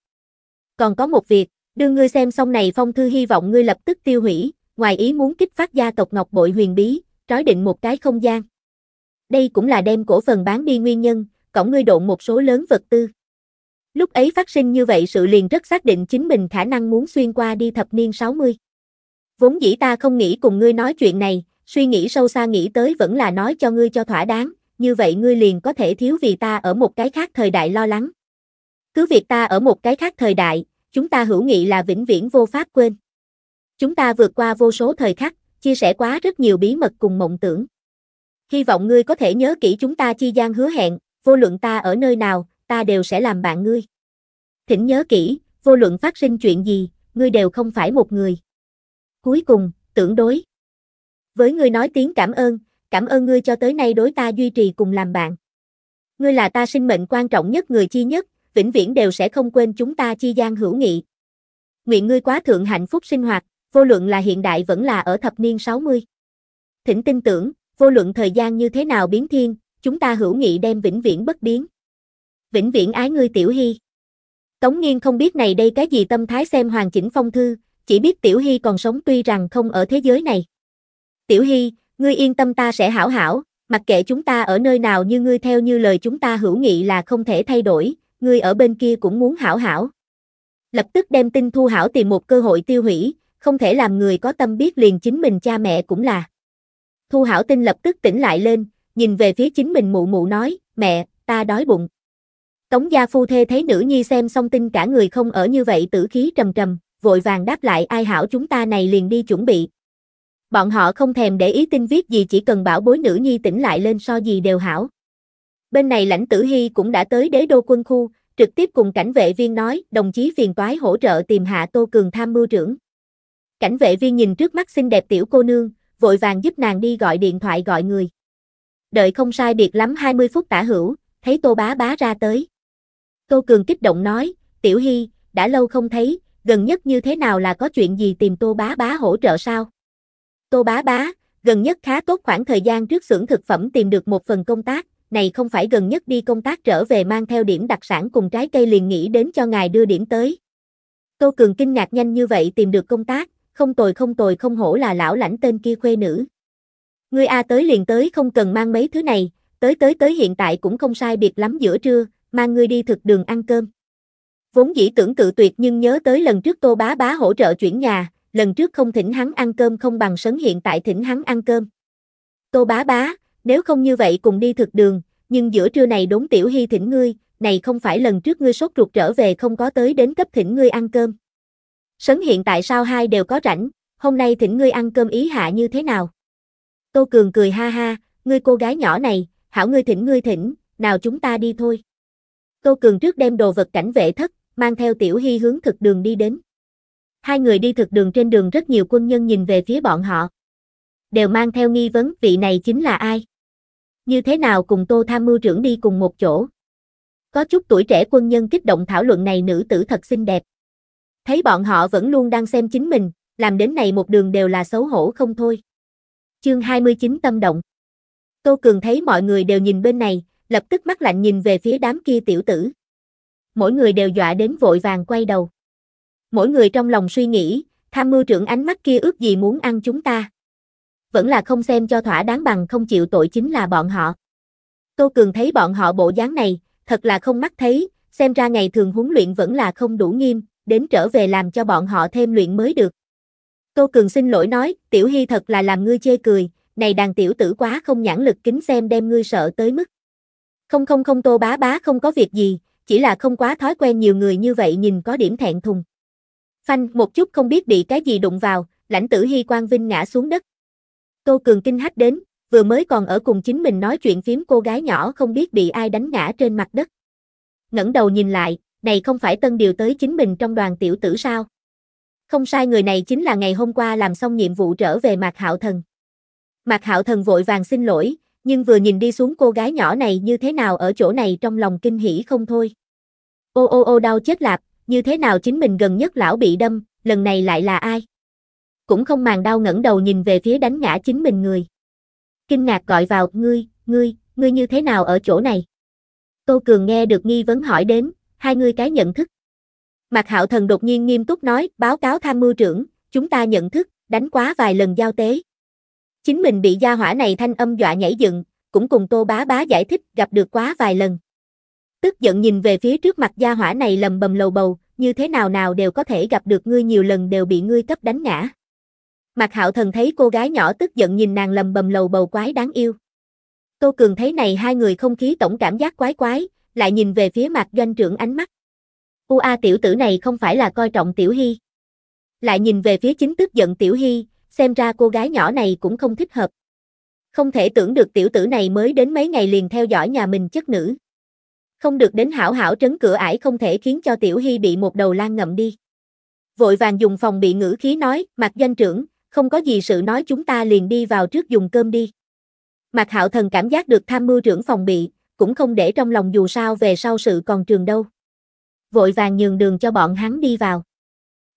Còn có một việc, đưa ngươi xem xong này phong thư hy vọng ngươi lập tức tiêu hủy, ngoài ý muốn kích phát gia tộc Ngọc Bội huyền bí, trói định một cái không gian. Đây cũng là đem cổ phần bán đi nguyên nhân, cổng ngươi độn một số lớn vật tư. Lúc ấy phát sinh như vậy sự liền rất xác định chính mình khả năng muốn xuyên qua đi thập niên 60. Vốn dĩ ta không nghĩ cùng ngươi nói chuyện này, suy nghĩ sâu xa nghĩ tới vẫn là nói cho ngươi cho thỏa đáng, như vậy ngươi liền có thể thiếu vì ta ở một cái khác thời đại lo lắng. Cứ việc ta ở một cái khác thời đại, chúng ta hữu nghị là vĩnh viễn vô pháp quên. Chúng ta vượt qua vô số thời khắc, chia sẻ quá rất nhiều bí mật cùng mộng tưởng. Hy vọng ngươi có thể nhớ kỹ chúng ta chi gian hứa hẹn, vô luận ta ở nơi nào, ta đều sẽ làm bạn ngươi. Thỉnh nhớ kỹ, vô luận phát sinh chuyện gì, ngươi đều không phải một người. Cuối cùng, tưởng đối. Với ngươi nói tiếng cảm ơn, cảm ơn ngươi cho tới nay đối ta duy trì cùng làm bạn. Ngươi là ta sinh mệnh quan trọng nhất người chi nhất, vĩnh viễn đều sẽ không quên chúng ta chi gian hữu nghị. Nguyện ngươi quá thượng hạnh phúc sinh hoạt, vô luận là hiện đại vẫn là ở thập niên 60. Thỉnh tin tưởng, vô luận thời gian như thế nào biến thiên, chúng ta hữu nghị đem vĩnh viễn bất biến. Vĩnh viễn ái ngươi Tiểu Hy. Tống Nghiên không biết này đây cái gì tâm thái xem hoàn chỉnh phong thư, chỉ biết Tiểu Hy còn sống tuy rằng không ở thế giới này. Tiểu Hy, ngươi yên tâm ta sẽ hảo hảo, mặc kệ chúng ta ở nơi nào như ngươi theo như lời chúng ta hữu nghị là không thể thay đổi, ngươi ở bên kia cũng muốn hảo hảo. Lập tức đem tin thu hảo tìm một cơ hội tiêu hủy, không thể làm người có tâm biết liền chính mình cha mẹ cũng là. Thu hảo tin lập tức tỉnh lại lên, nhìn về phía chính mình mụ mụ nói, mẹ, ta đói bụng. Tống gia phu thê thấy nữ nhi xem xong tin cả người không ở như vậy tử khí trầm trầm, vội vàng đáp lại ai hảo chúng ta này liền đi chuẩn bị. Bọn họ không thèm để ý tin viết gì chỉ cần bảo bối nữ nhi tỉnh lại lên so gì đều hảo. Bên này lãnh tử hy cũng đã tới đế đô quân khu, trực tiếp cùng cảnh vệ viên nói, đồng chí phiền toái hỗ trợ tìm hạ Tô Cường tham mưu trưởng. Cảnh vệ viên nhìn trước mắt xinh đẹp tiểu cô nương, vội vàng giúp nàng đi gọi điện thoại gọi người đợi không sai biệt lắm 20 phút tả hữu, thấy Tô Bá Bá ra tới. Tô Cường kích động nói, Tiểu Hy, đã lâu không thấy, gần nhất như thế nào là có chuyện gì tìm Tô Bá Bá hỗ trợ sao? Tô Bá Bá, gần nhất khá tốt khoảng thời gian trước xưởng thực phẩm tìm được một phần công tác, này không phải gần nhất đi công tác trở về mang theo điểm đặc sản cùng trái cây liền nghĩ đến cho ngài đưa điểm tới. Tô Cường kinh ngạc nhanh như vậy tìm được công tác, không tồi không tồi không hổ là lão lãnh tên kia khuê nữ. Ngươi A tới liền tới không cần mang mấy thứ này, tới tới tới hiện tại cũng không sai biệt lắm giữa trưa, mang ngươi đi thực đường ăn cơm. Vốn dĩ tưởng cự tuyệt nhưng nhớ tới lần trước tô bá bá hỗ trợ chuyển nhà, lần trước không thỉnh hắn ăn cơm không bằng sấn hiện tại thỉnh hắn ăn cơm. Tô bá bá, nếu không như vậy cùng đi thực đường, nhưng giữa trưa này đốn tiểu hy thỉnh ngươi, này không phải lần trước ngươi sốt ruột trở về không có tới đến cấp thỉnh ngươi ăn cơm. Sấn hiện tại sao hai đều có rảnh, hôm nay thỉnh ngươi ăn cơm ý hạ như thế nào? Tô Cường cười ha ha, ngươi cô gái nhỏ này, hảo ngươi thỉnh ngươi thỉnh, nào chúng ta đi thôi. Tô Cường trước đem đồ vật cảnh vệ thất, mang theo Tiểu Hy hướng thực đường đi đến. Hai người đi thực đường trên đường rất nhiều quân nhân nhìn về phía bọn họ. Đều mang theo nghi vấn vị này chính là ai? Như thế nào cùng Tô Tham mưu trưởng đi cùng một chỗ? Có chút tuổi trẻ quân nhân kích động thảo luận này nữ tử thật xinh đẹp. Thấy bọn họ vẫn luôn đang xem chính mình, làm đến này một đường đều là xấu hổ không thôi. Chương 29 tâm động. Tô Cường thấy mọi người đều nhìn bên này, lập tức mắt lạnh nhìn về phía đám kia tiểu tử. Mỗi người đều dọa đến vội vàng quay đầu. Mỗi người trong lòng suy nghĩ, tham mưu trưởng ánh mắt kia ước gì muốn ăn chúng ta. Vẫn là không xem cho thỏa đáng bằng không chịu tội chính là bọn họ. Tô Cường thấy bọn họ bộ dáng này, thật là không mắt thấy, xem ra ngày thường huấn luyện vẫn là không đủ nghiêm, đến trở về làm cho bọn họ thêm luyện mới được. Tô Cường xin lỗi nói, Tiểu Hy thật là làm ngươi chê cười, này đàn tiểu tử quá không nhãn lực kính xem đem ngươi sợ tới mức. Không không không Tô Bá Bá không có việc gì, chỉ là không quá thói quen nhiều người như vậy nhìn có điểm thẹn thùng. Phanh một chút không biết bị cái gì đụng vào, lãnh tử Hy Quang Vinh ngã xuống đất. Tô Cường kinh hách đến, vừa mới còn ở cùng chính mình nói chuyện phím cô gái nhỏ không biết bị ai đánh ngã trên mặt đất. ngẩng đầu nhìn lại, này không phải tân điều tới chính mình trong đoàn tiểu tử sao? Không sai người này chính là ngày hôm qua làm xong nhiệm vụ trở về Mạc Hạo Thần. Mạc Hạo Thần vội vàng xin lỗi, nhưng vừa nhìn đi xuống cô gái nhỏ này như thế nào ở chỗ này trong lòng kinh hỉ không thôi. Ô ô ô đau chết lạp, như thế nào chính mình gần nhất lão bị đâm, lần này lại là ai? Cũng không màng đau ngẩng đầu nhìn về phía đánh ngã chính mình người. Kinh ngạc gọi vào, ngươi, ngươi, ngươi như thế nào ở chỗ này? Tô Cường nghe được nghi vấn hỏi đến, hai ngươi cái nhận thức. Mạc Hạo Thần đột nhiên nghiêm túc nói, báo cáo tham mưu trưởng, chúng ta nhận thức, đánh quá vài lần giao tế. Chính mình bị gia hỏa này thanh âm dọa nhảy dựng, cũng cùng Tô Bá Bá giải thích gặp được quá vài lần. Tức giận nhìn về phía trước mặt gia hỏa này lầm bầm lầu bầu, như thế nào nào đều có thể gặp được ngươi nhiều lần đều bị ngươi cấp đánh ngã. Mạc Hạo Thần thấy cô gái nhỏ tức giận nhìn nàng lầm bầm lầu bầu quái đáng yêu. Tô Cường thấy này hai người không khí tổng cảm giác quái quái, lại nhìn về phía mặt Doanh trưởng ánh mắt u a tiểu tử này không phải là coi trọng tiểu hy. Lại nhìn về phía chính tức giận tiểu hy, xem ra cô gái nhỏ này cũng không thích hợp. Không thể tưởng được tiểu tử này mới đến mấy ngày liền theo dõi nhà mình chất nữ. Không được đến hảo hảo trấn cửa ải không thể khiến cho tiểu hy bị một đầu lan ngậm đi. Vội vàng dùng phòng bị ngữ khí nói, mặt danh trưởng, không có gì sự nói chúng ta liền đi vào trước dùng cơm đi. Mạc Hạo Thần cảm giác được tham mưu trưởng phòng bị, cũng không để trong lòng dù sao về sau sự còn trường đâu vội vàng nhường đường cho bọn hắn đi vào.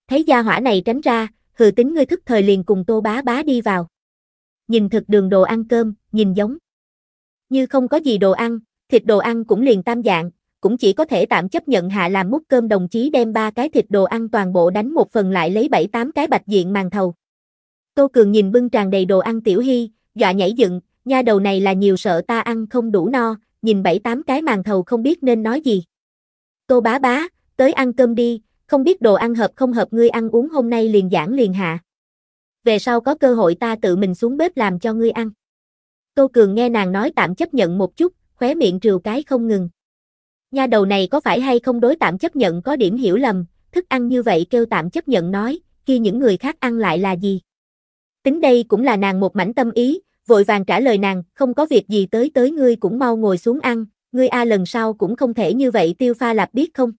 Thấy gia hỏa này tránh ra, hừ tính ngươi thức thời liền cùng tô bá bá đi vào. Nhìn thực đường đồ ăn cơm, nhìn giống. Như không có gì đồ ăn, thịt đồ ăn cũng liền tam dạng, cũng chỉ có thể tạm chấp nhận hạ làm múc cơm đồng chí đem ba cái thịt đồ ăn toàn bộ đánh một phần lại lấy bảy tám cái bạch diện màng thầu. Tô Cường nhìn bưng tràn đầy đồ ăn tiểu hy, dọa nhảy dựng, nha đầu này là nhiều sợ ta ăn không đủ no, nhìn bảy tám cái màng thầu không biết nên nói gì. Tô bá bá, tới ăn cơm đi, không biết đồ ăn hợp không hợp ngươi ăn uống hôm nay liền giảng liền hạ. Về sau có cơ hội ta tự mình xuống bếp làm cho ngươi ăn. Tô Cường nghe nàng nói tạm chấp nhận một chút, khóe miệng trừ cái không ngừng. Nha đầu này có phải hay không đối tạm chấp nhận có điểm hiểu lầm, thức ăn như vậy kêu tạm chấp nhận nói, kia những người khác ăn lại là gì? Tính đây cũng là nàng một mảnh tâm ý, vội vàng trả lời nàng, không có việc gì tới tới ngươi cũng mau ngồi xuống ăn, ngươi a lần sau cũng không thể như vậy tiêu pha lạp biết không?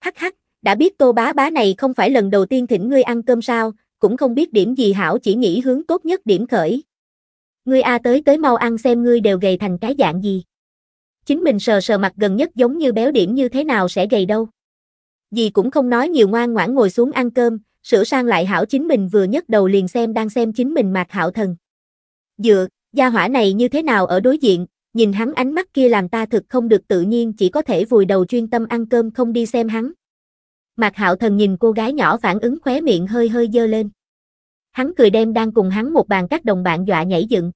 Hắc hắc, đã biết tô bá bá này không phải lần đầu tiên thỉnh ngươi ăn cơm sao, cũng không biết điểm gì hảo chỉ nghĩ hướng tốt nhất điểm khởi. Ngươi a tới tới mau ăn xem ngươi đều gầy thành cái dạng gì. Chính mình sờ sờ mặt gần nhất giống như béo điểm như thế nào sẽ gầy đâu. Dì cũng không nói nhiều ngoan ngoãn ngồi xuống ăn cơm, sửa sang lại hảo chính mình vừa nhấc đầu liền xem đang xem chính mình mặt hảo thần. Dựa, gia hỏa này như thế nào ở đối diện, nhìn hắn ánh mắt kia làm ta thực không được tự nhiên chỉ có thể vùi đầu chuyên tâm ăn cơm không đi xem hắn. Mạc Hạo Thần nhìn cô gái nhỏ phản ứng khóe miệng hơi hơi dơ lên. Hắn cười đem đang cùng hắn một bàn các đồng bạn dọa nhảy dựng.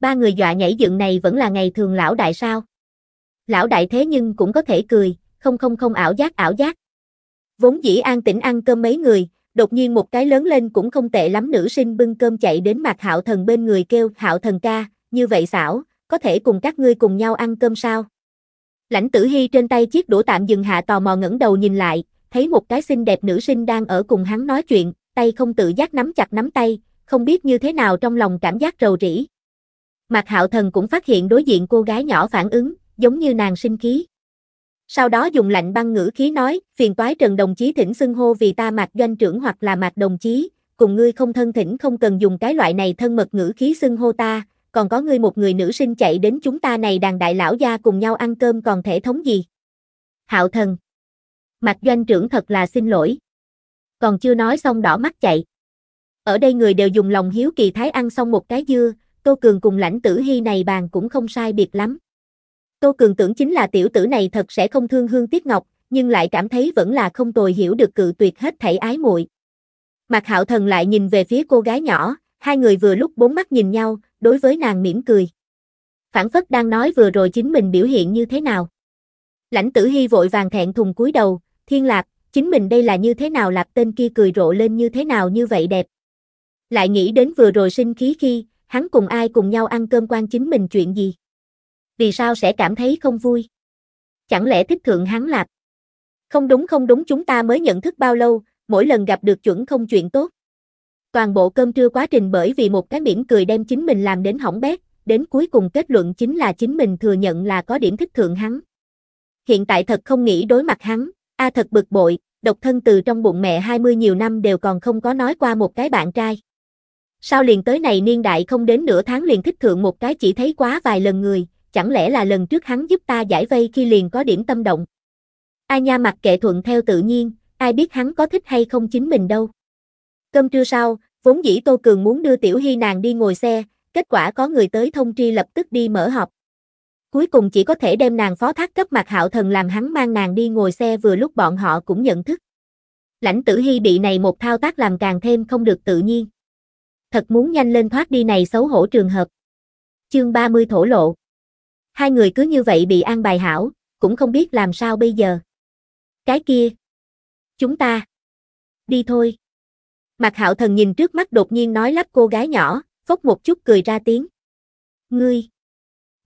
Ba người dọa nhảy dựng này vẫn là ngày thường lão đại sao? Lão đại thế nhưng cũng có thể cười, không không không ảo giác ảo giác. Vốn dĩ an tĩnh ăn cơm mấy người, đột nhiên một cái lớn lên cũng không tệ lắm nữ sinh bưng cơm chạy đến Mạc Hạo Thần bên người kêu, "Hạo Thần ca, như vậy xảo, có thể cùng các ngươi cùng nhau ăn cơm sao? Lãnh tử hy trên tay chiếc đũa tạm dừng hạ tò mò ngẩng đầu nhìn lại, thấy một cái xinh đẹp nữ sinh đang ở cùng hắn nói chuyện, tay không tự giác nắm chặt nắm tay, không biết như thế nào trong lòng cảm giác rầu rĩ. Mạc hạo thần cũng phát hiện đối diện cô gái nhỏ phản ứng, giống như nàng sinh khí. Sau đó dùng lạnh băng ngữ khí nói, phiền toái Trần đồng chí thỉnh xưng hô vì ta mạc doanh trưởng hoặc là mạc đồng chí, cùng ngươi không thân thỉnh không cần dùng cái loại này thân mật ngữ khí xưng hô ta, còn có ngươi một người nữ sinh chạy đến chúng ta này đàn đại lão gia cùng nhau ăn cơm còn thể thống gì? Hạo thần. Mặt doanh trưởng thật là xin lỗi. Còn chưa nói xong đỏ mắt chạy. Ở đây người đều dùng lòng hiếu kỳ thái ăn xong một cái dưa, Tô Cường cùng lãnh tử hy này bàn cũng không sai biệt lắm. Tô Cường tưởng chính là tiểu tử này thật sẽ không thương hương tiếc ngọc, nhưng lại cảm thấy vẫn là không tồi hiểu được cự tuyệt hết thảy ái muội. Mặt hạo thần lại nhìn về phía cô gái nhỏ, hai người vừa lúc bốn mắt nhìn nhau, đối với nàng mỉm cười. Phản phất đang nói vừa rồi chính mình biểu hiện như thế nào. Lãnh tử hy vội vàng thẹn thùng cúi đầu, thiên lạc, chính mình đây là như thế nào lạp tên kia cười rộ lên như thế nào như vậy đẹp. Lại nghĩ đến vừa rồi sinh khí khi, hắn cùng ai cùng nhau ăn cơm quan chính mình chuyện gì. Vì sao sẽ cảm thấy không vui? Chẳng lẽ thích thượng hắn lạp? Không đúng không đúng chúng ta mới nhận thức bao lâu, mỗi lần gặp được chuẩn không chuyện tốt. Toàn bộ cơm trưa quá trình bởi vì một cái mỉm cười đem chính mình làm đến hỏng bét, đến cuối cùng kết luận chính là chính mình thừa nhận là có điểm thích thượng hắn. Hiện tại thật không nghĩ đối mặt hắn, a thật bực bội, độc thân từ trong bụng mẹ 20 nhiều năm đều còn không có nói qua một cái bạn trai. Sao liền tới này niên đại không đến nửa tháng liền thích thượng một cái chỉ thấy quá vài lần người, chẳng lẽ là lần trước hắn giúp ta giải vây khi liền có điểm tâm động. A nha mặc kệ thuận theo tự nhiên, ai biết hắn có thích hay không chính mình đâu. Cơm trưa sau, vốn dĩ Tô Cường muốn đưa Tiểu Hy nàng đi ngồi xe, kết quả có người tới thông tri lập tức đi mở họp. Cuối cùng chỉ có thể đem nàng phó thác cấp mặt hạo thần làm hắn mang nàng đi ngồi xe vừa lúc bọn họ cũng nhận thức. Lãnh tử hy bị này một thao tác làm càng thêm không được tự nhiên. Thật muốn nhanh lên thoát đi này xấu hổ trường hợp. Chương 30 thổ lộ. Hai người cứ như vậy bị an bài hảo, cũng không biết làm sao bây giờ. Cái kia. Chúng ta. Đi thôi. Mạc hạo thần nhìn trước mắt đột nhiên nói lắp cô gái nhỏ, phốc một chút cười ra tiếng. Ngươi,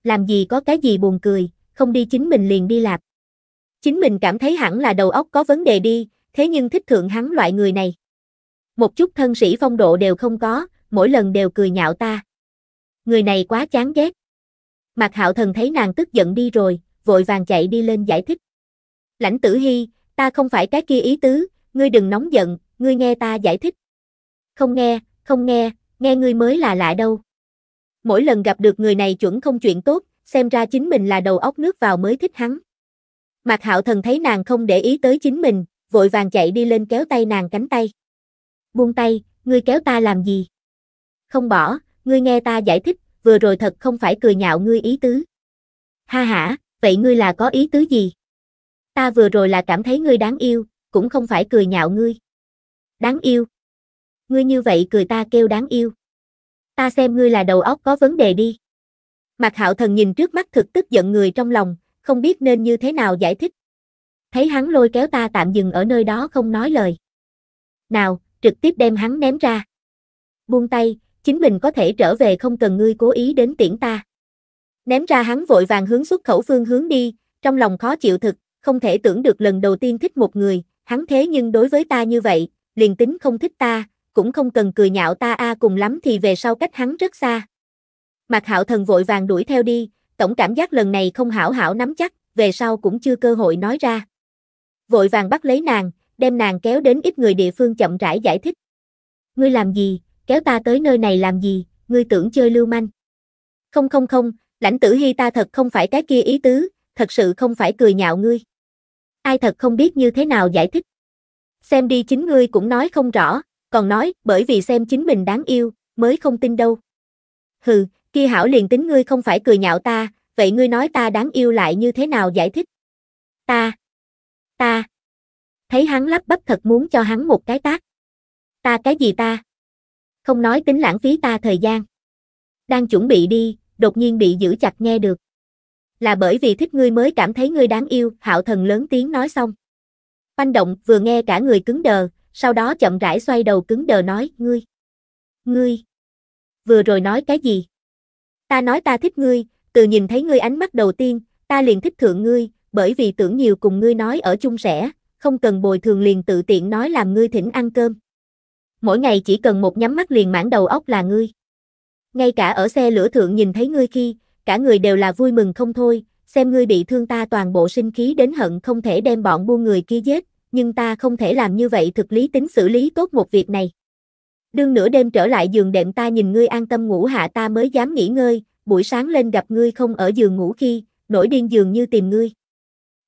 làm gì có cái gì buồn cười, không đi chính mình liền đi lạp. Chính mình cảm thấy hẳn là đầu óc có vấn đề đi, thế nhưng thích thượng hắn loại người này. Một chút thân sĩ phong độ đều không có, mỗi lần đều cười nhạo ta. Người này quá chán ghét. Mạc hạo thần thấy nàng tức giận đi rồi, vội vàng chạy đi lên giải thích. Lãnh tử hy, ta không phải cái kia ý tứ, ngươi đừng nóng giận, ngươi nghe ta giải thích không nghe, không nghe, nghe ngươi mới là lạ đâu. Mỗi lần gặp được người này chuẩn không chuyện tốt, xem ra chính mình là đầu óc nước vào mới thích hắn. Mạc Hạo Thần thấy nàng không để ý tới chính mình, vội vàng chạy đi lên kéo tay nàng cánh tay. Buông tay, ngươi kéo ta làm gì? Không bỏ, ngươi nghe ta giải thích, vừa rồi thật không phải cười nhạo ngươi ý tứ. Ha ha, vậy ngươi là có ý tứ gì? Ta vừa rồi là cảm thấy ngươi đáng yêu, cũng không phải cười nhạo ngươi. Đáng yêu? ngươi như vậy cười ta kêu đáng yêu. Ta xem ngươi là đầu óc có vấn đề đi. Mạc Hạo Thần nhìn trước mắt thực tức giận người trong lòng, không biết nên như thế nào giải thích. Thấy hắn lôi kéo ta tạm dừng ở nơi đó không nói lời. Nào, trực tiếp đem hắn ném ra. Buông tay, chính mình có thể trở về không cần ngươi cố ý đến tiễn ta. Ném ra hắn vội vàng hướng xuất khẩu phương hướng đi, trong lòng khó chịu thực, không thể tưởng được lần đầu tiên thích một người, hắn thế nhưng đối với ta như vậy, liền tính không thích ta, cũng không cần cười nhạo ta a à cùng lắm thì về sau cách hắn rất xa. Mạc Hạo Thần vội vàng đuổi theo đi, tổng cảm giác lần này không hảo hảo nắm chắc, về sau cũng chưa cơ hội nói ra. Vội vàng bắt lấy nàng, đem nàng kéo đến ít người địa phương chậm rãi giải thích. Ngươi làm gì, kéo ta tới nơi này làm gì, ngươi tưởng chơi lưu manh. Không không không, lãnh tử hy ta thật không phải cái kia ý tứ, thật sự không phải cười nhạo ngươi. Ai thật không biết như thế nào giải thích. Xem đi chính ngươi cũng nói không rõ, còn nói, bởi vì xem chính mình đáng yêu, mới không tin đâu. Hừ, kia hảo liền tính ngươi không phải cười nhạo ta, vậy ngươi nói ta đáng yêu lại như thế nào giải thích? Ta, ta, thấy hắn lắp bắp thật muốn cho hắn một cái tác. Ta cái gì ta? Không nói tính lãng phí ta thời gian. Đang chuẩn bị đi, đột nhiên bị giữ chặt nghe được. Là bởi vì thích ngươi mới cảm thấy ngươi đáng yêu, hạo thần lớn tiếng nói xong. Oanh động vừa nghe cả người cứng đờ, sau đó chậm rãi xoay đầu cứng đờ nói, ngươi, ngươi, vừa rồi nói cái gì? Ta nói ta thích ngươi, từ nhìn thấy ngươi ánh mắt đầu tiên, ta liền thích thượng ngươi, bởi vì tưởng nhiều cùng ngươi nói ở chung sẻ, không cần bồi thường liền tự tiện nói làm ngươi thỉnh ăn cơm. Mỗi ngày chỉ cần một nhắm mắt liền mãn đầu óc là ngươi. Ngay cả ở xe lửa thượng nhìn thấy ngươi khi, cả người đều là vui mừng không thôi, xem ngươi bị thương ta toàn bộ sinh khí đến hận không thể đem bọn buôn người kia giết, nhưng ta không thể làm như vậy thực lý tính xử lý tốt một việc này. Đương nửa đêm trở lại giường đệm ta nhìn ngươi an tâm ngủ hạ ta mới dám nghỉ ngơi, buổi sáng lên gặp ngươi không ở giường ngủ khi, nổi điên giường như tìm ngươi.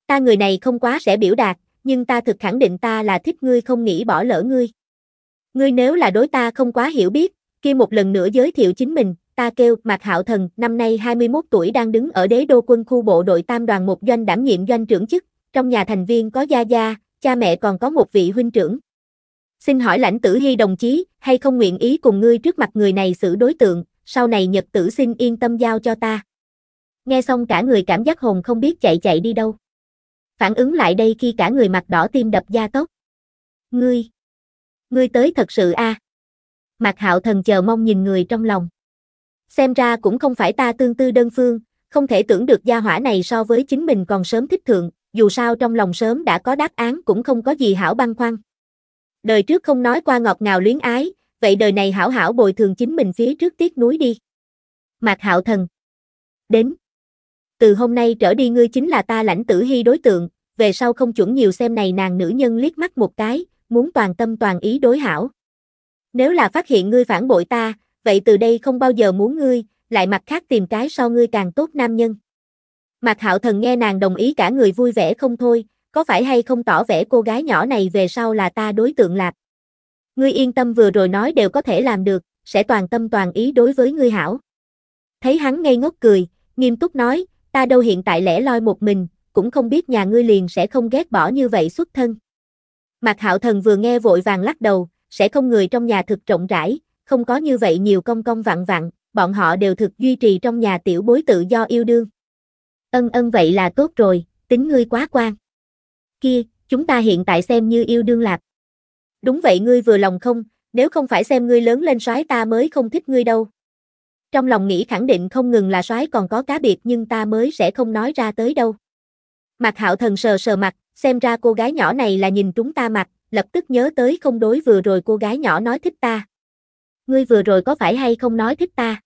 Ta người này không quá sẽ biểu đạt, nhưng ta thực khẳng định ta là thích ngươi không nghĩ bỏ lỡ ngươi. Ngươi nếu là đối ta không quá hiểu biết, kia một lần nữa giới thiệu chính mình, ta kêu Mạc Hạo Thần, năm nay 21 tuổi đang đứng ở đế đô quân khu bộ đội tam đoàn một doanh đảm nhiệm doanh trưởng chức, trong nhà thành viên có Gia Gia, cha mẹ còn có một vị huynh trưởng. Xin hỏi lãnh tử hy đồng chí, hay không nguyện ý cùng ngươi trước mặt người này xử đối tượng, sau này nhật tử xin yên tâm giao cho ta. Nghe xong cả người cảm giác hồn không biết chạy chạy đi đâu. Phản ứng lại đây khi cả người mặt đỏ tim đập da tốc. Ngươi! Ngươi tới thật sự a à? Mặt hạo thần chờ mong nhìn người trong lòng. Xem ra cũng không phải ta tương tư đơn phương, không thể tưởng được gia hỏa này so với chính mình còn sớm thích thượng, dù sao trong lòng sớm đã có đáp án cũng không có gì hảo băn khoăn. Đời trước không nói qua ngọt ngào luyến ái, vậy đời này hảo hảo bồi thường chính mình phía trước tiếc núi đi. Mạc Hạo Thần Đến Từ hôm nay trở đi ngươi chính là ta lãnh tử hy đối tượng, về sau không chuẩn nhiều xem này nàng nữ nhân liếc mắt một cái, muốn toàn tâm toàn ý đối hảo. Nếu là phát hiện ngươi phản bội ta, vậy từ đây không bao giờ muốn ngươi, lại mặt khác tìm cái so ngươi càng tốt nam nhân. Mạc Hạo Thần nghe nàng đồng ý cả người vui vẻ không thôi, có phải hay không tỏ vẻ cô gái nhỏ này về sau là ta đối tượng lạp. Ngươi yên tâm vừa rồi nói đều có thể làm được, sẽ toàn tâm toàn ý đối với ngươi hảo. Thấy hắn ngây ngốc cười, nghiêm túc nói, ta đâu hiện tại lẻ loi một mình, cũng không biết nhà ngươi liền sẽ không ghét bỏ như vậy xuất thân. Mạc Hạo Thần vừa nghe vội vàng lắc đầu, sẽ không người trong nhà thực rộng rãi, không có như vậy nhiều công công vặn vặn, bọn họ đều thực duy trì trong nhà tiểu bối tự do yêu đương. Ân ân vậy là tốt rồi, tính ngươi quá quan. Kia, chúng ta hiện tại xem như yêu đương lạp. Đúng vậy ngươi vừa lòng không, nếu không phải xem ngươi lớn lên soái ta mới không thích ngươi đâu. Trong lòng nghĩ khẳng định không ngừng là soái còn có cá biệt nhưng ta mới sẽ không nói ra tới đâu. Mặt hạo thần sờ sờ mặt, xem ra cô gái nhỏ này là nhìn chúng ta mặt, lập tức nhớ tới không đối vừa rồi cô gái nhỏ nói thích ta. Ngươi vừa rồi có phải hay không nói thích ta?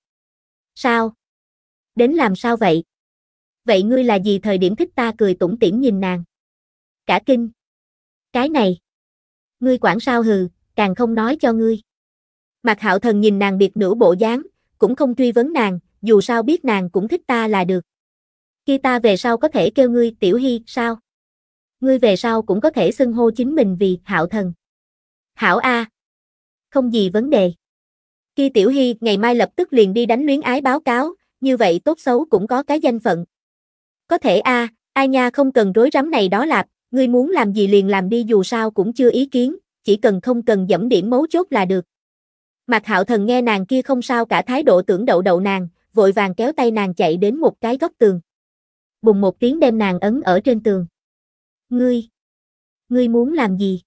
Sao? Đến làm sao vậy? vậy ngươi là gì thời điểm thích ta cười tủm tiễn nhìn nàng. Cả kinh. Cái này. Ngươi quản sao hừ, càng không nói cho ngươi. Mặt hạo thần nhìn nàng biệt nữ bộ dáng, cũng không truy vấn nàng, dù sao biết nàng cũng thích ta là được. Khi ta về sau có thể kêu ngươi tiểu hy, sao? Ngươi về sau cũng có thể xưng hô chính mình vì hạo thần. Hảo A. Không gì vấn đề. Khi tiểu hy ngày mai lập tức liền đi đánh luyến ái báo cáo, như vậy tốt xấu cũng có cái danh phận. Có thể a, à, ai nha không cần rối rắm này đó lạp, ngươi muốn làm gì liền làm đi dù sao cũng chưa ý kiến, chỉ cần không cần dẫm điểm mấu chốt là được. Mạc Hạo Thần nghe nàng kia không sao cả thái độ tưởng đậu đậu nàng, vội vàng kéo tay nàng chạy đến một cái góc tường. Bùng một tiếng đem nàng ấn ở trên tường. Ngươi, ngươi muốn làm gì?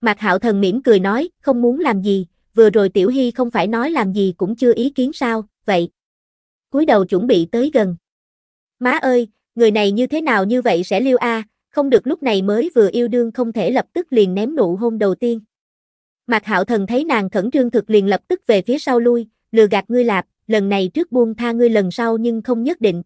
Mạc Hạo Thần mỉm cười nói, không muốn làm gì, vừa rồi Tiểu Hy không phải nói làm gì cũng chưa ý kiến sao, vậy. cúi đầu chuẩn bị tới gần. Má ơi, người này như thế nào như vậy sẽ lưu a, không được lúc này mới vừa yêu đương không thể lập tức liền ném nụ hôn đầu tiên. Mặc Hạo Thần thấy nàng khẩn trương thực liền lập tức về phía sau lui, lừa gạt ngươi lạp, lần này trước buông tha ngươi lần sau nhưng không nhất định,